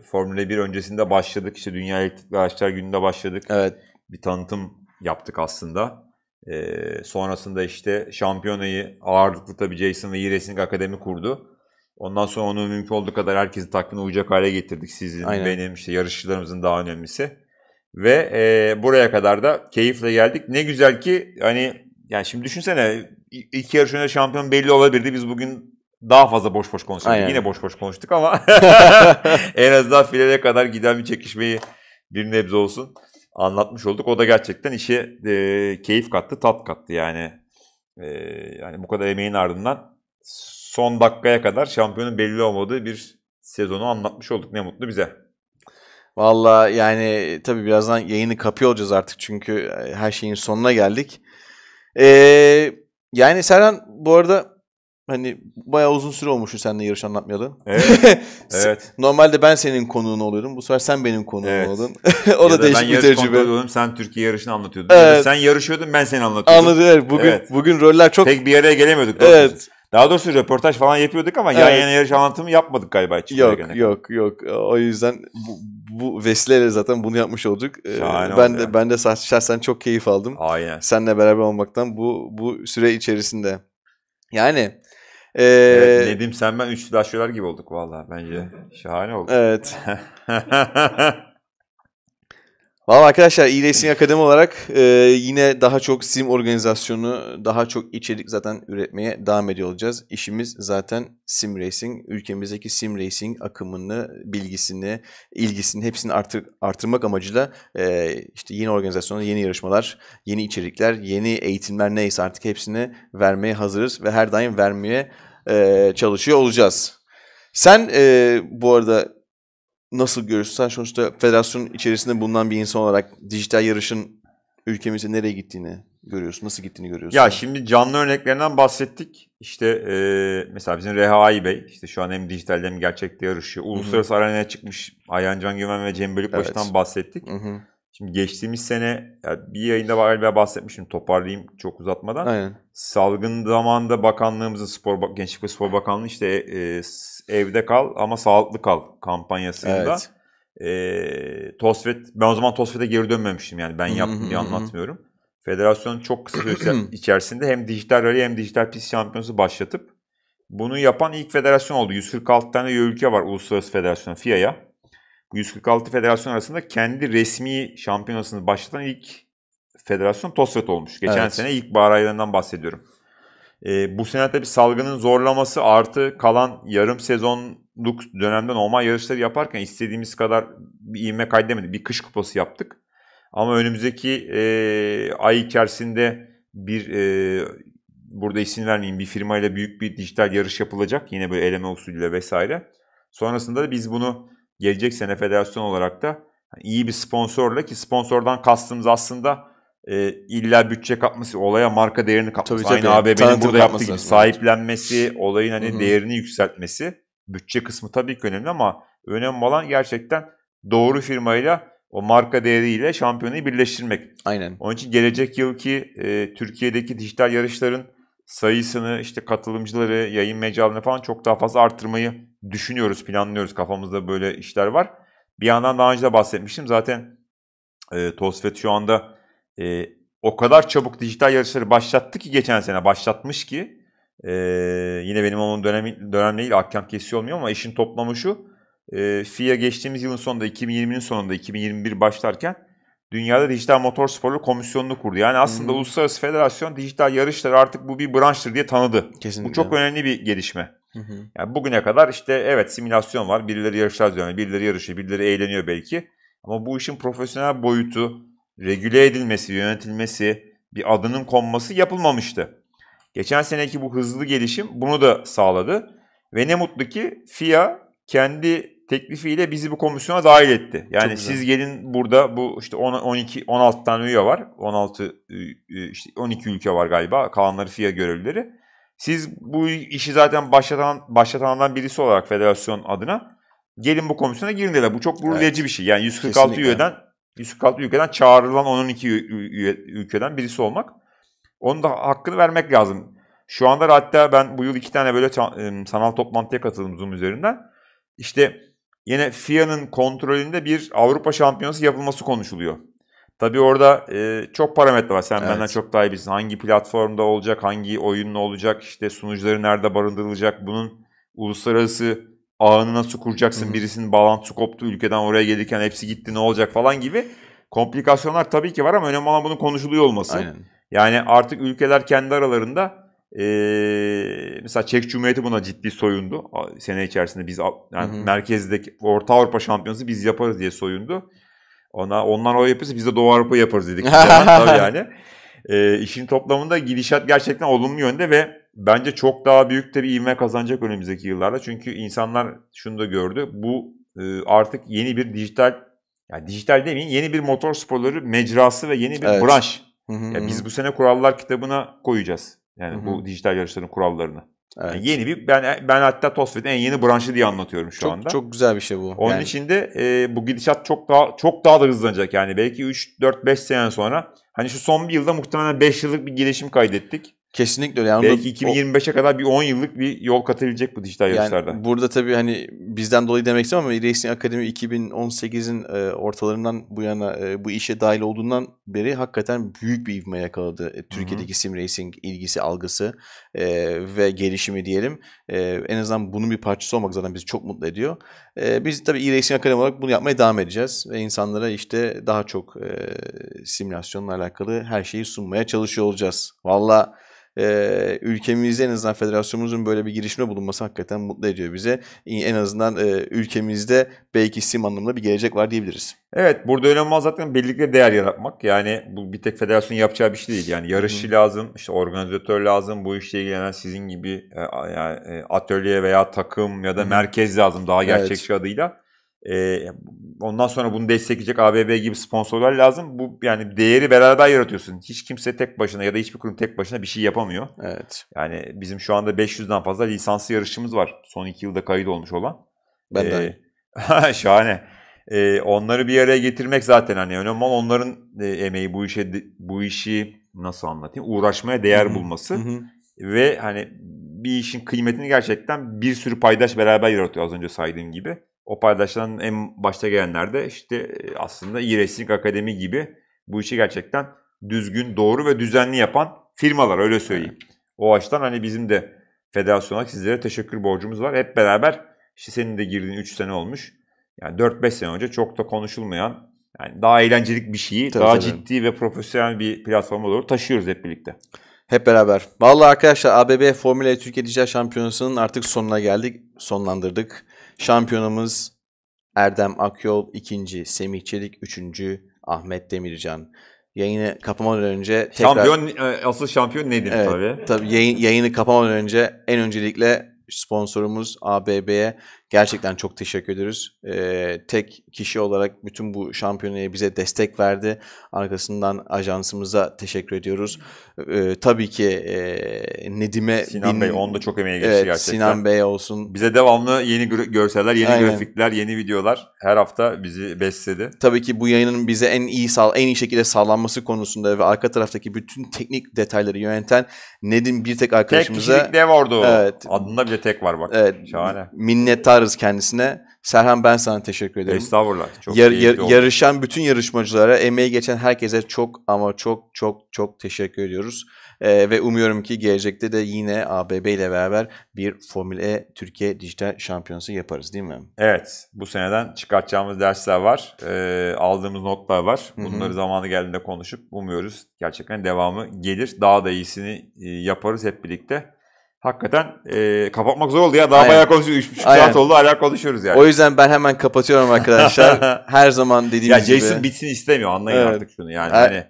Speaker 2: Formula 1 e öncesinde başladık. İşte Dünya Elektrikli Araçlar Günü'nde başladık. Evet. Bir tanıtım yaptık aslında. E, sonrasında işte şampiyonayı ağırlıklı tabii Jason ve e Racing Akademi kurdu. Ondan sonra onu mümkün olduğu kadar herkesin takvimine uyacak hale getirdik. Sizin, Aynen. benim, işte yarışçılarımızın daha önemlisi. Ve e, buraya kadar da keyifle geldik. Ne güzel ki hani yani şimdi düşünsene iki yarış önce şampiyon belli olabilirdi. Biz bugün daha fazla boş boş konuştuk. Aynen. Yine boş boş konuştuk ama en azından finale kadar giden bir çekişmeyi bir nebze olsun anlatmış olduk. O da gerçekten işe e, keyif kattı, tat kattı yani. E, yani bu kadar emeğin ardından son dakikaya kadar şampiyonun belli olmadığı bir sezonu anlatmış olduk. Ne mutlu bize. Valla
Speaker 1: yani e, tabii birazdan yayını kapıyor olacağız artık çünkü e, her şeyin sonuna geldik. Ee, yani Serhan bu arada hani bayağı uzun süre olmuştu seninle yarış anlatmayalı. Evet. evet. Normalde ben senin konuğun oluyordum. Bu sefer sen benim konuğum evet.
Speaker 2: oldun. o ya da, da değişik ben bir tecrübe. Oluyordum, sen Türkiye yarışını anlatıyordun. Evet. sen yarışıyordun ben seni anlatıyordum. Anladım. Evet. Bugün, evet. bugün roller çok... Pek bir araya gelemiyorduk. Evet. Dostum. Daha doğrusu röportaj falan yapıyorduk ama evet. yan yarış anlatımı yapmadık galiba. hiç. Yok gene. yok yok. O yüzden bu, bu vesileyle
Speaker 1: zaten bunu yapmış olduk. Ee, şahane ben de ya. ben de şahsen çok keyif aldım. Aynen. Seninle beraber olmaktan bu bu süre içerisinde.
Speaker 2: Yani ee, evet, Nedim sen ben üçlü daşyolar gibi olduk vallahi bence. Şahane oldu. Evet.
Speaker 1: Valla arkadaşlar e-Racing Akademi olarak e, yine daha çok sim organizasyonu, daha çok içerik zaten üretmeye devam ediyor olacağız. İşimiz zaten sim racing. Ülkemizdeki sim racing akımını, bilgisini, ilgisini hepsini artır, artırmak amacıyla e, işte yeni organizasyonlar, yeni yarışmalar, yeni içerikler, yeni eğitimler neyse artık hepsini vermeye hazırız ve her daim vermeye e, çalışıyor olacağız. Sen e, bu arada nasıl görüyorsun Sen sonuçta federasyon içerisinde bulunan bir insan olarak dijital yarışın ülkemize nereye gittiğini görüyorsun? Nasıl gittiğini
Speaker 2: görüyorsun? Ya şimdi canlı örneklerinden bahsettik. İşte e, mesela bizim Rehai Bey işte şu an hem dijitalde hem gerçekte yarışıyor. Uluslararası Hı-hı. arenaya çıkmış Ayhan Can Güven ve Cem Bölükbaşı'dan evet. bahsettik. Hı-hı. Şimdi geçtiğimiz sene bir yayında galiba bahsetmiştim toparlayayım çok uzatmadan. Aynen. Salgın zamanında bakanlığımızın spor, Gençlik ve Spor Bakanlığı işte e, evde kal ama sağlıklı kal kampanyasında. Evet. E, ee, Tosfet, ben o zaman Tosfet'e geri dönmemiştim yani ben yaptım diye anlatmıyorum. Federasyon çok kısa süre içerisinde hem dijital rally hem dijital pist şampiyonası başlatıp bunu yapan ilk federasyon oldu. 146 tane ülke var uluslararası federasyon FIA'ya. Bu 146 federasyon arasında kendi resmi şampiyonasını başlatan ilk federasyon Tosfet olmuş. Geçen evet. sene ilk bahar aylarından bahsediyorum. E, bu sene tabii salgının zorlaması artı kalan yarım sezonluk dönemde normal yarışları yaparken istediğimiz kadar bir ivme kaydedemedik. Bir kış kupası yaptık. Ama önümüzdeki e, ay içerisinde bir e, burada isim vermeyeyim bir firmayla büyük bir dijital yarış yapılacak. Yine böyle eleme usulüyle vesaire. Sonrasında da biz bunu gelecek sene federasyon olarak da iyi bir sponsorla ki sponsordan kastımız aslında e, illa bütçe kapması, olaya marka değerini kapması, tabii, aynı ABB'nin burada yaptığı gibi sahiplenmesi, olayın hani Hı-hı. değerini yükseltmesi. Bütçe kısmı tabii ki önemli ama önemli olan gerçekten doğru firmayla o marka değeriyle şampiyonayı birleştirmek. Aynen. Onun için gelecek yılki e, Türkiye'deki dijital yarışların sayısını, işte katılımcıları, yayın mecralarını falan çok daha fazla arttırmayı düşünüyoruz, planlıyoruz. Kafamızda böyle işler var. Bir yandan daha önce de bahsetmiştim. Zaten e, TOSFET şu anda e, o kadar çabuk dijital yarışları başlattı ki geçen sene başlatmış ki e, yine benim onun dönemi, dönem değil hakem kesiyor olmuyor ama işin toplamı şu e, FIA geçtiğimiz yılın sonunda 2020'nin sonunda 2021 başlarken dünyada dijital motorsporlu komisyonunu kurdu. Yani aslında hmm. Uluslararası Federasyon dijital yarışları artık bu bir branştır diye tanıdı. Kesinlikle. Bu çok önemli bir gelişme. Yani bugüne kadar işte evet simülasyon var. Birileri yarışlar diyor, birileri yarışıyor, birileri eğleniyor belki. Ama bu işin profesyonel boyutu, regüle edilmesi, yönetilmesi, bir adının konması yapılmamıştı. Geçen seneki bu hızlı gelişim bunu da sağladı. Ve ne mutlu ki FIA kendi teklifiyle bizi bu komisyona dahil etti. Yani siz gelin burada bu işte 10, 12 16 tane üye var. 16 işte 12 ülke var galiba. Kalanları FIA görevlileri. Siz bu işi zaten başlatan başlatanlardan birisi olarak federasyon adına gelin bu komisyona girin dediler. Bu çok gururlayıcı evet. bir şey. Yani 146 Kesinlikle. üyeden 146 ülkeden çağrılan onun iki ülkeden birisi olmak. Onun da hakkını vermek lazım. Şu anda hatta ben bu yıl iki tane böyle sanal toplantıya katıldım Zoom üzerinden. İşte yine FIA'nın kontrolünde bir Avrupa Şampiyonası yapılması konuşuluyor. Tabii orada e, çok parametre var. Sen evet. benden çok daha iyi bilirsin. Hangi platformda olacak, hangi oyunla olacak, işte sunucuları nerede barındırılacak, bunun uluslararası ağını nasıl kuracaksın? Birisinin bağlantısı koptu ülkeden oraya gelirken hepsi gitti ne olacak falan gibi komplikasyonlar tabii ki var ama önemli olan bunun konuşuluyor olması. Aynen. Yani artık ülkeler kendi aralarında e, mesela Çek Cumhuriyeti buna ciddi soyundu. Sene içerisinde biz yani hı hı. merkezdeki Orta Avrupa şampiyonası biz yaparız diye soyundu. Ona onlar o yapıyorsa biz de Doğu Avrupa yaparız dedik. tabii yani. E, işin toplamında gidişat gerçekten olumlu yönde ve bence çok daha büyük de bir ivme kazanacak önümüzdeki yıllarda. Çünkü insanlar şunu da gördü. Bu e, artık yeni bir dijital yani dijital demeyin yeni bir motor sporları mecrası ve yeni bir evet. branş. Yani biz bu sene kurallar kitabına koyacağız. Yani bu dijital yarışların kurallarını. Evet. Yani yeni bir ben ben hatta Tosfet'in en yeni branşı diye anlatıyorum şu çok, anda. Çok güzel bir şey bu. Onun yani. için e, bu gidişat çok daha çok daha da hızlanacak yani belki 3 4 5 sene sonra hani şu son bir yılda muhtemelen 5 yıllık bir gelişim kaydettik. Kesinlikle öyle. Yani Belki 2025'e kadar bir 10 yıllık bir yol katabilecek bu dijital yani yarışlarda.
Speaker 1: Burada tabii hani bizden dolayı demek istemem ama Racing Akademi 2018'in e, ortalarından bu yana e, bu işe dahil olduğundan beri hakikaten büyük bir ivme yakaladı. E, Türkiye'deki sim racing ilgisi, algısı e, ve gelişimi diyelim. E, en azından bunun bir parçası olmak zaten bizi çok mutlu ediyor. E, biz tabii e-racing akademi olarak bunu yapmaya devam edeceğiz. Ve insanlara işte daha çok e, simülasyonla alakalı her şeyi sunmaya çalışıyor olacağız. Valla e, ülkemizde en azından federasyonumuzun böyle bir girişimde bulunması hakikaten mutlu ediyor
Speaker 2: bize. En azından e, ülkemizde belki sim anlamında bir gelecek var diyebiliriz. Evet burada önemli olan zaten birlikte değer yaratmak. Yani bu bir tek federasyon yapacağı bir şey değil. Yani yarışçı Hı. lazım, işte organizatör lazım, bu işle ilgilenen sizin gibi yani atölye veya takım ya da Hı. merkez lazım daha gerçekçi evet. adıyla. E, ondan sonra bunu destekleyecek ABB gibi sponsorlar lazım. Bu yani değeri beraber yaratıyorsun. Hiç kimse tek başına ya da hiçbir kurum tek başına bir şey yapamıyor. Evet. Yani bizim şu anda 500'den fazla lisanslı yarışımız var. Son 2 yılda kayıt olmuş olan. Ben de. şahane. Ee, onları bir araya getirmek zaten hani önemli olan onların e, emeği bu işe bu işi nasıl anlatayım? Uğraşmaya değer bulması. Ve hani bir işin kıymetini gerçekten bir sürü paydaş beraber yaratıyor az önce saydığım gibi o paydaşların en başta gelenlerde işte e, aslında iyi Racing Akademi gibi bu işi gerçekten düzgün, doğru ve düzenli yapan firmalar öyle söyleyeyim. O açıdan hani bizim de federasyona sizlere teşekkür borcumuz var. Hep beraber işte senin de girdiğin 3 sene olmuş. Yani 4-5 sene önce çok da konuşulmayan yani daha eğlencelik bir şeyi tabii, daha tabii. ciddi ve profesyonel bir platforma doğru taşıyoruz hep birlikte.
Speaker 1: Hep beraber. Vallahi arkadaşlar ABB Formula E Türkiye Dijital Şampiyonası'nın artık sonuna geldik. Sonlandırdık. Şampiyonumuz Erdem Akyol ikinci, Semih Çelik üçüncü, Ahmet Demircan. Yayını kapamadan önce tekrar... Şampiyon,
Speaker 2: e, asıl şampiyon
Speaker 1: nedir evet, tabii. Tabii yayın, yayını kapamadan önce en öncelikle sponsorumuz ABB'ye Gerçekten çok teşekkür ederiz. Ee, tek kişi olarak bütün bu şampiyonaya bize destek verdi. Arkasından ajansımıza teşekkür ediyoruz. Ee, tabii ki e, Nedim'e... Sinan bin... Bey onda çok emeği geçti evet, gerçekten. Sinan Bey olsun.
Speaker 2: Bize devamlı yeni görseller, yeni Aynen. grafikler, yeni videolar her hafta bizi besledi. Tabii ki bu
Speaker 1: yayının bize en iyi sağ en iyi şekilde sağlanması konusunda ve arka taraftaki bütün teknik detayları yöneten Nedim bir tek arkadaşımıza... Tek kişilik dev ordu. Evet.
Speaker 2: Adında bile tek var bak. Evet. Şahane.
Speaker 1: Minnettar minnettarız kendisine. Serhan ben sana teşekkür ederim. Estağfurullah. Çok yar, yar, yarışan bütün yarışmacılara, emeği geçen herkese çok ama çok çok çok teşekkür ediyoruz. Ee, ve umuyorum ki gelecekte de yine ABB ile beraber bir Formül E Türkiye Dijital
Speaker 2: Şampiyonası yaparız değil mi? Evet. Bu seneden çıkartacağımız dersler var. E, aldığımız notlar var. Bunları Hı-hı. zamanı geldiğinde konuşup umuyoruz gerçekten devamı gelir. Daha da iyisini e, yaparız hep birlikte. Hakikaten e, kapatmak zor oldu ya. Daha Aynen. bayağı konuşuyoruz. 3,5 saat oldu hala konuşuyoruz yani. O yüzden ben hemen kapatıyorum arkadaşlar. Her zaman dediğimiz ya Jason gibi. Jason bitsin istemiyor. Anlayın evet. artık şunu yani. Hani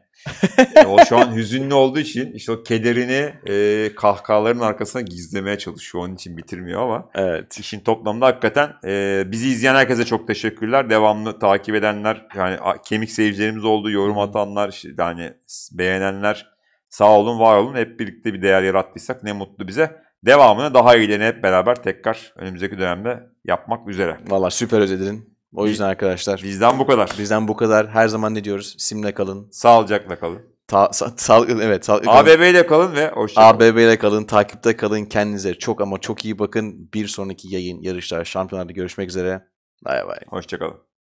Speaker 2: e, o şu an hüzünlü olduğu için işte o kederini e, kahkahaların arkasına gizlemeye çalışıyor. Onun için bitirmiyor ama evet. işin toplamda hakikaten e, bizi izleyen herkese çok teşekkürler. Devamlı takip edenler yani kemik seyircilerimiz oldu. Yorum atanlar yani beğenenler Sağ olun, var olun. Hep birlikte bir değer yarattıysak ne mutlu bize. Devamını daha iyilerini hep beraber tekrar önümüzdeki dönemde yapmak üzere. Valla süper özledin. O yüzden arkadaşlar. Bizden bu kadar. Bizden bu kadar.
Speaker 1: Her zaman ne diyoruz? Simle kalın. Sağlıcakla kalın. Ta, sa, sal, evet, sal, ABB ile kalın ve hoşçakalın. ABB ile kalın, takipte kalın. Kendinize çok ama çok iyi bakın. Bir sonraki yayın, yarışlar, şampiyonlarda görüşmek üzere. Bay bay. Hoşçakalın.